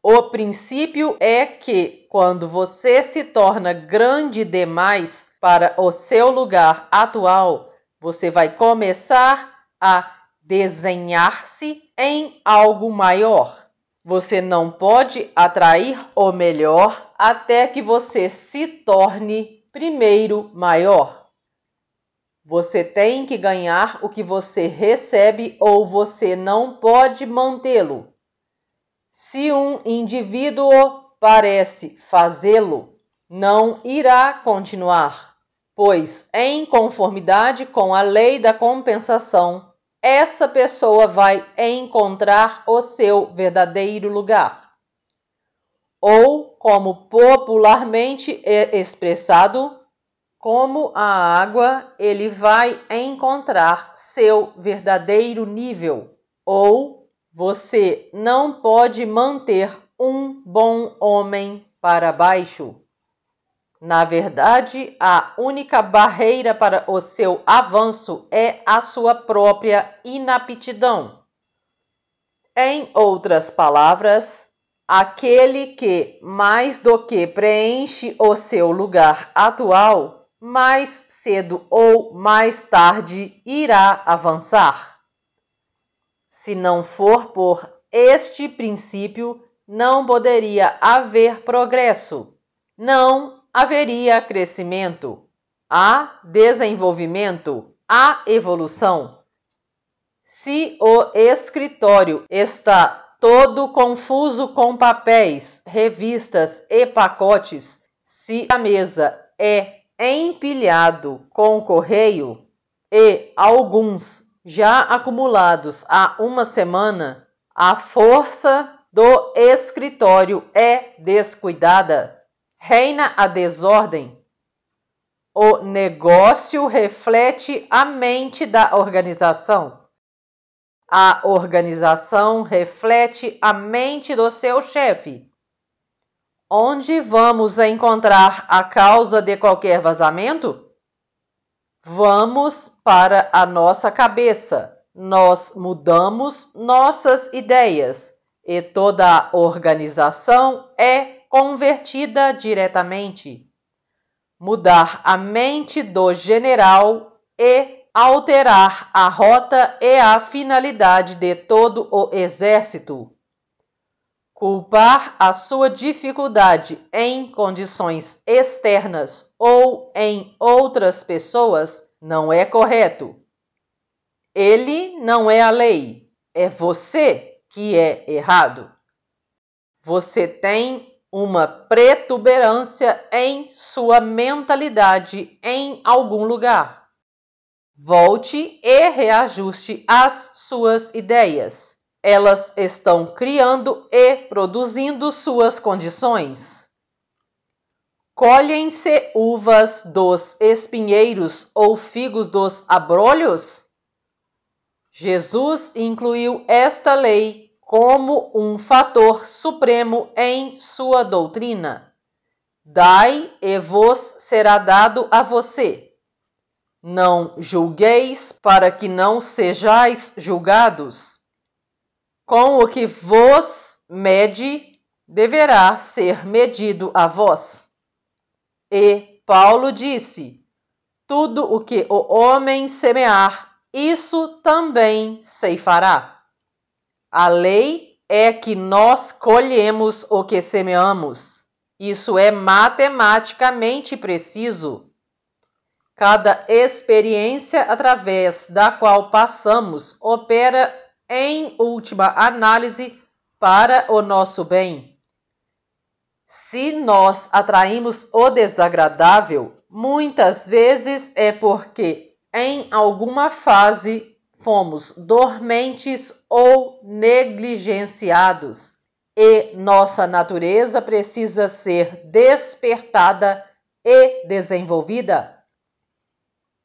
O princípio é que quando você se torna grande demais para o seu lugar atual, você vai começar a desenhar-se em algo maior. Você não pode atrair o melhor até que você se torne primeiro maior. Você tem que ganhar o que você recebe ou você não pode mantê-lo. Se um indivíduo parece fazê-lo, não irá continuar pois, em conformidade com a lei da compensação, essa pessoa vai encontrar o seu verdadeiro lugar. Ou, como popularmente é expressado, como a água, ele vai encontrar seu verdadeiro nível. Ou você não pode manter um bom homem para baixo. Na verdade, a única barreira para o seu avanço é a sua própria inaptidão. Em outras palavras, aquele que, mais do que preenche o seu lugar atual, mais cedo ou mais tarde irá avançar. Se não for por este princípio, não poderia haver progresso. Não haveria crescimento, há desenvolvimento, há evolução. Se o escritório está todo confuso com papéis, revistas e pacotes, se a mesa é empilhado com correio e alguns já acumulados há uma semana, a força do escritório é descuidada reina a desordem, o negócio reflete a mente da organização. A organização reflete a mente do seu chefe. Onde vamos encontrar a causa de qualquer vazamento? Vamos para a nossa cabeça. Nós mudamos nossas ideias e toda a organização é convertida diretamente. Mudar a mente do general e alterar a rota e a finalidade de todo o exército. Culpar a sua dificuldade em condições externas ou em outras pessoas não é correto. Ele não é a lei, é você que é errado. Você tem uma protuberância em sua mentalidade em algum lugar. Volte e reajuste as suas ideias. Elas estão criando e produzindo suas condições. Colhem-se uvas dos espinheiros ou figos dos abrolhos? Jesus incluiu esta lei como um fator supremo em sua doutrina. Dai e vos será dado a você. Não julgueis para que não sejais julgados. Com o que vos mede, deverá ser medido a vós. E Paulo disse: Tudo o que o homem semear, isso também ceifará. A lei é que nós colhemos o que semeamos. Isso é matematicamente preciso. Cada experiência através da qual passamos opera, em última análise, para o nosso bem. Se nós atraímos o desagradável, muitas vezes é porque, em alguma fase fomos dormentes ou negligenciados, e nossa natureza precisa ser despertada e desenvolvida.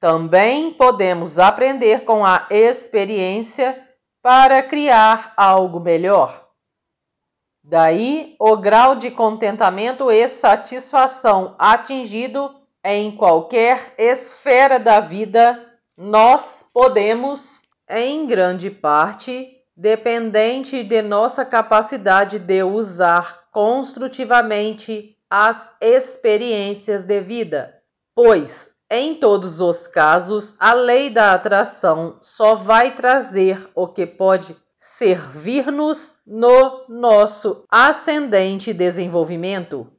Também podemos aprender com a experiência para criar algo melhor. Daí o grau de contentamento e satisfação atingido em qualquer esfera da vida, nós podemos é em grande parte dependente de nossa capacidade de usar construtivamente as experiências de vida, pois, em todos os casos, a lei da atração só vai trazer o que pode servir-nos no nosso ascendente desenvolvimento.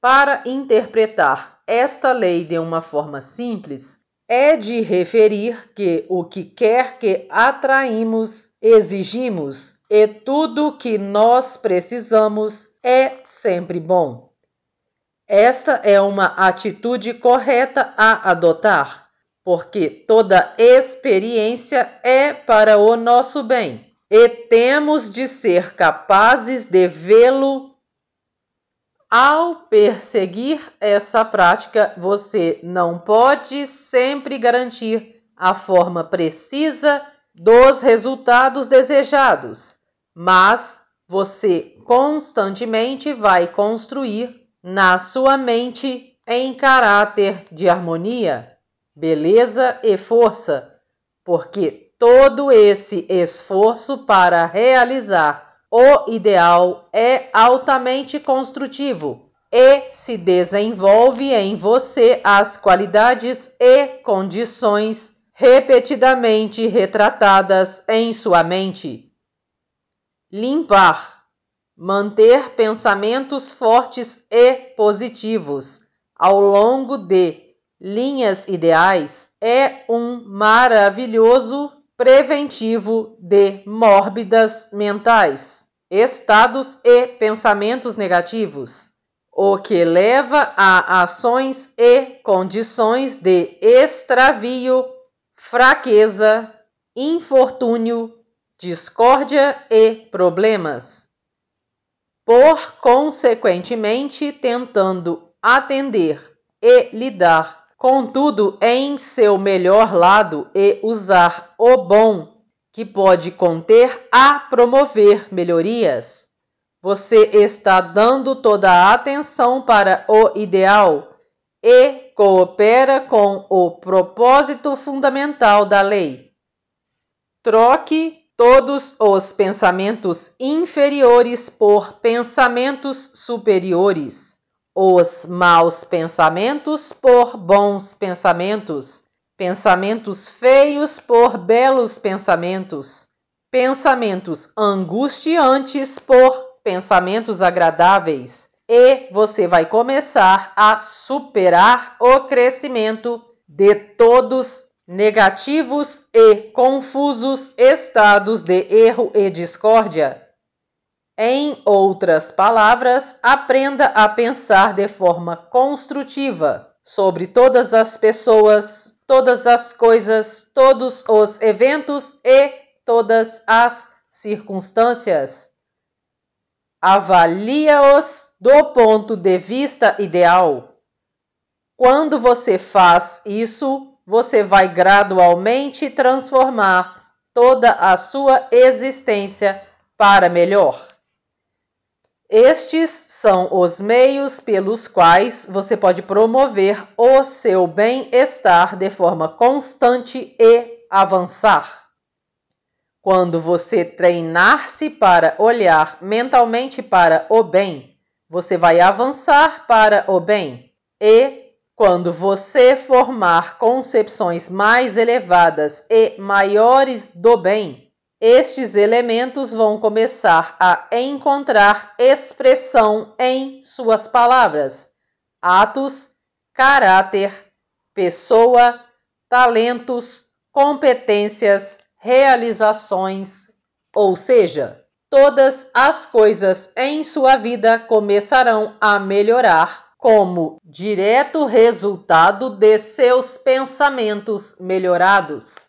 Para interpretar esta lei de uma forma simples, é de referir que o que quer que atraímos, exigimos e tudo que nós precisamos é sempre bom. Esta é uma atitude correta a adotar, porque toda experiência é para o nosso bem e temos de ser capazes de vê-lo ao perseguir essa prática, você não pode sempre garantir a forma precisa dos resultados desejados, mas você constantemente vai construir na sua mente em caráter de harmonia, beleza e força, porque todo esse esforço para realizar o ideal é altamente construtivo e se desenvolve em você as qualidades e condições repetidamente retratadas em sua mente. Limpar manter pensamentos fortes e positivos ao longo de linhas ideais é um maravilhoso preventivo de mórbidas mentais, estados e pensamentos negativos, o que leva a ações e condições de extravio, fraqueza, infortúnio, discórdia e problemas. Por consequentemente, tentando atender e lidar Contudo, é em seu melhor lado e usar o bom, que pode conter a promover melhorias. Você está dando toda a atenção para o ideal e coopera com o propósito fundamental da lei. Troque todos os pensamentos inferiores por pensamentos superiores os maus pensamentos por bons pensamentos, pensamentos feios por belos pensamentos, pensamentos angustiantes por pensamentos agradáveis, e você vai começar a superar o crescimento de todos negativos e confusos estados de erro e discórdia em outras palavras, aprenda a pensar de forma construtiva sobre todas as pessoas, todas as coisas, todos os eventos e todas as circunstâncias. Avalia-os do ponto de vista ideal. Quando você faz isso, você vai gradualmente transformar toda a sua existência para melhor. Estes são os meios pelos quais você pode promover o seu bem-estar de forma constante e avançar. Quando você treinar-se para olhar mentalmente para o bem, você vai avançar para o bem. E quando você formar concepções mais elevadas e maiores do bem, estes elementos vão começar a encontrar expressão em suas palavras, atos, caráter, pessoa, talentos, competências, realizações, ou seja, todas as coisas em sua vida começarão a melhorar como direto resultado de seus pensamentos melhorados.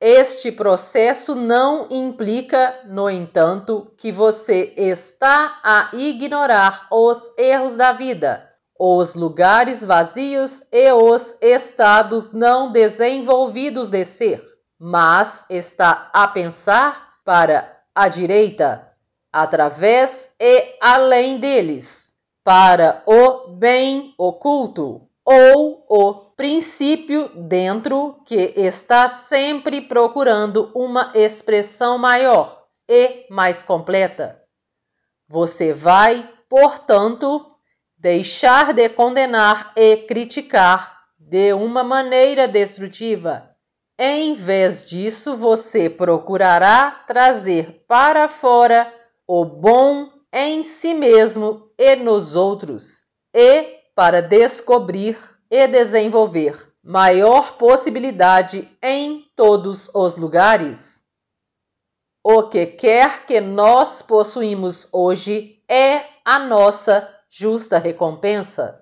Este processo não implica, no entanto, que você está a ignorar os erros da vida, os lugares vazios e os estados não desenvolvidos de ser, mas está a pensar para a direita, através e além deles, para o bem oculto ou o princípio dentro que está sempre procurando uma expressão maior e mais completa. Você vai, portanto, deixar de condenar e criticar de uma maneira destrutiva. Em vez disso, você procurará trazer para fora o bom em si mesmo e nos outros, e para descobrir e desenvolver maior possibilidade em todos os lugares? O que quer que nós possuímos hoje é a nossa justa recompensa.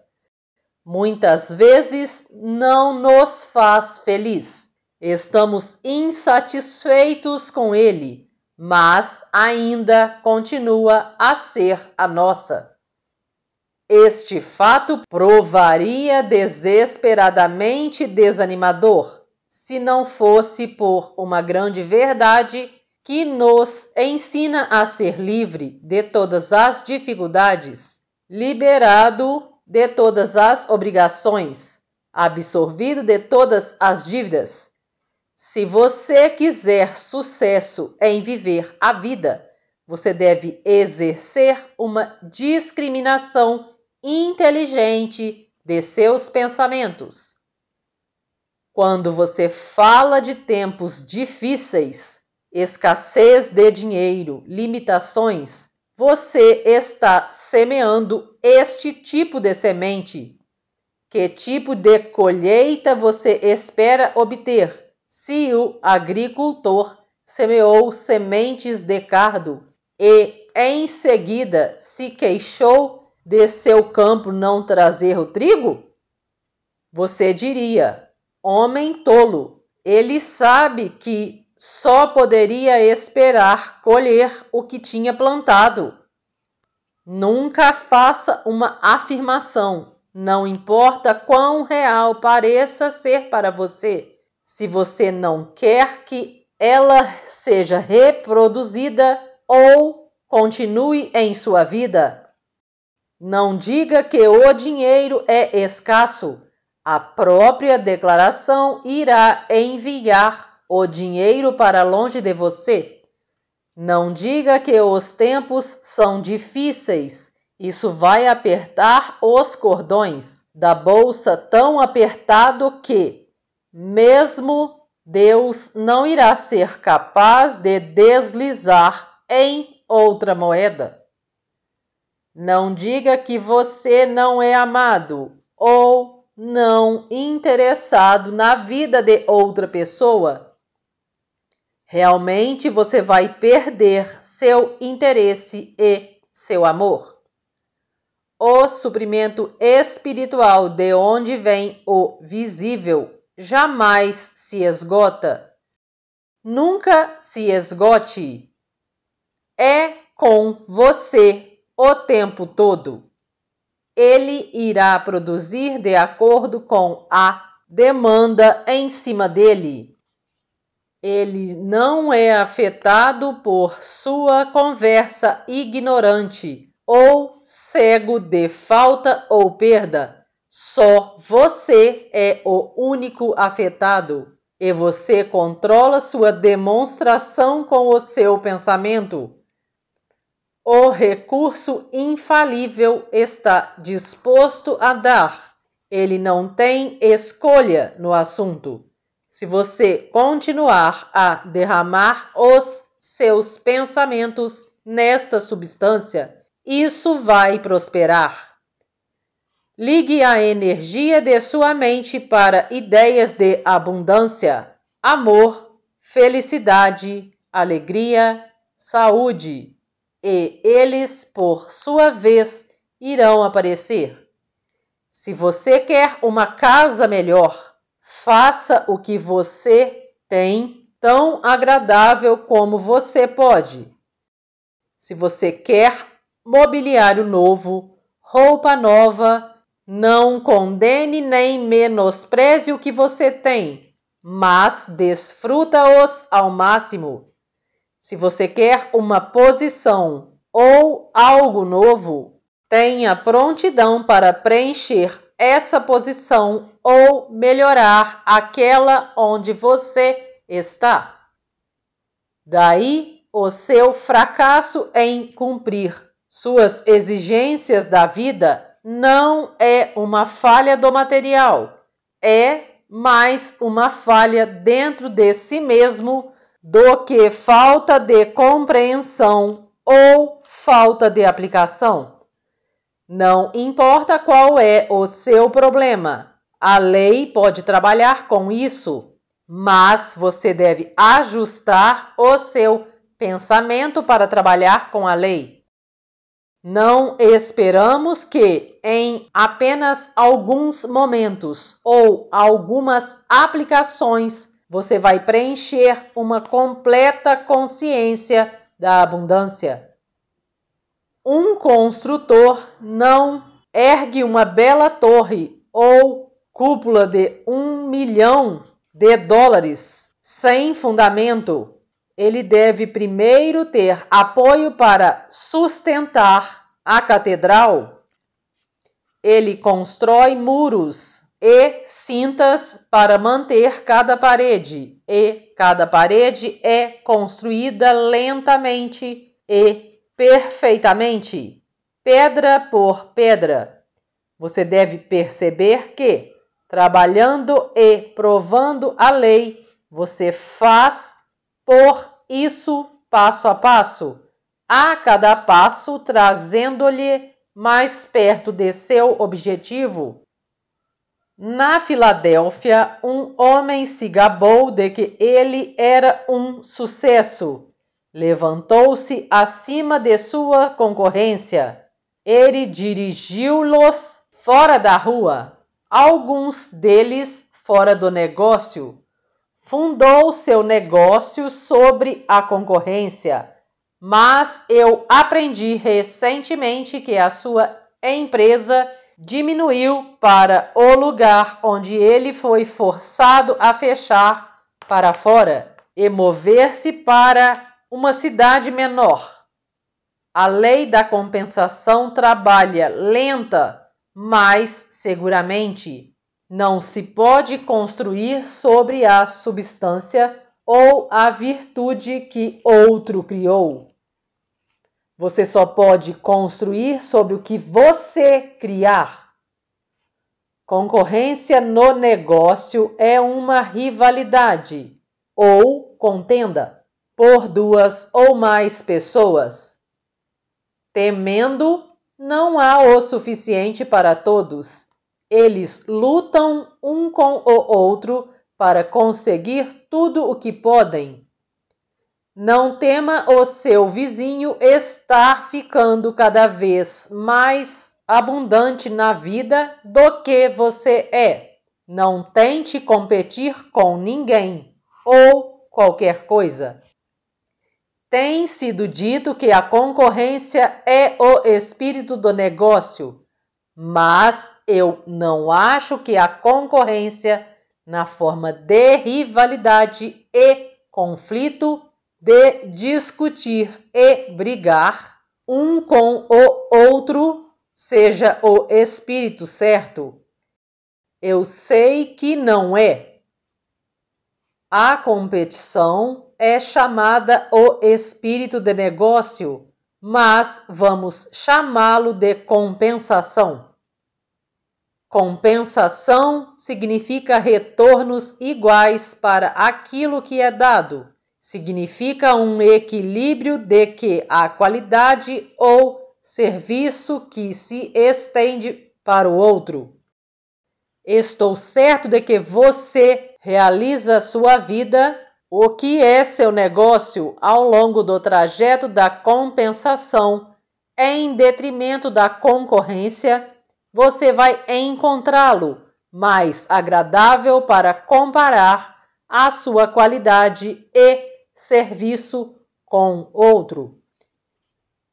Muitas vezes não nos faz feliz. Estamos insatisfeitos com ele, mas ainda continua a ser a nossa. Este fato provaria desesperadamente desanimador, se não fosse por uma grande verdade que nos ensina a ser livre de todas as dificuldades, liberado de todas as obrigações, absorvido de todas as dívidas. Se você quiser sucesso em viver a vida, você deve exercer uma discriminação inteligente de seus pensamentos. Quando você fala de tempos difíceis, escassez de dinheiro, limitações, você está semeando este tipo de semente. Que tipo de colheita você espera obter se o agricultor semeou sementes de cardo e, em seguida, se queixou de seu campo não trazer o trigo? Você diria: homem tolo, ele sabe que só poderia esperar colher o que tinha plantado. Nunca faça uma afirmação, não importa quão real pareça ser para você, se você não quer que ela seja reproduzida ou continue em sua vida. Não diga que o dinheiro é escasso. A própria declaração irá enviar o dinheiro para longe de você. Não diga que os tempos são difíceis. Isso vai apertar os cordões da bolsa tão apertado que, mesmo Deus não irá ser capaz de deslizar em outra moeda. Não diga que você não é amado ou não interessado na vida de outra pessoa. Realmente você vai perder seu interesse e seu amor. O suprimento espiritual de onde vem o visível jamais se esgota. Nunca se esgote. É com você o tempo todo. Ele irá produzir de acordo com a demanda em cima dele. Ele não é afetado por sua conversa ignorante ou cego de falta ou perda. Só você é o único afetado e você controla sua demonstração com o seu pensamento. O recurso infalível está disposto a dar. Ele não tem escolha no assunto. Se você continuar a derramar os seus pensamentos nesta substância, isso vai prosperar. Ligue a energia de sua mente para ideias de abundância, amor, felicidade, alegria, saúde e eles, por sua vez, irão aparecer. Se você quer uma casa melhor, faça o que você tem tão agradável como você pode. Se você quer mobiliário novo, roupa nova, não condene nem menospreze o que você tem, mas desfruta-os ao máximo se você quer uma posição ou algo novo, tenha prontidão para preencher essa posição ou melhorar aquela onde você está. Daí o seu fracasso em cumprir suas exigências da vida não é uma falha do material, é mais uma falha dentro de si mesmo do que falta de compreensão ou falta de aplicação. Não importa qual é o seu problema, a lei pode trabalhar com isso, mas você deve ajustar o seu pensamento para trabalhar com a lei. Não esperamos que, em apenas alguns momentos ou algumas aplicações você vai preencher uma completa consciência da abundância. Um construtor não ergue uma bela torre ou cúpula de um milhão de dólares sem fundamento. Ele deve primeiro ter apoio para sustentar a catedral. Ele constrói muros e cintas para manter cada parede, e cada parede é construída lentamente e perfeitamente, pedra por pedra. Você deve perceber que, trabalhando e provando a lei, você faz por isso passo a passo, a cada passo trazendo-lhe mais perto de seu objetivo na Filadélfia, um homem se gabou de que ele era um sucesso. Levantou-se acima de sua concorrência. Ele dirigiu-los fora da rua, alguns deles fora do negócio. Fundou seu negócio sobre a concorrência, mas eu aprendi recentemente que a sua empresa diminuiu para o lugar onde ele foi forçado a fechar para fora e mover-se para uma cidade menor. A lei da compensação trabalha lenta, mas seguramente. Não se pode construir sobre a substância ou a virtude que outro criou. Você só pode construir sobre o que você criar. Concorrência no negócio é uma rivalidade ou contenda por duas ou mais pessoas. Temendo, não há o suficiente para todos. Eles lutam um com o outro para conseguir tudo o que podem. Não tema o seu vizinho estar ficando cada vez mais abundante na vida do que você é. Não tente competir com ninguém ou qualquer coisa. Tem sido dito que a concorrência é o espírito do negócio, mas eu não acho que a concorrência, na forma de rivalidade e conflito, de discutir e brigar um com o outro, seja o espírito certo? Eu sei que não é. A competição é chamada o espírito de negócio, mas vamos chamá-lo de compensação. Compensação significa retornos iguais para aquilo que é dado. Significa um equilíbrio de que a qualidade ou serviço que se estende para o outro. Estou certo de que você realiza sua vida, o que é seu negócio, ao longo do trajeto da compensação, em detrimento da concorrência, você vai encontrá-lo mais agradável para comparar a sua qualidade e serviço com outro.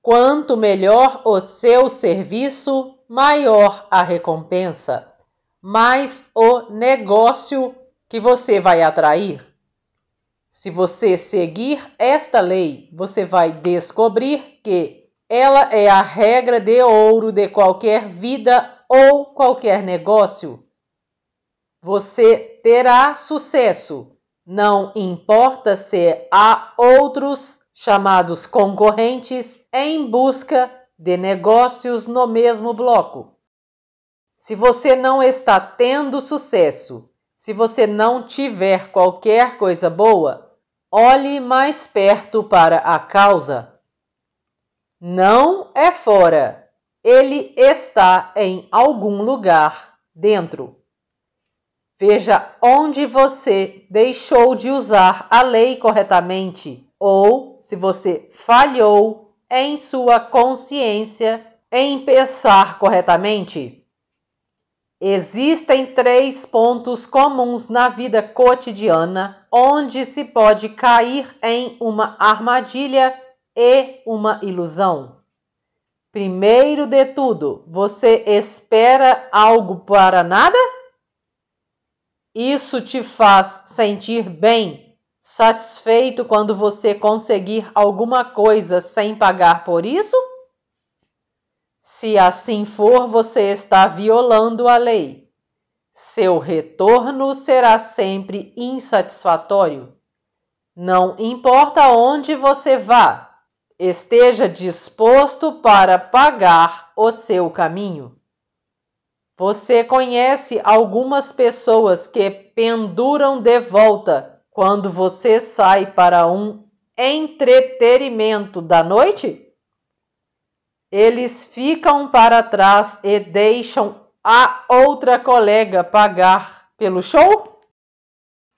Quanto melhor o seu serviço, maior a recompensa, mais o negócio que você vai atrair. Se você seguir esta lei, você vai descobrir que ela é a regra de ouro de qualquer vida ou qualquer negócio. Você terá sucesso não importa se há outros chamados concorrentes em busca de negócios no mesmo bloco. Se você não está tendo sucesso, se você não tiver qualquer coisa boa, olhe mais perto para a causa. Não é fora, ele está em algum lugar dentro. Veja onde você deixou de usar a lei corretamente ou se você falhou em sua consciência em pensar corretamente. Existem três pontos comuns na vida cotidiana onde se pode cair em uma armadilha e uma ilusão. Primeiro de tudo, você espera algo para nada? Isso te faz sentir bem, satisfeito quando você conseguir alguma coisa sem pagar por isso? Se assim for, você está violando a lei. Seu retorno será sempre insatisfatório. Não importa onde você vá, esteja disposto para pagar o seu caminho. Você conhece algumas pessoas que penduram de volta quando você sai para um entretenimento da noite? Eles ficam para trás e deixam a outra colega pagar pelo show?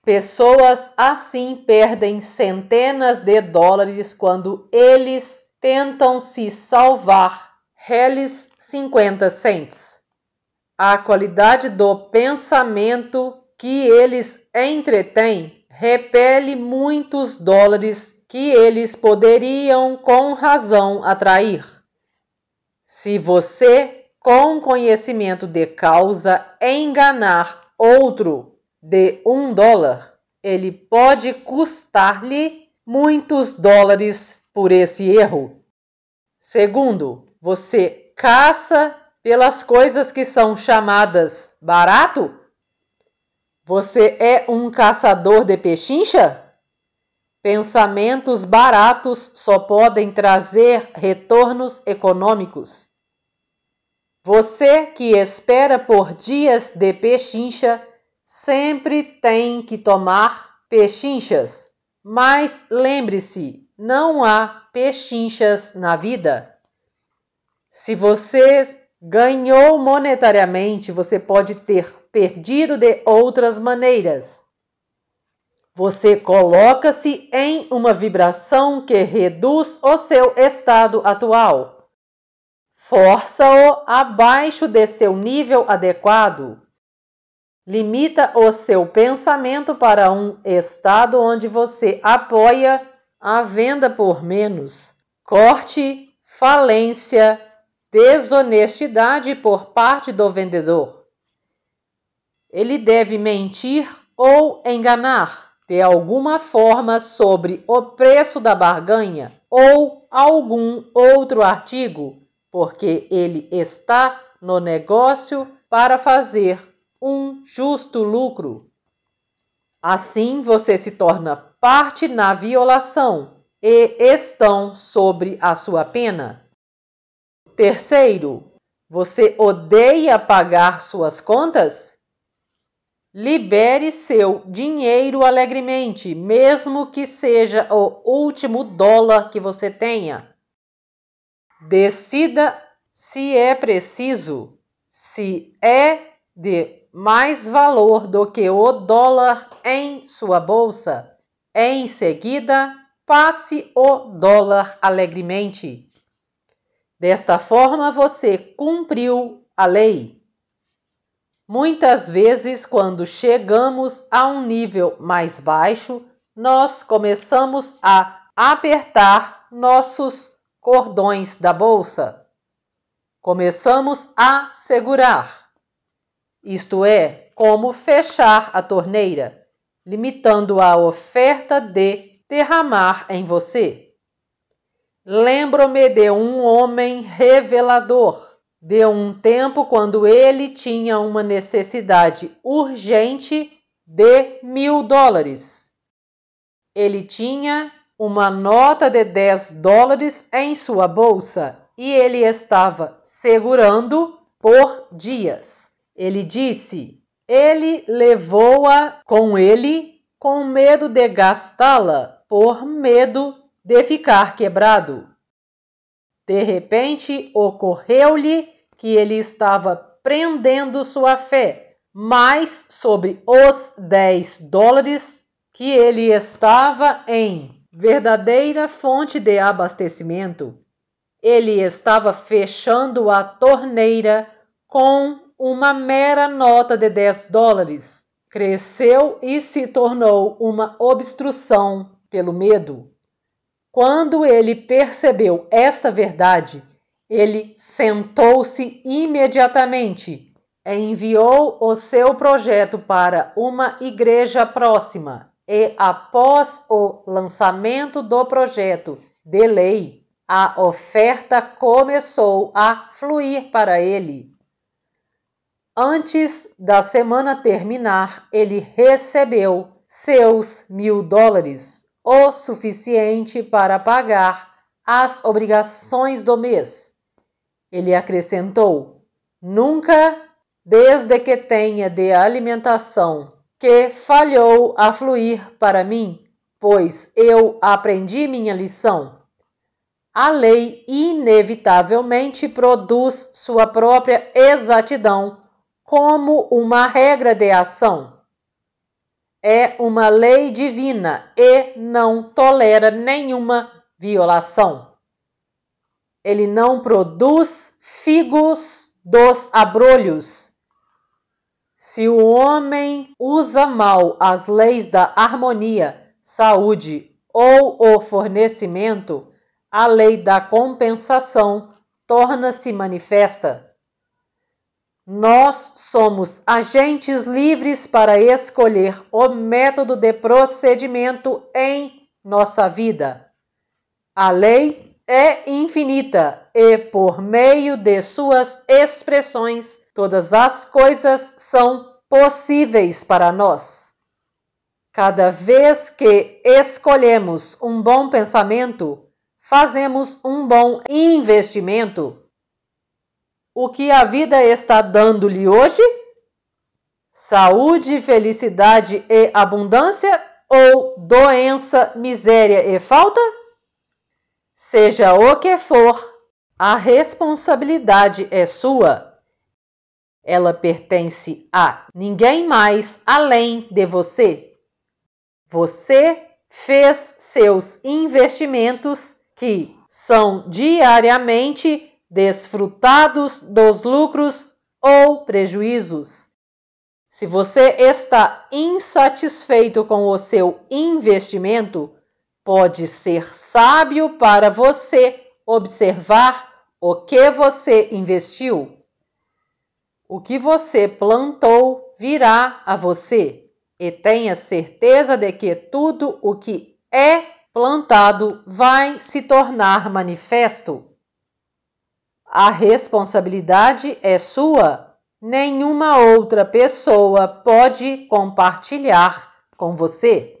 Pessoas assim perdem centenas de dólares quando eles tentam se salvar. Reles 50 cents a qualidade do pensamento que eles entretêm repele muitos dólares que eles poderiam com razão atrair. Se você, com conhecimento de causa, enganar outro de um dólar, ele pode custar-lhe muitos dólares por esse erro. Segundo, você caça pelas coisas que são chamadas barato? Você é um caçador de pechincha? Pensamentos baratos só podem trazer retornos econômicos. Você que espera por dias de pechincha sempre tem que tomar pechinchas. Mas lembre-se, não há pechinchas na vida. Se você Ganhou monetariamente, você pode ter perdido de outras maneiras. Você coloca-se em uma vibração que reduz o seu estado atual. Força-o abaixo de seu nível adequado. Limita o seu pensamento para um estado onde você apoia a venda por menos, corte, falência, desonestidade por parte do vendedor. Ele deve mentir ou enganar de alguma forma sobre o preço da barganha ou algum outro artigo, porque ele está no negócio para fazer um justo lucro. Assim você se torna parte na violação e estão sobre a sua pena. Terceiro, você odeia pagar suas contas? Libere seu dinheiro alegremente, mesmo que seja o último dólar que você tenha. Decida se é preciso, se é de mais valor do que o dólar em sua bolsa. Em seguida, passe o dólar alegremente. Desta forma, você cumpriu a lei. Muitas vezes, quando chegamos a um nível mais baixo, nós começamos a apertar nossos cordões da bolsa. Começamos a segurar, isto é, como fechar a torneira, limitando a oferta de derramar em você. Lembro-me de um homem revelador, de um tempo quando ele tinha uma necessidade urgente de mil dólares. Ele tinha uma nota de 10 dólares em sua bolsa e ele estava segurando por dias. Ele disse: Ele levou-a com ele com medo de gastá-la, por medo de ficar quebrado. De repente, ocorreu-lhe que ele estava prendendo sua fé mais sobre os 10 dólares que ele estava em verdadeira fonte de abastecimento. Ele estava fechando a torneira com uma mera nota de 10 dólares. Cresceu e se tornou uma obstrução pelo medo. Quando ele percebeu esta verdade, ele sentou-se imediatamente e enviou o seu projeto para uma igreja próxima. E após o lançamento do projeto de lei, a oferta começou a fluir para ele. Antes da semana terminar, ele recebeu seus mil dólares o suficiente para pagar as obrigações do mês. Ele acrescentou: nunca, desde que tenha de alimentação, que falhou a fluir para mim, pois eu aprendi minha lição. A lei inevitavelmente produz sua própria exatidão como uma regra de ação é uma lei divina e não tolera nenhuma violação. Ele não produz figos dos abrolhos. Se o homem usa mal as leis da harmonia, saúde ou o fornecimento, a lei da compensação torna-se manifesta. Nós somos agentes livres para escolher o método de procedimento em nossa vida. A lei é infinita e, por meio de suas expressões, todas as coisas são possíveis para nós. Cada vez que escolhemos um bom pensamento, fazemos um bom investimento o que a vida está dando-lhe hoje? Saúde, felicidade e abundância ou doença, miséria e falta? Seja o que for, a responsabilidade é sua. Ela pertence a ninguém mais além de você. Você fez seus investimentos que são diariamente desfrutados dos lucros ou prejuízos. Se você está insatisfeito com o seu investimento, pode ser sábio para você observar o que você investiu. O que você plantou virá a você, e tenha certeza de que tudo o que é plantado vai se tornar manifesto. A responsabilidade é sua. Nenhuma outra pessoa pode compartilhar com você.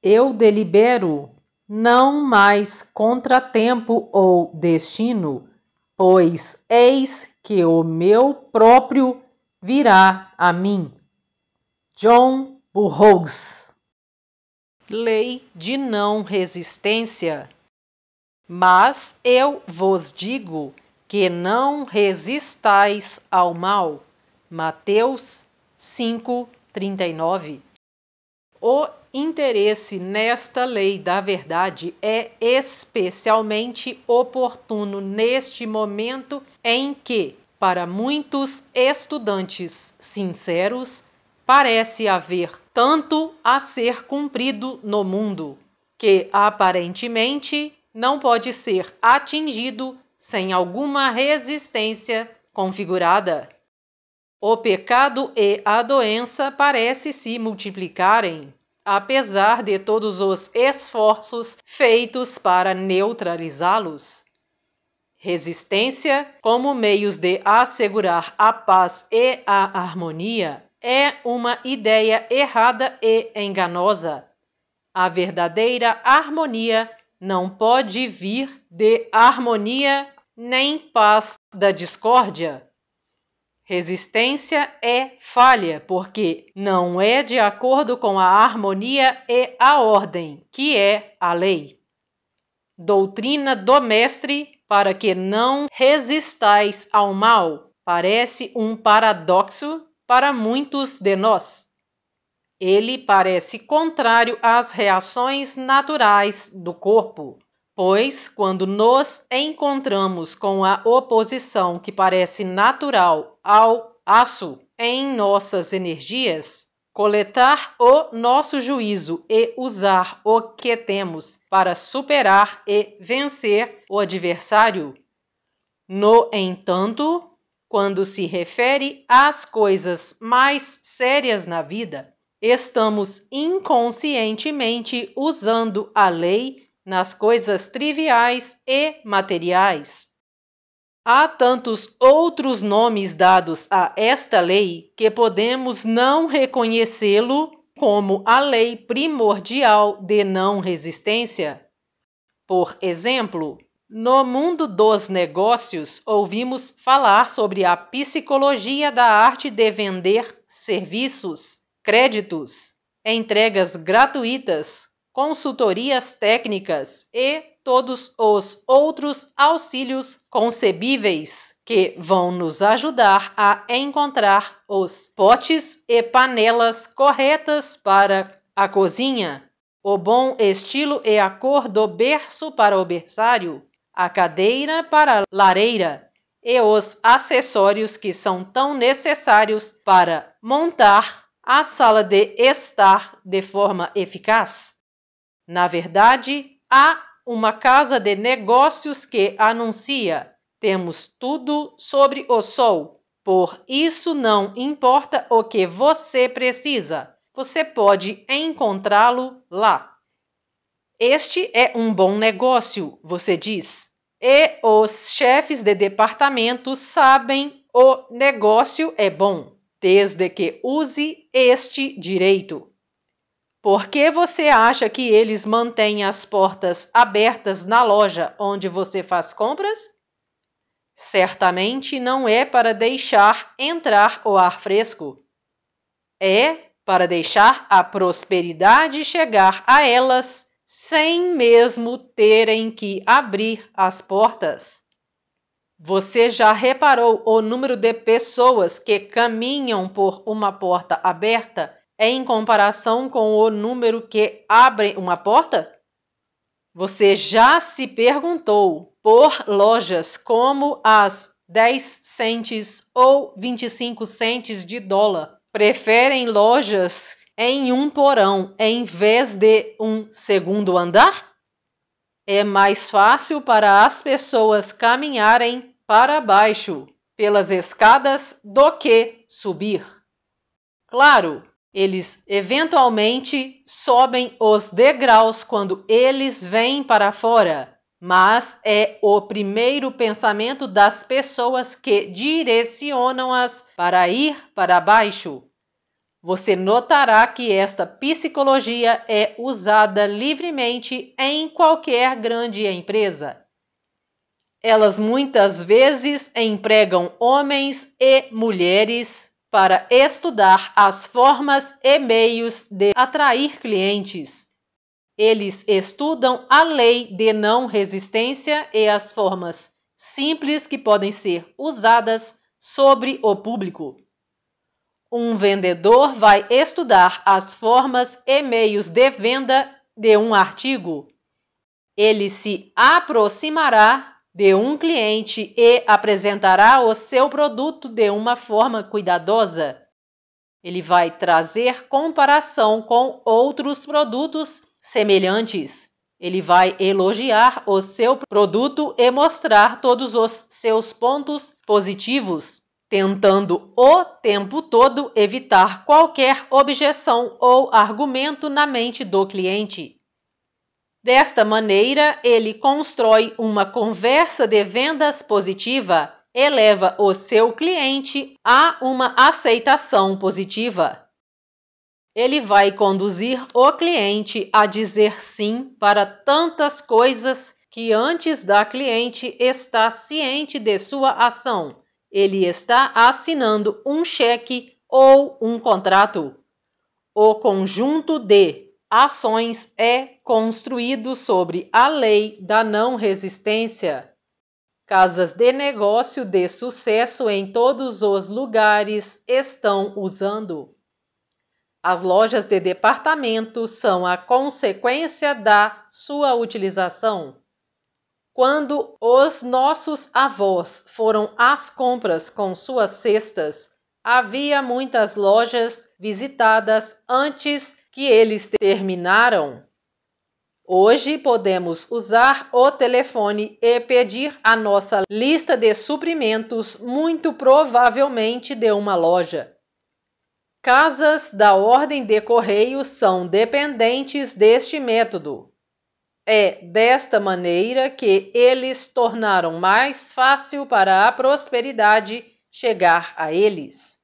Eu delibero não mais contratempo ou destino, pois eis que o meu próprio virá a mim. John Burroughs Lei de não resistência mas eu vos digo que não resistais ao mal. Mateus 5:39. O interesse nesta lei da verdade é especialmente oportuno neste momento em que, para muitos estudantes sinceros, parece haver tanto a ser cumprido no mundo que aparentemente não pode ser atingido sem alguma resistência configurada. O pecado e a doença parecem se multiplicarem, apesar de todos os esforços feitos para neutralizá-los. Resistência, como meios de assegurar a paz e a harmonia, é uma ideia errada e enganosa. A verdadeira harmonia não pode vir de harmonia nem paz da discórdia. Resistência é falha, porque não é de acordo com a harmonia e a ordem, que é a lei. Doutrina do Mestre para que não resistais ao mal parece um paradoxo para muitos de nós. Ele parece contrário às reações naturais do corpo, pois quando nos encontramos com a oposição que parece natural ao aço em nossas energias, coletar o nosso juízo e usar o que temos para superar e vencer o adversário. No entanto, quando se refere às coisas mais sérias na vida, estamos inconscientemente usando a lei nas coisas triviais e materiais. Há tantos outros nomes dados a esta lei que podemos não reconhecê-lo como a lei primordial de não resistência. Por exemplo, no mundo dos negócios, ouvimos falar sobre a psicologia da arte de vender serviços créditos, entregas gratuitas, consultorias técnicas e todos os outros auxílios concebíveis que vão nos ajudar a encontrar os potes e panelas corretas para a cozinha, o bom estilo e é a cor do berço para o berçário, a cadeira para a lareira e os acessórios que são tão necessários para montar a sala de estar de forma eficaz? Na verdade, há uma casa de negócios que anuncia: temos tudo sobre o sol. Por isso, não importa o que você precisa, você pode encontrá-lo lá. Este é um bom negócio, você diz. E os chefes de departamento sabem o negócio é bom desde que use este direito. Por que você acha que eles mantêm as portas abertas na loja onde você faz compras? Certamente não é para deixar entrar o ar fresco. É para deixar a prosperidade chegar a elas sem mesmo terem que abrir as portas. Você já reparou o número de pessoas que caminham por uma porta aberta em comparação com o número que abrem uma porta? Você já se perguntou por lojas como as 10 centes ou 25 centes de dólar preferem lojas em um porão em vez de um segundo andar? É mais fácil para as pessoas caminharem para baixo, pelas escadas do que subir. Claro, eles eventualmente sobem os degraus quando eles vêm para fora, mas é o primeiro pensamento das pessoas que direcionam-as para ir para baixo. Você notará que esta psicologia é usada livremente em qualquer grande empresa. Elas muitas vezes empregam homens e mulheres para estudar as formas e meios de atrair clientes. Eles estudam a lei de não resistência e as formas simples que podem ser usadas sobre o público. Um vendedor vai estudar as formas e meios de venda de um artigo. Ele se aproximará de um cliente e apresentará o seu produto de uma forma cuidadosa. Ele vai trazer comparação com outros produtos semelhantes. Ele vai elogiar o seu produto e mostrar todos os seus pontos positivos, tentando o tempo todo evitar qualquer objeção ou argumento na mente do cliente. Desta maneira, ele constrói uma conversa de vendas positiva, eleva o seu cliente a uma aceitação positiva. Ele vai conduzir o cliente a dizer sim para tantas coisas que antes da cliente está ciente de sua ação. Ele está assinando um cheque ou um contrato. O conjunto de ações é construído sobre a lei da não resistência. Casas de negócio de sucesso em todos os lugares estão usando. As lojas de departamento são a consequência da sua utilização. Quando os nossos avós foram às compras com suas cestas, havia muitas lojas visitadas antes que eles terminaram, hoje podemos usar o telefone e pedir a nossa lista de suprimentos, muito provavelmente de uma loja. Casas da ordem de correio são dependentes deste método. É desta maneira que eles tornaram mais fácil para a prosperidade chegar a eles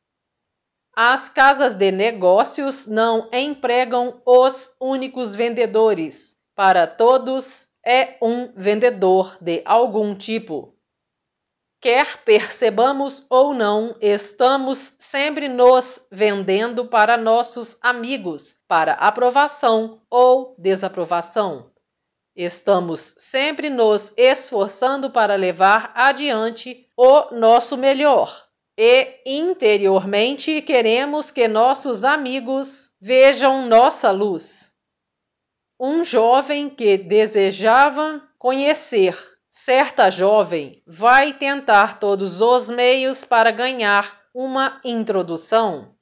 as casas de negócios não empregam os únicos vendedores. Para todos, é um vendedor de algum tipo. Quer percebamos ou não, estamos sempre nos vendendo para nossos amigos, para aprovação ou desaprovação. Estamos sempre nos esforçando para levar adiante o nosso melhor e interiormente queremos que nossos amigos vejam nossa luz. Um jovem que desejava conhecer certa jovem vai tentar todos os meios para ganhar uma introdução.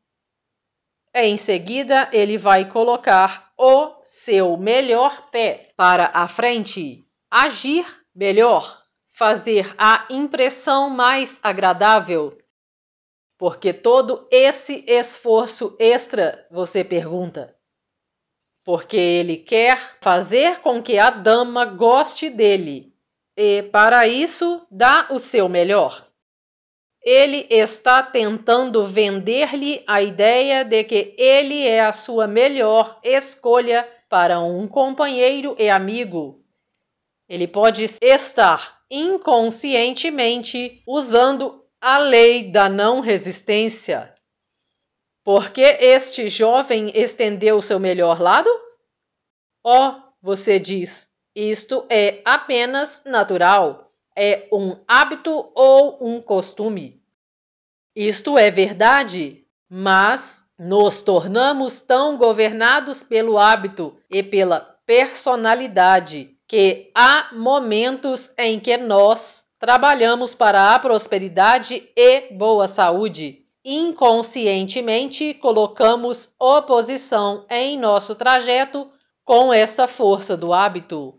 Em seguida, ele vai colocar o seu melhor pé para a frente, agir melhor, fazer a impressão mais agradável porque todo esse esforço extra, você pergunta, porque ele quer fazer com que a dama goste dele e, para isso, dá o seu melhor. Ele está tentando vender-lhe a ideia de que ele é a sua melhor escolha para um companheiro e amigo. Ele pode estar inconscientemente usando a lei da não resistência. Porque este jovem estendeu seu melhor lado? Ó, oh, você diz, isto é apenas natural, é um hábito ou um costume. Isto é verdade, mas nos tornamos tão governados pelo hábito e pela personalidade que há momentos em que nós Trabalhamos para a prosperidade e boa saúde. Inconscientemente, colocamos oposição em nosso trajeto com essa força do hábito.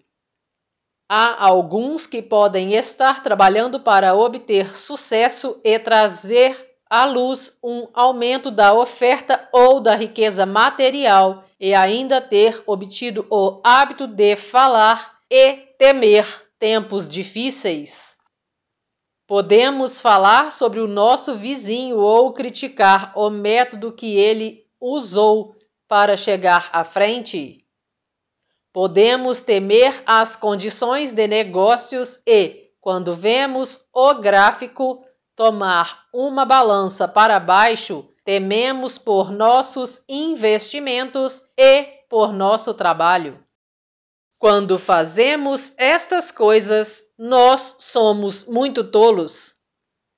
Há alguns que podem estar trabalhando para obter sucesso e trazer à luz um aumento da oferta ou da riqueza material e ainda ter obtido o hábito de falar e temer tempos difíceis. Podemos falar sobre o nosso vizinho ou criticar o método que ele usou para chegar à frente? Podemos temer as condições de negócios e, quando vemos o gráfico tomar uma balança para baixo, tememos por nossos investimentos e por nosso trabalho. Quando fazemos estas coisas, nós somos muito tolos.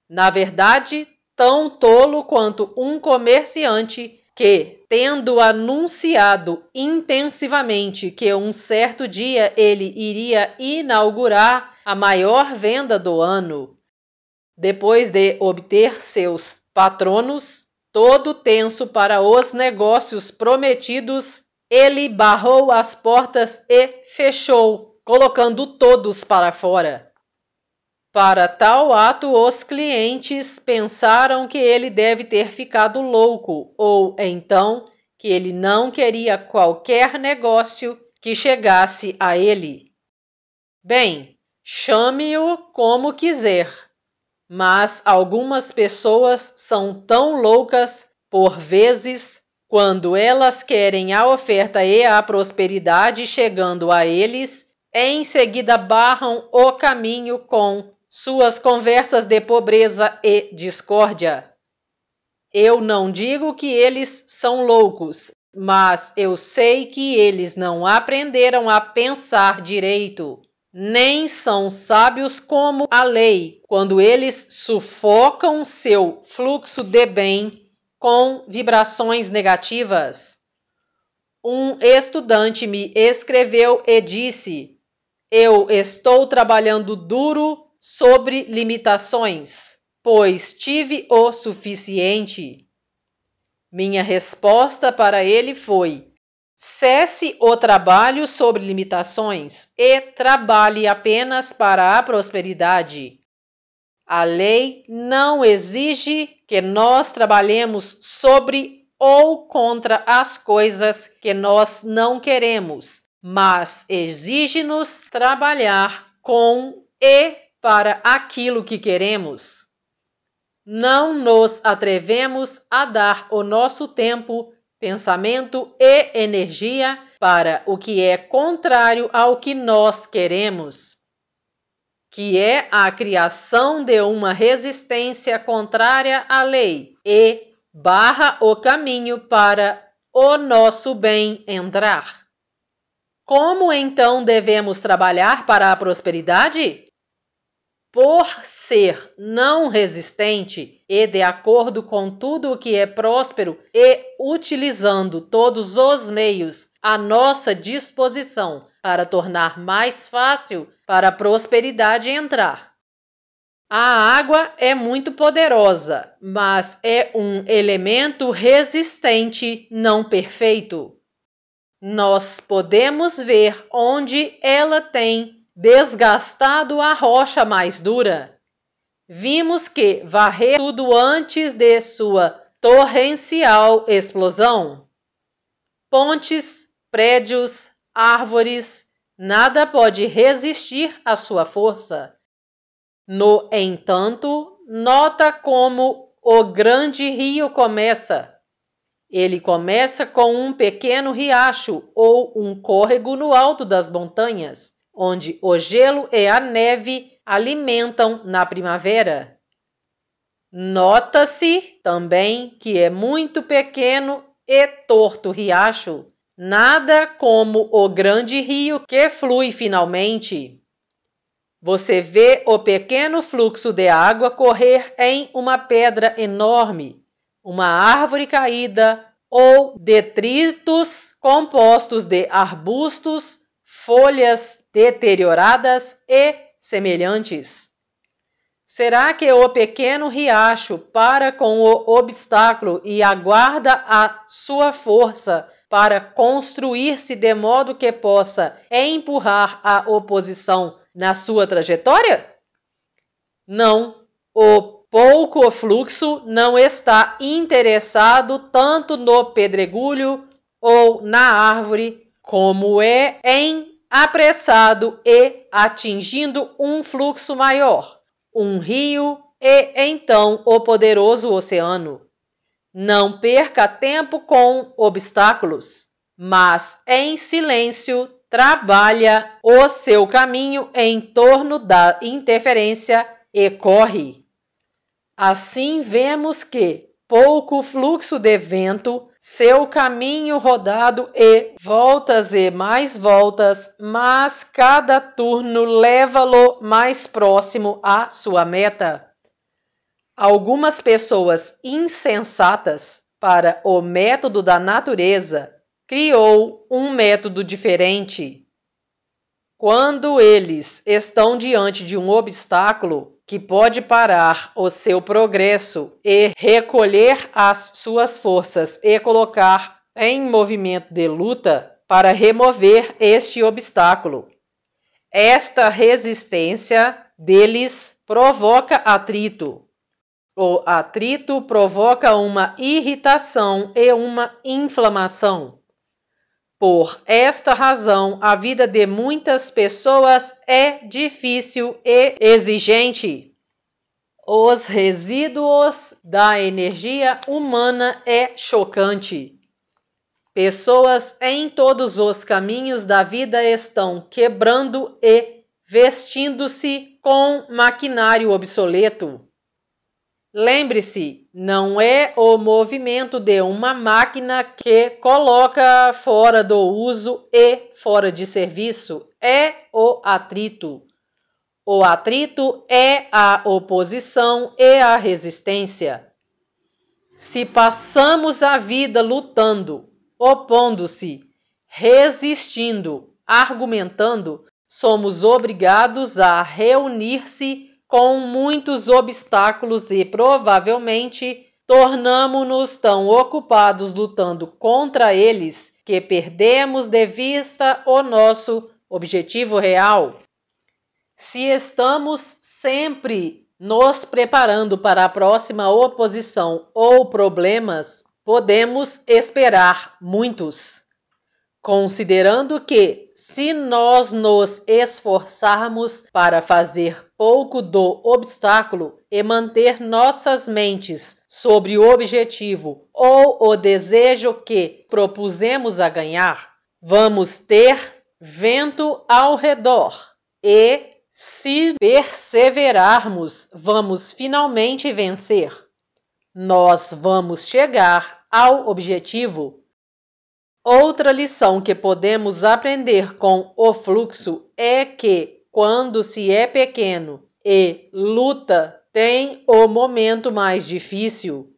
Na verdade, tão tolo quanto um comerciante que, tendo anunciado intensivamente que um certo dia ele iria inaugurar a maior venda do ano, depois de obter seus patronos, todo tenso para os negócios prometidos, ele barrou as portas e fechou, colocando todos para fora. Para tal ato, os clientes pensaram que ele deve ter ficado louco ou então que ele não queria qualquer negócio que chegasse a ele. Bem, chame-o como quiser, mas algumas pessoas são tão loucas, por vezes, quando elas querem a oferta e a prosperidade chegando a eles, em seguida barram o caminho com suas conversas de pobreza e discórdia. Eu não digo que eles são loucos, mas eu sei que eles não aprenderam a pensar direito, nem são sábios como a lei, quando eles sufocam seu fluxo de bem com vibrações negativas. Um estudante me escreveu e disse: Eu estou trabalhando duro sobre limitações, pois tive o suficiente. Minha resposta para ele foi: Cesse o trabalho sobre limitações e trabalhe apenas para a prosperidade. A lei não exige que nós trabalhemos sobre ou contra as coisas que nós não queremos, mas exige-nos trabalhar com e para aquilo que queremos. Não nos atrevemos a dar o nosso tempo, pensamento e energia para o que é contrário ao que nós queremos que é a criação de uma resistência contrária à lei e barra o caminho para o nosso bem entrar. Como então devemos trabalhar para a prosperidade? Por ser não resistente e de acordo com tudo o que é próspero e utilizando todos os meios à nossa disposição para tornar mais fácil para a prosperidade entrar. A água é muito poderosa, mas é um elemento resistente, não perfeito. Nós podemos ver onde ela tem desgastado a rocha mais dura. Vimos que varreu tudo antes de sua torrencial explosão. Pontes prédios, árvores, nada pode resistir à sua força. No entanto, nota como o grande rio começa. Ele começa com um pequeno riacho ou um córrego no alto das montanhas, onde o gelo e a neve alimentam na primavera. Nota-se também que é muito pequeno e torto riacho, Nada como o grande rio que flui finalmente. Você vê o pequeno fluxo de água correr em uma pedra enorme, uma árvore caída ou detritos compostos de arbustos, folhas deterioradas e semelhantes. Será que o pequeno riacho para com o obstáculo e aguarda a sua força para construir-se de modo que possa empurrar a oposição na sua trajetória? Não. O pouco fluxo não está interessado tanto no pedregulho ou na árvore como é em apressado e atingindo um fluxo maior, um rio e então o poderoso oceano. Não perca tempo com obstáculos, mas em silêncio trabalha o seu caminho em torno da interferência e corre. Assim vemos que pouco fluxo de vento, seu caminho rodado e voltas e mais voltas, mas cada turno leva-lo mais próximo à sua meta. Algumas pessoas insensatas para o método da natureza criou um método diferente. Quando eles estão diante de um obstáculo que pode parar o seu progresso e recolher as suas forças e colocar em movimento de luta para remover este obstáculo. Esta resistência deles provoca atrito, o atrito provoca uma irritação e uma inflamação. Por esta razão, a vida de muitas pessoas é difícil e exigente. Os resíduos da energia humana é chocante. Pessoas em todos os caminhos da vida estão quebrando e vestindo-se com maquinário obsoleto. Lembre-se, não é o movimento de uma máquina que coloca fora do uso e fora de serviço, é o atrito. O atrito é a oposição e a resistência. Se passamos a vida lutando, opondo-se, resistindo, argumentando, somos obrigados a reunir-se com muitos obstáculos e provavelmente tornamo-nos tão ocupados lutando contra eles que perdemos de vista o nosso objetivo real. Se estamos sempre nos preparando para a próxima oposição ou problemas, podemos esperar muitos. Considerando que, se nós nos esforçarmos para fazer pouco do obstáculo e manter nossas mentes sobre o objetivo ou o desejo que propusemos a ganhar, vamos ter vento ao redor e, se perseverarmos, vamos finalmente vencer. Nós vamos chegar ao objetivo. Outra lição que podemos aprender com o fluxo é que quando se é pequeno e luta, tem o momento mais difícil.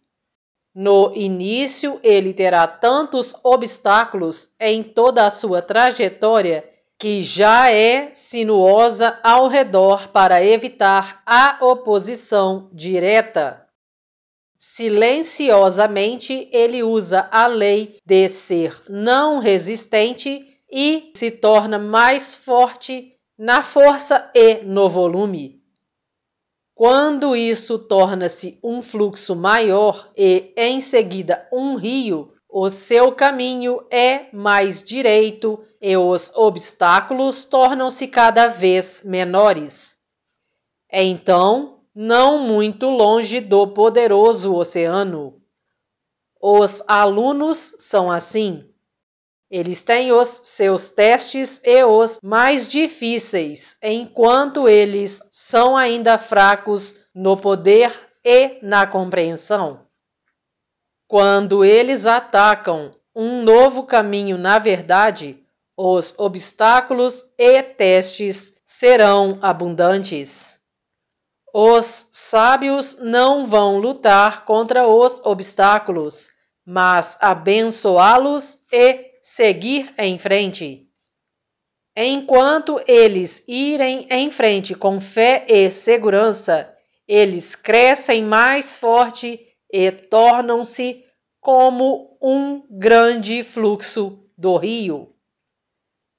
No início, ele terá tantos obstáculos em toda a sua trajetória que já é sinuosa ao redor para evitar a oposição direta. Silenciosamente, ele usa a lei de ser não resistente e se torna mais forte na força e no volume. Quando isso torna-se um fluxo maior e, em seguida, um rio, o seu caminho é mais direito e os obstáculos tornam-se cada vez menores. Então, não muito longe do poderoso oceano. Os alunos são assim. Eles têm os seus testes e os mais difíceis, enquanto eles são ainda fracos no poder e na compreensão. Quando eles atacam um novo caminho na verdade, os obstáculos e testes serão abundantes. Os sábios não vão lutar contra os obstáculos, mas abençoá-los e seguir em frente. Enquanto eles irem em frente com fé e segurança, eles crescem mais forte e tornam-se como um grande fluxo do rio.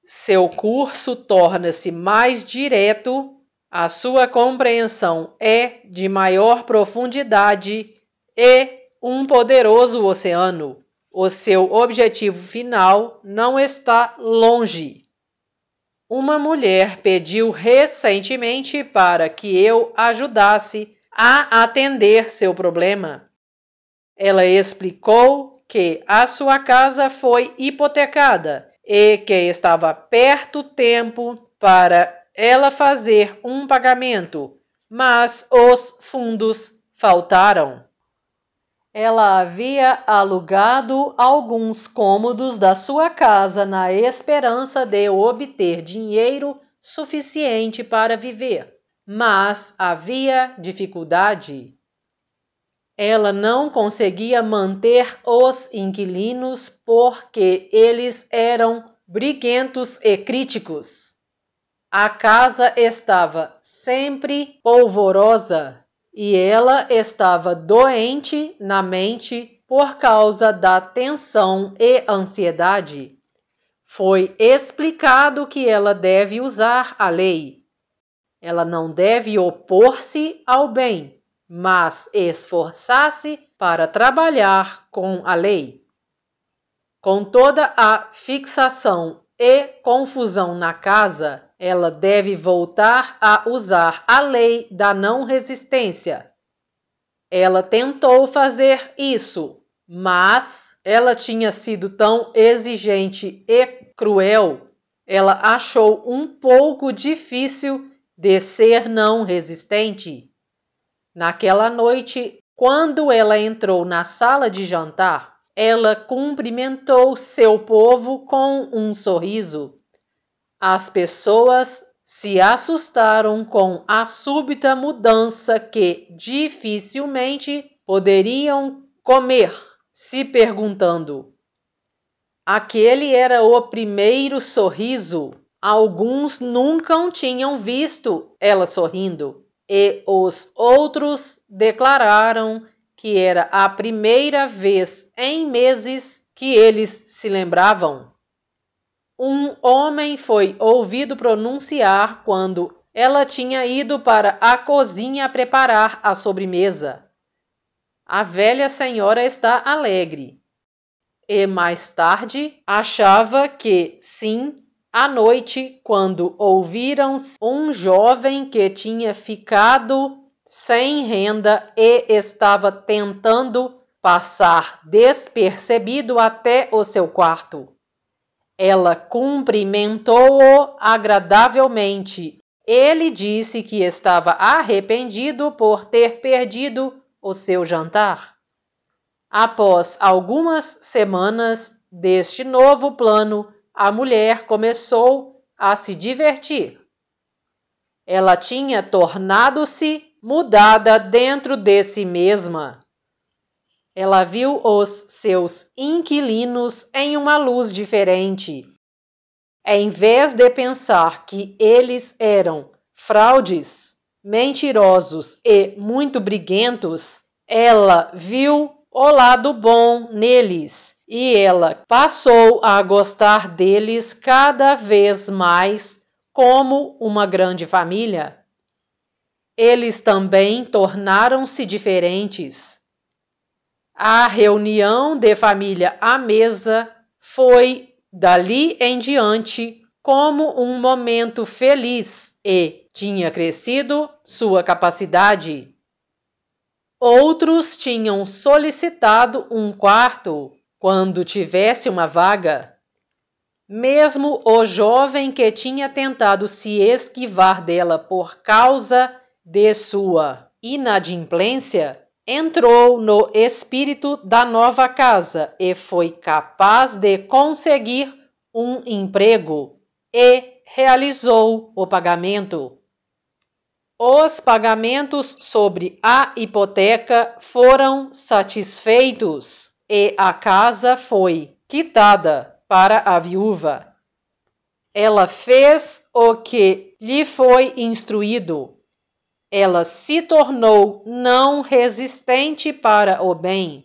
Seu curso torna-se mais direto, a sua compreensão é de maior profundidade e um poderoso oceano. O seu objetivo final não está longe. Uma mulher pediu recentemente para que eu ajudasse a atender seu problema. Ela explicou que a sua casa foi hipotecada e que estava perto tempo para ela fazer um pagamento, mas os fundos faltaram. Ela havia alugado alguns cômodos da sua casa na esperança de obter dinheiro suficiente para viver, mas havia dificuldade. Ela não conseguia manter os inquilinos porque eles eram briguentos e críticos. A casa estava sempre polvorosa e ela estava doente na mente por causa da tensão e ansiedade. Foi explicado que ela deve usar a lei. Ela não deve opor-se ao bem, mas esforçar-se para trabalhar com a lei. Com toda a fixação e confusão na casa, ela deve voltar a usar a lei da não resistência. Ela tentou fazer isso, mas ela tinha sido tão exigente e cruel, ela achou um pouco difícil de ser não resistente. Naquela noite, quando ela entrou na sala de jantar, ela cumprimentou seu povo com um sorriso as pessoas se assustaram com a súbita mudança que dificilmente poderiam comer, se perguntando. Aquele era o primeiro sorriso. Alguns nunca tinham visto ela sorrindo, e os outros declararam que era a primeira vez em meses que eles se lembravam um homem foi ouvido pronunciar quando ela tinha ido para a cozinha preparar a sobremesa. A velha senhora está alegre. E mais tarde achava que, sim, à noite, quando ouviram um jovem que tinha ficado sem renda e estava tentando passar despercebido até o seu quarto. Ela cumprimentou-o agradavelmente. Ele disse que estava arrependido por ter perdido o seu jantar. Após algumas semanas deste novo plano, a mulher começou a se divertir. Ela tinha tornado-se mudada dentro de si mesma. Ela viu os seus inquilinos em uma luz diferente. Em vez de pensar que eles eram fraudes, mentirosos e muito briguentos, ela viu o lado bom neles e ela passou a gostar deles cada vez mais como uma grande família. Eles também tornaram-se diferentes a reunião de família à mesa foi, dali em diante, como um momento feliz e tinha crescido sua capacidade. Outros tinham solicitado um quarto quando tivesse uma vaga. Mesmo o jovem que tinha tentado se esquivar dela por causa de sua inadimplência entrou no espírito da nova casa e foi capaz de conseguir um emprego e realizou o pagamento. Os pagamentos sobre a hipoteca foram satisfeitos e a casa foi quitada para a viúva. Ela fez o que lhe foi instruído ela se tornou não resistente para o bem.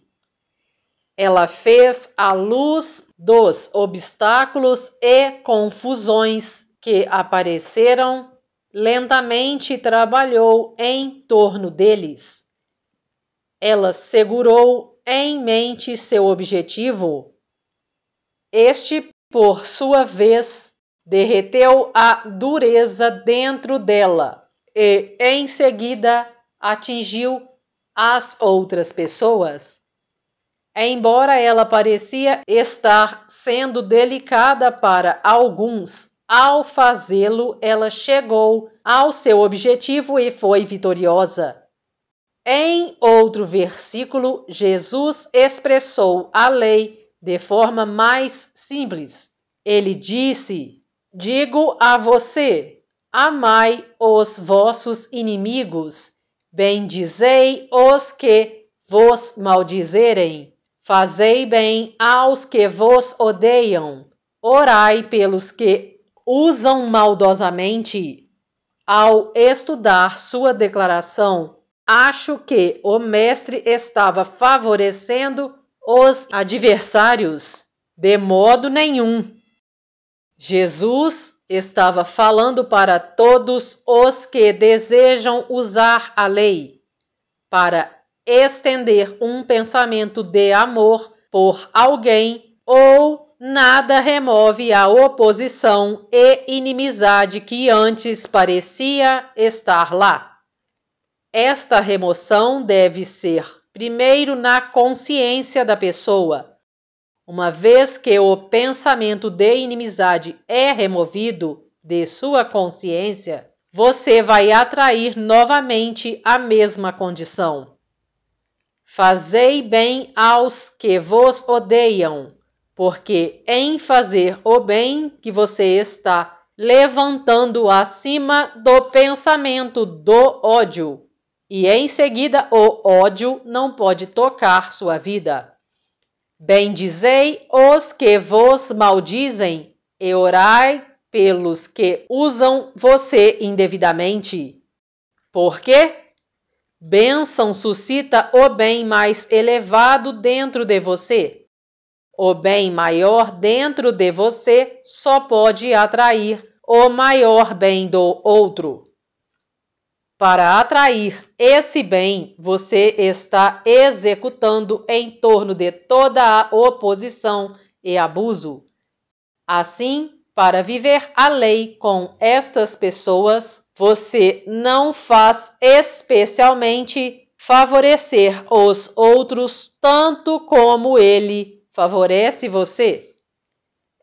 Ela fez a luz dos obstáculos e confusões que apareceram, lentamente trabalhou em torno deles. Ela segurou em mente seu objetivo. Este, por sua vez, derreteu a dureza dentro dela e, em seguida, atingiu as outras pessoas. Embora ela parecia estar sendo delicada para alguns, ao fazê-lo, ela chegou ao seu objetivo e foi vitoriosa. Em outro versículo, Jesus expressou a lei de forma mais simples. Ele disse: Digo a você, amai os vossos inimigos, bendizei os que vos maldizerem, fazei bem aos que vos odeiam, orai pelos que usam maldosamente. Ao estudar sua declaração, acho que o mestre estava favorecendo os adversários. De modo nenhum. Jesus estava falando para todos os que desejam usar a lei, para estender um pensamento de amor por alguém ou nada remove a oposição e inimizade que antes parecia estar lá. Esta remoção deve ser primeiro na consciência da pessoa uma vez que o pensamento de inimizade é removido de sua consciência, você vai atrair novamente a mesma condição. Fazei bem aos que vos odeiam, porque em fazer o bem que você está levantando acima do pensamento do ódio, e em seguida o ódio não pode tocar sua vida. Bendizei os que vos maldizem e orai pelos que usam você indevidamente. Porque bênção suscita o bem mais elevado dentro de você. O bem maior dentro de você só pode atrair o maior bem do outro. Para atrair esse bem, você está executando em torno de toda a oposição e abuso. Assim, para viver a lei com estas pessoas, você não faz especialmente favorecer os outros tanto como ele favorece você.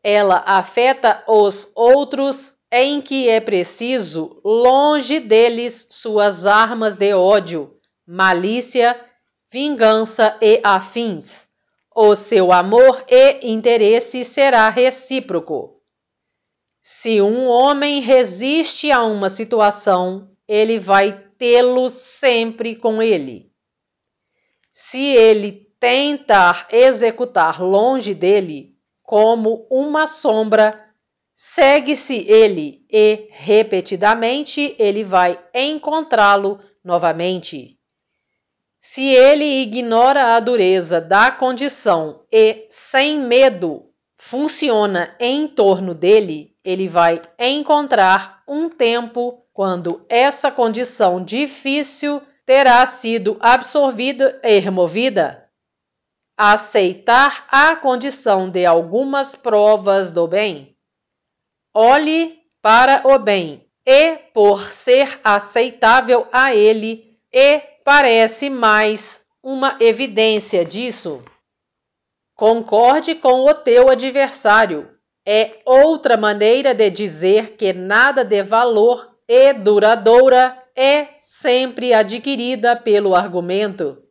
Ela afeta os outros em que é preciso longe deles suas armas de ódio, malícia, vingança e afins. O seu amor e interesse será recíproco. Se um homem resiste a uma situação, ele vai tê-lo sempre com ele. Se ele tentar executar longe dele, como uma sombra, Segue-se ele e, repetidamente, ele vai encontrá-lo novamente. Se ele ignora a dureza da condição e, sem medo, funciona em torno dele, ele vai encontrar um tempo quando essa condição difícil terá sido absorvida e removida. Aceitar a condição de algumas provas do bem olhe para o bem, e por ser aceitável a ele, e parece mais uma evidência disso. Concorde com o teu adversário. É outra maneira de dizer que nada de valor e duradoura é sempre adquirida pelo argumento.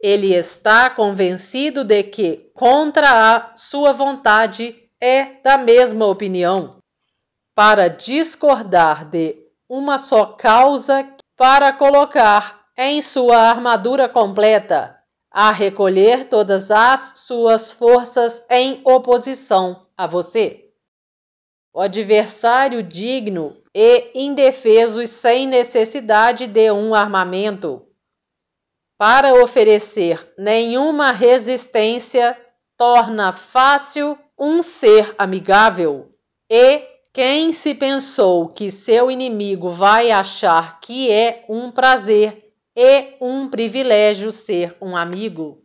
Ele está convencido de que, contra a sua vontade, é da mesma opinião. Para discordar de uma só causa, para colocar em sua armadura completa, a recolher todas as suas forças em oposição a você. O adversário digno e indefeso sem necessidade de um armamento. Para oferecer nenhuma resistência, torna fácil um ser amigável e quem se pensou que seu inimigo vai achar que é um prazer e um privilégio ser um amigo?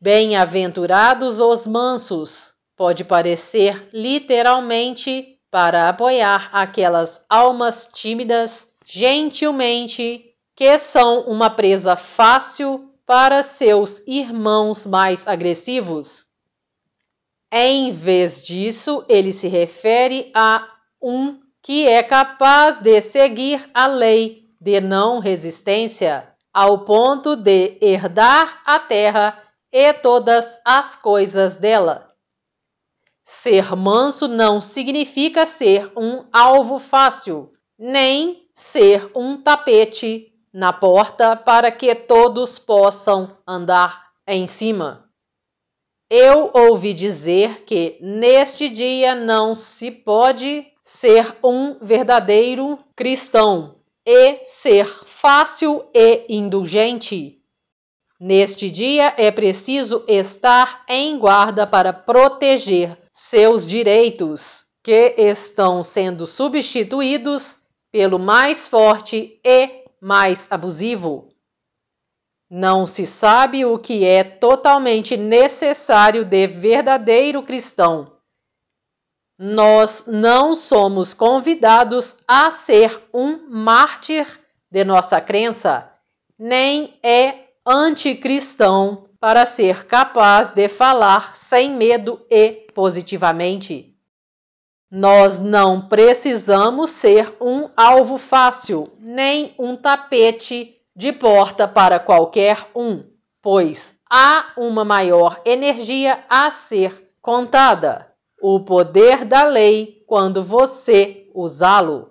Bem-aventurados os mansos, pode parecer literalmente para apoiar aquelas almas tímidas, gentilmente, que são uma presa fácil para seus irmãos mais agressivos. Em vez disso, ele se refere a um que é capaz de seguir a lei de não resistência ao ponto de herdar a terra e todas as coisas dela. Ser manso não significa ser um alvo fácil, nem ser um tapete na porta para que todos possam andar em cima. Eu ouvi dizer que neste dia não se pode ser um verdadeiro cristão e ser fácil e indulgente. Neste dia é preciso estar em guarda para proteger seus direitos, que estão sendo substituídos pelo mais forte e mais abusivo. Não se sabe o que é totalmente necessário de verdadeiro cristão. Nós não somos convidados a ser um mártir de nossa crença, nem é anticristão para ser capaz de falar sem medo e positivamente. Nós não precisamos ser um alvo fácil, nem um tapete de porta para qualquer um, pois há uma maior energia a ser contada, o poder da lei quando você usá-lo.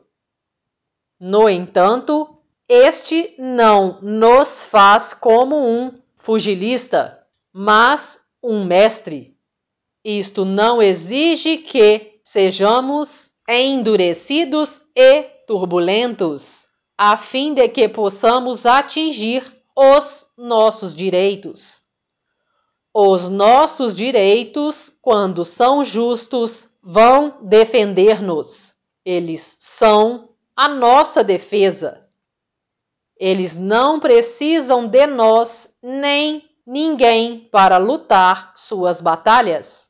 No entanto, este não nos faz como um fugilista, mas um mestre. Isto não exige que sejamos endurecidos e turbulentos a fim de que possamos atingir os nossos direitos. Os nossos direitos, quando são justos, vão defender-nos. Eles são a nossa defesa. Eles não precisam de nós nem ninguém para lutar suas batalhas.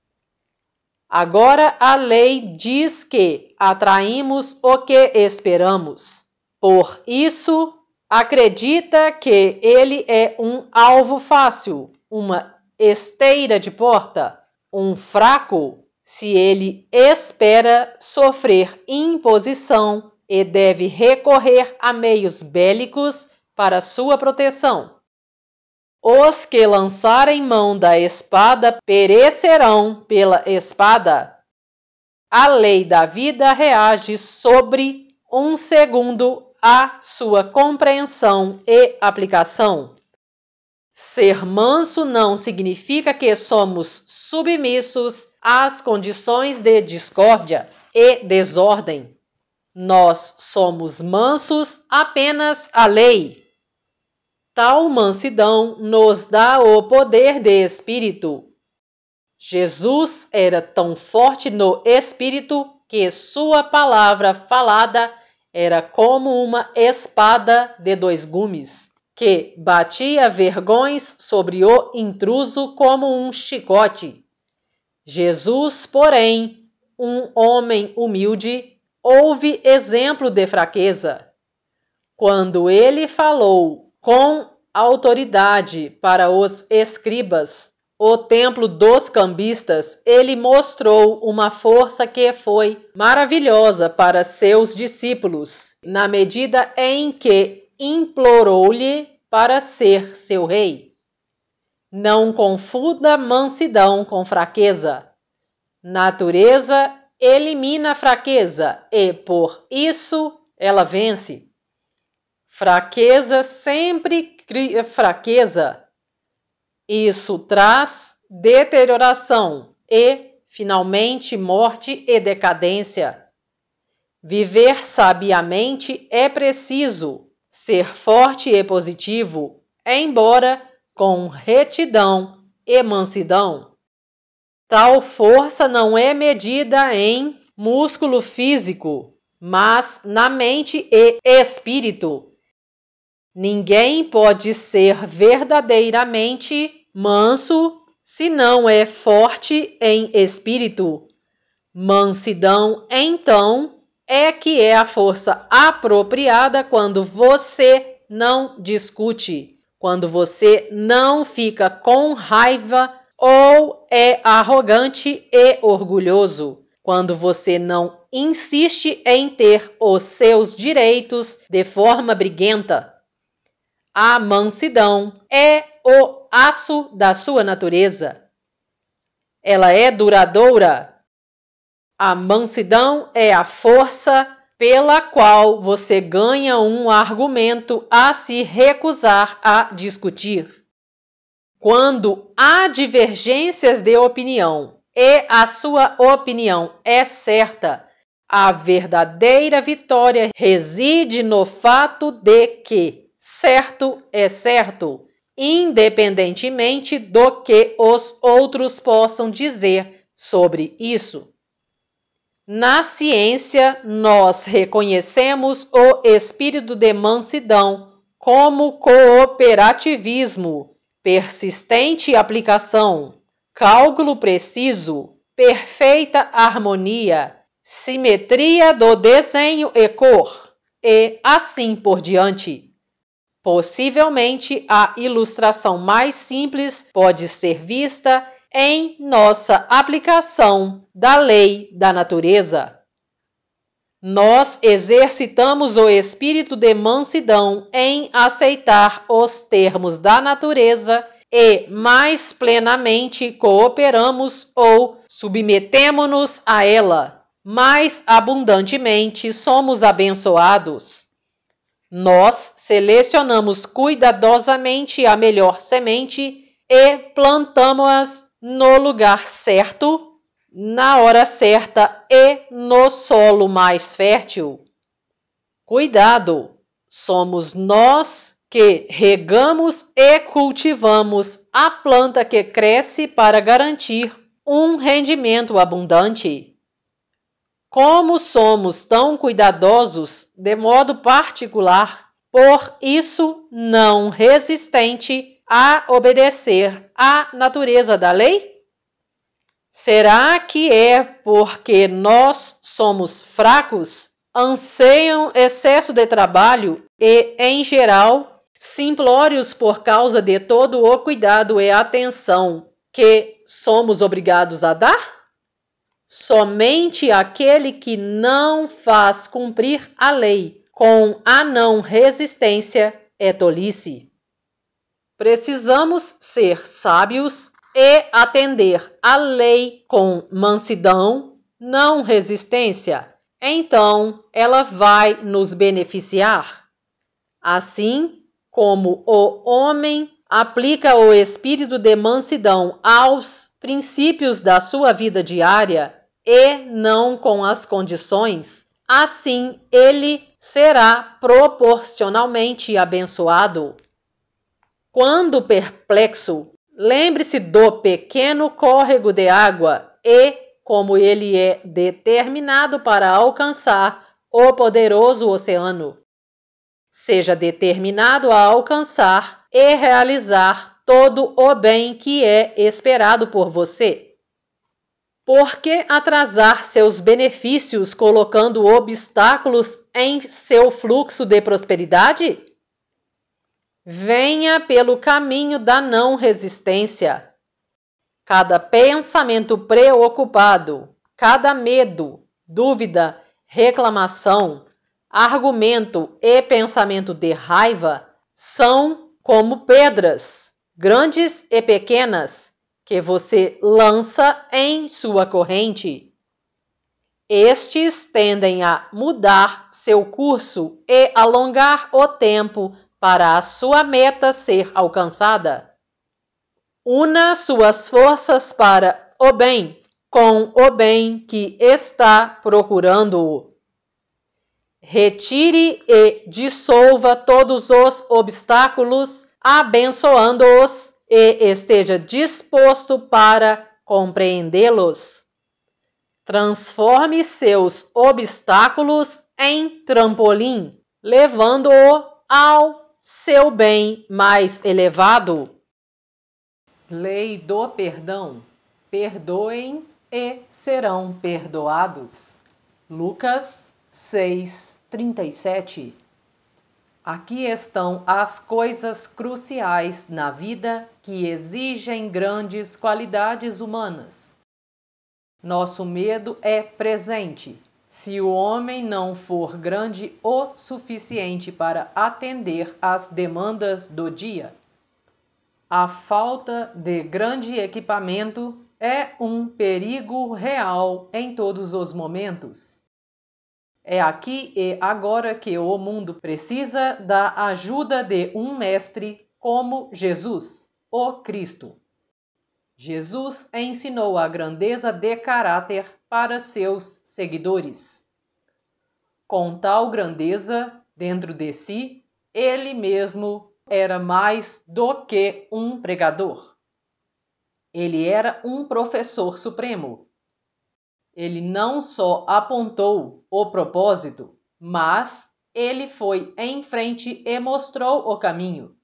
Agora a lei diz que atraímos o que esperamos. Por isso, acredita que ele é um alvo fácil, uma esteira de porta, um fraco, se ele espera sofrer imposição e deve recorrer a meios bélicos para sua proteção. Os que lançarem mão da espada perecerão pela espada. A lei da vida reage sobre um segundo à sua compreensão e aplicação. Ser manso não significa que somos submissos às condições de discórdia e desordem. Nós somos mansos apenas à lei. Tal mansidão nos dá o poder de espírito. Jesus era tão forte no espírito que sua palavra falada era como uma espada de dois gumes, que batia vergões sobre o intruso como um chicote. Jesus, porém, um homem humilde, houve exemplo de fraqueza. Quando ele falou com autoridade para os escribas, o templo dos cambistas, ele mostrou uma força que foi maravilhosa para seus discípulos, na medida em que implorou-lhe para ser seu rei. Não confunda mansidão com fraqueza. Natureza elimina a fraqueza e, por isso, ela vence. Fraqueza sempre cria fraqueza isso traz deterioração e, finalmente, morte e decadência. Viver sabiamente é preciso ser forte e positivo, embora com retidão e mansidão. Tal força não é medida em músculo físico, mas na mente e espírito. Ninguém pode ser verdadeiramente Manso, se não é forte em espírito. Mansidão, então, é que é a força apropriada quando você não discute, quando você não fica com raiva ou é arrogante e orgulhoso, quando você não insiste em ter os seus direitos de forma briguenta. A mansidão é o aço da sua natureza. Ela é duradoura. A mansidão é a força pela qual você ganha um argumento a se recusar a discutir. Quando há divergências de opinião e a sua opinião é certa, a verdadeira vitória reside no fato de que certo é certo independentemente do que os outros possam dizer sobre isso. Na ciência, nós reconhecemos o espírito de mansidão como cooperativismo, persistente aplicação, cálculo preciso, perfeita harmonia, simetria do desenho e cor, e assim por diante. Possivelmente, a ilustração mais simples pode ser vista em nossa aplicação da lei da natureza. Nós exercitamos o espírito de mansidão em aceitar os termos da natureza e mais plenamente cooperamos ou submetemo-nos a ela. Mais abundantemente somos abençoados. Nós selecionamos cuidadosamente a melhor semente e plantamos-as no lugar certo, na hora certa e no solo mais fértil. Cuidado! Somos nós que regamos e cultivamos a planta que cresce para garantir um rendimento abundante. Como somos tão cuidadosos de modo particular, por isso não resistente a obedecer à natureza da lei? Será que é porque nós somos fracos, anseiam excesso de trabalho e, em geral, simplórios por causa de todo o cuidado e atenção que somos obrigados a dar? Somente aquele que não faz cumprir a lei com a não resistência é tolice. Precisamos ser sábios e atender à lei com mansidão, não resistência. Então ela vai nos beneficiar. Assim como o homem aplica o espírito de mansidão aos princípios da sua vida diária, e não com as condições, assim ele será proporcionalmente abençoado. Quando perplexo, lembre-se do pequeno córrego de água e como ele é determinado para alcançar o poderoso oceano. Seja determinado a alcançar e realizar todo o bem que é esperado por você. Por que atrasar seus benefícios colocando obstáculos em seu fluxo de prosperidade? Venha pelo caminho da não resistência. Cada pensamento preocupado, cada medo, dúvida, reclamação, argumento e pensamento de raiva são como pedras, grandes e pequenas, que você lança em sua corrente. Estes tendem a mudar seu curso e alongar o tempo para a sua meta ser alcançada. Una suas forças para o bem com o bem que está procurando. Retire e dissolva todos os obstáculos, abençoando-os e esteja disposto para compreendê-los. Transforme seus obstáculos em trampolim, levando-o ao seu bem mais elevado. Lei do perdão. Perdoem e serão perdoados. Lucas 37 Aqui estão as coisas cruciais na vida que exigem grandes qualidades humanas. Nosso medo é presente, se o homem não for grande o suficiente para atender às demandas do dia. A falta de grande equipamento é um perigo real em todos os momentos. É aqui e agora que o mundo precisa da ajuda de um mestre como Jesus o Cristo. Jesus ensinou a grandeza de caráter para seus seguidores. Com tal grandeza dentro de si, ele mesmo era mais do que um pregador. Ele era um professor supremo. Ele não só apontou o propósito, mas ele foi em frente e mostrou o caminho.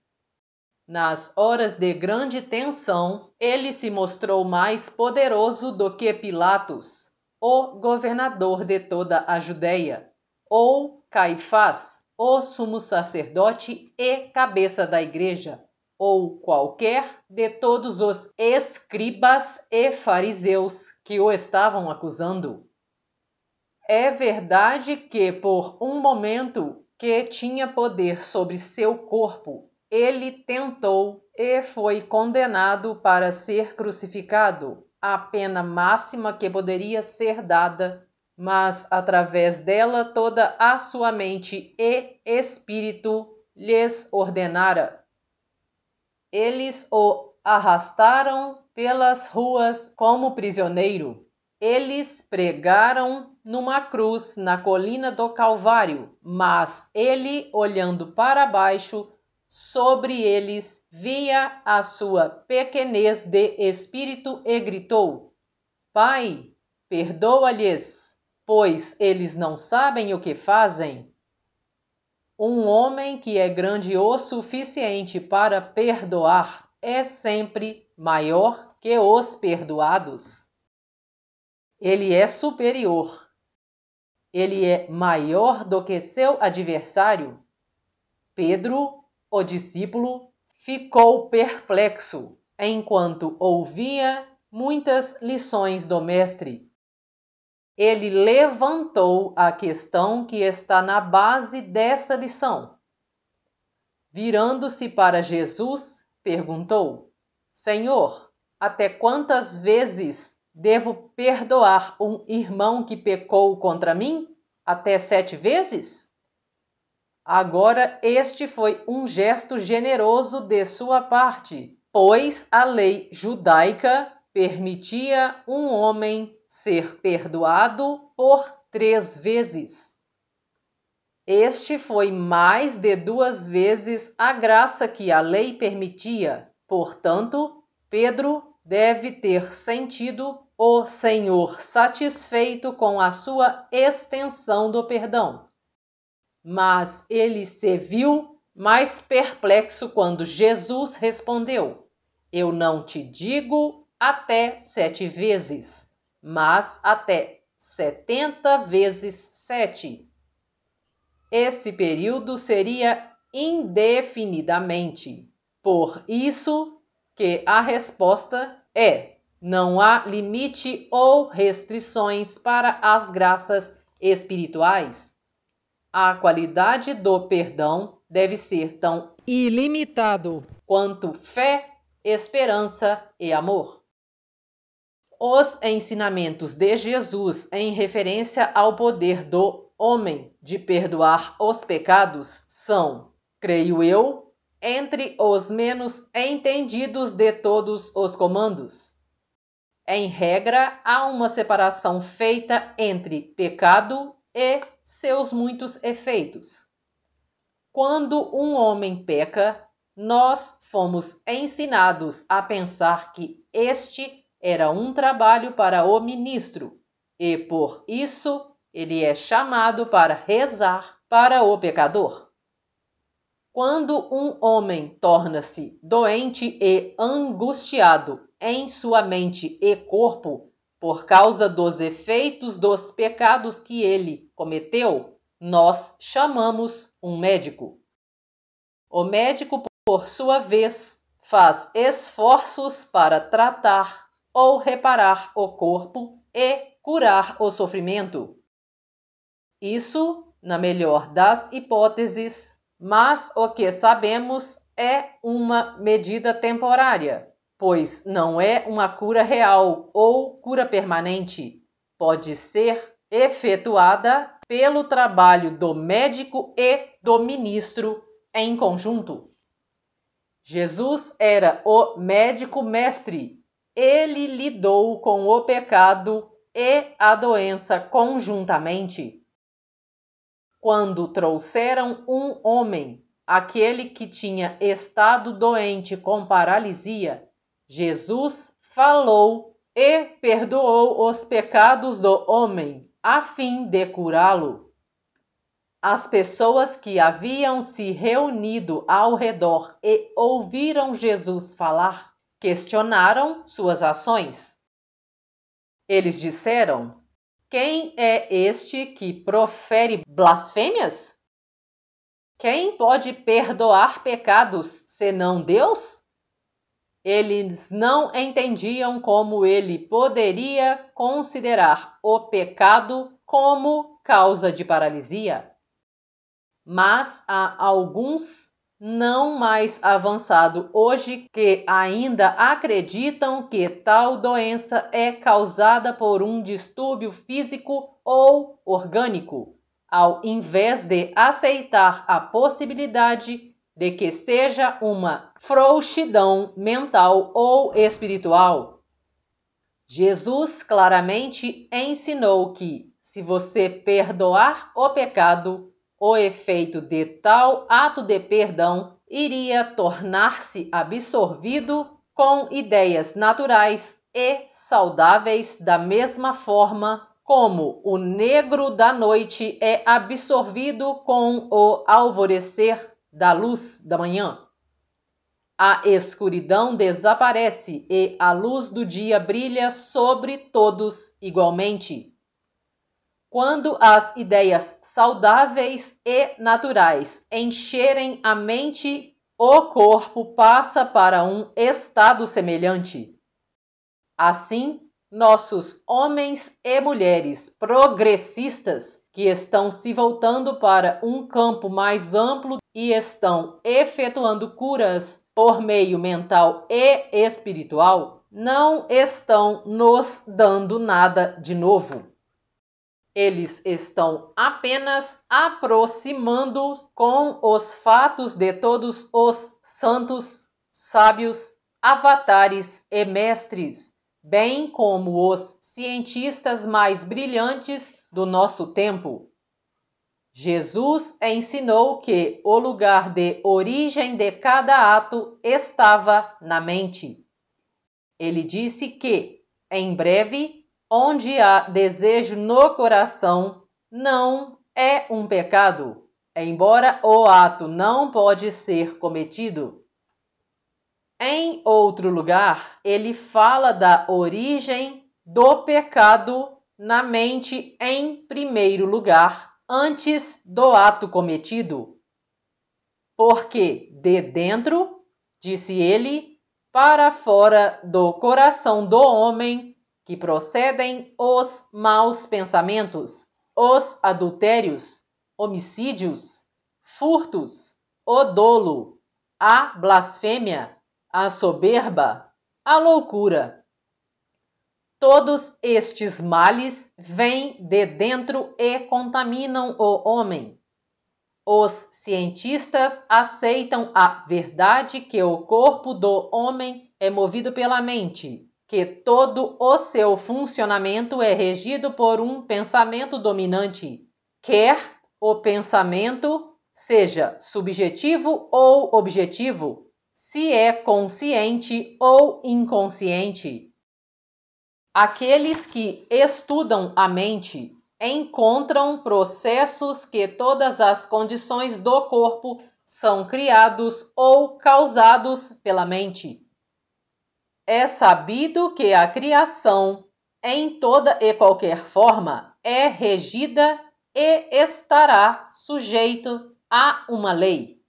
Nas horas de grande tensão, ele se mostrou mais poderoso do que Pilatos, o governador de toda a Judéia, ou Caifás, o sumo sacerdote e cabeça da igreja, ou qualquer de todos os escribas e fariseus que o estavam acusando. É verdade que, por um momento, que tinha poder sobre seu corpo ele tentou e foi condenado para ser crucificado, a pena máxima que poderia ser dada, mas através dela toda a sua mente e espírito lhes ordenara. Eles o arrastaram pelas ruas como prisioneiro. Eles pregaram numa cruz na colina do Calvário, mas ele, olhando para baixo, sobre eles via a sua pequenez de espírito e gritou: Pai, perdoa-lhes, pois eles não sabem o que fazem. Um homem que é grande o suficiente para perdoar é sempre maior que os perdoados. Ele é superior. Ele é maior do que seu adversário. Pedro o discípulo ficou perplexo enquanto ouvia muitas lições do Mestre. Ele levantou a questão que está na base dessa lição. Virando-se para Jesus, perguntou: Senhor, até quantas vezes devo perdoar um irmão que pecou contra mim? Até sete vezes? Agora, este foi um gesto generoso de sua parte, pois a lei judaica permitia um homem ser perdoado por três vezes. Este foi mais de duas vezes a graça que a lei permitia. Portanto, Pedro deve ter sentido o Senhor satisfeito com a sua extensão do perdão. Mas ele se viu mais perplexo quando Jesus respondeu: Eu não te digo até sete vezes, mas até setenta vezes sete. Esse período seria indefinidamente. Por isso que a resposta é: não há limite ou restrições para as graças espirituais a qualidade do perdão deve ser tão ilimitado quanto fé, esperança e amor. Os ensinamentos de Jesus em referência ao poder do homem de perdoar os pecados são, creio eu, entre os menos entendidos de todos os comandos. Em regra, há uma separação feita entre pecado e seus muitos efeitos. Quando um homem peca, nós fomos ensinados a pensar que este era um trabalho para o ministro, e por isso ele é chamado para rezar para o pecador. Quando um homem torna-se doente e angustiado em sua mente e corpo por causa dos efeitos dos pecados que ele cometeu, nós chamamos um médico. O médico, por sua vez, faz esforços para tratar ou reparar o corpo e curar o sofrimento. Isso, na melhor das hipóteses, mas o que sabemos é uma medida temporária, pois não é uma cura real ou cura permanente. Pode ser efetuada pelo trabalho do médico e do ministro em conjunto. Jesus era o médico mestre. Ele lidou com o pecado e a doença conjuntamente. Quando trouxeram um homem, aquele que tinha estado doente com paralisia, Jesus falou e perdoou os pecados do homem a fim de curá-lo. As pessoas que haviam se reunido ao redor e ouviram Jesus falar questionaram suas ações. Eles disseram: Quem é este que profere blasfêmias? Quem pode perdoar pecados senão Deus? Eles não entendiam como ele poderia considerar o pecado como causa de paralisia. Mas há alguns não mais avançado hoje que ainda acreditam que tal doença é causada por um distúrbio físico ou orgânico, ao invés de aceitar a possibilidade de que seja uma frouxidão mental ou espiritual. Jesus claramente ensinou que, se você perdoar o pecado, o efeito de tal ato de perdão iria tornar-se absorvido com ideias naturais e saudáveis, da mesma forma como o negro da noite é absorvido com o alvorecer da luz da manhã. A escuridão desaparece e a luz do dia brilha sobre todos igualmente. Quando as ideias saudáveis e naturais encherem a mente, o corpo passa para um estado semelhante. Assim, nossos homens e mulheres progressistas que estão se voltando para um campo mais amplo e estão efetuando curas por meio mental e espiritual, não estão nos dando nada de novo. Eles estão apenas aproximando com os fatos de todos os santos, sábios, avatares e mestres, bem como os cientistas mais brilhantes do nosso tempo. Jesus ensinou que o lugar de origem de cada ato estava na mente. Ele disse que, em breve, onde há desejo no coração, não é um pecado, embora o ato não pode ser cometido. Em outro lugar, ele fala da origem do pecado na mente em primeiro lugar antes do ato cometido. Porque de dentro, disse ele, para fora do coração do homem que procedem os maus pensamentos, os adultérios, homicídios, furtos, o dolo, a blasfêmia, a soberba, a loucura Todos estes males vêm de dentro e contaminam o homem. Os cientistas aceitam a verdade que o corpo do homem é movido pela mente, que todo o seu funcionamento é regido por um pensamento dominante, quer o pensamento seja subjetivo ou objetivo, se é consciente ou inconsciente. Aqueles que estudam a mente encontram processos que todas as condições do corpo são criados ou causados pela mente. É sabido que a criação, em toda e qualquer forma, é regida e estará sujeito a uma lei.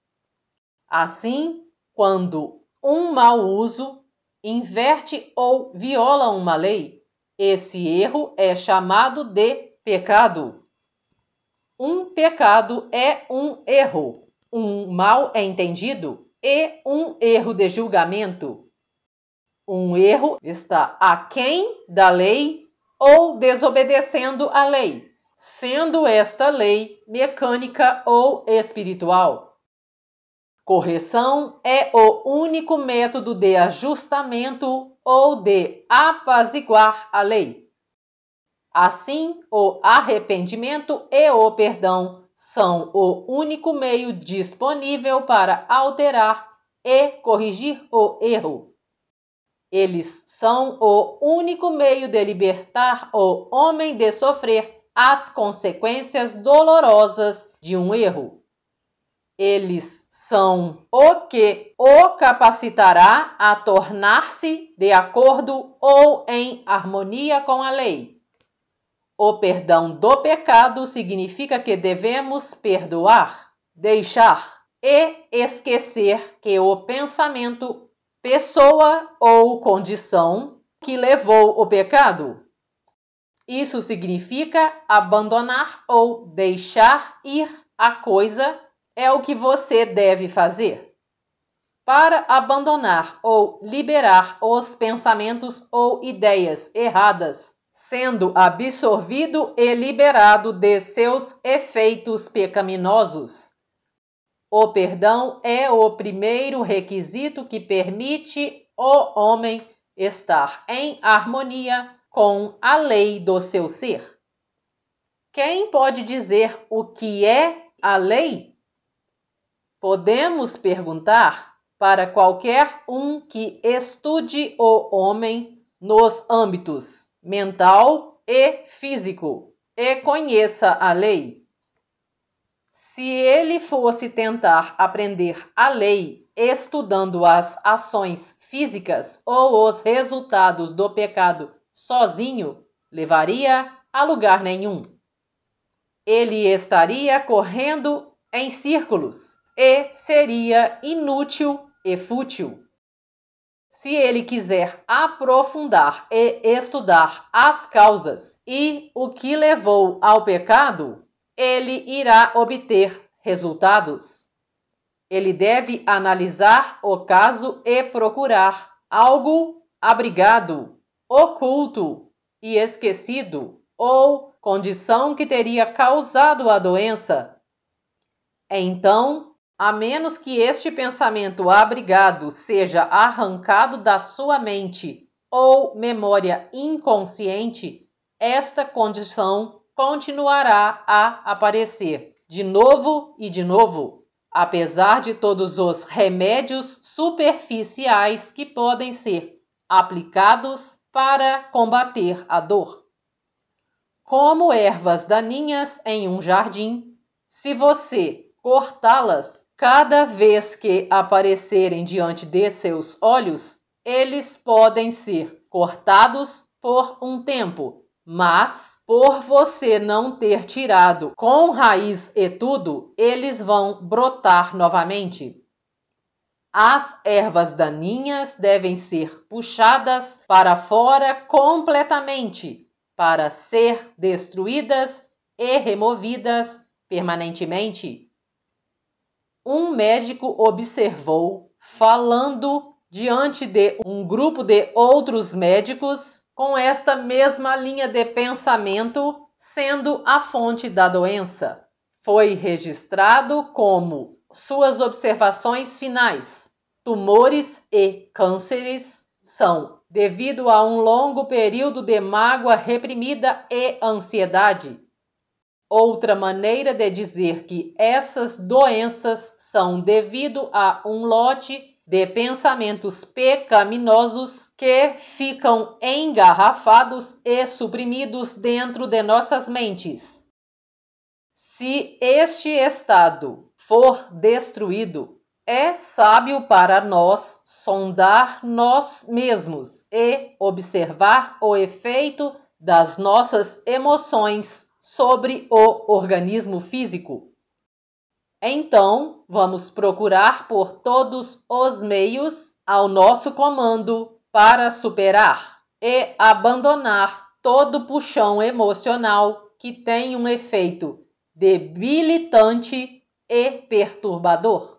Assim, quando um mau uso inverte ou viola uma lei, esse erro é chamado de pecado. Um pecado é um erro, um mal é entendido e um erro de julgamento. Um erro está aquém da lei ou desobedecendo a lei, sendo esta lei mecânica ou espiritual. Correção é o único método de ajustamento ou de apaziguar a lei. Assim, o arrependimento e o perdão são o único meio disponível para alterar e corrigir o erro. Eles são o único meio de libertar o homem de sofrer as consequências dolorosas de um erro eles são o que o capacitará a tornar-se de acordo ou em harmonia com a lei. O perdão do pecado significa que devemos perdoar, deixar e esquecer que o pensamento, pessoa ou condição que levou o pecado. Isso significa abandonar ou deixar ir a coisa é o que você deve fazer. Para abandonar ou liberar os pensamentos ou ideias erradas, sendo absorvido e liberado de seus efeitos pecaminosos. O perdão é o primeiro requisito que permite o homem estar em harmonia com a lei do seu ser. Quem pode dizer o que é a lei? Podemos perguntar para qualquer um que estude o homem nos âmbitos mental e físico e conheça a lei. Se ele fosse tentar aprender a lei estudando as ações físicas ou os resultados do pecado sozinho, levaria a lugar nenhum. Ele estaria correndo em círculos e seria inútil e fútil. Se ele quiser aprofundar e estudar as causas e o que levou ao pecado, ele irá obter resultados. Ele deve analisar o caso e procurar algo abrigado, oculto e esquecido, ou condição que teria causado a doença. Então, a menos que este pensamento abrigado seja arrancado da sua mente ou memória inconsciente, esta condição continuará a aparecer de novo e de novo, apesar de todos os remédios superficiais que podem ser aplicados para combater a dor. Como ervas daninhas em um jardim, se você cortá-las, Cada vez que aparecerem diante de seus olhos, eles podem ser cortados por um tempo, mas por você não ter tirado com raiz e tudo, eles vão brotar novamente. As ervas daninhas devem ser puxadas para fora completamente, para ser destruídas e removidas permanentemente um médico observou falando diante de um grupo de outros médicos com esta mesma linha de pensamento sendo a fonte da doença. Foi registrado como suas observações finais. Tumores e cânceres são devido a um longo período de mágoa reprimida e ansiedade. Outra maneira de dizer que essas doenças são devido a um lote de pensamentos pecaminosos que ficam engarrafados e suprimidos dentro de nossas mentes. Se este estado for destruído, é sábio para nós sondar nós mesmos e observar o efeito das nossas emoções sobre o organismo físico. Então, vamos procurar por todos os meios ao nosso comando para superar e abandonar todo puxão emocional que tem um efeito debilitante e perturbador.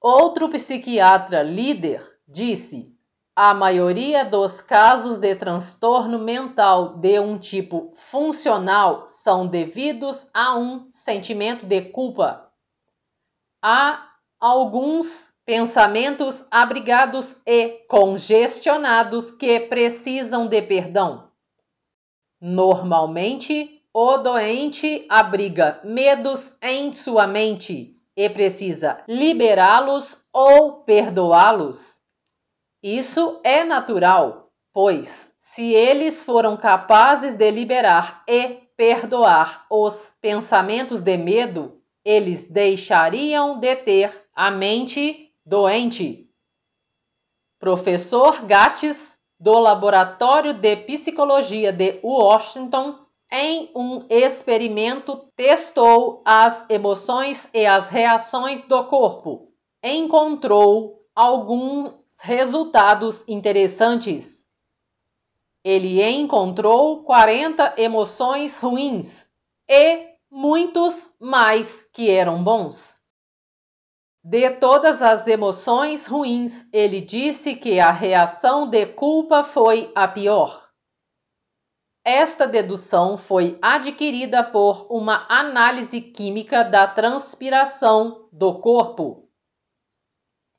Outro psiquiatra líder disse: a maioria dos casos de transtorno mental de um tipo funcional são devidos a um sentimento de culpa. Há alguns pensamentos abrigados e congestionados que precisam de perdão. Normalmente, o doente abriga medos em sua mente e precisa liberá-los ou perdoá-los. Isso é natural, pois, se eles foram capazes de liberar e perdoar os pensamentos de medo, eles deixariam de ter a mente doente. Professor Gates, do Laboratório de Psicologia de Washington, em um experimento, testou as emoções e as reações do corpo. Encontrou algum resultados interessantes. Ele encontrou 40 emoções ruins e muitos mais que eram bons. De todas as emoções ruins, ele disse que a reação de culpa foi a pior. Esta dedução foi adquirida por uma análise química da transpiração do corpo.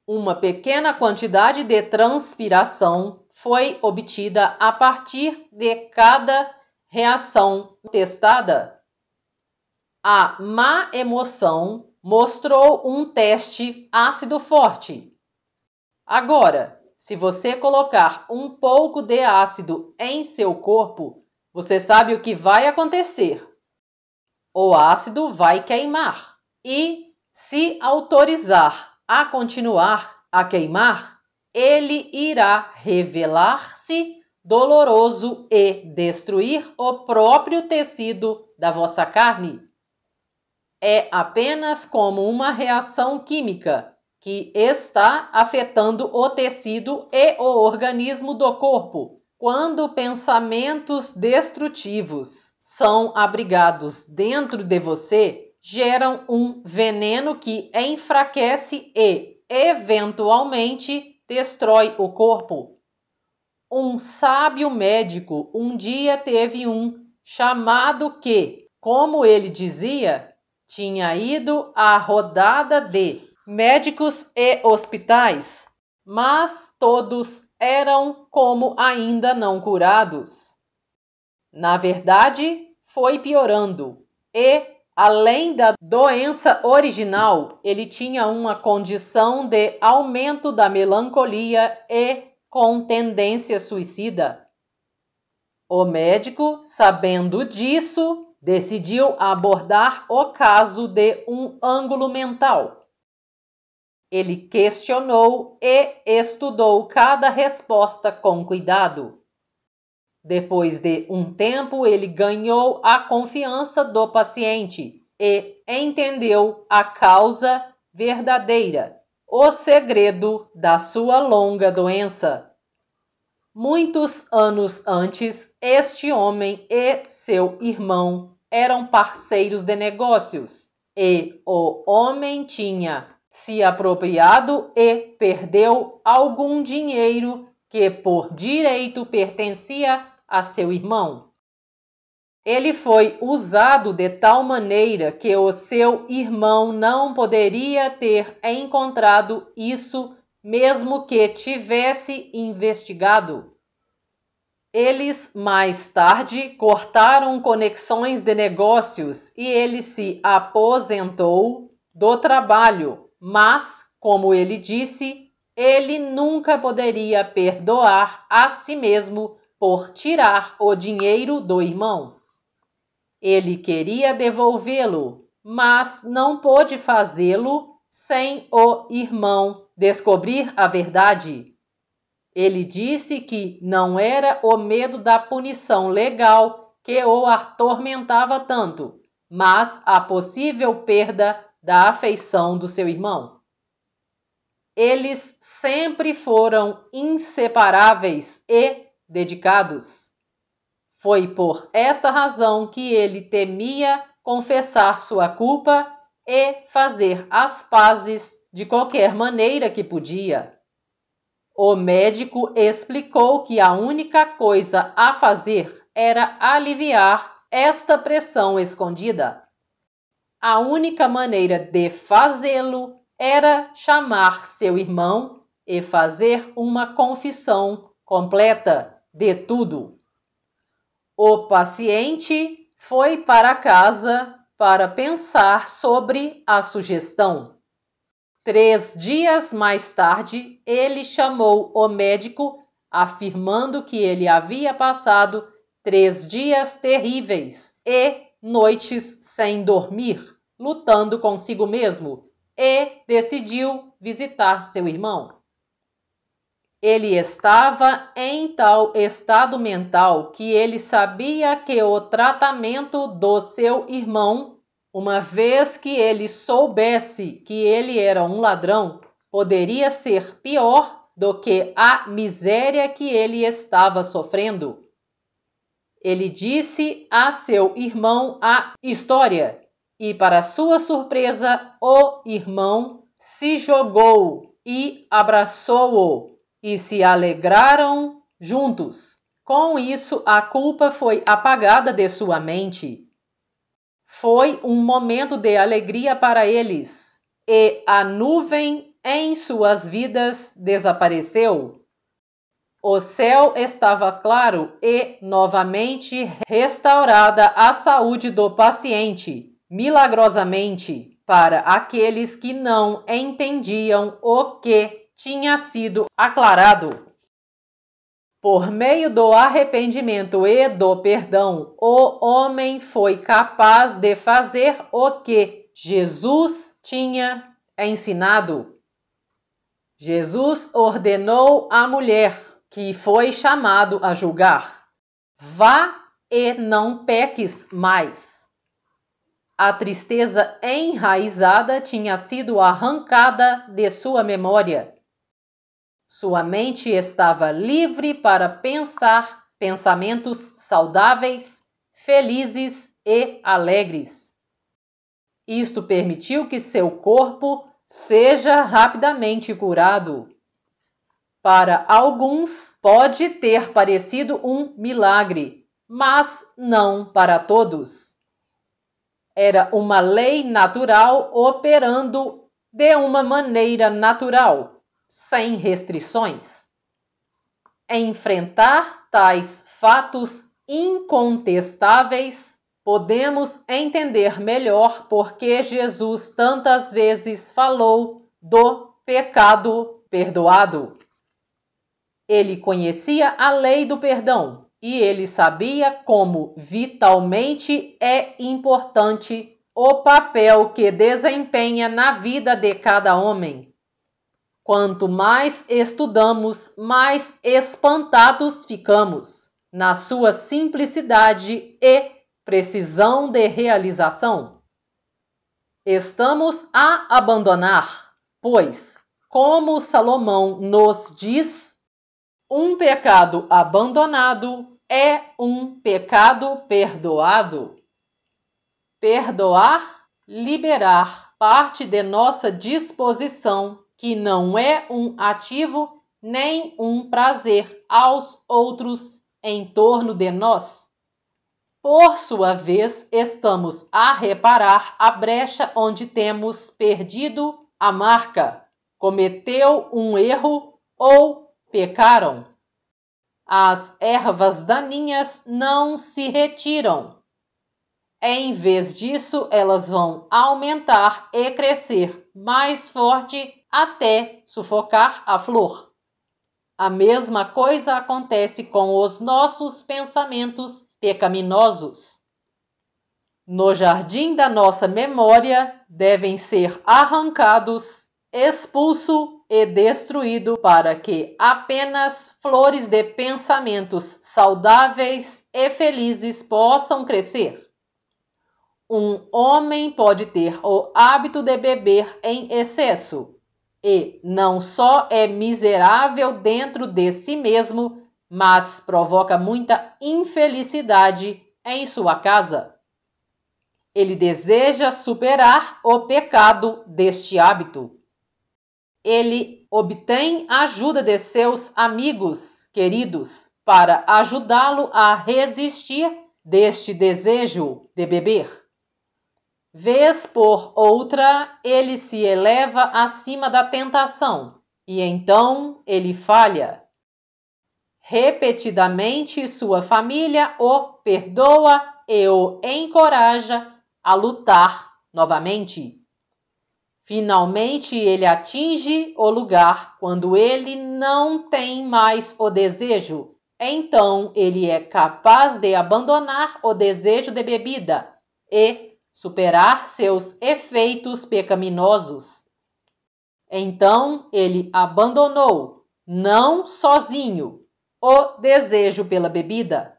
Uma pequena quantidade de transpiração foi obtida a partir de cada reação testada. A má emoção mostrou um teste ácido forte. Agora, se você colocar um pouco de ácido em seu corpo, você sabe o que vai acontecer. O ácido vai queimar e, se autorizar a continuar a queimar, ele irá revelar-se doloroso e destruir o próprio tecido da vossa carne. É apenas como uma reação química que está afetando o tecido e o organismo do corpo quando pensamentos destrutivos são abrigados dentro de você geram um veneno que enfraquece e, eventualmente, destrói o corpo. Um sábio médico um dia teve um chamado que, como ele dizia, tinha ido à rodada de médicos e hospitais, mas todos eram como ainda não curados. Na verdade, foi piorando e Além da doença original, ele tinha uma condição de aumento da melancolia e com tendência suicida. O médico, sabendo disso, decidiu abordar o caso de um ângulo mental. Ele questionou e estudou cada resposta com cuidado. Depois de um tempo, ele ganhou a confiança do paciente e entendeu a causa verdadeira, o segredo da sua longa doença. Muitos anos antes, este homem e seu irmão eram parceiros de negócios e o homem tinha se apropriado e perdeu algum dinheiro que por direito pertencia a seu irmão. Ele foi usado de tal maneira que o seu irmão não poderia ter encontrado isso, mesmo que tivesse investigado. Eles mais tarde cortaram conexões de negócios e ele se aposentou do trabalho, mas, como ele disse, ele nunca poderia perdoar a si mesmo por tirar o dinheiro do irmão. Ele queria devolvê-lo, mas não pôde fazê-lo sem o irmão descobrir a verdade. Ele disse que não era o medo da punição legal que o atormentava tanto, mas a possível perda da afeição do seu irmão. Eles sempre foram inseparáveis e dedicados. Foi por esta razão que ele temia confessar sua culpa e fazer as pazes de qualquer maneira que podia. O médico explicou que a única coisa a fazer era aliviar esta pressão escondida. A única maneira de fazê-lo era chamar seu irmão e fazer uma confissão completa de tudo. O paciente foi para casa para pensar sobre a sugestão. Três dias mais tarde, ele chamou o médico, afirmando que ele havia passado três dias terríveis e noites sem dormir, lutando consigo mesmo, e decidiu visitar seu irmão. Ele estava em tal estado mental que ele sabia que o tratamento do seu irmão, uma vez que ele soubesse que ele era um ladrão, poderia ser pior do que a miséria que ele estava sofrendo. Ele disse a seu irmão a história, e, para sua surpresa, o irmão se jogou e abraçou-o e se alegraram juntos. Com isso, a culpa foi apagada de sua mente. Foi um momento de alegria para eles, e a nuvem em suas vidas desapareceu. O céu estava claro e novamente restaurada a saúde do paciente, milagrosamente, para aqueles que não entendiam o que tinha sido aclarado por meio do arrependimento e do perdão, o homem foi capaz de fazer o que Jesus tinha ensinado. Jesus ordenou à mulher, que foi chamado a julgar: vá e não peques mais. A tristeza enraizada tinha sido arrancada de sua memória sua mente estava livre para pensar pensamentos saudáveis, felizes e alegres. Isto permitiu que seu corpo seja rapidamente curado. Para alguns, pode ter parecido um milagre, mas não para todos. Era uma lei natural operando de uma maneira natural, sem restrições? É enfrentar tais fatos incontestáveis podemos entender melhor porque Jesus tantas vezes falou do pecado perdoado. Ele conhecia a lei do perdão e ele sabia como vitalmente é importante o papel que desempenha na vida de cada homem. Quanto mais estudamos, mais espantados ficamos na sua simplicidade e precisão de realização. Estamos a abandonar, pois, como Salomão nos diz, um pecado abandonado é um pecado perdoado. Perdoar, liberar parte de nossa disposição que não é um ativo nem um prazer aos outros em torno de nós? Por sua vez, estamos a reparar a brecha onde temos perdido a marca. Cometeu um erro ou pecaram. As ervas daninhas não se retiram. Em vez disso, elas vão aumentar e crescer mais forte até sufocar a flor. A mesma coisa acontece com os nossos pensamentos pecaminosos. No jardim da nossa memória devem ser arrancados, expulso e destruído para que apenas flores de pensamentos saudáveis e felizes possam crescer. Um homem pode ter o hábito de beber em excesso, e não só é miserável dentro de si mesmo, mas provoca muita infelicidade em sua casa. Ele deseja superar o pecado deste hábito. Ele obtém ajuda de seus amigos queridos para ajudá-lo a resistir deste desejo de beber. Vez por outra, ele se eleva acima da tentação e então ele falha. Repetidamente, sua família o perdoa e o encoraja a lutar novamente. Finalmente, ele atinge o lugar quando ele não tem mais o desejo. Então, ele é capaz de abandonar o desejo de bebida e superar seus efeitos pecaminosos. Então ele abandonou, não sozinho, o desejo pela bebida.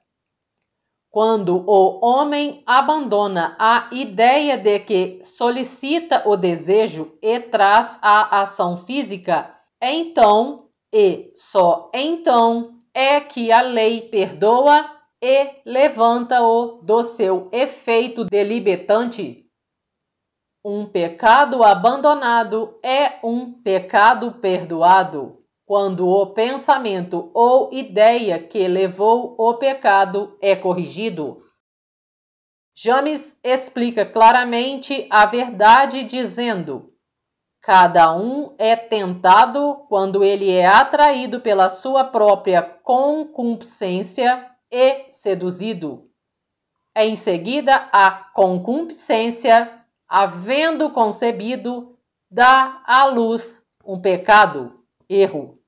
Quando o homem abandona a ideia de que solicita o desejo e traz a ação física, então e só então é que a lei perdoa e levanta-o do seu efeito deliberante. Um pecado abandonado é um pecado perdoado quando o pensamento ou ideia que levou o pecado é corrigido. James explica claramente a verdade dizendo: Cada um é tentado quando ele é atraído pela sua própria concupiscência e seduzido. Em seguida, a concupiscência, havendo concebido, dá à luz um pecado, erro.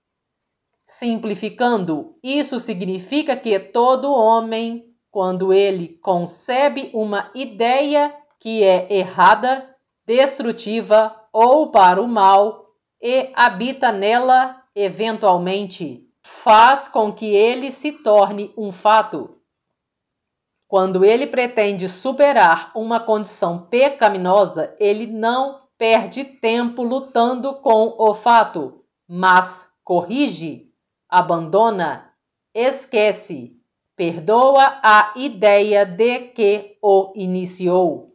Simplificando, isso significa que todo homem, quando ele concebe uma ideia que é errada, destrutiva ou para o mal, e habita nela eventualmente faz com que ele se torne um fato. Quando ele pretende superar uma condição pecaminosa, ele não perde tempo lutando com o fato, mas corrige, abandona, esquece, perdoa a ideia de que o iniciou.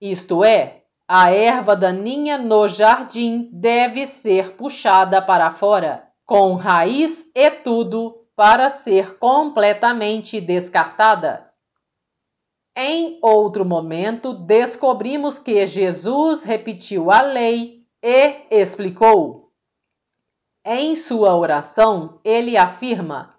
Isto é, a erva daninha no jardim deve ser puxada para fora com raiz e tudo para ser completamente descartada. Em outro momento, descobrimos que Jesus repetiu a lei e explicou. Em sua oração, ele afirma: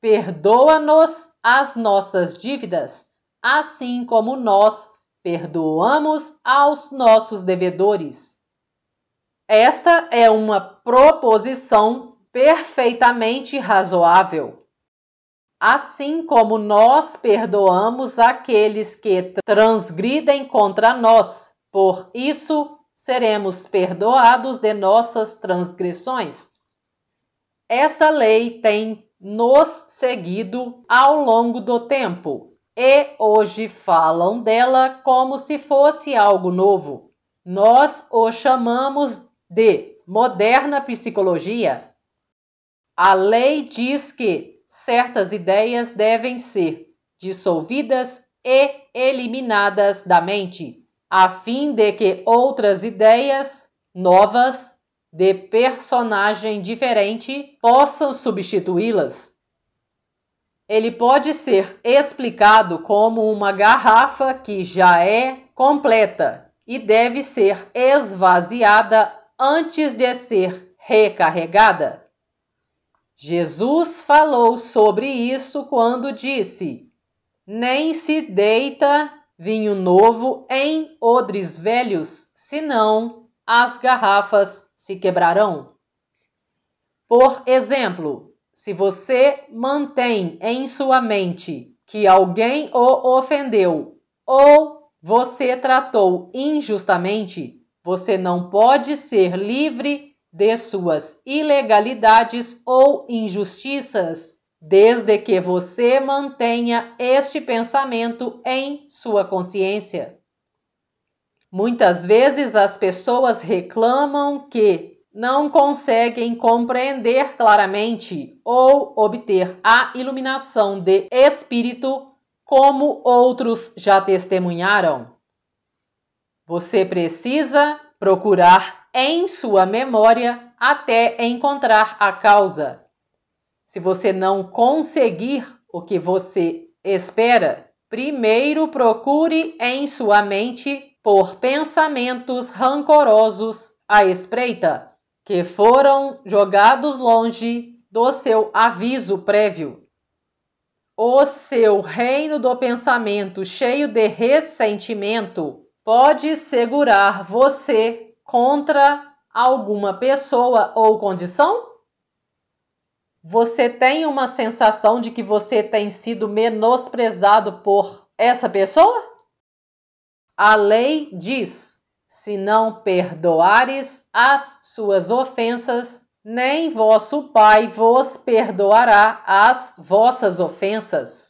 Perdoa-nos as nossas dívidas, assim como nós perdoamos aos nossos devedores. Esta é uma proposição perfeitamente razoável. Assim como nós perdoamos aqueles que transgridem contra nós, por isso seremos perdoados de nossas transgressões. Essa lei tem nos seguido ao longo do tempo e hoje falam dela como se fosse algo novo. Nós o chamamos de moderna psicologia a lei diz que certas ideias devem ser dissolvidas e eliminadas da mente, a fim de que outras ideias novas de personagem diferente possam substituí-las. Ele pode ser explicado como uma garrafa que já é completa e deve ser esvaziada antes de ser recarregada. Jesus falou sobre isso quando disse: Nem se deita vinho novo em odres velhos, senão as garrafas se quebrarão. Por exemplo, se você mantém em sua mente que alguém o ofendeu ou você tratou injustamente, você não pode ser livre de suas ilegalidades ou injustiças, desde que você mantenha este pensamento em sua consciência. Muitas vezes as pessoas reclamam que não conseguem compreender claramente ou obter a iluminação de espírito como outros já testemunharam. Você precisa procurar em sua memória até encontrar a causa. Se você não conseguir o que você espera, primeiro procure em sua mente por pensamentos rancorosos à espreita que foram jogados longe do seu aviso prévio. O seu reino do pensamento cheio de ressentimento pode segurar você contra alguma pessoa ou condição? Você tem uma sensação de que você tem sido menosprezado por essa pessoa? A lei diz: se não perdoares as suas ofensas, nem vosso Pai vos perdoará as vossas ofensas.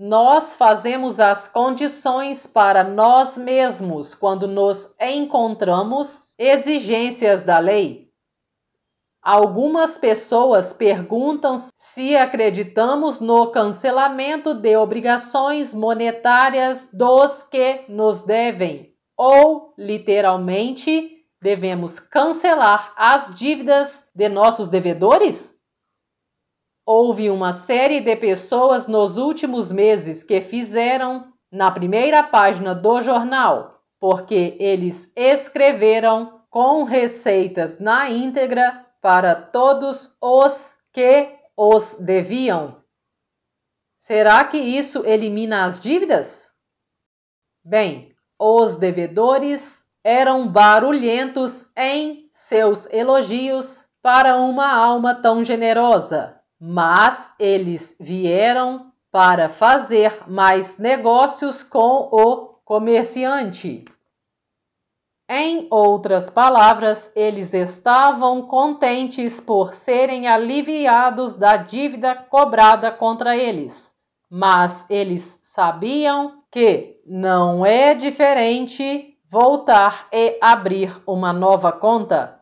Nós fazemos as condições para nós mesmos quando nos encontramos exigências da lei. Algumas pessoas perguntam se acreditamos no cancelamento de obrigações monetárias dos que nos devem, ou, literalmente, devemos cancelar as dívidas de nossos devedores? Houve uma série de pessoas nos últimos meses que fizeram na primeira página do jornal, porque eles escreveram com receitas na íntegra para todos os que os deviam. Será que isso elimina as dívidas? Bem, os devedores eram barulhentos em seus elogios para uma alma tão generosa mas eles vieram para fazer mais negócios com o comerciante. Em outras palavras, eles estavam contentes por serem aliviados da dívida cobrada contra eles, mas eles sabiam que não é diferente voltar e abrir uma nova conta?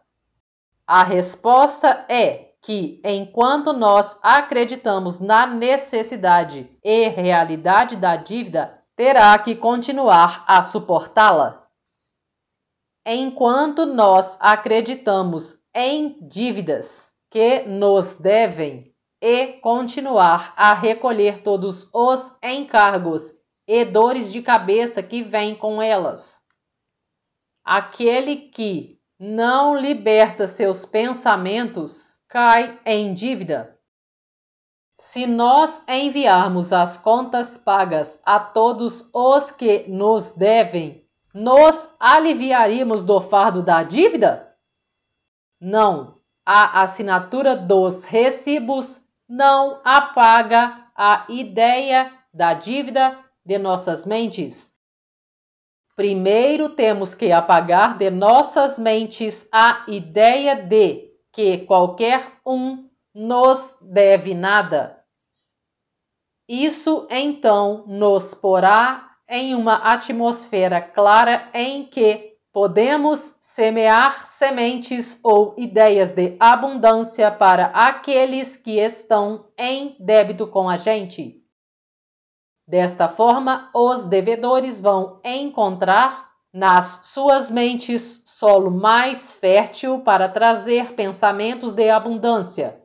A resposta é que, enquanto nós acreditamos na necessidade e realidade da dívida, terá que continuar a suportá-la. Enquanto nós acreditamos em dívidas que nos devem e continuar a recolher todos os encargos e dores de cabeça que vêm com elas. Aquele que não liberta seus pensamentos cai em dívida. Se nós enviarmos as contas pagas a todos os que nos devem, nos aliviaríamos do fardo da dívida? Não, a assinatura dos recibos não apaga a ideia da dívida de nossas mentes. Primeiro temos que apagar de nossas mentes a ideia de que qualquer um nos deve nada. Isso então nos porá em uma atmosfera clara em que podemos semear sementes ou ideias de abundância para aqueles que estão em débito com a gente. Desta forma, os devedores vão encontrar nas suas mentes solo mais fértil para trazer pensamentos de abundância.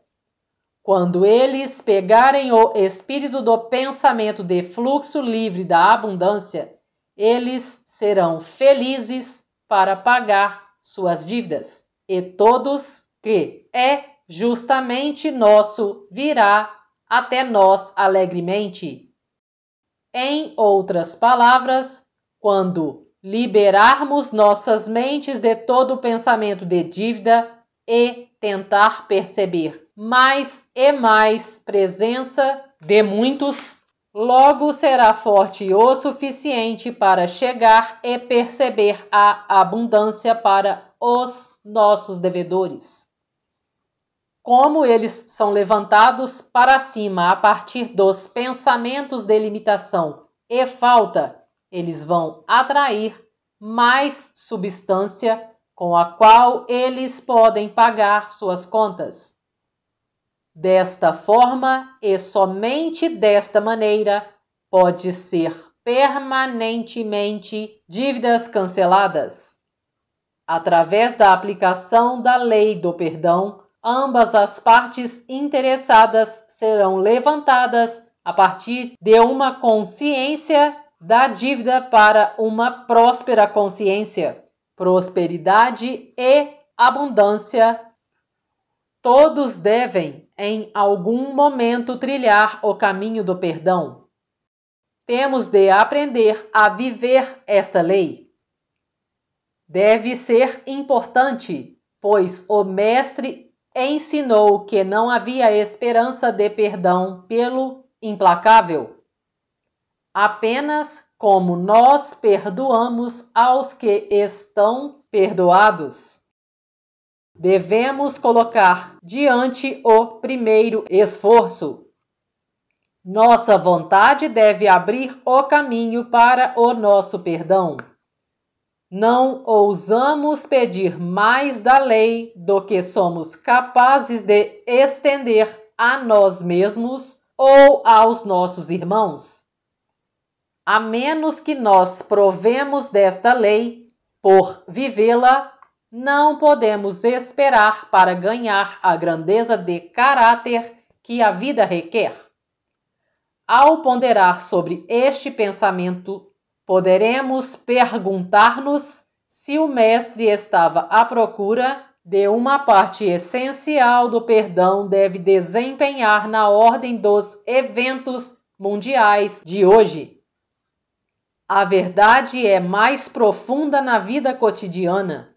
Quando eles pegarem o espírito do pensamento de fluxo livre da abundância, eles serão felizes para pagar suas dívidas, e todos que é justamente nosso virá até nós alegremente. Em outras palavras, quando liberarmos nossas mentes de todo o pensamento de dívida e tentar perceber mais e mais presença de muitos, logo será forte o suficiente para chegar e perceber a abundância para os nossos devedores. Como eles são levantados para cima a partir dos pensamentos de limitação e falta eles vão atrair mais substância com a qual eles podem pagar suas contas. Desta forma e somente desta maneira pode ser permanentemente dívidas canceladas. Através da aplicação da lei do perdão, ambas as partes interessadas serão levantadas a partir de uma consciência da dívida para uma próspera consciência, prosperidade e abundância. Todos devem, em algum momento, trilhar o caminho do perdão. Temos de aprender a viver esta lei. Deve ser importante, pois o Mestre ensinou que não havia esperança de perdão pelo implacável apenas como nós perdoamos aos que estão perdoados. Devemos colocar diante o primeiro esforço. Nossa vontade deve abrir o caminho para o nosso perdão. Não ousamos pedir mais da lei do que somos capazes de estender a nós mesmos ou aos nossos irmãos a menos que nós provemos desta lei, por vivê-la, não podemos esperar para ganhar a grandeza de caráter que a vida requer. Ao ponderar sobre este pensamento, poderemos perguntar-nos se o Mestre estava à procura de uma parte essencial do perdão deve desempenhar na ordem dos eventos mundiais de hoje. A verdade é mais profunda na vida cotidiana.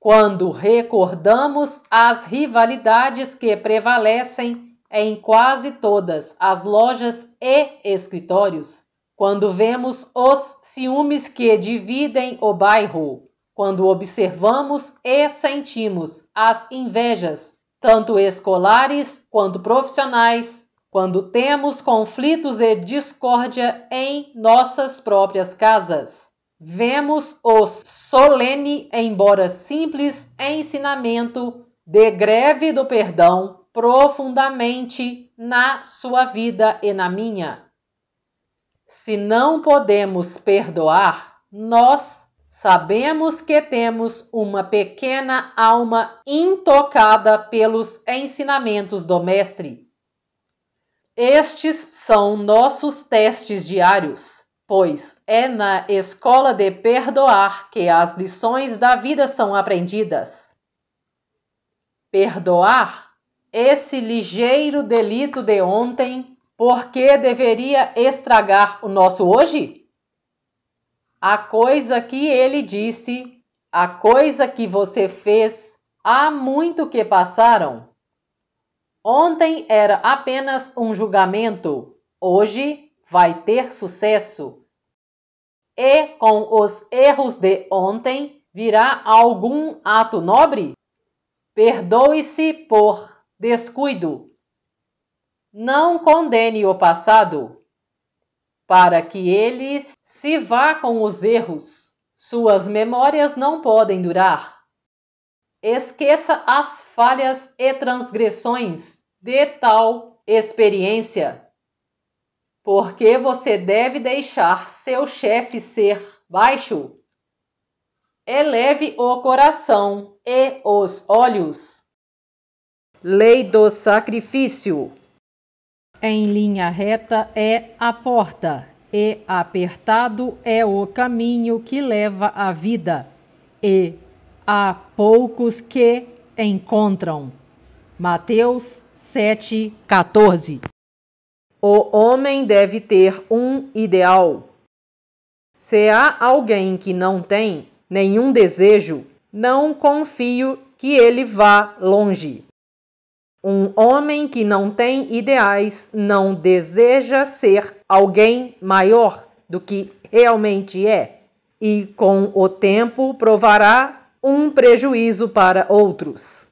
Quando recordamos as rivalidades que prevalecem em quase todas as lojas e escritórios, quando vemos os ciúmes que dividem o bairro, quando observamos e sentimos as invejas, tanto escolares quanto profissionais, quando temos conflitos e discórdia em nossas próprias casas. Vemos o solene, embora simples, ensinamento de greve do perdão profundamente na sua vida e na minha. Se não podemos perdoar, nós sabemos que temos uma pequena alma intocada pelos ensinamentos do Mestre. Estes são nossos testes diários, pois é na escola de perdoar que as lições da vida são aprendidas. Perdoar esse ligeiro delito de ontem, porque deveria estragar o nosso hoje? A coisa que ele disse, a coisa que você fez, há muito que passaram. Ontem era apenas um julgamento, hoje vai ter sucesso. E com os erros de ontem virá algum ato nobre? Perdoe-se por descuido. Não condene o passado, para que ele se vá com os erros. Suas memórias não podem durar. Esqueça as falhas e transgressões de tal experiência, porque você deve deixar seu chefe ser baixo. Eleve o coração e os olhos. Lei do sacrifício. Em linha reta é a porta, e apertado é o caminho que leva à vida, e há poucos que encontram. Mateus 7:14. O homem deve ter um ideal. Se há alguém que não tem nenhum desejo, não confio que ele vá longe. Um homem que não tem ideais não deseja ser alguém maior do que realmente é, e com o tempo provará um prejuízo para outros.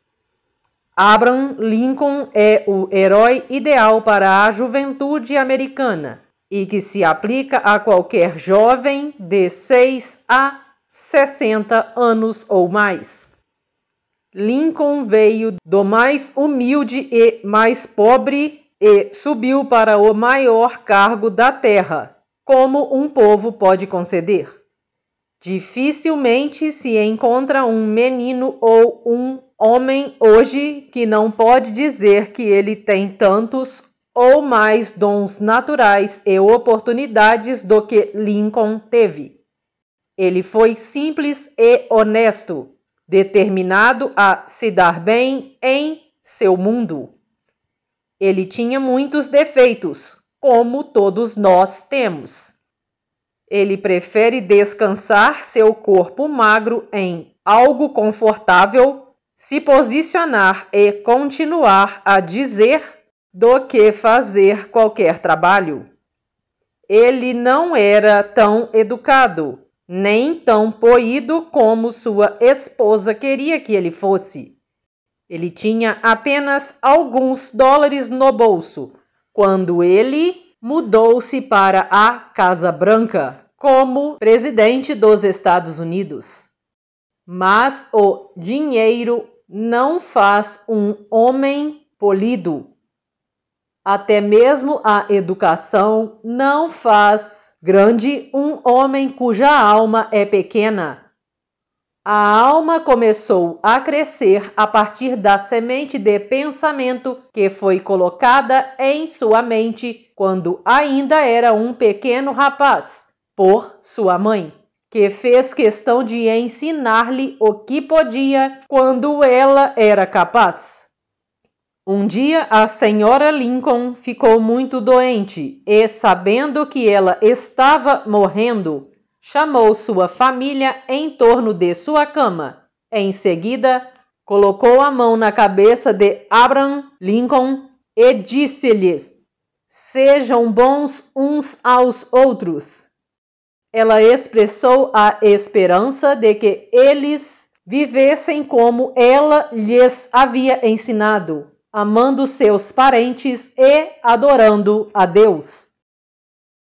Abraham Lincoln é o herói ideal para a juventude americana e que se aplica a qualquer jovem de 6 a 60 anos ou mais. Lincoln veio do mais humilde e mais pobre e subiu para o maior cargo da terra, como um povo pode conceder. Dificilmente se encontra um menino ou um homem hoje que não pode dizer que ele tem tantos ou mais dons naturais e oportunidades do que Lincoln teve. Ele foi simples e honesto, determinado a se dar bem em seu mundo. Ele tinha muitos defeitos, como todos nós temos. Ele prefere descansar seu corpo magro em algo confortável, se posicionar e continuar a dizer do que fazer qualquer trabalho. Ele não era tão educado, nem tão poído como sua esposa queria que ele fosse. Ele tinha apenas alguns dólares no bolso quando ele mudou-se para a Casa Branca como presidente dos Estados Unidos. Mas o dinheiro não faz um homem polido. Até mesmo a educação não faz grande um homem cuja alma é pequena. A alma começou a crescer a partir da semente de pensamento que foi colocada em sua mente quando ainda era um pequeno rapaz, por sua mãe, que fez questão de ensinar-lhe o que podia quando ela era capaz. Um dia a senhora Lincoln ficou muito doente e, sabendo que ela estava morrendo, chamou sua família em torno de sua cama. Em seguida, colocou a mão na cabeça de Abraham Lincoln e disse-lhes: Sejam bons uns aos outros. Ela expressou a esperança de que eles vivessem como ela lhes havia ensinado, amando seus parentes e adorando a Deus.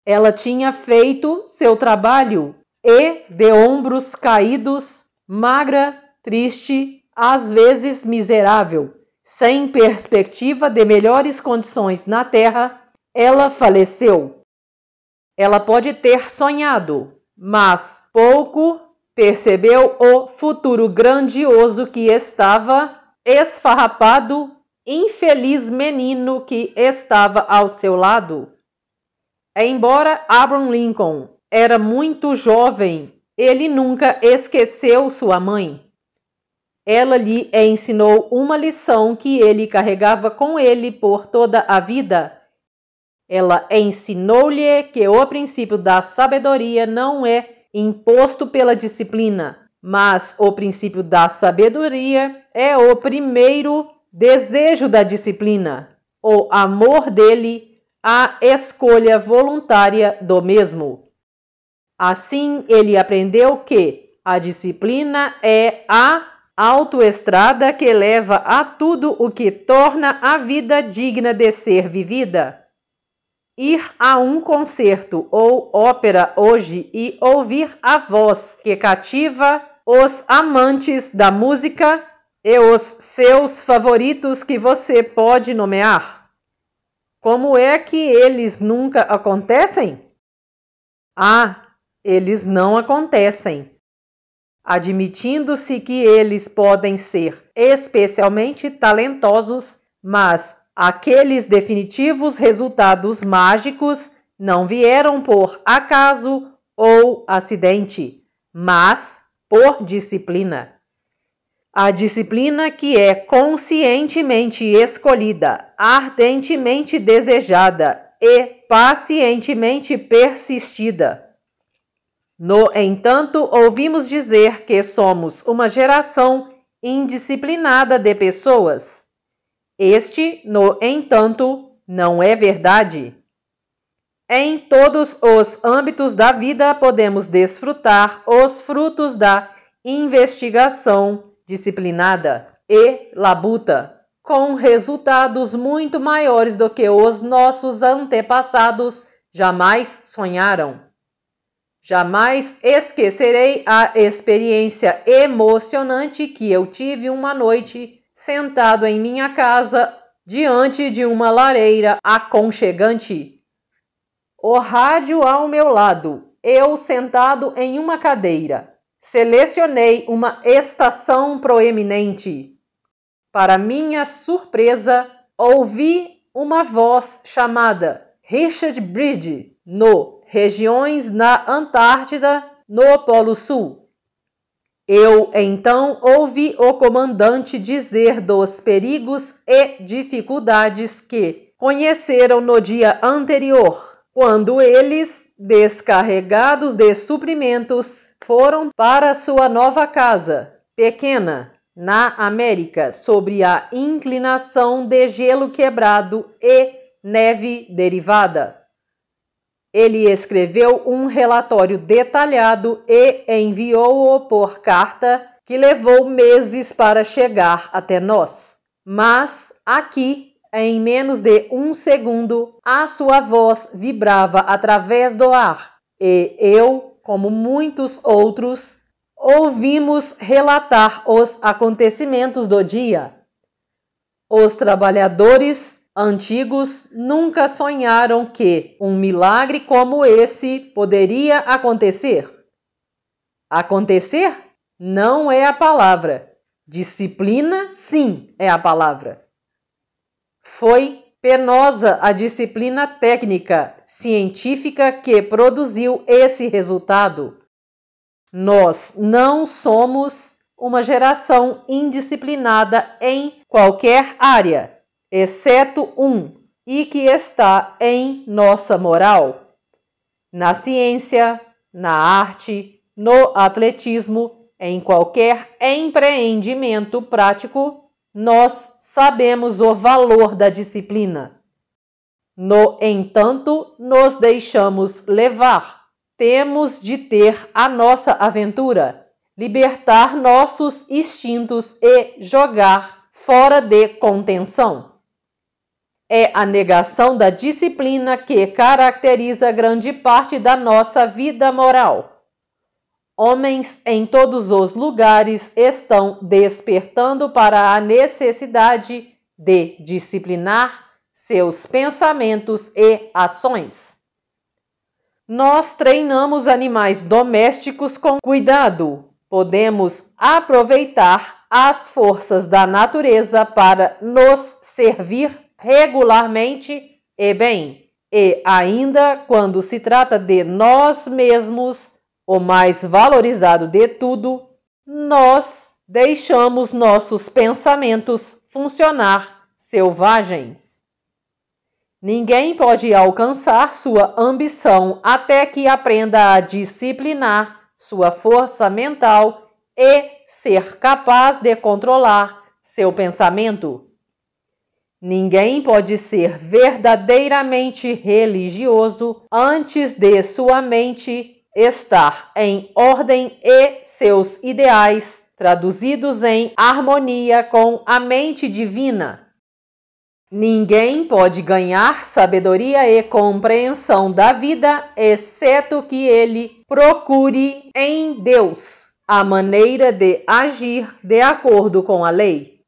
Ela tinha feito seu trabalho e, de ombros caídos, magra, triste, às vezes miserável, sem perspectiva de melhores condições na terra, ela faleceu. Ela pode ter sonhado, mas pouco percebeu o futuro grandioso que estava esfarrapado, infeliz menino que estava ao seu lado. É, embora Abraham Lincoln era muito jovem, ele nunca esqueceu sua mãe. Ela lhe ensinou uma lição que ele carregava com ele por toda a vida. Ela ensinou-lhe que o princípio da sabedoria não é imposto pela disciplina, mas o princípio da sabedoria é o primeiro desejo da disciplina. O amor dele a escolha voluntária do mesmo. Assim, ele aprendeu que a disciplina é a autoestrada que leva a tudo o que torna a vida digna de ser vivida. Ir a um concerto ou ópera hoje e ouvir a voz que cativa os amantes da música e os seus favoritos que você pode nomear. Como é que eles nunca acontecem? Ah, eles não acontecem. Admitindo-se que eles podem ser especialmente talentosos, mas aqueles definitivos resultados mágicos não vieram por acaso ou acidente, mas por disciplina. A disciplina que é conscientemente escolhida, ardentemente desejada e pacientemente persistida. No entanto, ouvimos dizer que somos uma geração indisciplinada de pessoas. Este, no entanto, não é verdade. Em todos os âmbitos da vida podemos desfrutar os frutos da investigação disciplinada e labuta, com resultados muito maiores do que os nossos antepassados jamais sonharam. Jamais esquecerei a experiência emocionante que eu tive uma noite sentado em minha casa diante de uma lareira aconchegante. O rádio ao meu lado, eu sentado em uma cadeira, selecionei uma estação proeminente. Para minha surpresa, ouvi uma voz chamada Richard Bridge no Regiões na Antártida, no Polo Sul. Eu então ouvi o comandante dizer dos perigos e dificuldades que conheceram no dia anterior quando eles, descarregados de suprimentos, foram para sua nova casa, pequena, na América, sobre a inclinação de gelo quebrado e neve derivada. Ele escreveu um relatório detalhado e enviou-o por carta, que levou meses para chegar até nós. Mas aqui é em menos de um segundo, a sua voz vibrava através do ar, e eu, como muitos outros, ouvimos relatar os acontecimentos do dia. Os trabalhadores antigos nunca sonharam que um milagre como esse poderia acontecer. Acontecer não é a palavra. Disciplina, sim, é a palavra. Foi penosa a disciplina técnica científica que produziu esse resultado. Nós não somos uma geração indisciplinada em qualquer área, exceto um, e que está em nossa moral. Na ciência, na arte, no atletismo, em qualquer empreendimento prático nós sabemos o valor da disciplina. No entanto, nos deixamos levar. Temos de ter a nossa aventura, libertar nossos instintos e jogar fora de contenção. É a negação da disciplina que caracteriza grande parte da nossa vida moral. Homens em todos os lugares estão despertando para a necessidade de disciplinar seus pensamentos e ações. Nós treinamos animais domésticos com cuidado. Podemos aproveitar as forças da natureza para nos servir regularmente e bem. E ainda quando se trata de nós mesmos, o mais valorizado de tudo, nós deixamos nossos pensamentos funcionar selvagens. Ninguém pode alcançar sua ambição até que aprenda a disciplinar sua força mental e ser capaz de controlar seu pensamento. Ninguém pode ser verdadeiramente religioso antes de sua mente estar em ordem e seus ideais traduzidos em harmonia com a mente divina. Ninguém pode ganhar sabedoria e compreensão da vida, exceto que ele procure em Deus a maneira de agir de acordo com a lei.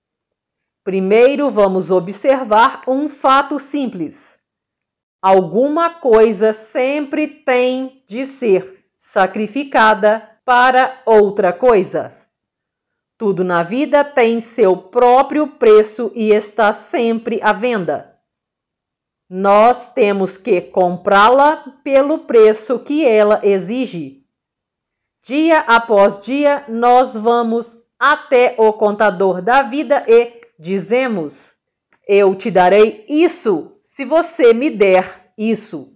Primeiro vamos observar um fato simples. Alguma coisa sempre tem de ser sacrificada para outra coisa. Tudo na vida tem seu próprio preço e está sempre à venda. Nós temos que comprá-la pelo preço que ela exige. Dia após dia, nós vamos até o contador da vida e dizemos: Eu te darei isso se você me der isso.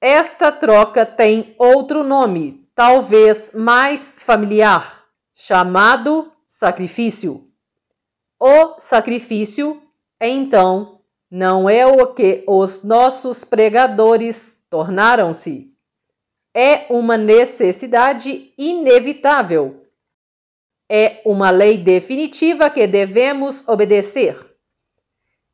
Esta troca tem outro nome, talvez mais familiar, chamado sacrifício. O sacrifício, então, não é o que os nossos pregadores tornaram-se. É uma necessidade inevitável. É uma lei definitiva que devemos obedecer.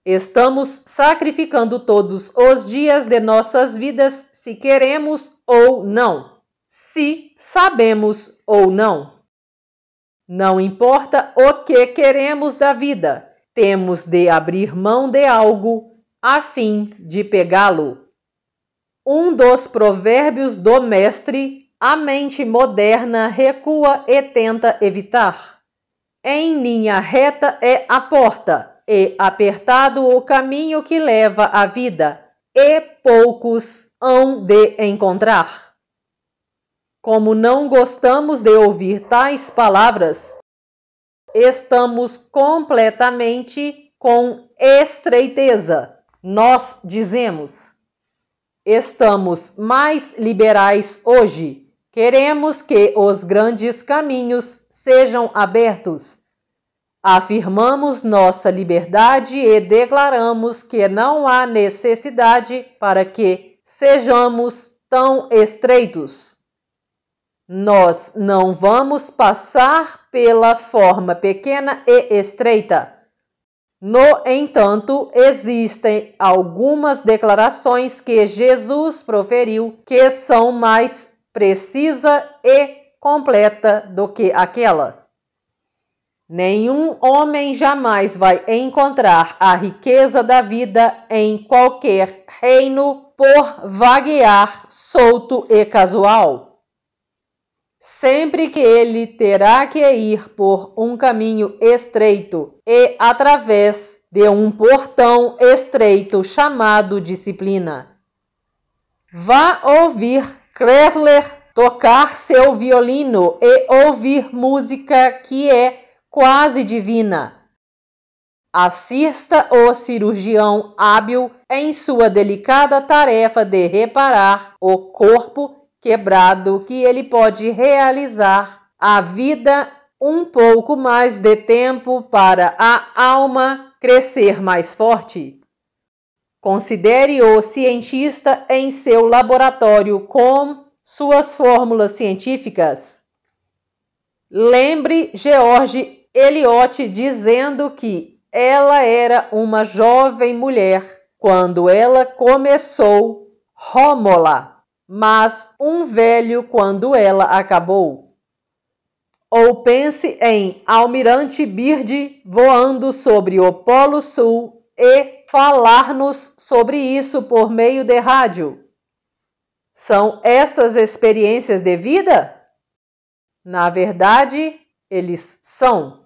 Estamos sacrificando todos os dias de nossas vidas, se queremos ou não, se sabemos ou não. Não importa o que queremos da vida, temos de abrir mão de algo a fim de pegá-lo. Um dos provérbios do mestre, a mente moderna recua e tenta evitar. Em linha reta é a porta e apertado o caminho que leva à vida, e poucos hão de encontrar. Como não gostamos de ouvir tais palavras, estamos completamente com estreiteza. Nós dizemos: estamos mais liberais hoje. Queremos que os grandes caminhos sejam abertos Afirmamos nossa liberdade e declaramos que não há necessidade para que sejamos tão estreitos. Nós não vamos passar pela forma pequena e estreita. No entanto, existem algumas declarações que Jesus proferiu que são mais precisa e completa do que aquela. Nenhum homem jamais vai encontrar a riqueza da vida em qualquer reino por vaguear solto e casual. Sempre que ele terá que ir por um caminho estreito e através de um portão estreito chamado disciplina. Vá ouvir Kressler tocar seu violino e ouvir música que é quase divina. Assista o cirurgião hábil em sua delicada tarefa de reparar o corpo quebrado que ele pode realizar a vida um pouco mais de tempo para a alma crescer mais forte. Considere o cientista em seu laboratório com suas fórmulas científicas. Lembre George Eliote dizendo que ela era uma jovem mulher quando ela começou Rômola, mas um velho quando ela acabou. Ou pense em Almirante Bird voando sobre o Polo Sul e falar-nos sobre isso por meio de rádio. São estas experiências de vida? Na verdade, eles são.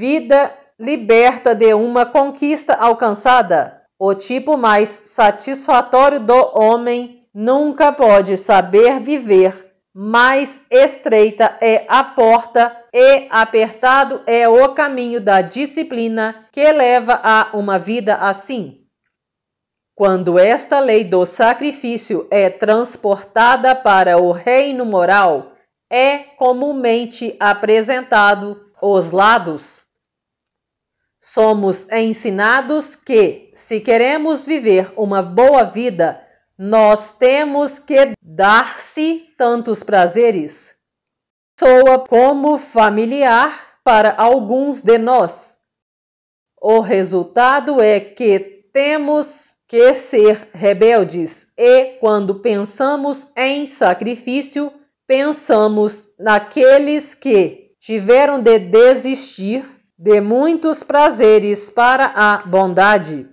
Vida liberta de uma conquista alcançada. O tipo mais satisfatório do homem nunca pode saber viver. Mais estreita é a porta e apertado é o caminho da disciplina que leva a uma vida assim. Quando esta lei do sacrifício é transportada para o reino moral, é comumente apresentado os lados Somos ensinados que, se queremos viver uma boa vida, nós temos que dar-se tantos prazeres. Soa como familiar para alguns de nós. O resultado é que temos que ser rebeldes e, quando pensamos em sacrifício, pensamos naqueles que tiveram de desistir de muitos prazeres para a bondade.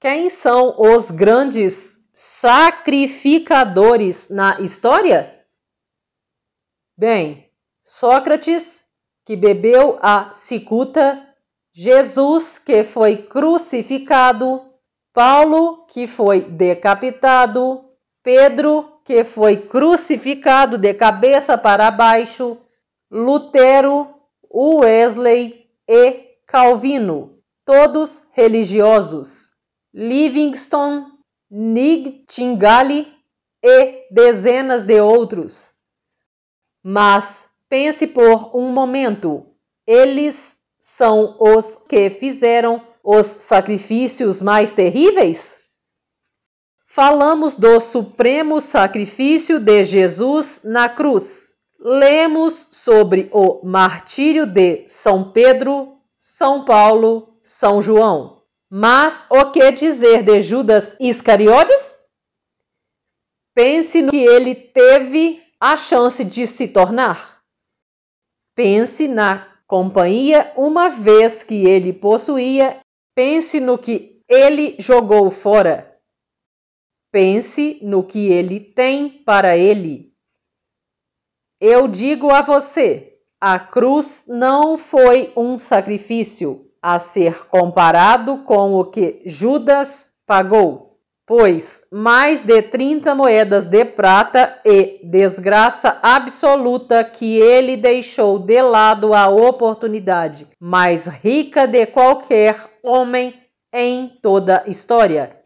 Quem são os grandes sacrificadores na história? Bem, Sócrates, que bebeu a cicuta, Jesus, que foi crucificado, Paulo, que foi decapitado, Pedro, que foi crucificado de cabeça para baixo, Lutero, Wesley e Calvino, todos religiosos. Livingston, Nightingale e dezenas de outros. Mas pense por um momento, eles são os que fizeram os sacrifícios mais terríveis? Falamos do supremo sacrifício de Jesus na cruz lemos sobre o martírio de São Pedro, São Paulo, São João. Mas o que dizer de Judas Iscariotes? Pense no que ele teve a chance de se tornar. Pense na companhia uma vez que ele possuía. Pense no que ele jogou fora. Pense no que ele tem para ele. Eu digo a você: a cruz não foi um sacrifício a ser comparado com o que Judas pagou, pois mais de 30 moedas de prata e desgraça absoluta que ele deixou de lado a oportunidade mais rica de qualquer homem em toda a história.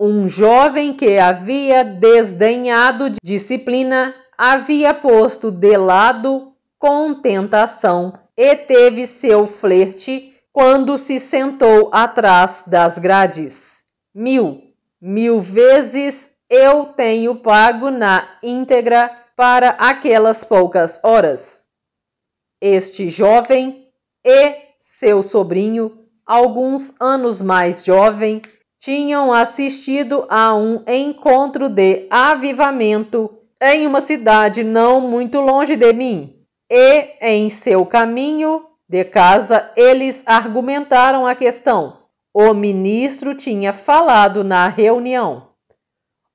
Um jovem que havia desdenhado de disciplina havia posto de lado com tentação e teve seu flerte quando se sentou atrás das grades. Mil, mil vezes eu tenho pago na íntegra para aquelas poucas horas. Este jovem e seu sobrinho, alguns anos mais jovem, tinham assistido a um encontro de avivamento em uma cidade não muito longe de mim. E em seu caminho de casa, eles argumentaram a questão. O ministro tinha falado na reunião.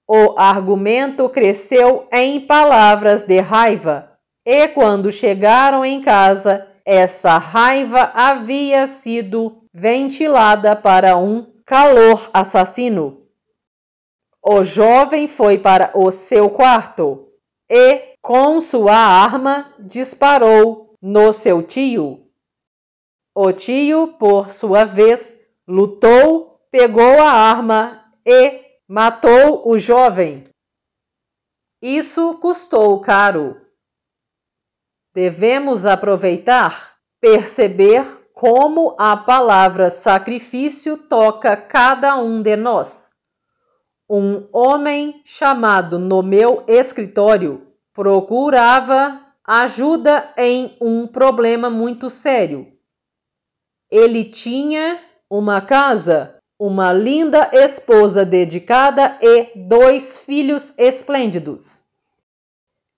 O argumento cresceu em palavras de raiva, e quando chegaram em casa, essa raiva havia sido ventilada para um calor assassino. O jovem foi para o seu quarto e, com sua arma, disparou no seu tio. O tio, por sua vez, lutou, pegou a arma e matou o jovem. Isso custou caro. Devemos aproveitar, perceber como a palavra sacrifício toca cada um de nós. Um homem chamado no meu escritório procurava ajuda em um problema muito sério. Ele tinha uma casa, uma linda esposa dedicada e dois filhos esplêndidos.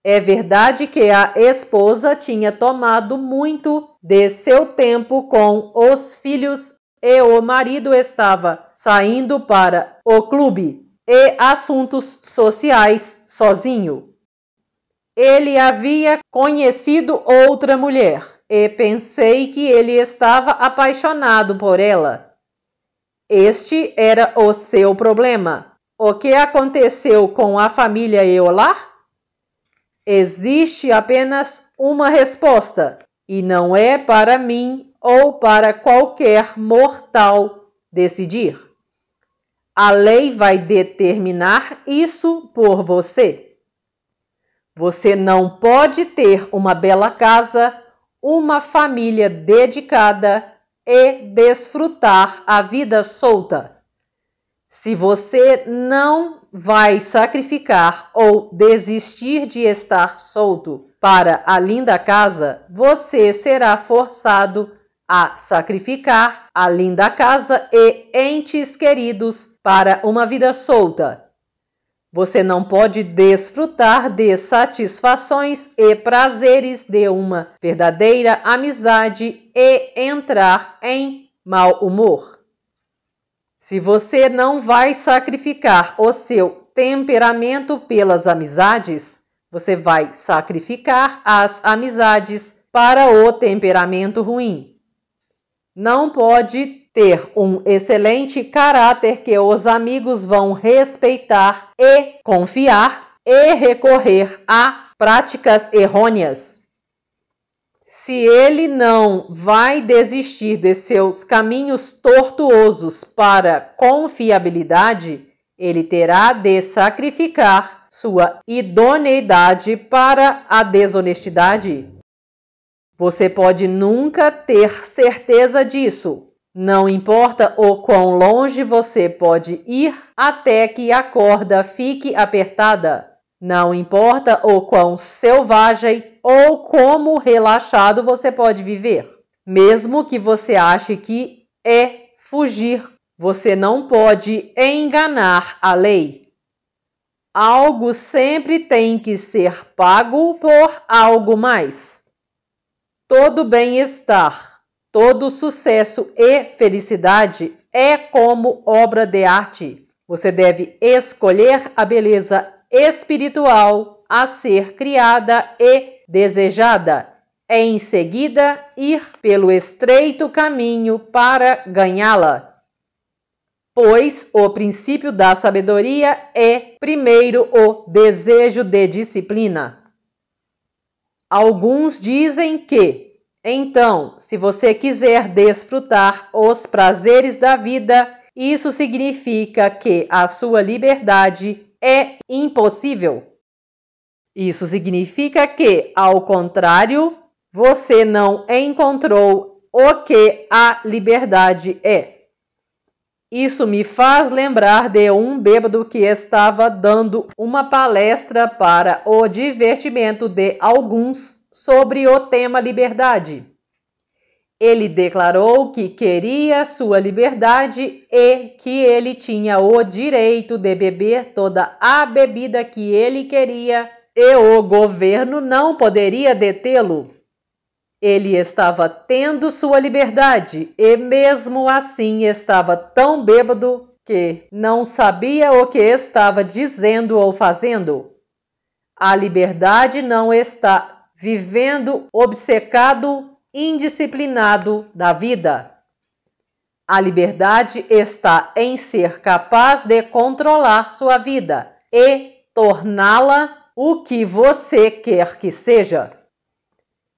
É verdade que a esposa tinha tomado muito de seu tempo com os filhos e o marido estava saindo para o clube e assuntos sociais sozinho. Ele havia conhecido outra mulher e pensei que ele estava apaixonado por ela. Este era o seu problema. O que aconteceu com a família Eolar? Existe apenas uma resposta, e não é para mim ou para qualquer mortal decidir. A lei vai determinar isso por você. Você não pode ter uma bela casa, uma família dedicada e desfrutar a vida solta. Se você não vai sacrificar ou desistir de estar solto para a linda casa, você será forçado a sacrificar a linda casa e entes queridos para uma vida solta. Você não pode desfrutar de satisfações e prazeres de uma verdadeira amizade e entrar em mau humor. Se você não vai sacrificar o seu temperamento pelas amizades, você vai sacrificar as amizades para o temperamento ruim. Não pode ter um excelente caráter que os amigos vão respeitar e confiar e recorrer a práticas errôneas. Se ele não vai desistir de seus caminhos tortuosos para confiabilidade, ele terá de sacrificar sua idoneidade para a desonestidade. Você pode nunca ter certeza disso, não importa o quão longe você pode ir até que a corda fique apertada. Não importa o quão selvagem ou como relaxado você pode viver. Mesmo que você ache que é fugir, você não pode enganar a lei. Algo sempre tem que ser pago por algo mais. Todo bem-estar Todo sucesso e felicidade é como obra de arte. Você deve escolher a beleza espiritual a ser criada e desejada. É em seguida ir pelo estreito caminho para ganhá-la. Pois o princípio da sabedoria é, primeiro, o desejo de disciplina. Alguns dizem que então, se você quiser desfrutar os prazeres da vida, isso significa que a sua liberdade é impossível. Isso significa que, ao contrário, você não encontrou o que a liberdade é. Isso me faz lembrar de um bêbado que estava dando uma palestra para o divertimento de alguns sobre o tema liberdade. Ele declarou que queria sua liberdade e que ele tinha o direito de beber toda a bebida que ele queria e o governo não poderia detê-lo. Ele estava tendo sua liberdade e, mesmo assim, estava tão bêbado que não sabia o que estava dizendo ou fazendo. A liberdade não está vivendo obcecado, indisciplinado da vida. A liberdade está em ser capaz de controlar sua vida e torná-la o que você quer que seja.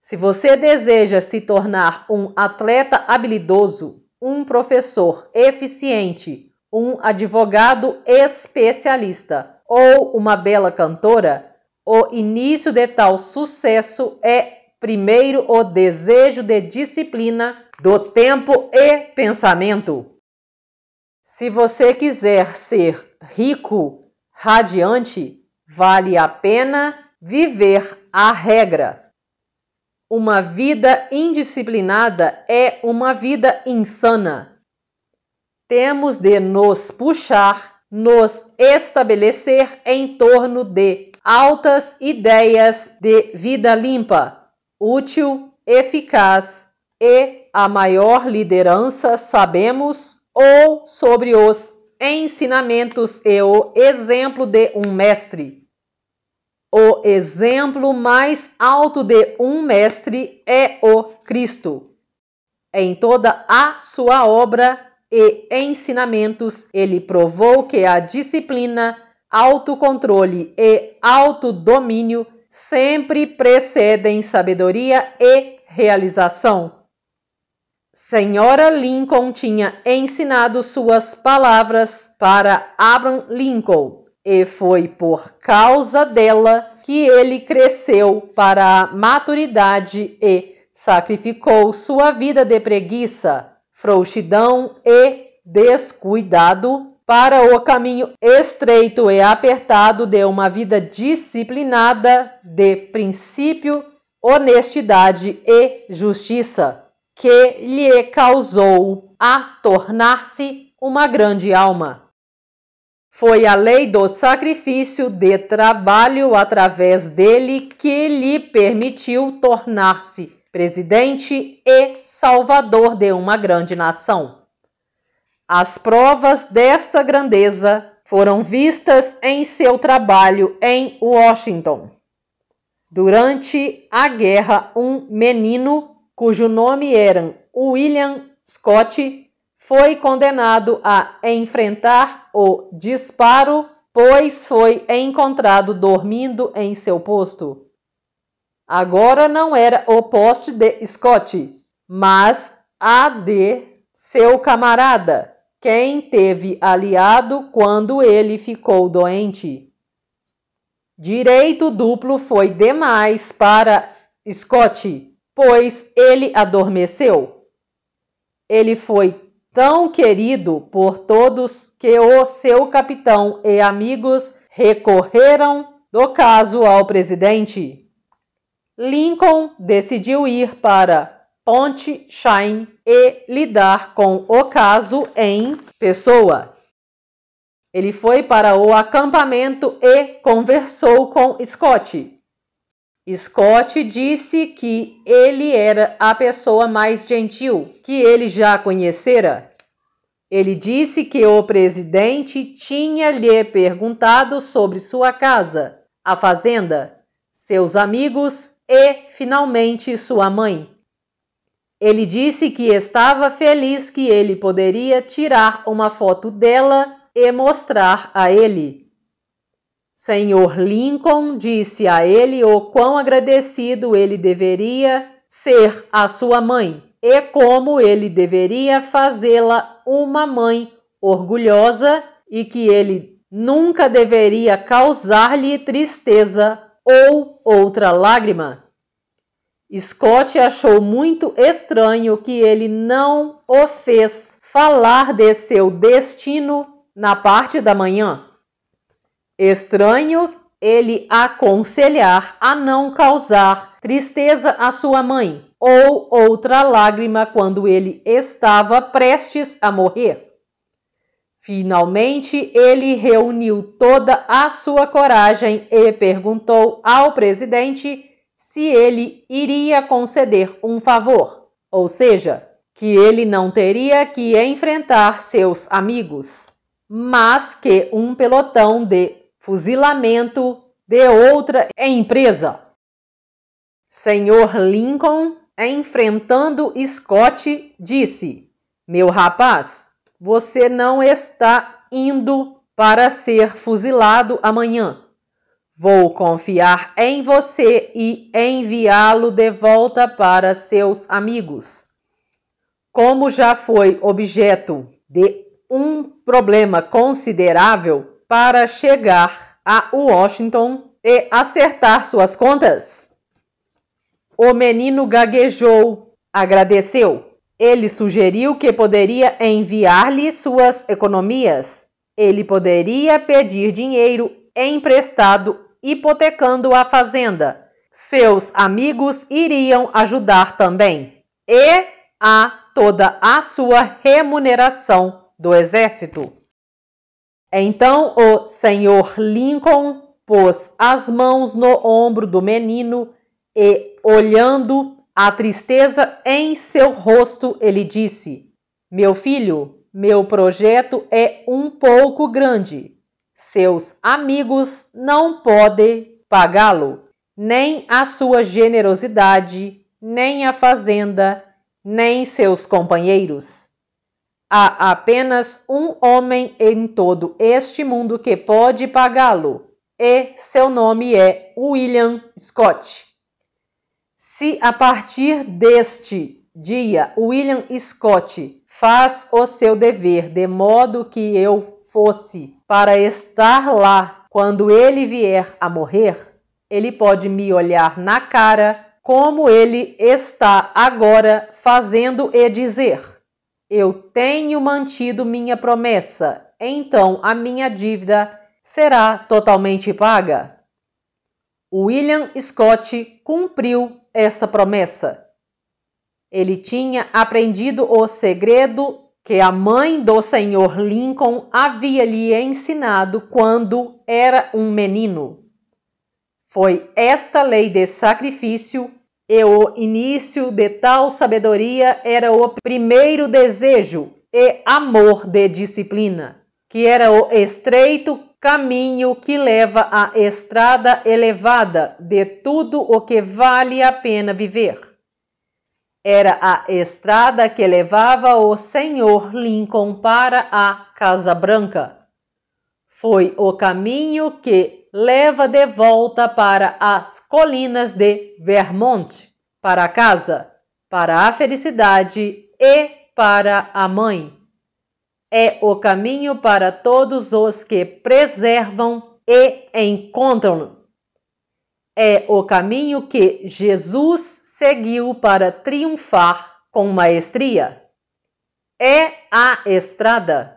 Se você deseja se tornar um atleta habilidoso, um professor eficiente, um advogado especialista ou uma bela cantora, o início de tal sucesso é, primeiro, o desejo de disciplina do tempo e pensamento. Se você quiser ser rico, radiante, vale a pena viver a regra. Uma vida indisciplinada é uma vida insana. Temos de nos puxar, nos estabelecer em torno de altas ideias de vida limpa, útil, eficaz e a maior liderança, sabemos, ou sobre os ensinamentos e o exemplo de um mestre. O exemplo mais alto de um mestre é o Cristo. Em toda a sua obra e ensinamentos, ele provou que a disciplina autocontrole e autodomínio sempre precedem sabedoria e realização. Senhora Lincoln tinha ensinado suas palavras para Abraham Lincoln e foi por causa dela que ele cresceu para a maturidade e sacrificou sua vida de preguiça, frouxidão e descuidado para o caminho estreito e apertado de uma vida disciplinada de princípio, honestidade e justiça, que lhe causou a tornar-se uma grande alma. Foi a lei do sacrifício de trabalho através dele que lhe permitiu tornar-se presidente e salvador de uma grande nação. As provas desta grandeza foram vistas em seu trabalho em Washington. Durante a guerra, um menino cujo nome era William Scott foi condenado a enfrentar o disparo, pois foi encontrado dormindo em seu posto. Agora não era o poste de Scott, mas a de seu camarada, quem teve aliado quando ele ficou doente? Direito duplo foi demais para Scott, pois ele adormeceu. Ele foi tão querido por todos que o seu capitão e amigos recorreram do caso ao presidente. Lincoln decidiu ir para Ponte Shine e lidar com o caso em pessoa. Ele foi para o acampamento e conversou com Scott. Scott disse que ele era a pessoa mais gentil que ele já conhecera. Ele disse que o presidente tinha lhe perguntado sobre sua casa, a fazenda, seus amigos e, finalmente, sua mãe. Ele disse que estava feliz que ele poderia tirar uma foto dela e mostrar a ele. Senhor Lincoln disse a ele o quão agradecido ele deveria ser à sua mãe e como ele deveria fazê-la uma mãe orgulhosa e que ele nunca deveria causar-lhe tristeza ou outra lágrima. Scott achou muito estranho que ele não o fez falar de seu destino na parte da manhã. Estranho ele aconselhar a não causar tristeza à sua mãe ou outra lágrima quando ele estava prestes a morrer. Finalmente, ele reuniu toda a sua coragem e perguntou ao presidente se ele iria conceder um favor, ou seja, que ele não teria que enfrentar seus amigos, mas que um pelotão de fuzilamento de outra empresa. Senhor Lincoln, enfrentando Scott, disse: Meu rapaz, você não está indo para ser fuzilado amanhã. Vou confiar em você e enviá-lo de volta para seus amigos. Como já foi objeto de um problema considerável para chegar a Washington e acertar suas contas? O menino gaguejou, agradeceu. Ele sugeriu que poderia enviar-lhe suas economias. Ele poderia pedir dinheiro é emprestado, hipotecando a fazenda. Seus amigos iriam ajudar também. E a toda a sua remuneração do exército. Então o senhor Lincoln pôs as mãos no ombro do menino e, olhando a tristeza em seu rosto, ele disse: Meu filho, meu projeto é um pouco grande, seus amigos não podem pagá-lo, nem a sua generosidade, nem a fazenda, nem seus companheiros. Há apenas um homem em todo este mundo que pode pagá-lo, e seu nome é William Scott. Se a partir deste dia William Scott faz o seu dever de modo que eu fosse para estar lá quando ele vier a morrer, ele pode me olhar na cara como ele está agora fazendo e dizer: Eu tenho mantido minha promessa, então a minha dívida será totalmente paga. William Scott cumpriu essa promessa. Ele tinha aprendido o segredo que a mãe do senhor Lincoln havia lhe ensinado quando era um menino. Foi esta lei de sacrifício e o início de tal sabedoria era o primeiro desejo e amor de disciplina, que era o estreito caminho que leva à estrada elevada de tudo o que vale a pena viver. Era a estrada que levava o senhor Lincoln para a Casa Branca. Foi o caminho que leva de volta para as colinas de Vermont, para a casa, para a felicidade e para a mãe. É o caminho para todos os que preservam e encontram. É o caminho que Jesus seguiu para triunfar com maestria. É a estrada.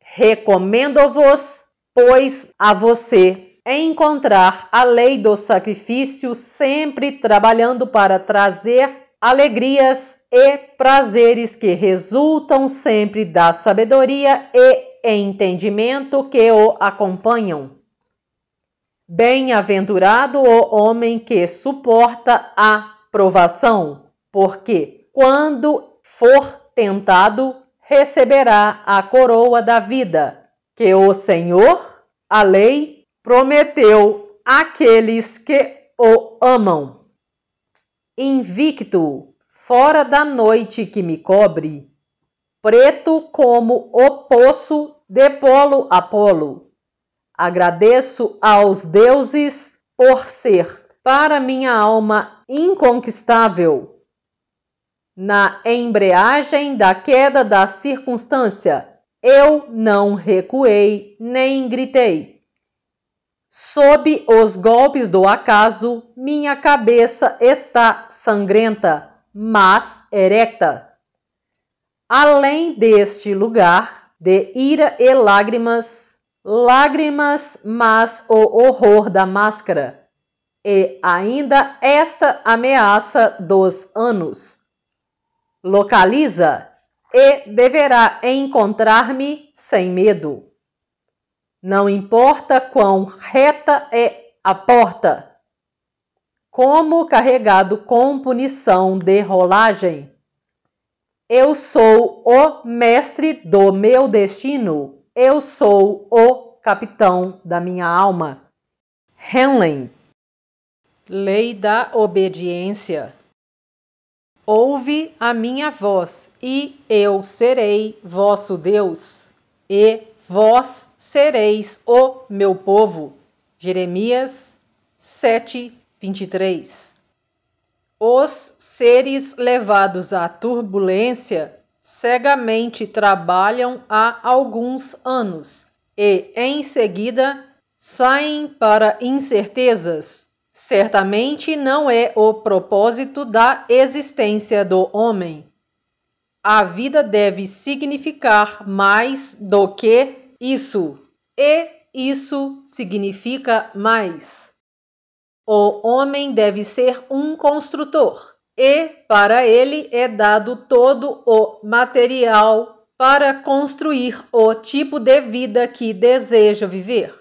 Recomendo-vos, pois, a você encontrar a lei do sacrifício sempre trabalhando para trazer alegrias e prazeres que resultam sempre da sabedoria e entendimento que o acompanham. Bem-aventurado o homem que suporta a provação, porque quando for tentado, receberá a coroa da vida, que o Senhor, a lei, prometeu àqueles que o amam. Invicto, fora da noite que me cobre, preto como o poço de polo a polo Agradeço aos deuses por ser, para minha alma inconquistável, na embreagem da queda da circunstância. Eu não recuei nem gritei. Sob os golpes do acaso, minha cabeça está sangrenta, mas erecta. Além deste lugar de ira e lágrimas, lágrimas, mas o horror da máscara. E ainda esta ameaça dos anos. Localiza e deverá encontrar-me sem medo. Não importa quão reta é a porta, como carregado com punição de rolagem. Eu sou o mestre do meu destino. Eu sou o capitão da minha alma. Henley. Lei da obediência. Ouve a minha voz, e eu serei vosso Deus, e vós sereis o meu povo. Jeremias 7, 23. Os seres levados à turbulência cegamente trabalham há alguns anos e, em seguida, saem para incertezas. Certamente não é o propósito da existência do homem. A vida deve significar mais do que isso, e isso significa mais. O homem deve ser um construtor e para ele é dado todo o material para construir o tipo de vida que deseja viver.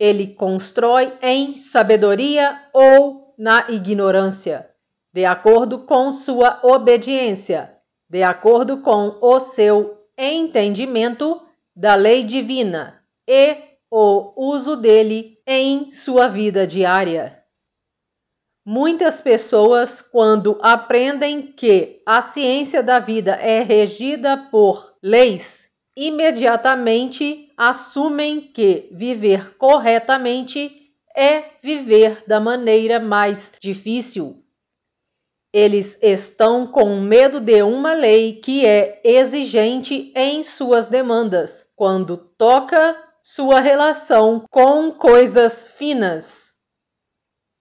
Ele constrói em sabedoria ou na ignorância, de acordo com sua obediência, de acordo com o seu entendimento da lei divina e o uso dele em sua vida diária. Muitas pessoas, quando aprendem que a ciência da vida é regida por leis, imediatamente assumem que viver corretamente é viver da maneira mais difícil. Eles estão com medo de uma lei que é exigente em suas demandas, quando toca sua relação com coisas finas.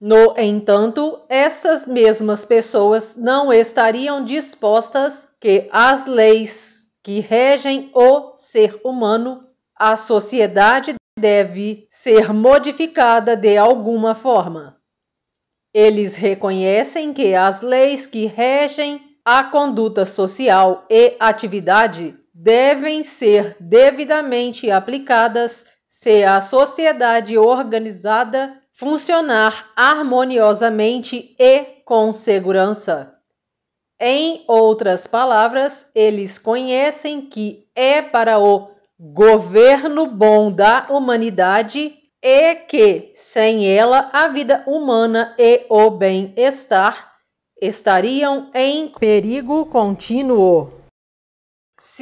No entanto, essas mesmas pessoas não estariam dispostas que as leis que regem o ser humano, a sociedade deve ser modificada de alguma forma. Eles reconhecem que as leis que regem a conduta social e atividade devem ser devidamente aplicadas se a sociedade organizada funcionar harmoniosamente e com segurança. Em outras palavras, eles conhecem que é para o governo bom da humanidade e que, sem ela, a vida humana e o bem-estar estariam em perigo contínuo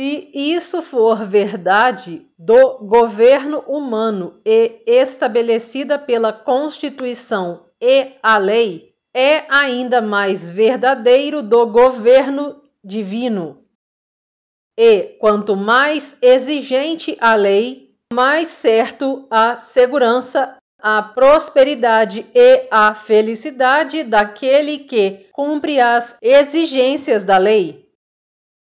se isso for verdade do governo humano e estabelecida pela Constituição e a lei, é ainda mais verdadeiro do governo divino. E quanto mais exigente a lei, mais certo a segurança, a prosperidade e a felicidade daquele que cumpre as exigências da lei.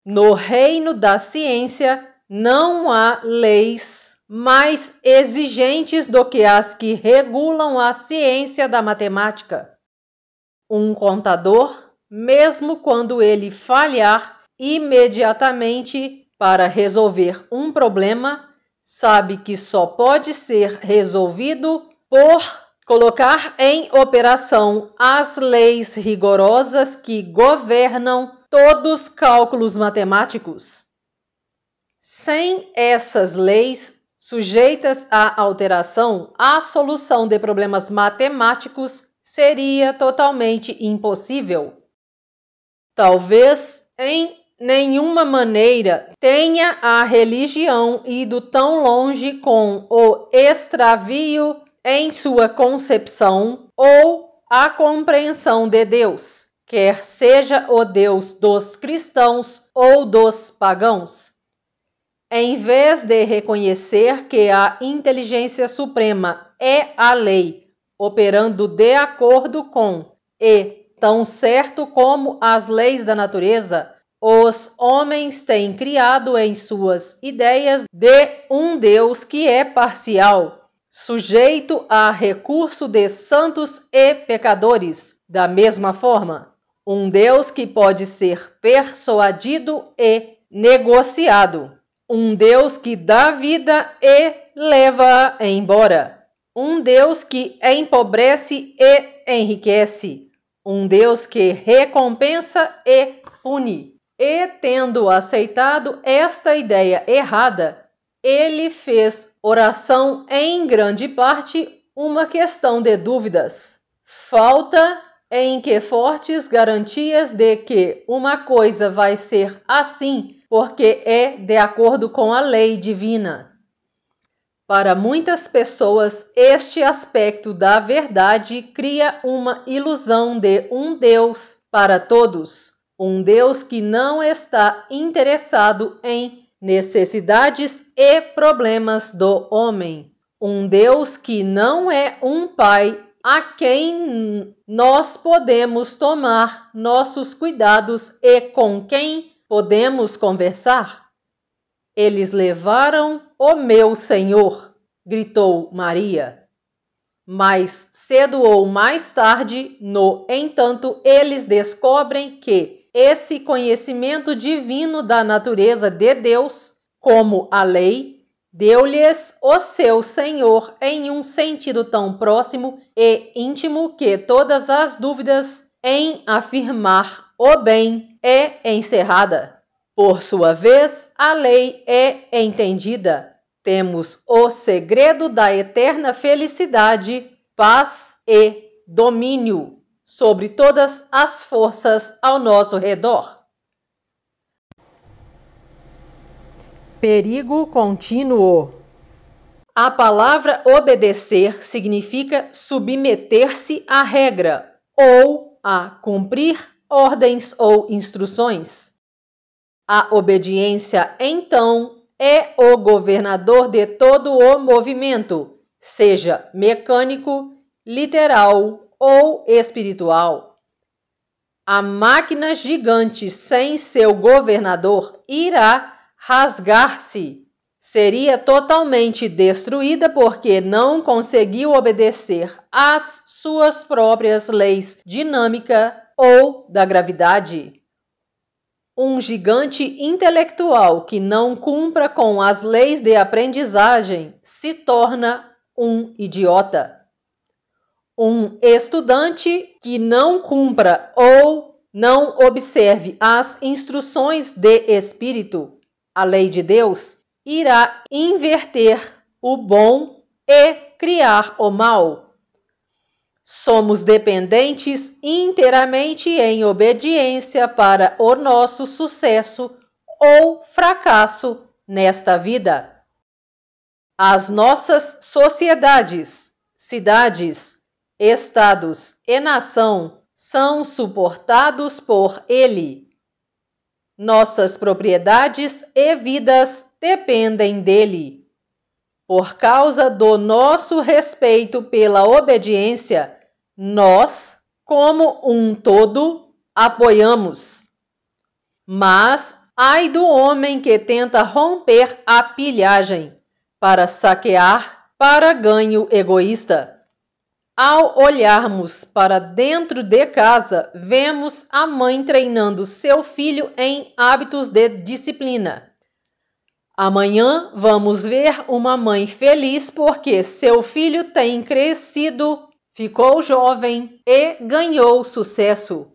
No reino da ciência não há leis mais exigentes do que as que regulam a ciência da matemática. Um contador, mesmo quando ele falhar imediatamente para resolver um problema, sabe que só pode ser resolvido por colocar em operação as leis rigorosas que governam todos cálculos matemáticos. Sem essas leis sujeitas à alteração, a solução de problemas matemáticos seria totalmente impossível. Talvez em nenhuma maneira tenha a religião ido tão longe com o extravio em sua concepção ou a compreensão de Deus quer seja o Deus dos cristãos ou dos pagãos. Em vez de reconhecer que a inteligência suprema é a lei, operando de acordo com e tão certo como as leis da natureza, os homens têm criado em suas ideias de um Deus que é parcial, sujeito a recurso de santos e pecadores, da mesma forma. Um Deus que pode ser persuadido e negociado. Um Deus que dá vida e leva-a embora. Um Deus que empobrece e enriquece. Um Deus que recompensa e pune. E tendo aceitado esta ideia errada, ele fez oração em grande parte uma questão de dúvidas, falta em que fortes garantias de que uma coisa vai ser assim, porque é de acordo com a lei divina. Para muitas pessoas, este aspecto da verdade cria uma ilusão de um Deus para todos, um Deus que não está interessado em necessidades e problemas do homem, um Deus que não é um pai a quem nós podemos tomar nossos cuidados e com quem podemos conversar? Eles levaram o meu Senhor, gritou Maria. Mas cedo ou mais tarde, no entanto, eles descobrem que esse conhecimento divino da natureza de Deus, como a lei, Deu-lhes o seu Senhor em um sentido tão próximo e íntimo que todas as dúvidas em afirmar o bem é encerrada. Por sua vez, a lei é entendida. Temos o segredo da eterna felicidade, paz e domínio sobre todas as forças ao nosso redor. Perigo contínuo. A palavra obedecer significa submeter-se à regra ou a cumprir ordens ou instruções. A obediência, então, é o governador de todo o movimento, seja mecânico, literal ou espiritual. A máquina gigante sem seu governador irá rasgar-se. Seria totalmente destruída porque não conseguiu obedecer às suas próprias leis dinâmica ou da gravidade. Um gigante intelectual que não cumpra com as leis de aprendizagem se torna um idiota. Um estudante que não cumpra ou não observe as instruções de espírito a lei de Deus, irá inverter o bom e criar o mal. Somos dependentes inteiramente em obediência para o nosso sucesso ou fracasso nesta vida. As nossas sociedades, cidades, estados e nação são suportados por Ele, nossas propriedades e vidas dependem dele. Por causa do nosso respeito pela obediência, nós, como um todo, apoiamos. Mas ai do homem que tenta romper a pilhagem para saquear para ganho egoísta. Ao olharmos para dentro de casa, vemos a mãe treinando seu filho em hábitos de disciplina. Amanhã vamos ver uma mãe feliz porque seu filho tem crescido, ficou jovem e ganhou sucesso.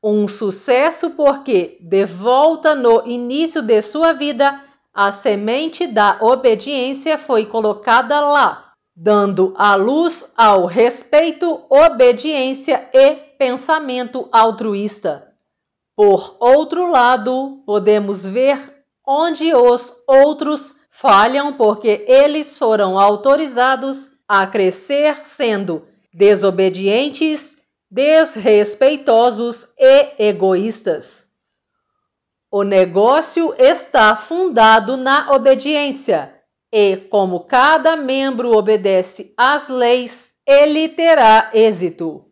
Um sucesso porque, de volta no início de sua vida, a semente da obediência foi colocada lá dando à luz ao respeito, obediência e pensamento altruísta. Por outro lado, podemos ver onde os outros falham porque eles foram autorizados a crescer sendo desobedientes, desrespeitosos e egoístas. O negócio está fundado na obediência e como cada membro obedece às leis, ele terá êxito.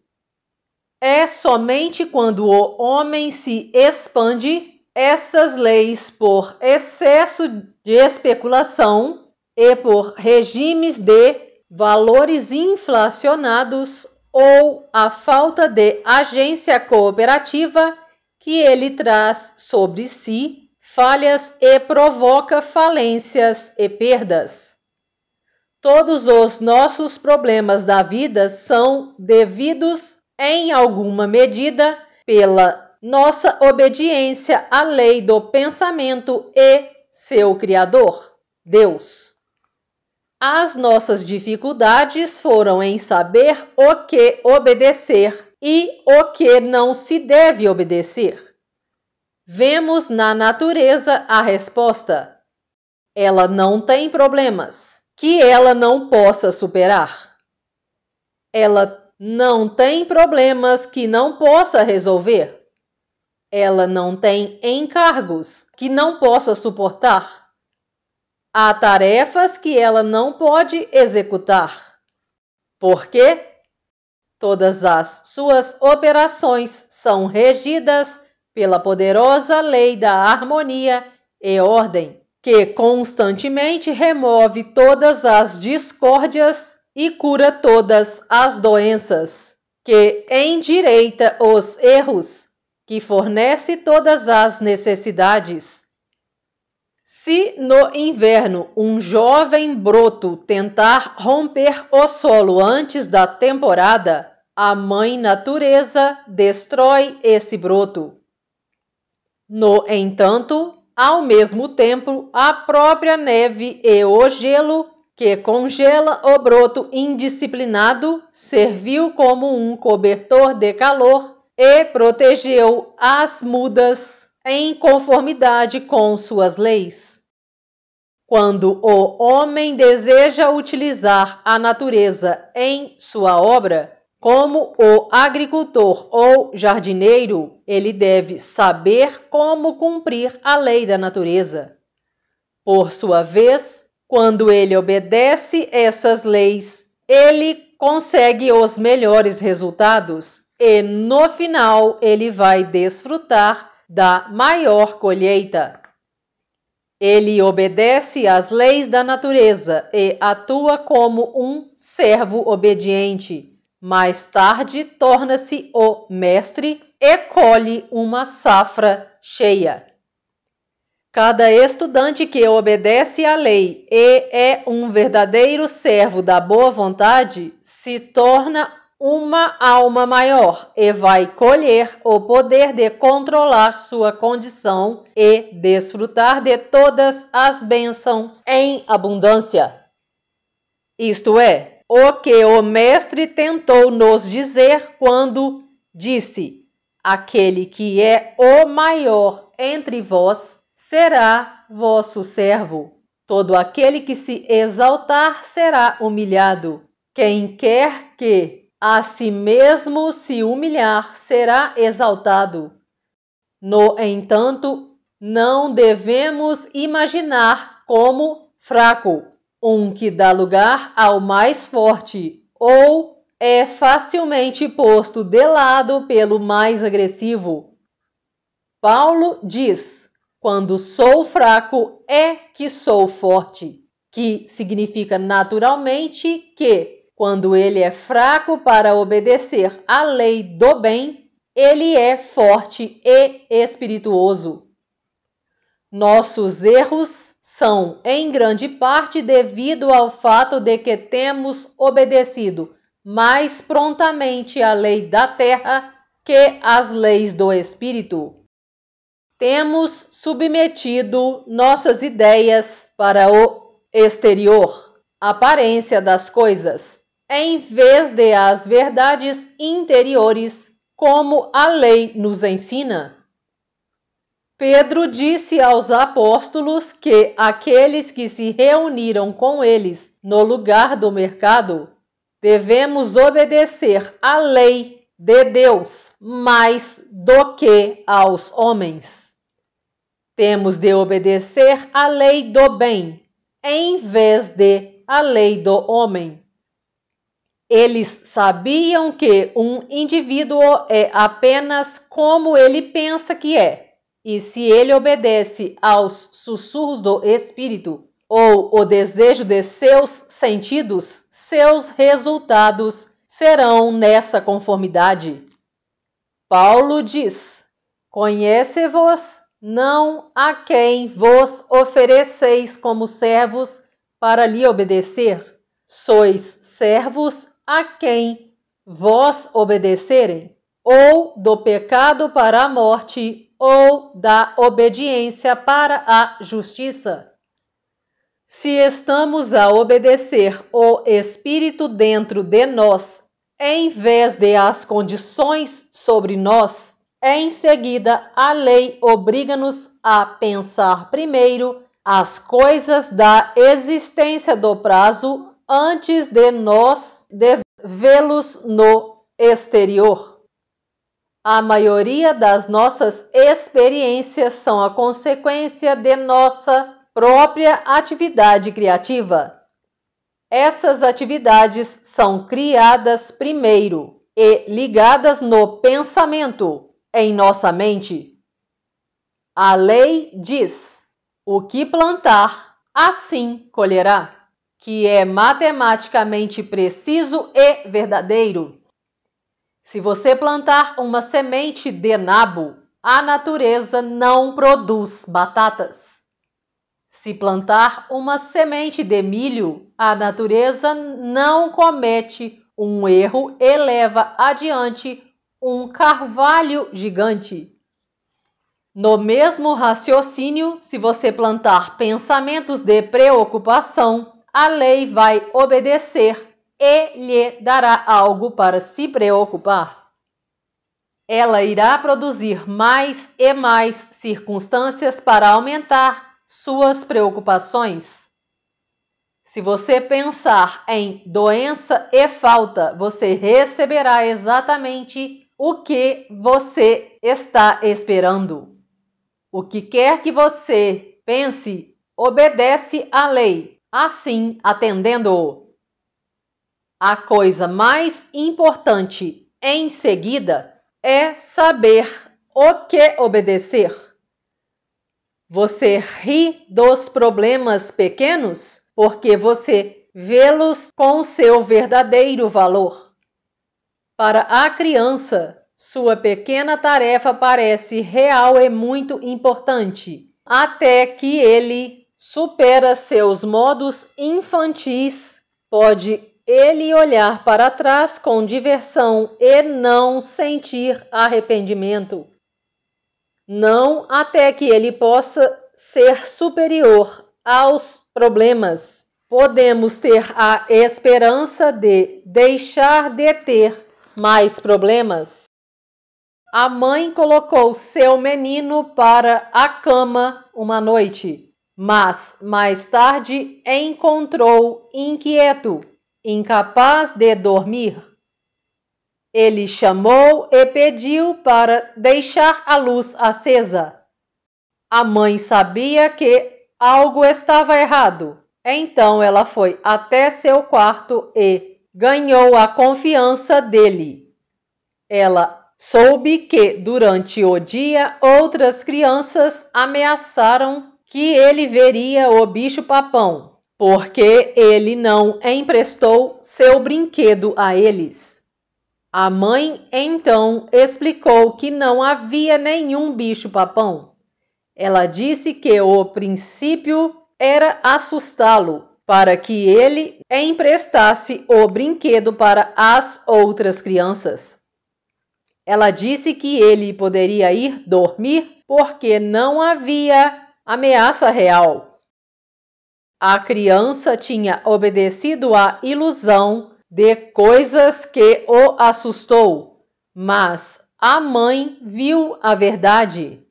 É somente quando o homem se expande essas leis por excesso de especulação e por regimes de valores inflacionados ou a falta de agência cooperativa que ele traz sobre si falhas e provoca falências e perdas. Todos os nossos problemas da vida são devidos, em alguma medida, pela nossa obediência à lei do pensamento e seu Criador, Deus. As nossas dificuldades foram em saber o que obedecer e o que não se deve obedecer. Vemos na natureza a resposta. Ela não tem problemas que ela não possa superar. Ela não tem problemas que não possa resolver. Ela não tem encargos que não possa suportar. Há tarefas que ela não pode executar. Porque todas as suas operações são regidas pela poderosa lei da harmonia e ordem, que constantemente remove todas as discórdias e cura todas as doenças, que endireita os erros, que fornece todas as necessidades. Se no inverno um jovem broto tentar romper o solo antes da temporada, a mãe natureza destrói esse broto. No entanto, ao mesmo tempo, a própria neve e o gelo que congela o broto indisciplinado serviu como um cobertor de calor e protegeu as mudas em conformidade com suas leis. Quando o homem deseja utilizar a natureza em sua obra, como o agricultor ou jardineiro, ele deve saber como cumprir a lei da natureza. Por sua vez, quando ele obedece essas leis, ele consegue os melhores resultados e no final ele vai desfrutar da maior colheita. Ele obedece às leis da natureza e atua como um servo obediente mais tarde, torna-se o mestre e colhe uma safra cheia. Cada estudante que obedece à lei e é um verdadeiro servo da boa vontade se torna uma alma maior e vai colher o poder de controlar sua condição e desfrutar de todas as bênçãos em abundância. Isto é, o que o mestre tentou nos dizer quando disse: Aquele que é o maior entre vós será vosso servo. Todo aquele que se exaltar será humilhado. Quem quer que a si mesmo se humilhar será exaltado. No entanto, não devemos imaginar como fraco um que dá lugar ao mais forte ou é facilmente posto de lado pelo mais agressivo. Paulo diz: quando sou fraco é que sou forte, que significa naturalmente que, quando ele é fraco para obedecer à lei do bem, ele é forte e espirituoso. Nossos erros são, em grande parte, devido ao fato de que temos obedecido mais prontamente a lei da terra que as leis do espírito. Temos submetido nossas ideias para o exterior, aparência das coisas, em vez de as verdades interiores, como a lei nos ensina. Pedro disse aos apóstolos que aqueles que se reuniram com eles no lugar do mercado devemos obedecer à lei de Deus mais do que aos homens. Temos de obedecer à lei do bem em vez de à lei do homem. Eles sabiam que um indivíduo é apenas como ele pensa que é e se ele obedece aos sussurros do espírito ou o desejo de seus sentidos, seus resultados serão nessa conformidade. Paulo diz: Conhece-vos não a quem vos ofereceis como servos para lhe obedecer, sois servos a quem vós obedecerem, ou do pecado para a morte, ou da obediência para a justiça. Se estamos a obedecer o Espírito dentro de nós, em vez de as condições sobre nós, em seguida a lei obriga-nos a pensar primeiro as coisas da existência do prazo antes de nós devê-los no exterior. A maioria das nossas experiências são a consequência de nossa própria atividade criativa. Essas atividades são criadas primeiro e ligadas no pensamento, em nossa mente. A lei diz: o que plantar, assim colherá, que é matematicamente preciso e verdadeiro. Se você plantar uma semente de nabo, a natureza não produz batatas. Se plantar uma semente de milho, a natureza não comete um erro e leva adiante um carvalho gigante. No mesmo raciocínio, se você plantar pensamentos de preocupação, a lei vai obedecer e lhe dará algo para se preocupar. Ela irá produzir mais e mais circunstâncias para aumentar suas preocupações. Se você pensar em doença e falta, você receberá exatamente o que você está esperando. O que quer que você pense, obedece à lei, assim atendendo-o. A coisa mais importante em seguida é saber o que obedecer. Você ri dos problemas pequenos porque você vê-los com seu verdadeiro valor. Para a criança, sua pequena tarefa parece real e muito importante, até que ele supera seus modos infantis, pode ele olhar para trás com diversão e não sentir arrependimento. Não até que ele possa ser superior aos problemas. Podemos ter a esperança de deixar de ter mais problemas. A mãe colocou seu menino para a cama uma noite, mas mais tarde encontrou inquieto incapaz de dormir. Ele chamou e pediu para deixar a luz acesa. A mãe sabia que algo estava errado, então ela foi até seu quarto e ganhou a confiança dele. Ela soube que durante o dia outras crianças ameaçaram que ele veria o bicho-papão porque ele não emprestou seu brinquedo a eles. A mãe então explicou que não havia nenhum bicho-papão. Ela disse que o princípio era assustá-lo para que ele emprestasse o brinquedo para as outras crianças. Ela disse que ele poderia ir dormir porque não havia ameaça real. A criança tinha obedecido à ilusão de coisas que o assustou, mas a mãe viu a verdade.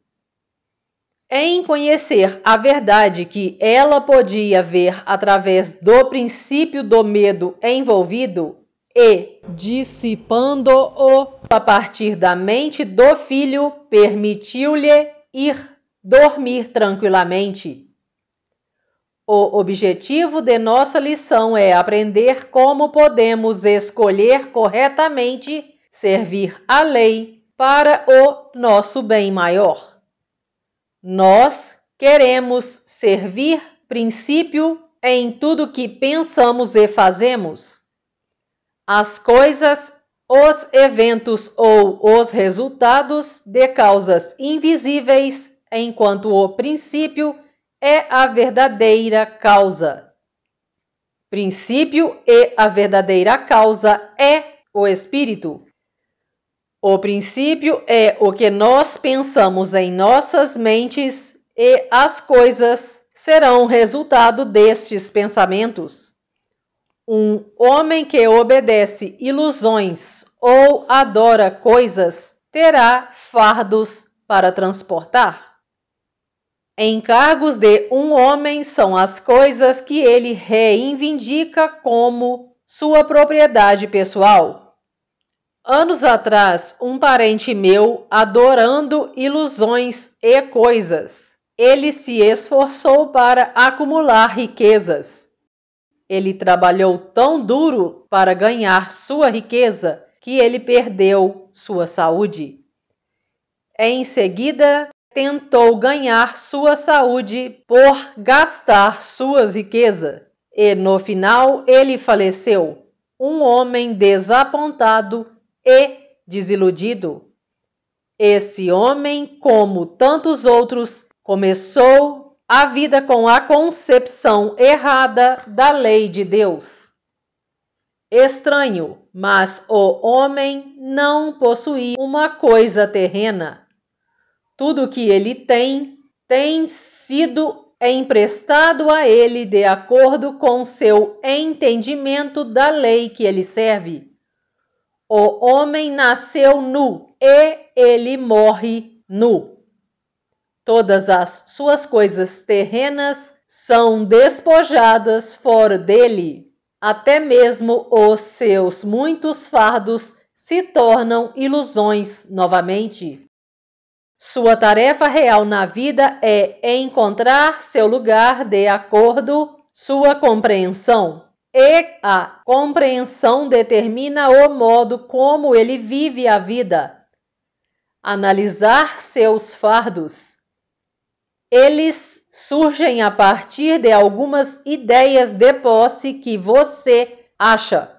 Em conhecer a verdade que ela podia ver através do princípio do medo envolvido e dissipando-o a partir da mente do filho, permitiu-lhe ir dormir tranquilamente. O objetivo de nossa lição é aprender como podemos escolher corretamente servir a lei para o nosso bem maior. Nós queremos servir princípio em tudo que pensamos e fazemos. As coisas, os eventos ou os resultados de causas invisíveis, enquanto o princípio é a verdadeira causa. Princípio e a verdadeira causa é o espírito. O princípio é o que nós pensamos em nossas mentes e as coisas serão resultado destes pensamentos. Um homem que obedece ilusões ou adora coisas terá fardos para transportar. Encargos de um homem são as coisas que ele reivindica como sua propriedade pessoal. Anos atrás, um parente meu adorando ilusões e coisas. Ele se esforçou para acumular riquezas. Ele trabalhou tão duro para ganhar sua riqueza que ele perdeu sua saúde. Em seguida, tentou ganhar sua saúde por gastar suas riquezas, e no final ele faleceu, um homem desapontado e desiludido. Esse homem, como tantos outros, começou a vida com a concepção errada da lei de Deus. Estranho, mas o homem não possuía uma coisa terrena. Tudo o que ele tem tem sido emprestado a ele de acordo com seu entendimento da lei que ele serve. O homem nasceu nu e ele morre nu. Todas as suas coisas terrenas são despojadas fora dele. Até mesmo os seus muitos fardos se tornam ilusões novamente. Sua tarefa real na vida é encontrar seu lugar de acordo sua compreensão. E a compreensão determina o modo como ele vive a vida. Analisar seus fardos. Eles surgem a partir de algumas ideias de posse que você acha.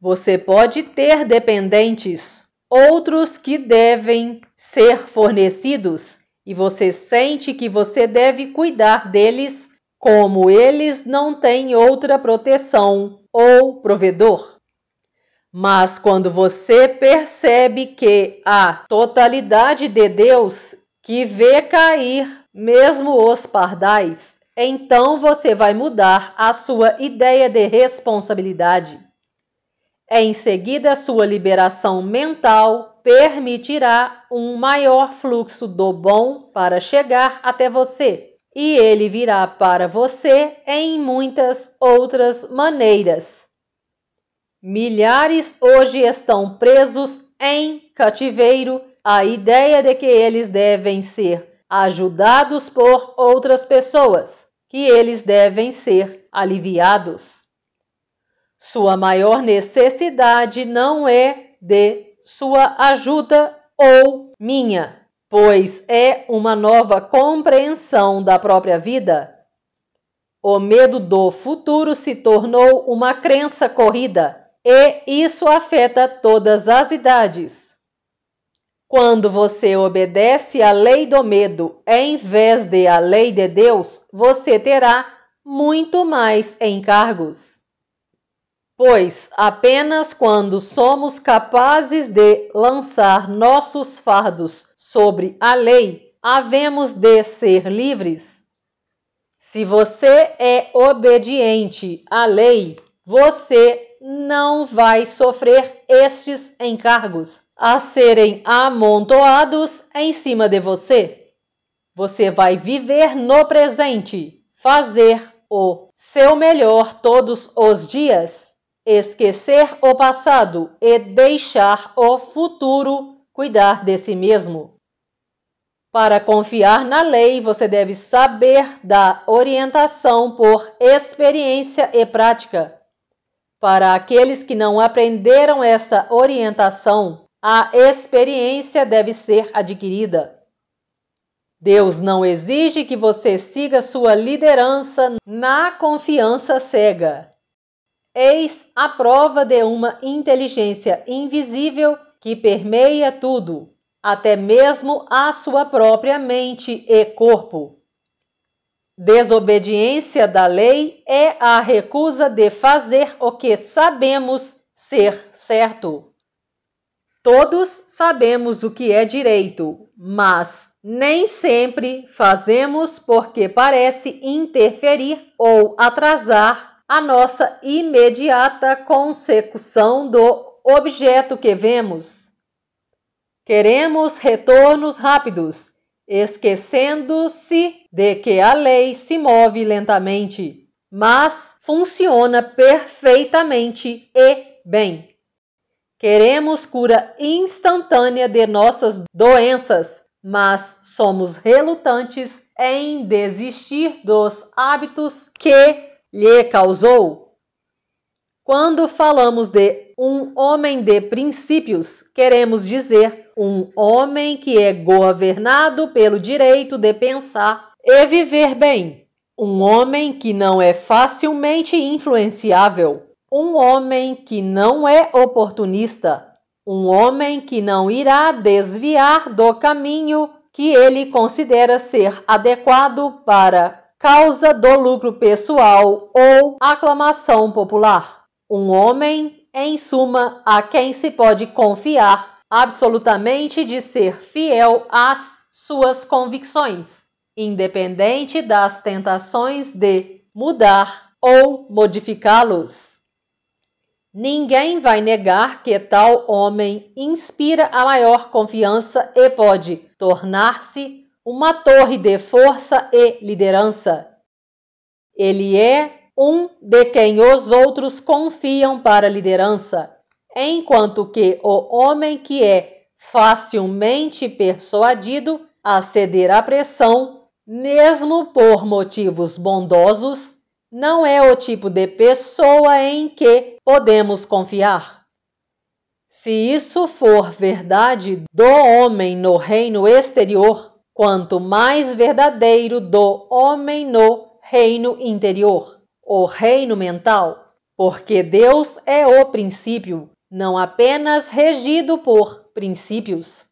Você pode ter dependentes, outros que devem ser fornecidos e você sente que você deve cuidar deles, como eles não têm outra proteção ou provedor. Mas quando você percebe que a totalidade de Deus que vê cair mesmo os pardais, então você vai mudar a sua ideia de responsabilidade. Em seguida, sua liberação mental permitirá um maior fluxo do bom para chegar até você, e ele virá para você em muitas outras maneiras. Milhares hoje estão presos em cativeiro à ideia de que eles devem ser ajudados por outras pessoas, que eles devem ser aliviados. Sua maior necessidade não é de sua ajuda ou minha, pois é uma nova compreensão da própria vida. O medo do futuro se tornou uma crença corrida e isso afeta todas as idades. Quando você obedece à lei do medo em vez de à lei de Deus, você terá muito mais encargos pois apenas quando somos capazes de lançar nossos fardos sobre a lei, havemos de ser livres. Se você é obediente à lei, você não vai sofrer estes encargos a serem amontoados em cima de você. Você vai viver no presente, fazer o seu melhor todos os dias esquecer o passado e deixar o futuro cuidar de si mesmo. Para confiar na lei, você deve saber da orientação por experiência e prática. Para aqueles que não aprenderam essa orientação, a experiência deve ser adquirida. Deus não exige que você siga sua liderança na confiança cega. Eis a prova de uma inteligência invisível que permeia tudo, até mesmo a sua própria mente e corpo. Desobediência da lei é a recusa de fazer o que sabemos ser certo. Todos sabemos o que é direito, mas nem sempre fazemos porque parece interferir ou atrasar a nossa imediata consecução do objeto que vemos. Queremos retornos rápidos, esquecendo-se de que a lei se move lentamente, mas funciona perfeitamente e bem. Queremos cura instantânea de nossas doenças, mas somos relutantes em desistir dos hábitos que lhe causou? Quando falamos de um homem de princípios, queremos dizer um homem que é governado pelo direito de pensar e viver bem, um homem que não é facilmente influenciável, um homem que não é oportunista, um homem que não irá desviar do caminho que ele considera ser adequado para causa do lucro pessoal ou aclamação popular. Um homem, em suma, a quem se pode confiar absolutamente de ser fiel às suas convicções, independente das tentações de mudar ou modificá-los. Ninguém vai negar que tal homem inspira a maior confiança e pode tornar-se uma torre de força e liderança. Ele é um de quem os outros confiam para liderança, enquanto que o homem que é facilmente persuadido a ceder à pressão, mesmo por motivos bondosos, não é o tipo de pessoa em que podemos confiar. Se isso for verdade do homem no reino exterior, quanto mais verdadeiro do homem no reino interior, o reino mental, porque Deus é o princípio, não apenas regido por princípios.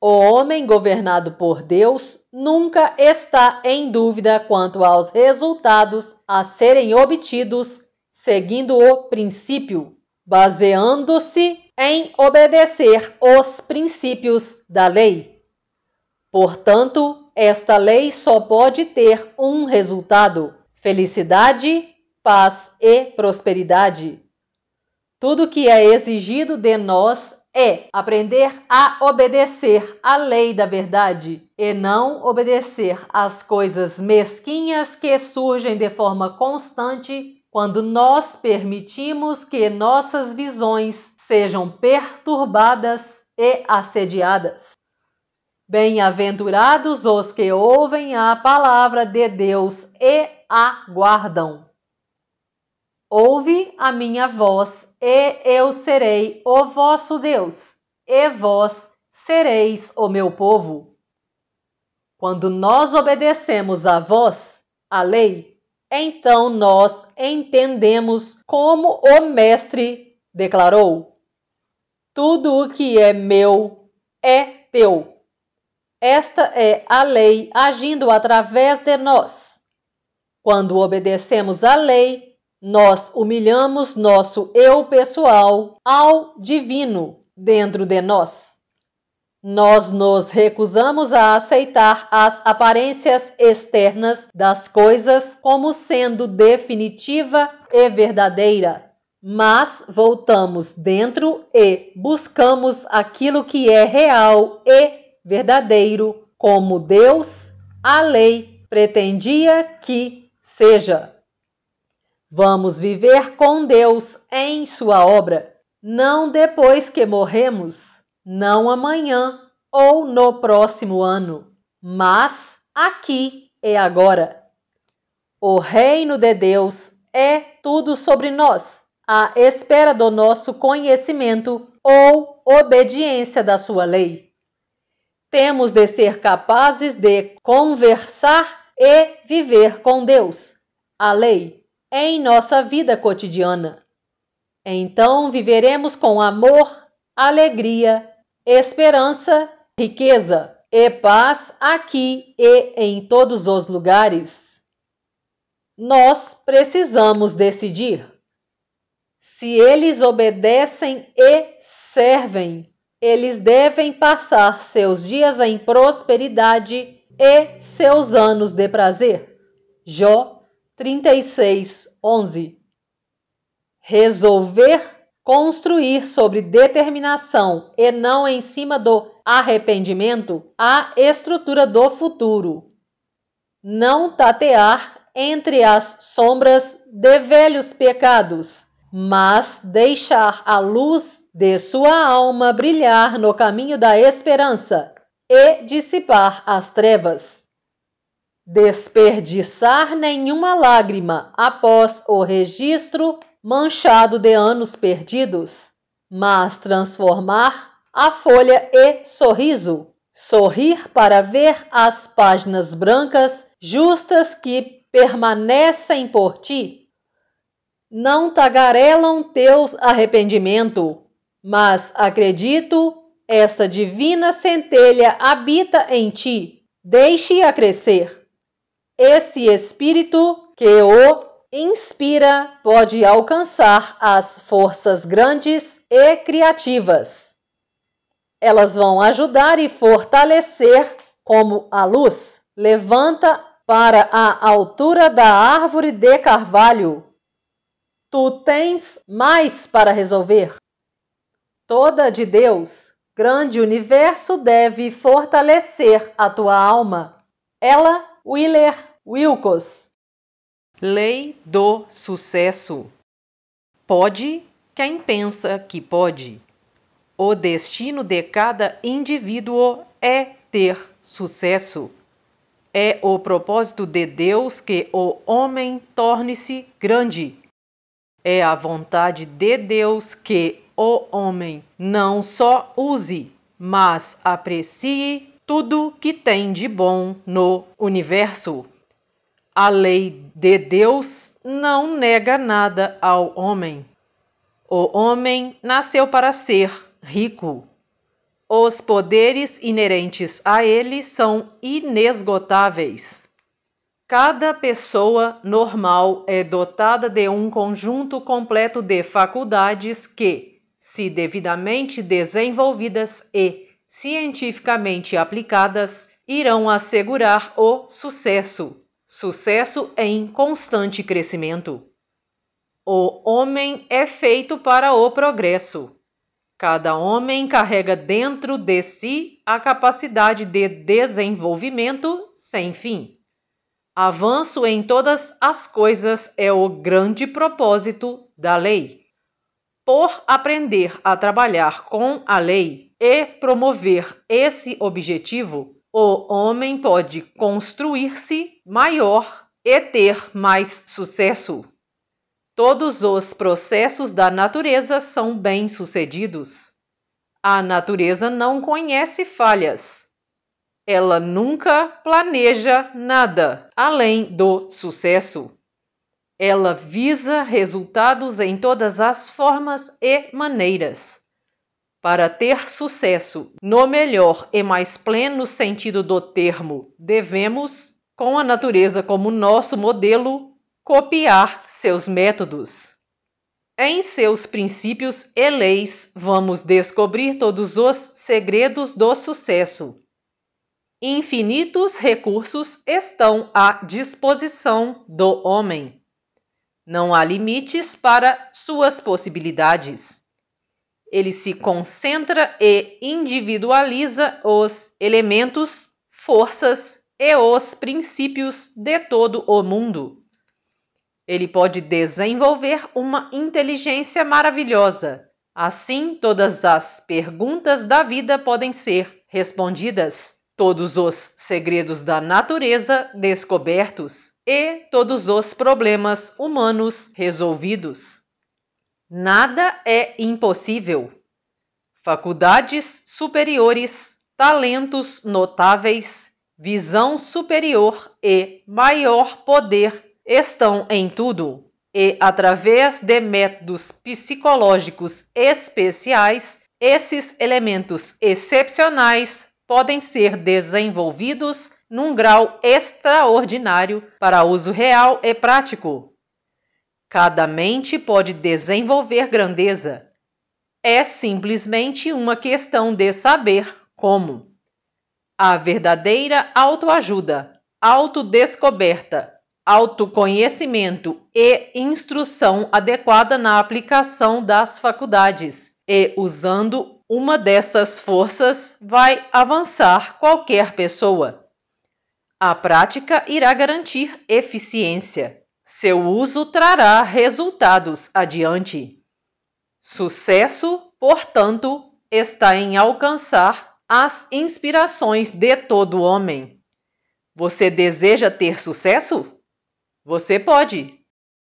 O homem governado por Deus nunca está em dúvida quanto aos resultados a serem obtidos seguindo o princípio, baseando-se em obedecer os princípios da lei. Portanto, esta lei só pode ter um resultado: felicidade, paz e prosperidade. Tudo que é exigido de nós é aprender a obedecer à lei da verdade e não obedecer às coisas mesquinhas que surgem de forma constante quando nós permitimos que nossas visões sejam perturbadas e assediadas. Bem-aventurados os que ouvem a palavra de Deus e a guardam. Ouve a minha voz, e eu serei o vosso Deus, e vós sereis o meu povo. Quando nós obedecemos a voz, a lei, então nós entendemos como o Mestre declarou: Tudo o que é meu é teu esta é a lei agindo através de nós. Quando obedecemos à lei, nós humilhamos nosso eu pessoal ao divino dentro de nós. Nós nos recusamos a aceitar as aparências externas das coisas como sendo definitiva e verdadeira, mas voltamos dentro e buscamos aquilo que é real e verdadeiro, como Deus, a lei pretendia que seja. Vamos viver com Deus em Sua obra, não depois que morremos, não amanhã ou no próximo ano, mas aqui e agora. O reino de Deus é tudo sobre nós, à espera do nosso conhecimento ou obediência da sua lei temos de ser capazes de conversar e viver com Deus, a lei, em nossa vida cotidiana. Então viveremos com amor, alegria, esperança, riqueza e paz aqui e em todos os lugares. Nós precisamos decidir. Se eles obedecem e servem, eles devem passar seus dias em prosperidade e seus anos de prazer. Jó 36, 11. Resolver construir sobre determinação e não em cima do arrependimento a estrutura do futuro. Não tatear entre as sombras de velhos pecados, mas deixar a luz de sua alma brilhar no caminho da esperança e dissipar as trevas. Desperdiçar nenhuma lágrima após o registro manchado de anos perdidos, mas transformar a folha e sorriso. Sorrir para ver as páginas brancas justas que permanecem por ti. Não tagarelam teus arrependimento, mas acredito, essa divina centelha habita em ti. Deixe-a crescer. Esse espírito que o inspira pode alcançar as forças grandes e criativas. Elas vão ajudar e fortalecer como a luz levanta para a altura da árvore de carvalho. Tu tens mais para resolver toda de Deus, grande universo deve fortalecer a tua alma. Ela, Willer Wilcox. Lei do sucesso. Pode quem pensa que pode. O destino de cada indivíduo é ter sucesso. É o propósito de Deus que o homem torne-se grande. É a vontade de Deus que o homem. Não só use, mas aprecie tudo que tem de bom no universo. A lei de Deus não nega nada ao homem. O homem nasceu para ser rico. Os poderes inerentes a ele são inesgotáveis. Cada pessoa normal é dotada de um conjunto completo de faculdades que, se devidamente desenvolvidas e cientificamente aplicadas, irão assegurar o sucesso, sucesso em constante crescimento. O homem é feito para o progresso. Cada homem carrega dentro de si a capacidade de desenvolvimento sem fim. Avanço em todas as coisas é o grande propósito da lei. Por aprender a trabalhar com a lei e promover esse objetivo, o homem pode construir-se maior e ter mais sucesso. Todos os processos da natureza são bem-sucedidos. A natureza não conhece falhas. Ela nunca planeja nada além do sucesso. Ela visa resultados em todas as formas e maneiras. Para ter sucesso no melhor e mais pleno sentido do termo, devemos, com a natureza como nosso modelo, copiar seus métodos. Em seus princípios e leis, vamos descobrir todos os segredos do sucesso. Infinitos recursos estão à disposição do homem. Não há limites para suas possibilidades. Ele se concentra e individualiza os elementos, forças e os princípios de todo o mundo. Ele pode desenvolver uma inteligência maravilhosa. Assim, todas as perguntas da vida podem ser respondidas, todos os segredos da natureza descobertos e todos os problemas humanos resolvidos. Nada é impossível. Faculdades superiores, talentos notáveis, visão superior e maior poder estão em tudo. E através de métodos psicológicos especiais, esses elementos excepcionais podem ser desenvolvidos num grau extraordinário para uso real e prático. Cada mente pode desenvolver grandeza. É simplesmente uma questão de saber como. A verdadeira autoajuda, autodescoberta, autoconhecimento e instrução adequada na aplicação das faculdades e usando uma dessas forças vai avançar qualquer pessoa. A prática irá garantir eficiência. Seu uso trará resultados adiante. Sucesso, portanto, está em alcançar as inspirações de todo homem. Você deseja ter sucesso? Você pode.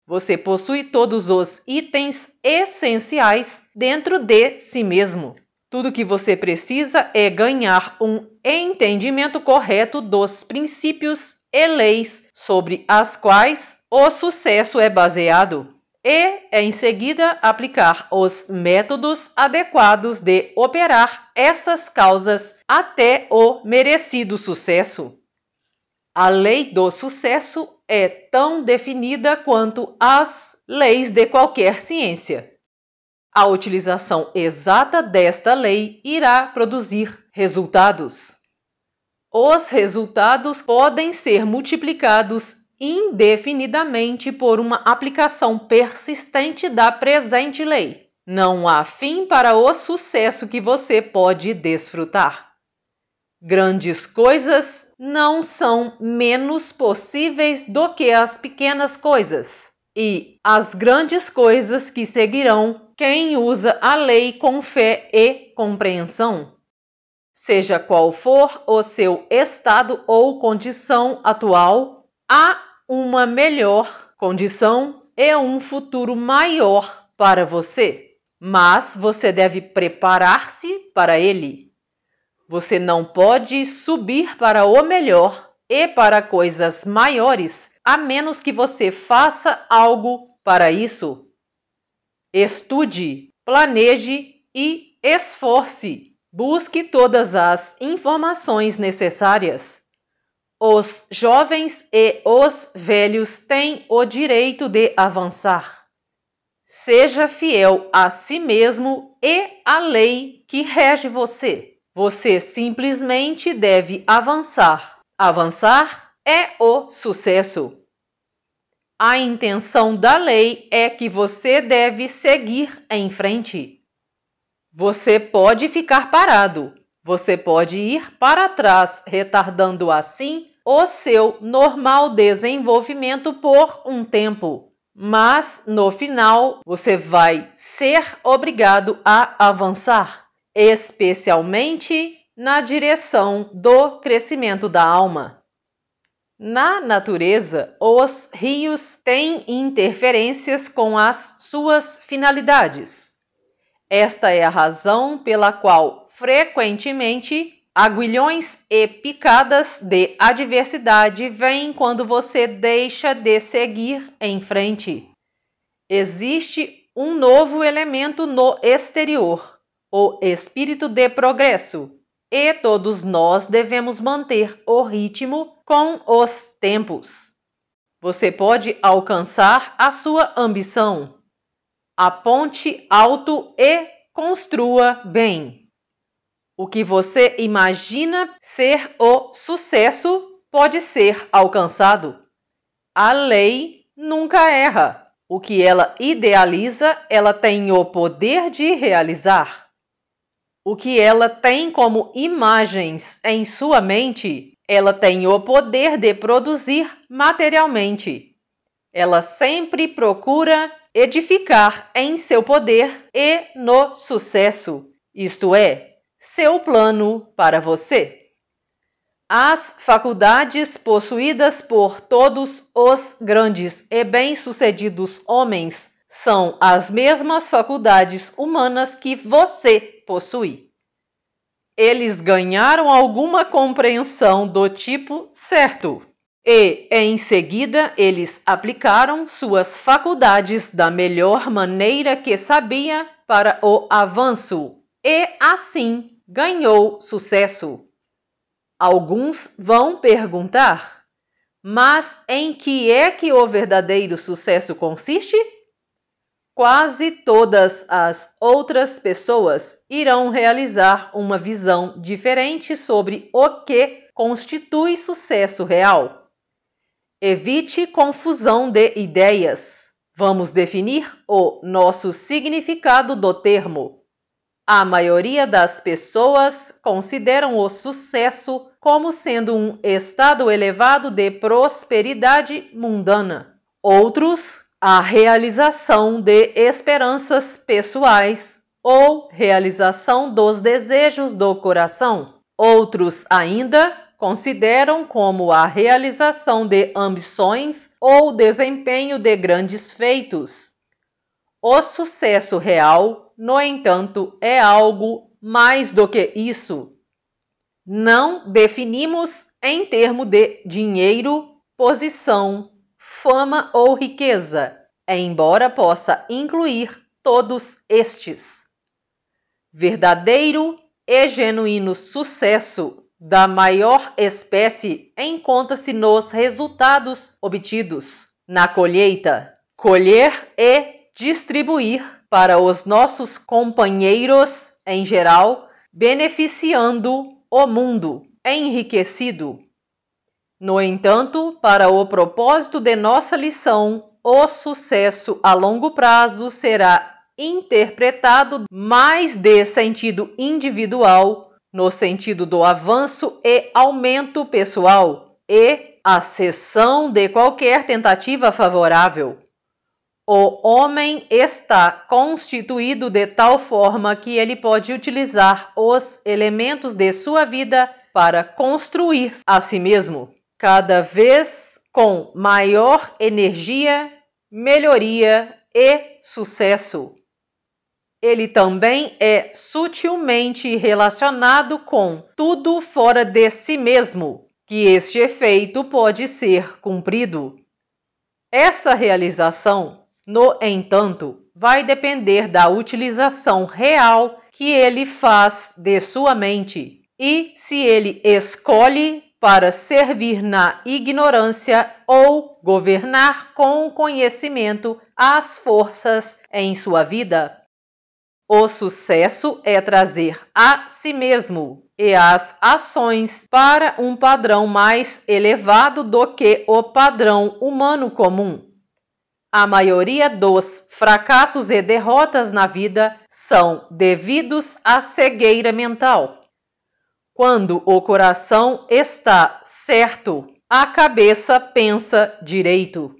Você possui todos os itens essenciais dentro de si mesmo. Tudo que você precisa é ganhar um entendimento correto dos princípios e leis sobre as quais o sucesso é baseado e, em seguida, aplicar os métodos adequados de operar essas causas até o merecido sucesso. A lei do sucesso é tão definida quanto as leis de qualquer ciência. A utilização exata desta lei irá produzir resultados. Os resultados podem ser multiplicados indefinidamente por uma aplicação persistente da presente lei. Não há fim para o sucesso que você pode desfrutar. Grandes coisas não são menos possíveis do que as pequenas coisas, e as grandes coisas que seguirão quem usa a lei com fé e compreensão. Seja qual for o seu estado ou condição atual, há uma melhor condição e um futuro maior para você. Mas você deve preparar-se para ele. Você não pode subir para o melhor e para coisas maiores, a menos que você faça algo para isso. Estude, planeje e esforce. Busque todas as informações necessárias. Os jovens e os velhos têm o direito de avançar. Seja fiel a si mesmo e à lei que rege você. Você simplesmente deve avançar. Avançar é o sucesso. A intenção da lei é que você deve seguir em frente. Você pode ficar parado, você pode ir para trás, retardando assim o seu normal desenvolvimento por um tempo. Mas no final, você vai ser obrigado a avançar, especialmente na direção do crescimento da alma. Na natureza, os rios têm interferências com as suas finalidades. Esta é a razão pela qual, frequentemente, aguilhões e picadas de adversidade vêm quando você deixa de seguir em frente. Existe um novo elemento no exterior, o espírito de progresso, e todos nós devemos manter o ritmo com os tempos. Você pode alcançar a sua ambição. Aponte alto e construa bem. O que você imagina ser o sucesso pode ser alcançado. A lei nunca erra. O que ela idealiza, ela tem o poder de realizar. O que ela tem como imagens em sua mente, ela tem o poder de produzir materialmente. Ela sempre procura edificar em seu poder e no sucesso, isto é, seu plano para você. As faculdades possuídas por todos os grandes e bem-sucedidos homens são as mesmas faculdades humanas que você possuir. Eles ganharam alguma compreensão do tipo certo e, em seguida, eles aplicaram suas faculdades da melhor maneira que sabia para o avanço e, assim, ganhou sucesso. Alguns vão perguntar: mas em que é que o verdadeiro sucesso consiste? quase todas as outras pessoas irão realizar uma visão diferente sobre o que constitui sucesso real. Evite confusão de ideias. Vamos definir o nosso significado do termo. A maioria das pessoas consideram o sucesso como sendo um estado elevado de prosperidade mundana. Outros a realização de esperanças pessoais ou realização dos desejos do coração. Outros ainda consideram como a realização de ambições ou desempenho de grandes feitos. O sucesso real, no entanto, é algo mais do que isso. Não definimos em termos de dinheiro, posição, fama ou riqueza, é embora possa incluir todos estes. Verdadeiro e genuíno sucesso da maior espécie encontra-se nos resultados obtidos na colheita, colher e distribuir para os nossos companheiros em geral, beneficiando o mundo enriquecido no entanto, para o propósito de nossa lição, o sucesso a longo prazo será interpretado mais de sentido individual, no sentido do avanço e aumento pessoal, e a cessão de qualquer tentativa favorável. O homem está constituído de tal forma que ele pode utilizar os elementos de sua vida para construir a si mesmo cada vez com maior energia, melhoria e sucesso. Ele também é sutilmente relacionado com tudo fora de si mesmo, que este efeito pode ser cumprido. Essa realização, no entanto, vai depender da utilização real que ele faz de sua mente e se ele escolhe para servir na ignorância ou governar com conhecimento as forças em sua vida. O sucesso é trazer a si mesmo e as ações para um padrão mais elevado do que o padrão humano comum. A maioria dos fracassos e derrotas na vida são devidos à cegueira mental. Quando o coração está certo, a cabeça pensa direito.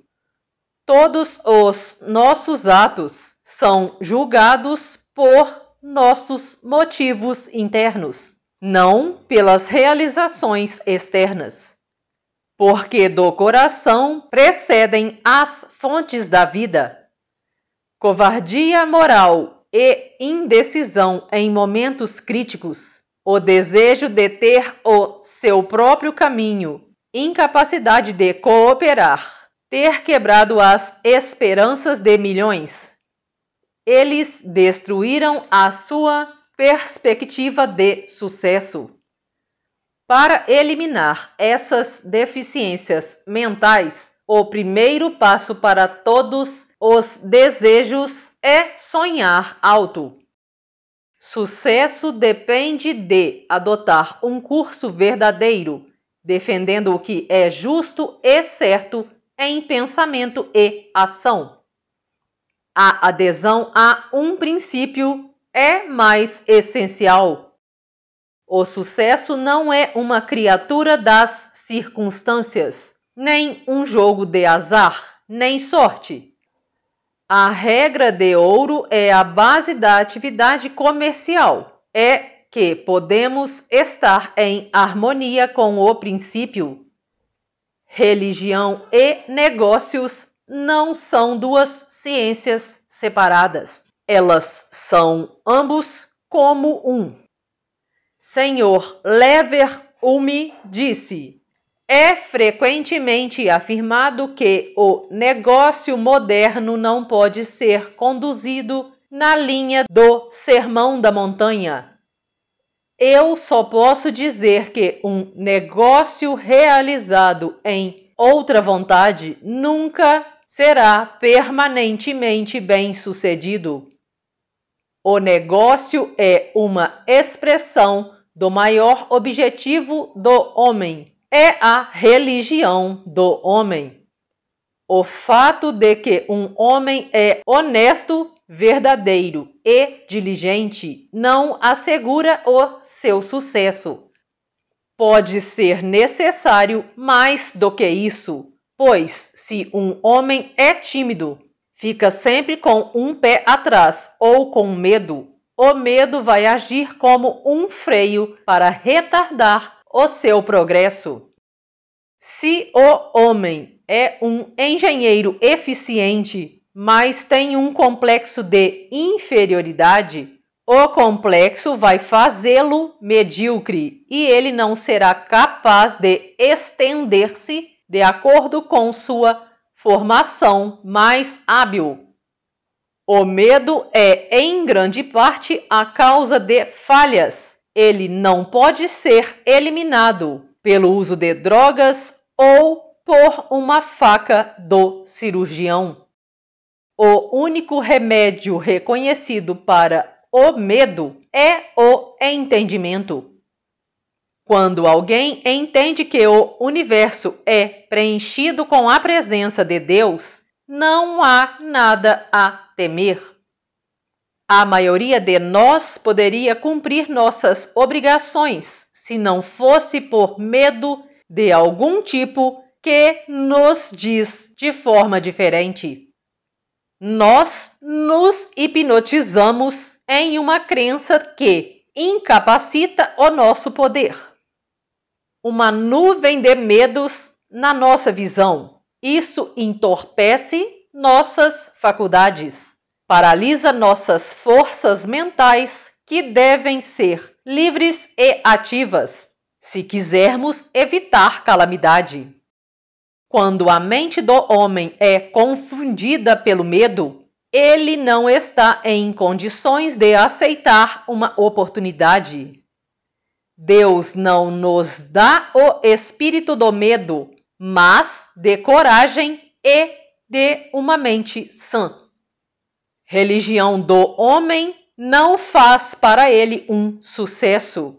Todos os nossos atos são julgados por nossos motivos internos, não pelas realizações externas. Porque do coração precedem as fontes da vida. Covardia moral e indecisão em momentos críticos o desejo de ter o seu próprio caminho, incapacidade de cooperar, ter quebrado as esperanças de milhões. Eles destruíram a sua perspectiva de sucesso. Para eliminar essas deficiências mentais, o primeiro passo para todos os desejos é sonhar alto. Sucesso depende de adotar um curso verdadeiro, defendendo o que é justo e certo em pensamento e ação. A adesão a um princípio é mais essencial. O sucesso não é uma criatura das circunstâncias, nem um jogo de azar, nem sorte. A regra de ouro é a base da atividade comercial. É que podemos estar em harmonia com o princípio. Religião e negócios não são duas ciências separadas. Elas são ambos como um. Senhor Lever Ume disse: é frequentemente afirmado que o negócio moderno não pode ser conduzido na linha do Sermão da Montanha. Eu só posso dizer que um negócio realizado em outra vontade nunca será permanentemente bem sucedido. O negócio é uma expressão do maior objetivo do homem é a religião do homem. O fato de que um homem é honesto, verdadeiro e diligente não assegura o seu sucesso. Pode ser necessário mais do que isso, pois se um homem é tímido, fica sempre com um pé atrás ou com medo, o medo vai agir como um freio para retardar o seu progresso. Se o homem é um engenheiro eficiente, mas tem um complexo de inferioridade, o complexo vai fazê-lo medíocre e ele não será capaz de estender-se de acordo com sua formação mais hábil. O medo é, em grande parte, a causa de falhas ele não pode ser eliminado pelo uso de drogas ou por uma faca do cirurgião. O único remédio reconhecido para o medo é o entendimento. Quando alguém entende que o universo é preenchido com a presença de Deus, não há nada a temer. A maioria de nós poderia cumprir nossas obrigações se não fosse por medo de algum tipo que nos diz de forma diferente. Nós nos hipnotizamos em uma crença que incapacita o nosso poder. Uma nuvem de medos na nossa visão. Isso entorpece nossas faculdades paralisa nossas forças mentais que devem ser livres e ativas, se quisermos evitar calamidade. Quando a mente do homem é confundida pelo medo, ele não está em condições de aceitar uma oportunidade. Deus não nos dá o espírito do medo, mas de coragem e de uma mente sã. Religião do homem não faz para ele um sucesso.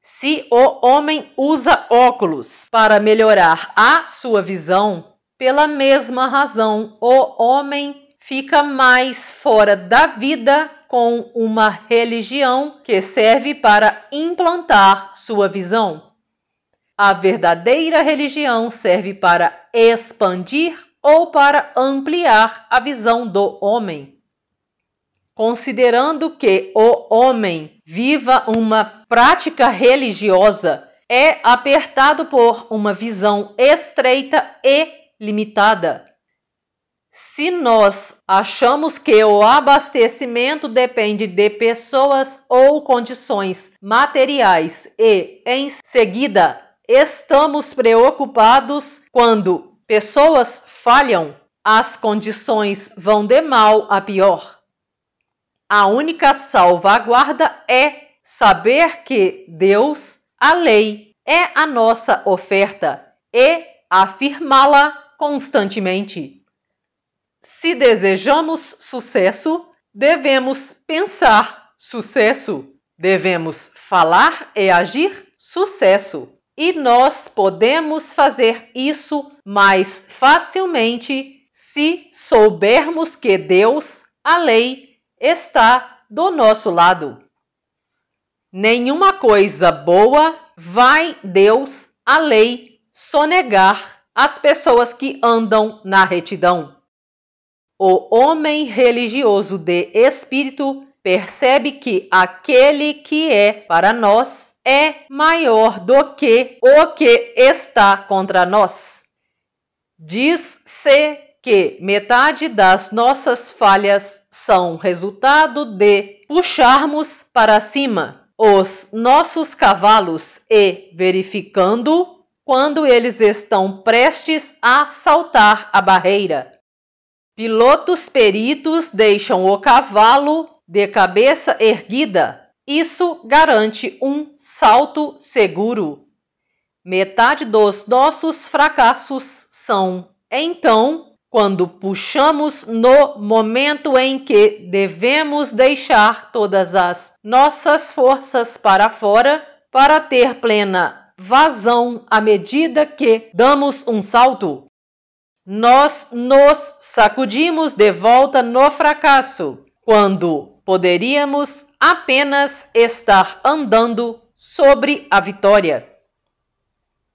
Se o homem usa óculos para melhorar a sua visão, pela mesma razão, o homem fica mais fora da vida com uma religião que serve para implantar sua visão. A verdadeira religião serve para expandir ou para ampliar a visão do homem considerando que o homem viva uma prática religiosa, é apertado por uma visão estreita e limitada. Se nós achamos que o abastecimento depende de pessoas ou condições materiais e, em seguida, estamos preocupados quando pessoas falham, as condições vão de mal a pior. A única salvaguarda é saber que Deus, a lei, é a nossa oferta e afirmá-la constantemente. Se desejamos sucesso, devemos pensar sucesso, devemos falar e agir sucesso. E nós podemos fazer isso mais facilmente se soubermos que Deus, a lei, está do nosso lado. Nenhuma coisa boa vai Deus, a lei, sonegar às pessoas que andam na retidão. O homem religioso de espírito percebe que aquele que é para nós é maior do que o que está contra nós. Diz-se que metade das nossas falhas são resultado de puxarmos para cima os nossos cavalos e verificando quando eles estão prestes a saltar a barreira. Pilotos peritos deixam o cavalo de cabeça erguida. Isso garante um salto seguro. Metade dos nossos fracassos são, então, quando puxamos no momento em que devemos deixar todas as nossas forças para fora para ter plena vazão à medida que damos um salto. Nós nos sacudimos de volta no fracasso, quando poderíamos apenas estar andando sobre a vitória.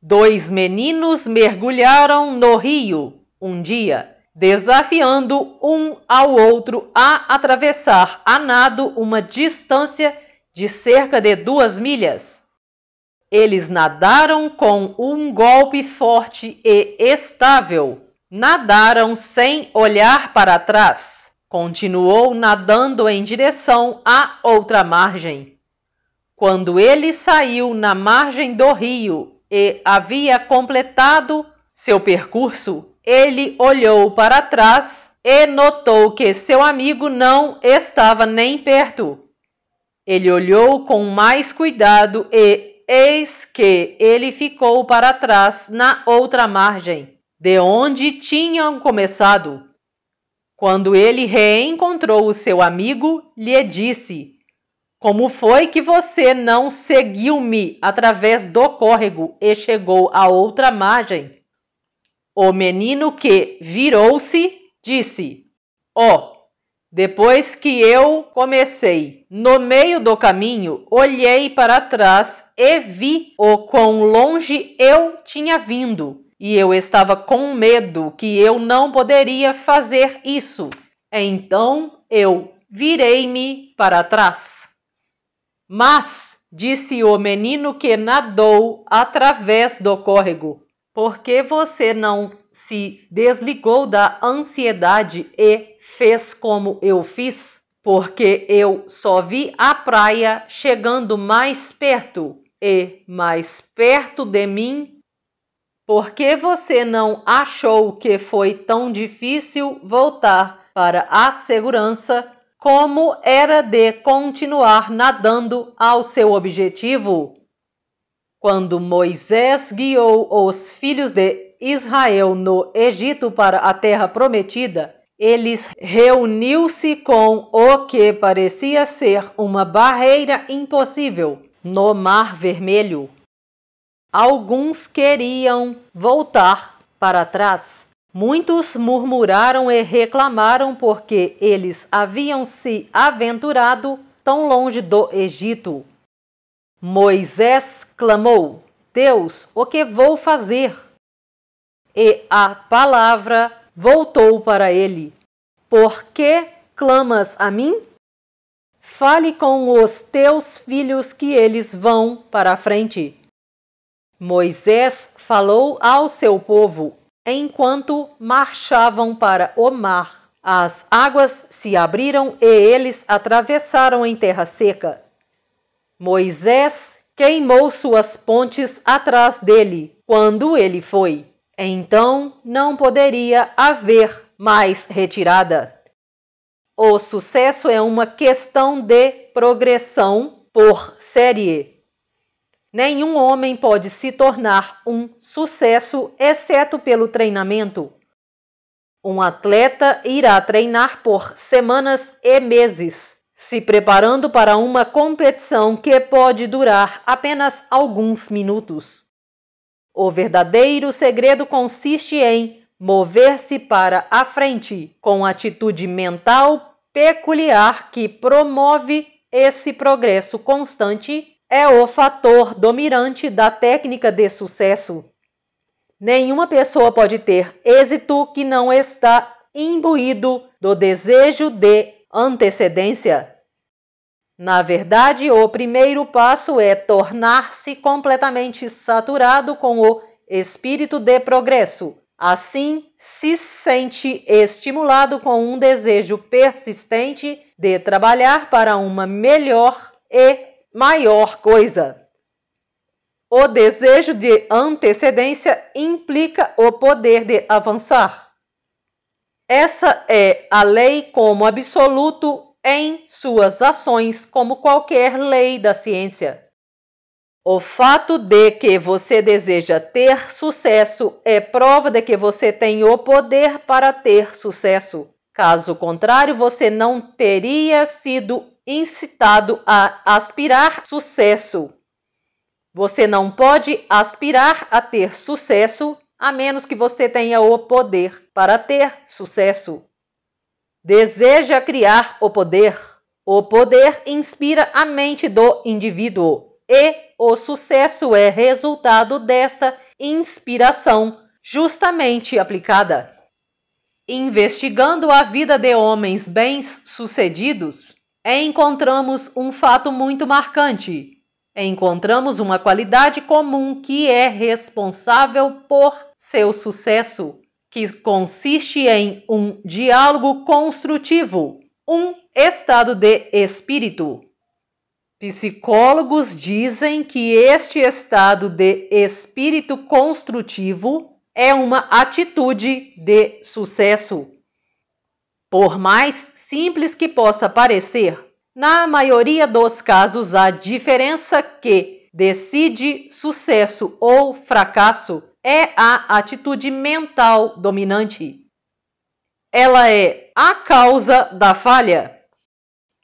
Dois meninos mergulharam no rio um dia, desafiando um ao outro a atravessar a nado uma distância de cerca de duas milhas. Eles nadaram com um golpe forte e estável. Nadaram sem olhar para trás. Continuou nadando em direção à outra margem. Quando ele saiu na margem do rio e havia completado seu percurso, ele olhou para trás e notou que seu amigo não estava nem perto. Ele olhou com mais cuidado e eis que ele ficou para trás na outra margem, de onde tinham começado. Quando ele reencontrou o seu amigo, lhe disse: Como foi que você não seguiu-me através do córrego e chegou à outra margem? O menino que virou-se disse: Ó, oh, depois que eu comecei no meio do caminho, olhei para trás e vi o quão longe eu tinha vindo. E eu estava com medo que eu não poderia fazer isso. Então eu virei-me para trás. Mas, disse o menino que nadou através do córrego, porque você não se desligou da ansiedade e fez como eu fiz? Porque eu só vi a praia chegando mais perto e mais perto de mim. Porque você não achou que foi tão difícil voltar para a segurança como era de continuar nadando ao seu objetivo? Quando Moisés guiou os filhos de Israel no Egito para a terra prometida, eles reuniu-se com o que parecia ser uma barreira impossível no Mar Vermelho. Alguns queriam voltar para trás. Muitos murmuraram e reclamaram porque eles haviam se aventurado tão longe do Egito. Moisés clamou: Deus, o que vou fazer? E a palavra voltou para ele: Por que clamas a mim? Fale com os teus filhos que eles vão para a frente. Moisés falou ao seu povo enquanto marchavam para o mar. As águas se abriram e eles atravessaram em terra seca. Moisés queimou suas pontes atrás dele quando ele foi. Então não poderia haver mais retirada. O sucesso é uma questão de progressão por série. Nenhum homem pode se tornar um sucesso exceto pelo treinamento. Um atleta irá treinar por semanas e meses se preparando para uma competição que pode durar apenas alguns minutos. O verdadeiro segredo consiste em mover-se para a frente com atitude mental peculiar que promove esse progresso constante é o fator dominante da técnica de sucesso. Nenhuma pessoa pode ter êxito que não está imbuído do desejo de antecedência? Na verdade, o primeiro passo é tornar-se completamente saturado com o espírito de progresso. Assim, se sente estimulado com um desejo persistente de trabalhar para uma melhor e maior coisa. O desejo de antecedência implica o poder de avançar. Essa é a lei como absoluto em suas ações, como qualquer lei da ciência. O fato de que você deseja ter sucesso é prova de que você tem o poder para ter sucesso. Caso contrário, você não teria sido incitado a aspirar sucesso. Você não pode aspirar a ter sucesso a menos que você tenha o poder para ter sucesso. Deseja criar o poder. O poder inspira a mente do indivíduo e o sucesso é resultado dessa inspiração justamente aplicada. Investigando a vida de homens bem-sucedidos, encontramos um fato muito marcante encontramos uma qualidade comum que é responsável por seu sucesso, que consiste em um diálogo construtivo, um estado de espírito. Psicólogos dizem que este estado de espírito construtivo é uma atitude de sucesso. Por mais simples que possa parecer, na maioria dos casos a diferença que decide sucesso ou fracasso é a atitude mental dominante. Ela é a causa da falha.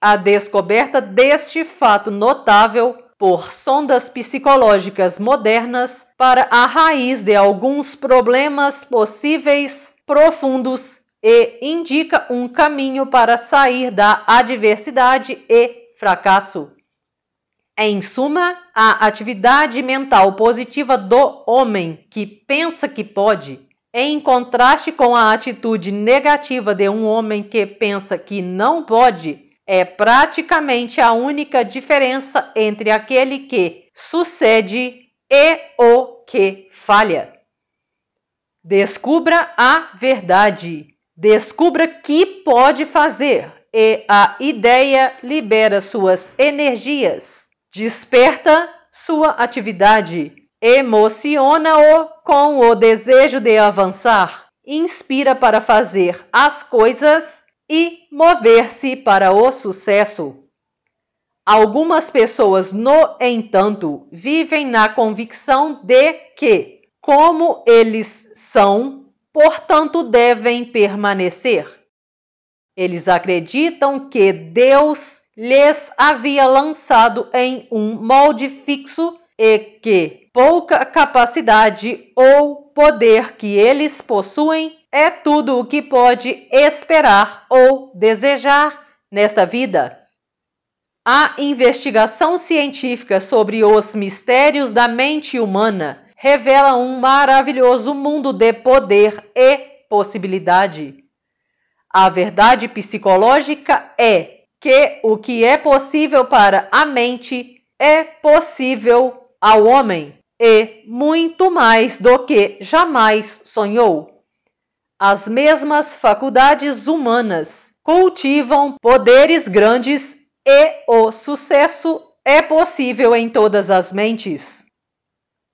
A descoberta deste fato notável por sondas psicológicas modernas para a raiz de alguns problemas possíveis profundos e indica um caminho para sair da adversidade e fracasso. É, em suma, a atividade mental positiva do homem que pensa que pode, em contraste com a atitude negativa de um homem que pensa que não pode, é praticamente a única diferença entre aquele que sucede e o que falha. Descubra a verdade. Descubra que pode fazer e a ideia libera suas energias Desperta sua atividade. Emociona-o com o desejo de avançar. Inspira para fazer as coisas e mover-se para o sucesso. Algumas pessoas, no entanto, vivem na convicção de que, como eles são, portanto devem permanecer. Eles acreditam que Deus lhes havia lançado em um molde fixo e que pouca capacidade ou poder que eles possuem é tudo o que pode esperar ou desejar nesta vida. A investigação científica sobre os mistérios da mente humana revela um maravilhoso mundo de poder e possibilidade. A verdade psicológica é que o que é possível para a mente é possível ao homem, e muito mais do que jamais sonhou. As mesmas faculdades humanas cultivam poderes grandes e o sucesso é possível em todas as mentes.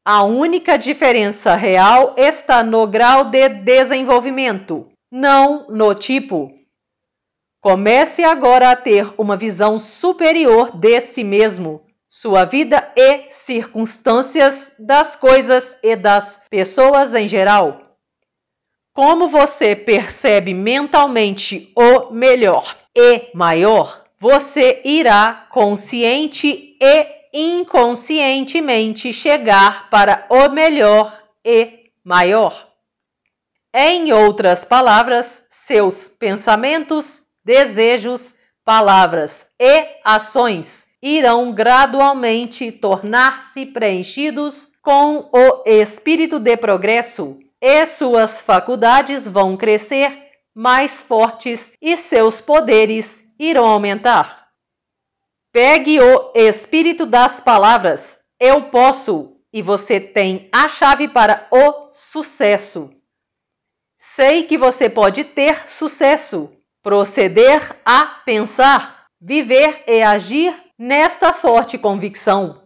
A única diferença real está no grau de desenvolvimento, não no tipo. Comece agora a ter uma visão superior de si mesmo, sua vida e circunstâncias das coisas e das pessoas em geral. Como você percebe mentalmente o melhor e maior, você irá consciente e inconscientemente chegar para o melhor e maior. Em outras palavras, seus pensamentos desejos, palavras e ações irão gradualmente tornar-se preenchidos com o espírito de progresso e suas faculdades vão crescer mais fortes e seus poderes irão aumentar. Pegue o espírito das palavras eu posso e você tem a chave para o sucesso. Sei que você pode ter sucesso proceder a pensar, viver e agir nesta forte convicção.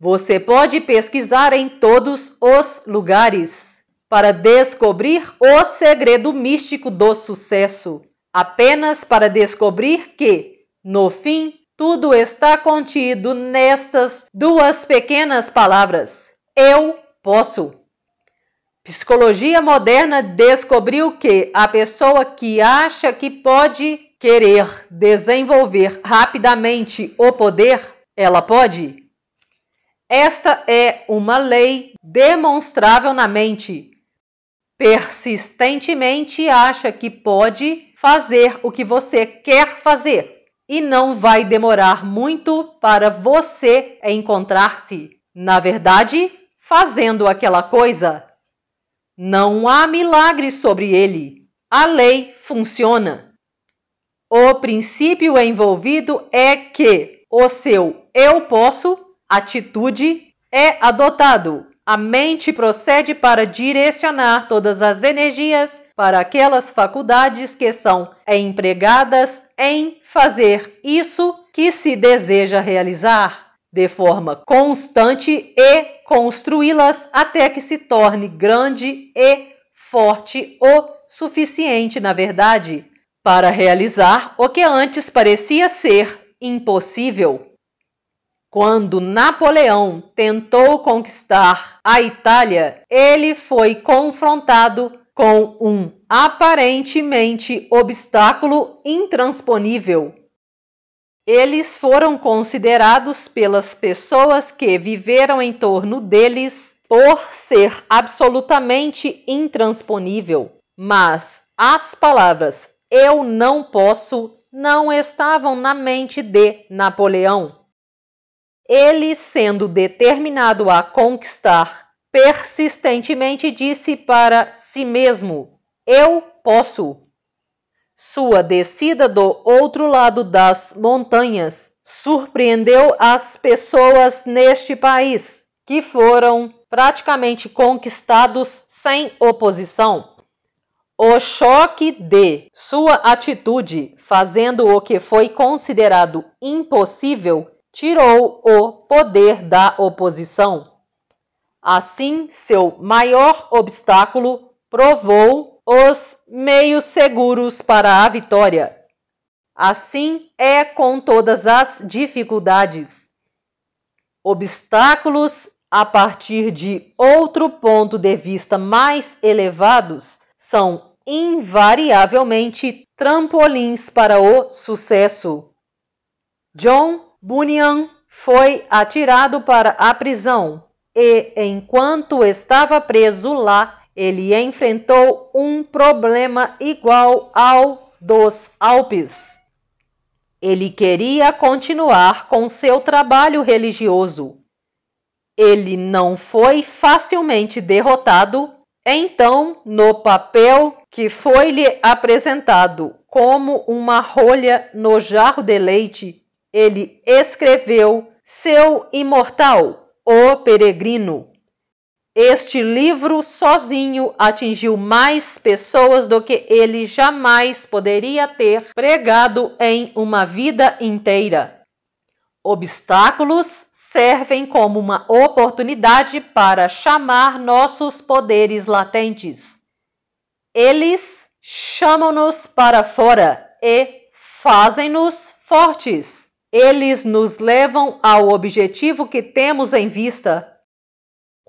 Você pode pesquisar em todos os lugares para descobrir o segredo místico do sucesso, apenas para descobrir que, no fim, tudo está contido nestas duas pequenas palavras: Eu posso. Psicologia moderna descobriu que a pessoa que acha que pode querer desenvolver rapidamente o poder, ela pode. Esta é uma lei demonstrável na mente. Persistentemente acha que pode fazer o que você quer fazer e não vai demorar muito para você encontrar-se, na verdade, fazendo aquela coisa. Não há milagre sobre ele. A lei funciona. O princípio envolvido é que o seu eu posso, atitude, é adotado. A mente procede para direcionar todas as energias para aquelas faculdades que são empregadas em fazer isso que se deseja realizar de forma constante e construí-las até que se torne grande e forte o suficiente, na verdade, para realizar o que antes parecia ser impossível. Quando Napoleão tentou conquistar a Itália, ele foi confrontado com um aparentemente obstáculo intransponível eles foram considerados pelas pessoas que viveram em torno deles por ser absolutamente intransponível. Mas as palavras eu não posso não estavam na mente de Napoleão. Ele, sendo determinado a conquistar, persistentemente disse para si mesmo: Eu posso. Sua descida do outro lado das montanhas surpreendeu as pessoas neste país, que foram praticamente conquistados sem oposição. O choque de sua atitude, fazendo o que foi considerado impossível, tirou o poder da oposição. Assim, seu maior obstáculo provou os meios seguros para a vitória. Assim é com todas as dificuldades. Obstáculos a partir de outro ponto de vista mais elevados são invariavelmente trampolins para o sucesso. John Bunyan foi atirado para a prisão e, enquanto estava preso lá, ele enfrentou um problema igual ao dos Alpes. Ele queria continuar com seu trabalho religioso. Ele não foi facilmente derrotado, então, no papel que foi-lhe apresentado como uma rolha no jarro de leite, ele escreveu seu imortal, O Peregrino. Este livro sozinho atingiu mais pessoas do que ele jamais poderia ter pregado em uma vida inteira. Obstáculos servem como uma oportunidade para chamar nossos poderes latentes. Eles chamam-nos para fora e fazem-nos fortes. Eles nos levam ao objetivo que temos em vista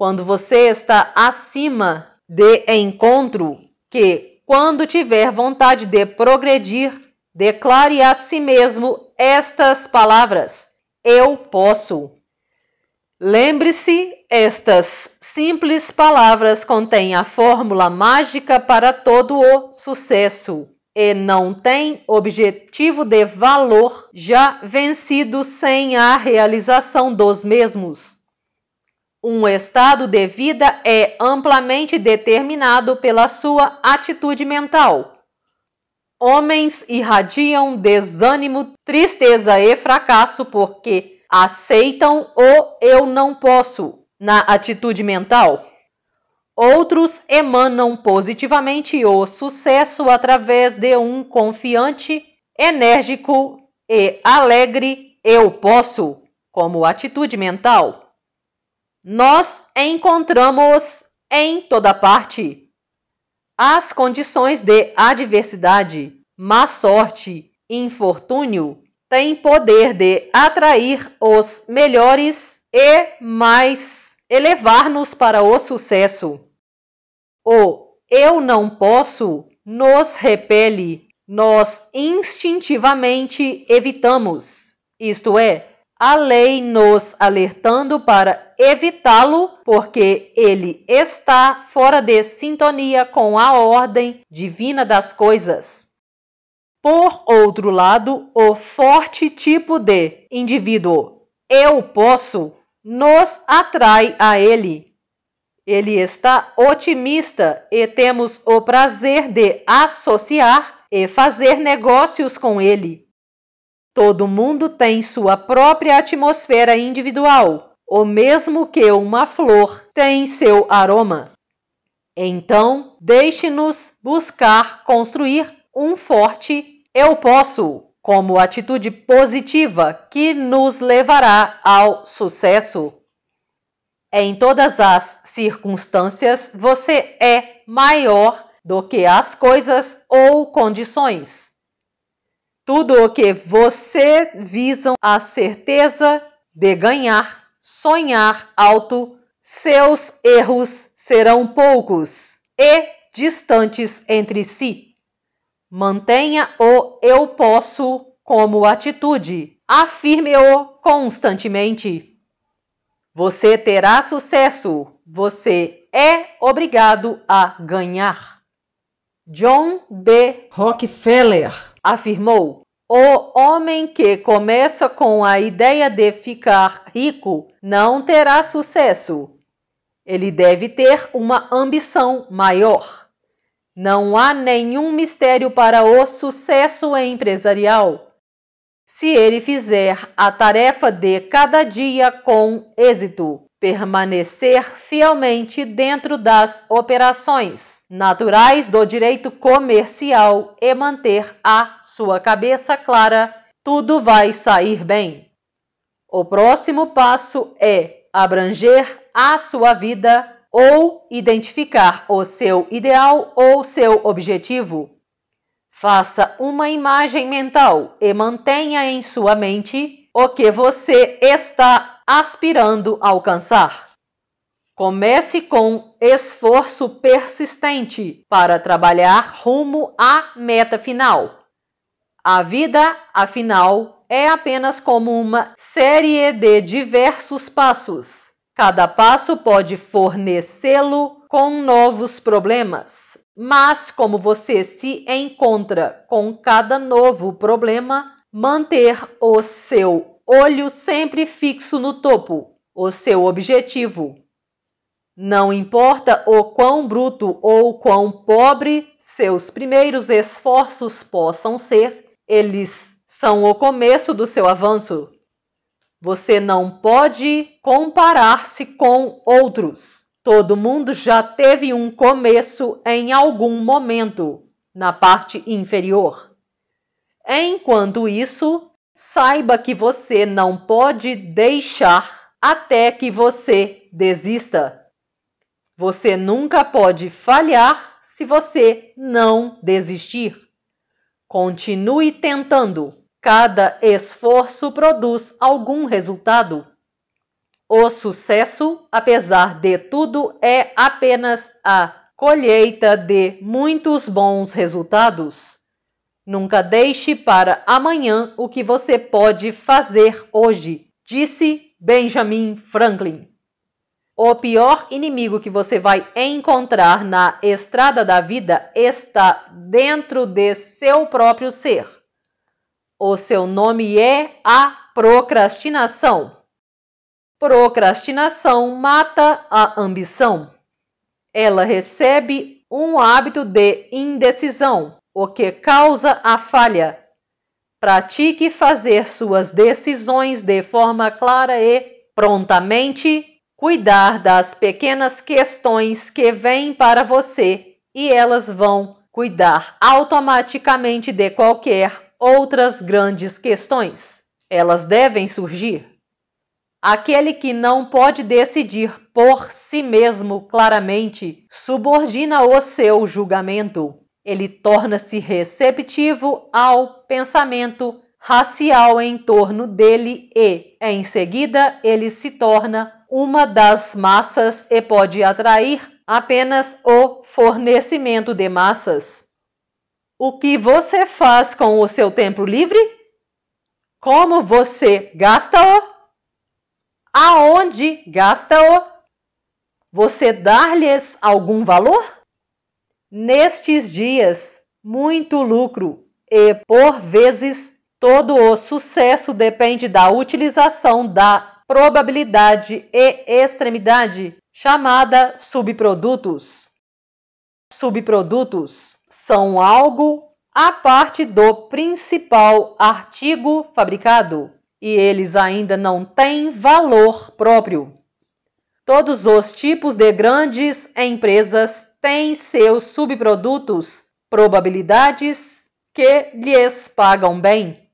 quando você está acima de encontro, que quando tiver vontade de progredir, declare a si mesmo estas palavras: Eu posso. Lembre-se, estas simples palavras contêm a fórmula mágica para todo o sucesso e não tem objetivo de valor já vencido sem a realização dos mesmos. Um estado de vida é amplamente determinado pela sua atitude mental. Homens irradiam desânimo, tristeza e fracasso porque aceitam o eu não posso na atitude mental. Outros emanam positivamente o sucesso através de um confiante, enérgico e alegre eu posso como atitude mental. Nós encontramos em toda parte as condições de adversidade, má sorte infortúnio têm poder de atrair os melhores e mais elevar-nos para o sucesso. O eu não posso nos repele, nós instintivamente evitamos. Isto é, a lei nos alertando para evitá-lo, porque ele está fora de sintonia com a ordem divina das coisas. Por outro lado, o forte tipo de indivíduo eu posso nos atrai a ele. Ele está otimista e temos o prazer de associar e fazer negócios com ele. Todo mundo tem sua própria atmosfera individual, o mesmo que uma flor tem seu aroma. Então, deixe-nos buscar construir um forte eu posso como atitude positiva que nos levará ao sucesso. Em todas as circunstâncias, você é maior do que as coisas ou condições. Tudo o que você visam a certeza de ganhar Sonhar alto, seus erros serão poucos e distantes entre si. Mantenha o eu posso como atitude. Afirme-o constantemente. Você terá sucesso. Você é obrigado a ganhar. John D. Rockefeller afirmou: o homem que começa com a ideia de ficar rico não terá sucesso. Ele deve ter uma ambição maior. Não há nenhum mistério para o sucesso empresarial. Se ele fizer a tarefa de cada dia com êxito, permanecer fielmente dentro das operações naturais do direito comercial e manter a sua cabeça clara, tudo vai sair bem. O próximo passo é abranger a sua vida ou identificar o seu ideal ou seu objetivo. Faça uma imagem mental e mantenha em sua mente o que você está aspirando a alcançar. Comece com esforço persistente para trabalhar rumo à meta final. A vida, afinal, é apenas como uma série de diversos passos. Cada passo pode fornecê-lo com novos problemas, mas como você se encontra com cada novo problema, manter o seu olho sempre fixo no topo, o seu objetivo. Não importa o quão bruto ou quão pobre seus primeiros esforços possam ser, eles são o começo do seu avanço. Você não pode comparar-se com outros. Todo mundo já teve um começo em algum momento na parte inferior. Enquanto isso, saiba que você não pode deixar até que você desista. Você nunca pode falhar se você não desistir. Continue tentando. Cada esforço produz algum resultado. O sucesso, apesar de tudo, é apenas a colheita de muitos bons resultados. Nunca deixe para amanhã o que você pode fazer hoje, disse Benjamin Franklin. O pior inimigo que você vai encontrar na estrada da vida está dentro de seu próprio ser. O seu nome é a procrastinação. Procrastinação mata a ambição. Ela recebe um hábito de indecisão o que causa a falha. Pratique fazer suas decisões de forma clara e prontamente cuidar das pequenas questões que vêm para você e elas vão cuidar automaticamente de qualquer outras grandes questões. Elas devem surgir. Aquele que não pode decidir por si mesmo claramente subordina o seu julgamento ele torna-se receptivo ao pensamento racial em torno dele e, em seguida, ele se torna uma das massas e pode atrair apenas o fornecimento de massas. O que você faz com o seu tempo livre? Como você gasta-o? Aonde gasta-o? Você dá-lhes algum valor? Nestes dias, muito lucro e, por vezes, todo o sucesso depende da utilização da probabilidade e extremidade, chamada subprodutos. Subprodutos são algo à parte do principal artigo fabricado e eles ainda não têm valor próprio. Todos os tipos de grandes empresas têm seus subprodutos probabilidades que lhes pagam bem.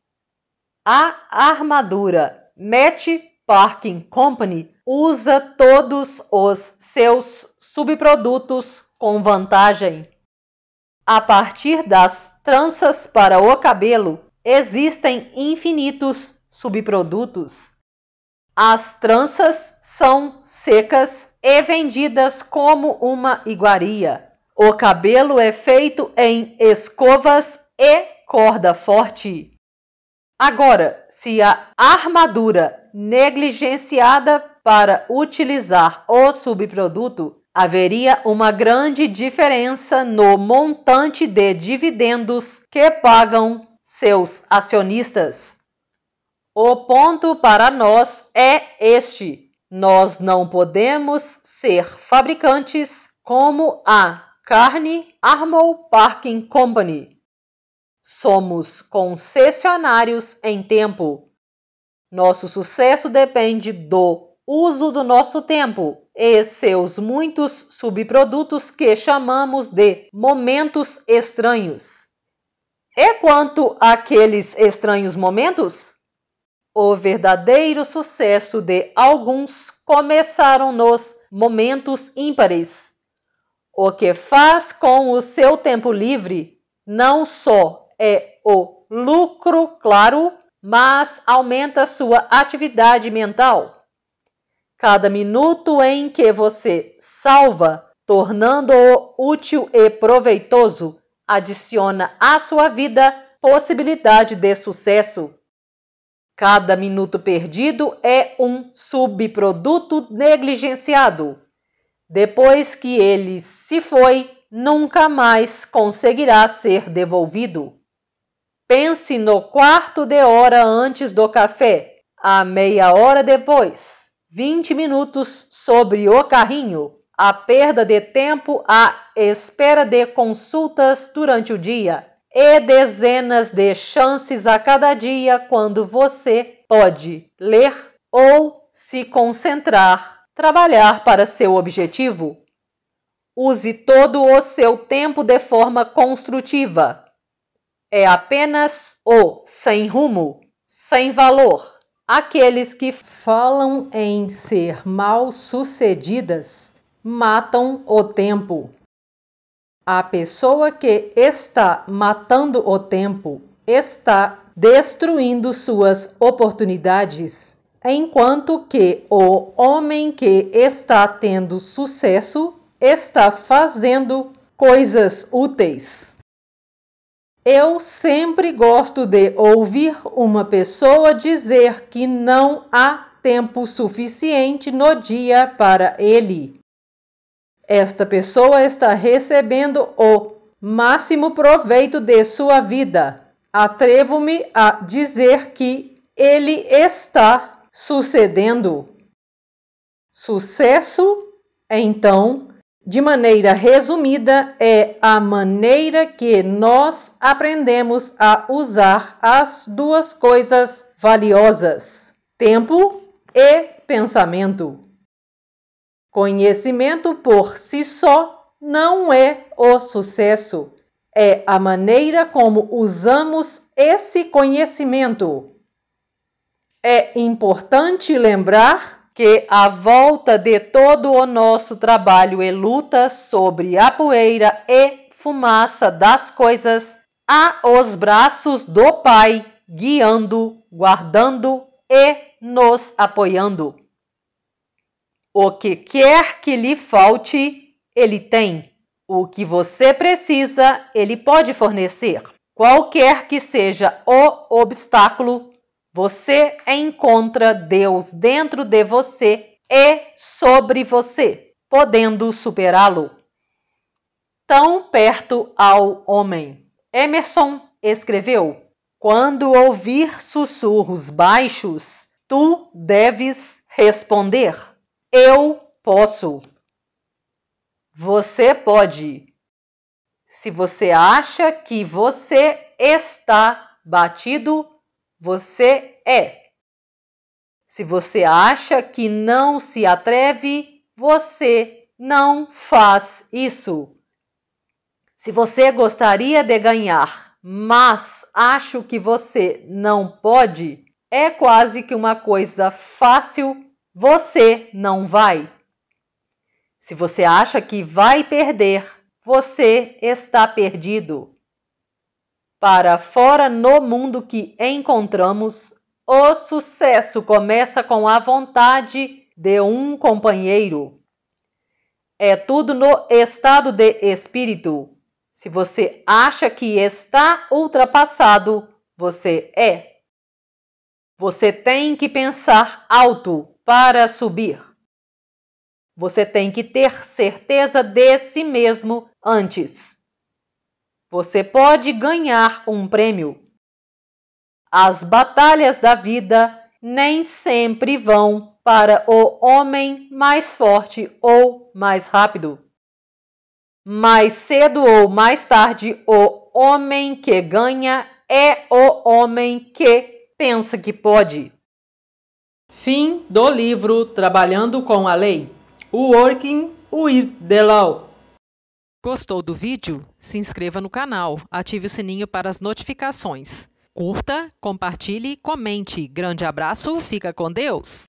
A armadura Match Parking Company usa todos os seus subprodutos com vantagem. A partir das tranças para o cabelo, existem infinitos subprodutos. As tranças são secas e vendidas como uma iguaria. O cabelo é feito em escovas e corda forte. Agora, se a armadura negligenciada para utilizar o subproduto, haveria uma grande diferença no montante de dividendos que pagam seus acionistas. O ponto para nós é este: nós não podemos ser fabricantes como a Carne Armor Parking Company. Somos concessionários em tempo. Nosso sucesso depende do uso do nosso tempo e seus muitos subprodutos que chamamos de momentos estranhos. E quanto àqueles estranhos momentos? O verdadeiro sucesso de alguns começaram nos momentos ímpares. O que faz com o seu tempo livre não só é o lucro claro, mas aumenta sua atividade mental. Cada minuto em que você salva, tornando-o útil e proveitoso, adiciona à sua vida possibilidade de sucesso. Cada minuto perdido é um subproduto negligenciado. Depois que ele se foi, nunca mais conseguirá ser devolvido. Pense no quarto de hora antes do café, a meia hora depois, 20 minutos sobre o carrinho, a perda de tempo à espera de consultas durante o dia e dezenas de chances a cada dia quando você pode ler ou se concentrar, trabalhar para seu objetivo. Use todo o seu tempo de forma construtiva. É apenas o sem rumo, sem valor. Aqueles que falam em ser mal-sucedidas matam o tempo. A pessoa que está matando o tempo está destruindo suas oportunidades, enquanto que o homem que está tendo sucesso está fazendo coisas úteis. Eu sempre gosto de ouvir uma pessoa dizer que não há tempo suficiente no dia para ele esta pessoa está recebendo o máximo proveito de sua vida. Atrevo-me a dizer que ele está sucedendo. Sucesso, então, de maneira resumida, é a maneira que nós aprendemos a usar as duas coisas valiosas: tempo e pensamento. Conhecimento por si só não é o sucesso, é a maneira como usamos esse conhecimento. É importante lembrar que a volta de todo o nosso trabalho e é luta sobre a poeira e fumaça das coisas há os braços do Pai guiando, guardando e nos apoiando. O que quer que lhe falte, ele tem. O que você precisa, ele pode fornecer. Qualquer que seja o obstáculo, você encontra Deus dentro de você e sobre você, podendo superá-lo. Tão perto ao homem. Emerson escreveu: Quando ouvir sussurros baixos, tu deves responder. Eu posso. Você pode. Se você acha que você está batido, você é. Se você acha que não se atreve, você não faz isso. Se você gostaria de ganhar, mas acho que você não pode, é quase que uma coisa fácil você não vai. Se você acha que vai perder, você está perdido. Para fora no mundo que encontramos, o sucesso começa com a vontade de um companheiro. É tudo no estado de espírito. Se você acha que está ultrapassado, você é. Você tem que pensar alto, para subir. Você tem que ter certeza de si mesmo antes. Você pode ganhar um prêmio. As batalhas da vida nem sempre vão para o homem mais forte ou mais rápido. Mais cedo ou mais tarde, o homem que ganha é o homem que pensa que pode. Fim do livro Trabalhando com a Lei. Working with the Law. Gostou do vídeo? Se inscreva no canal, ative o sininho para as notificações. Curta, compartilhe, comente. Grande abraço, fica com Deus!